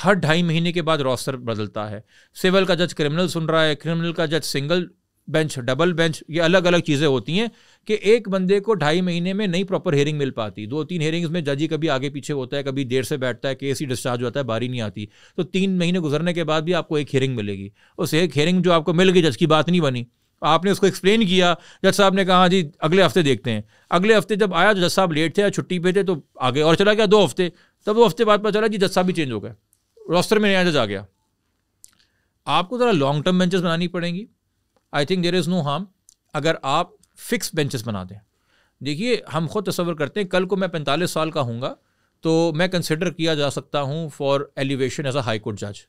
हर ढाई महीने के बाद रोस्टर बदलता है सिविल का जज क्रिमिनल सुन रहा है क्रिमिनल का जज सिंगल बेंच डबल बेंच ये अलग अलग चीज़ें होती हैं कि एक बंदे को ढाई महीने में नई प्रॉपर हेयरिंग मिल पाती दो तीन हेयरिंग्स में जज ही कभी आगे पीछे होता है कभी देर से बैठता है केस ही डिस्चार्ज होता है बारी नहीं आती तो तीन महीने गुजरने के बाद भी आपको एक हेयरिंग मिलेगी उस एक हेयरिंग जो आपको मिल गई जज की बात नहीं बनी आपने उसको एक्सप्लेन किया जज साहब ने कहा जी अगले हफ्ते देखते हैं अगले हफ्ते जब आया तो जज साहब लेट थे या छुट्टी पे थे तो आगे और चला गया दो हफ्ते तब दो हफ्ते बाद पता चला जी जज साहब भी चेंज हो गए रोस्टर में नया जज आ गया आपको ज़रा लॉन्ग टर्म बेंचेस बनानी पड़ेंगी I think there is no harm अगर आप फिक्स बेंचेस बना दें देखिए हम खुद तस्वर करते हैं कल को मैं पैंतालीस साल का हूँगा तो मैं कंसिडर किया जा सकता हूँ for elevation as a high court जज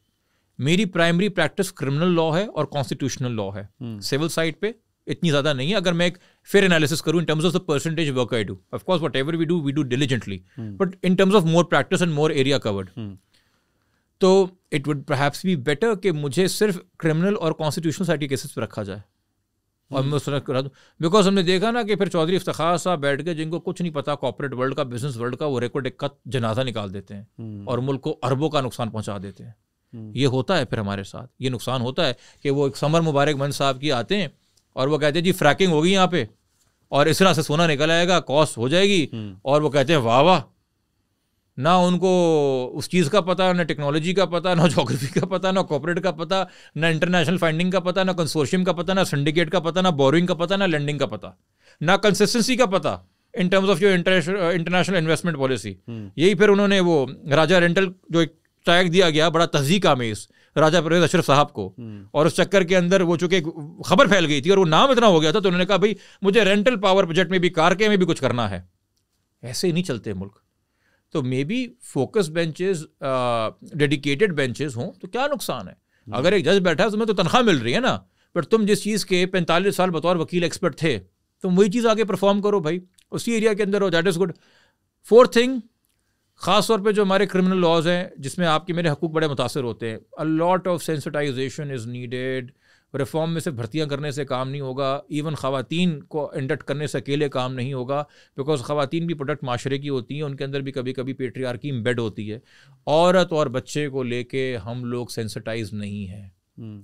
मेरी प्राइमरी प्रैक्टिस क्रिमिनल लॉ है और कॉन्स्टिट्यूशनल लॉ है सिविल hmm. साइड पे इतनी ज़्यादा नहीं है अगर मैं एक फिर एनालिसिस करूँ in terms of the percentage work I do of course whatever we do we do diligently but in terms of more practice and more area covered तो it would perhaps be better कि मुझे सिर्फ criminal और constitutional साइटी cases पर रखा जाए और मैं उसको करा दूँ बिकॉज हमने देखा ना कि फिर चौधरी इफ्तार साहब बैठ गए जिनको कुछ नहीं पता कॉपरेट वर्ल्ड का बिजनेस वर्ल्ड का वो रिकॉर्ड एक का जनाजा निकाल देते हैं हम्म। और मुल्क को अरबों का नुकसान पहुँचा देते हैं हम्म। ये होता है फिर हमारे साथ ये नुकसान होता है कि वो एक समर मुबारक मंद साहब की आते हैं और वो कहते हैं जी फ्रैकिंग होगी यहाँ पे और इस तरह से सोना निकल आएगा कॉस्ट हो जाएगी हम्म। और वो कहते हैं वाह वाह ना उनको उस चीज़ का पता ना टेक्नोलॉजी का पता ना जोग्राफी का पता ना कॉपरेट का पता ना इंटरनेशनल फाइंडिंग का पता ना कंसोर्शियम का पता ना सिंडिकेट का पता ना बोरिंग का पता ना लैंडिंग का पता ना कंसिस्टेंसी का पता in terms of your international investment policy यही फिर उन्होंने वो राजा रेंटल जो एक टैग दिया गया बड़ा तहजीक आमेज राजा परवेज अशरफ साहब को हम्म। और उस चक्कर के अंदर वो चूंकि खबर फैल गई थी और वो नाम इतना हो गया था तो उन्होंने कहा भाई मुझे रेंटल पावर बजट में भी कार के में भी कुछ करना है ऐसे ही नहीं चलते मुल्क तो maybe focus benches dedicated benches हों तो क्या नुकसान है अगर एक जज बैठा है तुम्हें तो तनख्वाह मिल रही है ना बट तुम जिस चीज़ के पैंतालीस साल बतौर वकील एक्सपर्ट थे तुम वही चीज़ आगे परफॉर्म करो भाई उसी एरिया के अंदर हो that is good fourth thing ख़ास तौर पे जो हमारे क्रिमिनल लॉज हैं जिसमें आपके मेरे हकूक बड़े मुतासर होते हैं a lot of sensitisation is needed reform में सिर्फ भर्तियाँ करने से काम नहीं होगा इवन ख़वान को इंडक्ट करने से अकेले काम नहीं होगा बिकॉज ख़वान भी प्रोडक्ट माशरे की होती हैं उनके अंदर भी कभी कभी पेट्रियार की बेड होती है औरत और बच्चे को लेके हम लोग सेंसिटाइज नहीं हैं हम्म।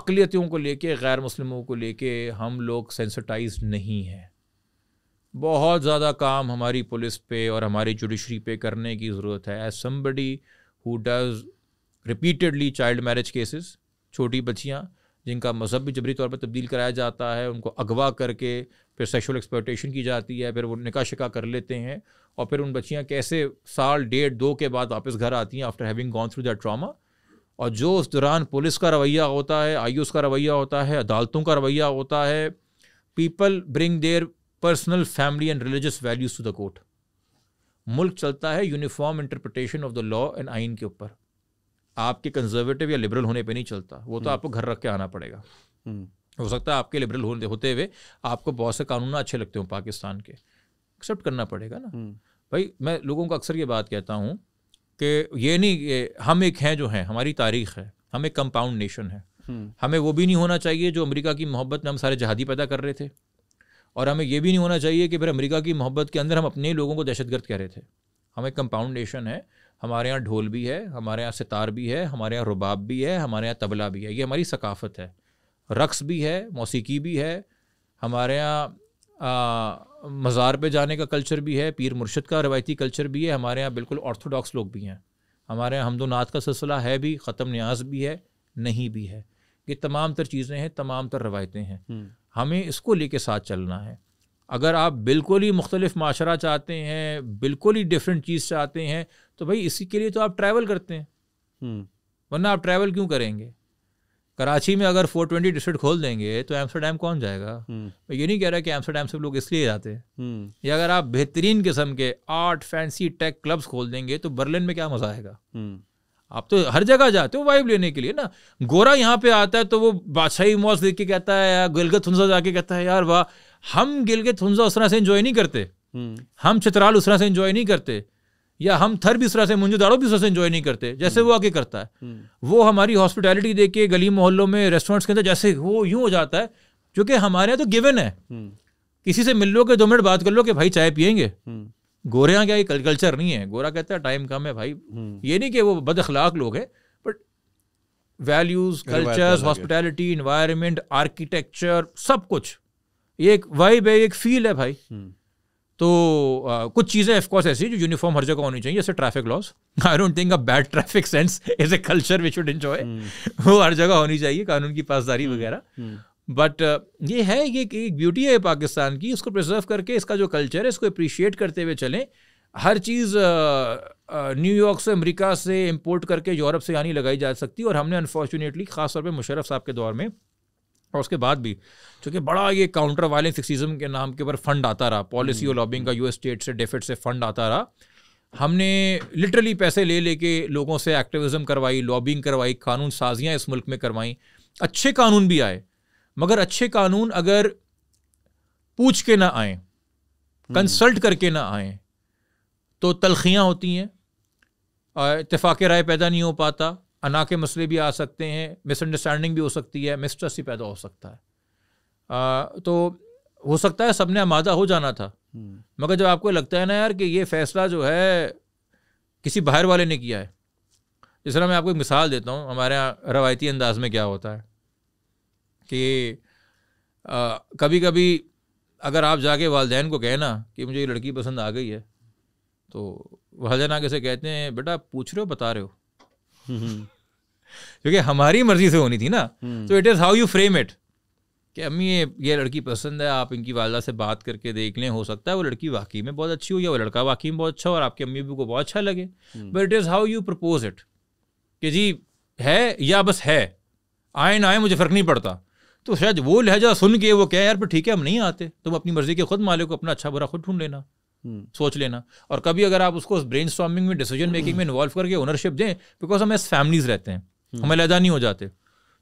अकलीतियों को लेके गैर मुस्लिमों को लेके हम लोग सेंसिटाइज नहीं हैं बहुत ज़्यादा काम हमारी पुलिस पे और हमारी जुडिशरी पे करने की ज़रूरत है as somebody who does repeatedly child marriage cases छोटी बच्चियाँ जिनका मज़हब भी जबरी तौर पर तब्दील कराया जाता है उनको अगवा करके फिर सेक्शुअल एक्सप्लोटेशन की जाती है फिर वो निका शिका कर लेते हैं और फिर उन बच्चियाँ कैसे साल डेढ़ दो के बाद वापस घर आती हैं after having gone through that trauma और जो उस दौरान पुलिस का रवैया होता है आई का रवैया होता है अदालतों का रवैया होता है people bring their personal family and religious values to the court मुल्क चलता है uniform interpretation of the law and आइन के ऊपर आपके कंजर्वेटिव या लिबरल होने पे नहीं चलता वो तो हम्म। आपको घर रख के आना पड़ेगा हम्म। हो सकता है आपके लिबरल होते होते हुए आपको बहुत से कानून अच्छे लगते हो पाकिस्तान के एक्सेप्ट करना पड़ेगा ना हम्म। भाई मैं लोगों को अक्सर ये बात कहता हूँ कि ये नहीं हम एक हैं जो हैं हमारी तारीख है हम एक कंपाउंड नेशन है हमें वो भी नहीं होना चाहिए जो अमेरिका की मोहब्बत में हम सारे जहादी पैदा कर रहे थे और हमें ये भी नहीं होना चाहिए कि फिर अमेरिका की मोहब्बत के अंदर हम अपने लोगों को दहशतगर्द कह रहे थे हम एक कंपाउंड नेशन है हमारे यहाँ ढोल भी है हमारे यहाँ सितार भी है हमारे यहाँ रुबाब भी है हमारे यहाँ तबला भी है ये हमारी सकाफत है रक्स भी है मौसीकी भी है हमारे यहाँ मज़ार पे जाने का कल्चर भी है पीर मुर्शद का रवायती कल्चर भी है हमारे यहाँ बिल्कुल ऑर्थोडॉक्स लोग भी हैं हमारे यहाँ हमदोनात का सिलसिला है भी ख़त्म न्याज भी है नहीं भी है ये तमाम तर चीज़ें हैं तमाम तर रवायतें हैं हम्म। हमें इसको लेके साथ चलना है अगर आप बिल्कुल ही मुख्तलिफ माशरा चाहते हैं बिल्कुल ही डिफरेंट चीज़ चाहते हैं तो भाई इसी के लिए तो आप ट्रैवल करते हैं हम्म। वरना आप ट्रैवल क्यों करेंगे कराची में अगर 420 डिस्ट्रिक्ट खोल देंगे तो एम्स्टरडेम कौन जाएगा हम्म। मैं ये नहीं कह रहा कि एम्स्टरडेम से लोग इसलिए जाते हैं हम्म। या अगर आप बेहतरीन किस्म के आर्ट फैंसी टेक क्लब्स खोल देंगे तो बर्लिन में क्या मज़ा आएगा आप तो हर जगह जाते हो वाइब लेने के लिए ना गोरा यहाँ पे आता है तो वो बादशाही मौज देख के कहता है या गिलगत हंजा जाके कहता है यार वाह हम गिलगत हंजा उस तरह से इंजॉय नहीं करते हम चित्राल उस तरह से इंजॉय नहीं करते या हम थर भी इस से भी से इन्जॉय नहीं करते जैसे वो आगे करता है हम्म। वो हमारी हॉस्पिटैलिटी देख के गली मोहल्लों में रेस्टोरेंट्स के अंदर जैसे वो यूं हो जाता है जो कि हमारे यहाँ तो गिवन है हम्म। किसी से मिल लो के दो मिनट बात कर लो कि भाई चाय पियेंगे हम्म। गोरे यहाँ क्या ये कल्चर नहीं है गोरा कहता है टाइम कम है भाई ये नहीं कि वो बद अखलाक लोग हैं but values culture hospitality environment architecture सब कुछ ये एक वाइब है एक फील है भाई तो कुछ चीज़ें ऑफकोर्स ऐसी जो यूनिफॉर्म हर जगह होनी चाहिए जैसे traffic laws I don't think a bad traffic sense is a culture we should enjoy वो हर जगह होनी चाहिए कानून की पासदारी hmm. वगैरह बट hmm. uh, ये है ये एक ब्यूटी है पाकिस्तान की इसको प्रिजर्व करके इसका जो कल्चर है इसको अप्रिशिएट करते हुए चलें हर चीज़ न्यूयॉर्क से अमेरिका से इंपोर्ट करके यूरोप से यहाँ नहीं लगाई जा सकती और हमने अनफॉर्चुनेटली खासतौर पर मुशरफ साहब के दौर में और उसके बाद भी चूँकि बड़ा ये काउंटर वायलेंस सिक्सिज्म के नाम के ऊपर फंड आता रहा पॉलिसी और लॉबिंग का यूएस स्टेट से डेफिट से फंड आता रहा हमने लिटरली पैसे ले लेके लोगों से एक्टिविज्म करवाई लॉबिंग करवाई कानून साजियाँ इस मुल्क में करवाई अच्छे कानून भी आए मगर अच्छे कानून अगर पूछ के ना आए कंसल्ट करके ना आए तो तलखियाँ होती हैं इतफाक़ राय पैदा नहीं हो पाता अना के मसले भी आ सकते हैं मिसअंडरस्टैंडिंग भी हो सकती है मिसट्रस्ट ही पैदा हो सकता है आ, तो हो सकता है सबने आमादा हो जाना था हम्म। मगर जब आपको लगता है ना यार कि ये फैसला जो है किसी बाहर वाले ने किया है जिस तरह मैं आपको एक मिसाल देता हूँ हमारे यहाँ रवायती अंदाज में क्या होता है कि आ, कभी कभी अगर आप जाके वालदेन को कहना कि मुझे ये लड़की पसंद आ गई है तो वालदेन आगे से कहते हैं बेटा पूछ रहे हो बता रहे हो हम्म। क्योंकि हमारी मर्जी से होनी थी ना तो it is how you frame it कि अम्मी ये ये लड़की पसंद है आप इनकी वालदा से बात करके देख लें हो सकता है वो लड़की वाकई में बहुत अच्छी हो या वो लड़का वाकई में बहुत अच्छा हो और आपकी अम्मी अबू को बहुत अच्छा लगे but it is how you propose it कि जी है या बस है आए ना आए मुझे फ़र्क नहीं पड़ता तो शायद वो लहजा सुन के वो कह यार पर ठीक है हम नहीं आते तुम अपनी मर्ज़ी के खुद मालिक को अपना अच्छा बुरा खुद ढूंढ लेना हम्म। सोच लेना और कभी अगर आप उसको ब्रेन स्टॉमिंग में डिसीजन मेकिंग में इन्वॉल्व करके ओनरशिप दें बिकॉज हम एज फैमिलीज रहते हैं हमें लदा नहीं हो जाते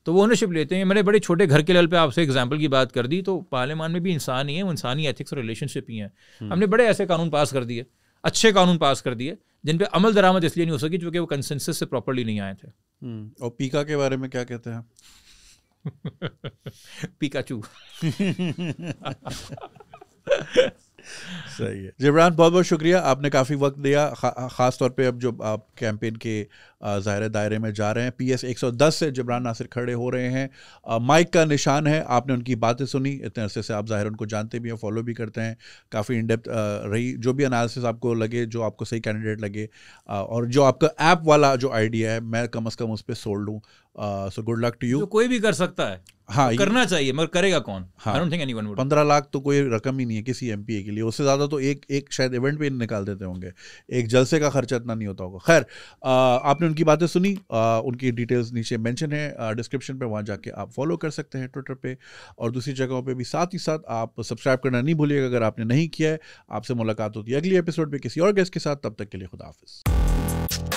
तो वो ओनरशिप लेते हैं मैंने बड़े छोटे घर के लेवल पे आपसे एग्जांपल की बात कर दी तो पार्लियामान में भी इंसान ही है इंसानी एथिक्स और रिलेशनशिप ही है हम्म। हमने बड़े ऐसे कानून पास कर दिए अच्छे कानून पास कर दिए जिन पे अमल दरामद इसलिए नहीं हो सकी क्योंकि वो कंसेंसस से प्रॉपरली नहीं आए थे हम्म, और पीका के बारे में क्या कहते हैं पीका चू सही है जबरान बहुत बहुत शुक्रिया आपने काफ़ी वक्त दिया खा, खास तौर पे अब जो आप कैंपेन के ज़ाहिर दायरे में जा रहे हैं पी एस एक सौ दस से जबरान नासिर खड़े हो रहे हैं माइक का निशान है आपने उनकी बातें सुनी इतने अरसे से आप ज़ाहिर उनको जानते भी हैं फॉलो भी करते हैं काफ़ी इनडेप्थ रही जो भी अनालिस आपको लगे जो आपको सही कैंडिडेट लगे और जो आपका ऐप वाला जो आइडिया है मैं कम अज़ कम उस पर सोल्ड हूँ so good luck to you कोई भी कर सकता है हाँ तो करना चाहिए मगर करेगा कौन आई डोंट थिंक एनीवन पंद्रह लाख तो कोई रकम ही नहीं है किसी एम के लिए उससे ज़्यादा तो एक एक शायद इवेंट पे निकाल देते होंगे एक जलसे का खर्चा इतना नहीं होता होगा खैर uh, आपने उनकी बातें सुनी आ, uh, उनकी डिटेल्स नीचे मेंशन है डिस्क्रिप्शन uh, पे वहाँ जाके आप फॉलो कर सकते हैं ट्विटर पे और दूसरी जगहों पर भी साथ ही साथ आप सब्सक्राइब करना नहीं भूलिएगा अगर आपने नहीं किया है आपसे मुलाकात होती है अगली एपिसोड पर किसी और गेस्ट के साथ तब तक के लिए खुदाफिज़